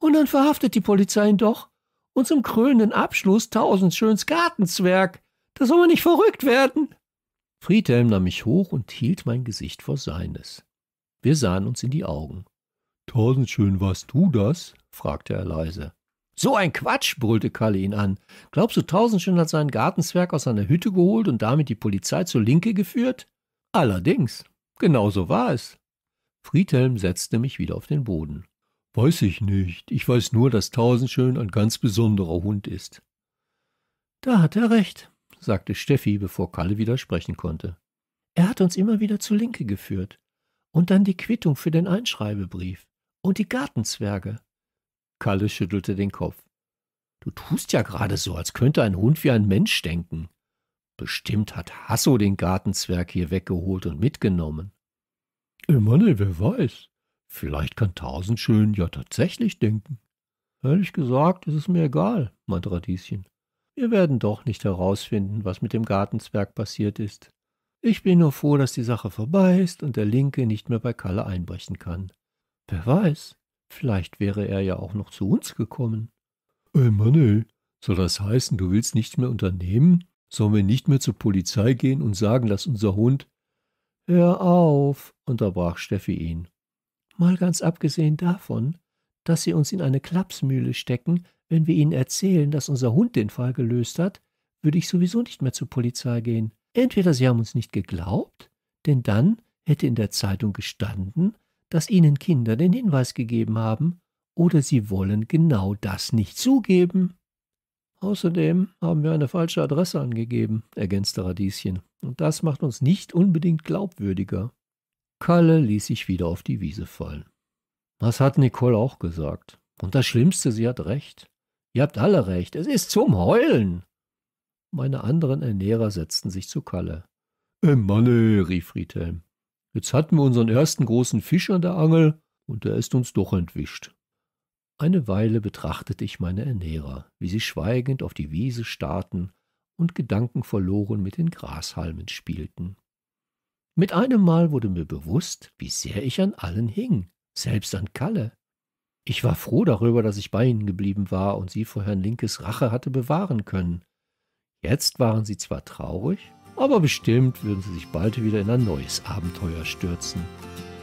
Und dann verhaftet die Polizei ihn doch. Und zum krönenden Abschluss tausend schönes Gartenzwerg. Da soll man nicht verrückt werden. Friedhelm nahm mich hoch und hielt mein Gesicht vor seines. Wir sahen uns in die Augen. Tausendschön warst du das? fragte er leise. So ein Quatsch, brüllte Kalle ihn an. Glaubst du, Tausendschön hat seinen Gartenzwerg aus seiner Hütte geholt und damit die Polizei zur Linke geführt? Allerdings, genau so war es. Friedhelm setzte mich wieder auf den Boden. Weiß ich nicht. Ich weiß nur, dass Tausendschön ein ganz besonderer Hund ist. Da hat er recht, sagte Steffi, bevor Kalle widersprechen konnte. Er hat uns immer wieder zu Linke geführt. Und dann die Quittung für den Einschreibebrief. Und die Gartenzwerge. Kalle schüttelte den Kopf. Du tust ja gerade so, als könnte ein Hund wie ein Mensch denken. Bestimmt hat Hasso den Gartenzwerg hier weggeholt und mitgenommen. Immer ne, wer weiß. Vielleicht kann Tausendschön ja tatsächlich denken. Ehrlich gesagt, ist es mir egal, meinte Radieschen. Wir werden doch nicht herausfinden, was mit dem Gartenzwerg passiert ist. Ich bin nur froh, dass die Sache vorbei ist und der Linke nicht mehr bei Kalle einbrechen kann. Wer weiß, vielleicht wäre er ja auch noch zu uns gekommen. Ey äh, Manne, soll das heißen, du willst nichts mehr unternehmen? Sollen wir nicht mehr zur Polizei gehen und sagen, dass unser Hund... Hör auf, unterbrach Steffi ihn. Mal ganz abgesehen davon, dass sie uns in eine Klapsmühle stecken, wenn wir Ihnen erzählen, dass unser Hund den Fall gelöst hat, würde ich sowieso nicht mehr zur Polizei gehen. Entweder Sie haben uns nicht geglaubt, denn dann hätte in der Zeitung gestanden, dass Ihnen Kinder den Hinweis gegeben haben, oder Sie wollen genau das nicht zugeben. Außerdem haben wir eine falsche Adresse angegeben, ergänzte Radieschen, und das macht uns nicht unbedingt glaubwürdiger. Kalle ließ sich wieder auf die Wiese fallen. Das hat Nicole auch gesagt. Und das Schlimmste, sie hat recht. Ihr habt alle recht, es ist zum Heulen. Meine anderen Ernährer setzten sich zu Kalle. Ey äh, Manne, rief Friedhelm, jetzt hatten wir unseren ersten großen Fisch an der Angel und er ist uns doch entwischt. Eine Weile betrachtete ich meine Ernährer, wie sie schweigend auf die Wiese starrten und gedankenverloren mit den Grashalmen spielten. Mit einem Mal wurde mir bewusst, wie sehr ich an allen hing, selbst an Kalle. Ich war froh darüber, dass ich bei ihnen geblieben war und sie vor Herrn Linkes Rache hatte bewahren können. Jetzt waren sie zwar traurig, aber bestimmt würden sie sich bald wieder in ein neues Abenteuer stürzen.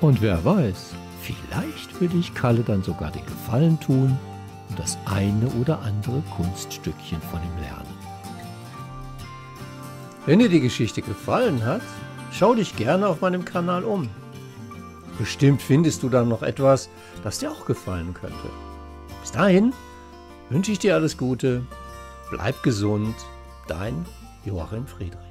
Und wer weiß, vielleicht würde ich Kalle dann sogar den Gefallen tun und das eine oder andere Kunststückchen von ihm lernen. Wenn dir die Geschichte gefallen hat, schau dich gerne auf meinem Kanal um. Bestimmt findest du dann noch etwas, das dir auch gefallen könnte. Bis dahin wünsche ich dir alles Gute, bleib gesund, dein Joachim Friedrich.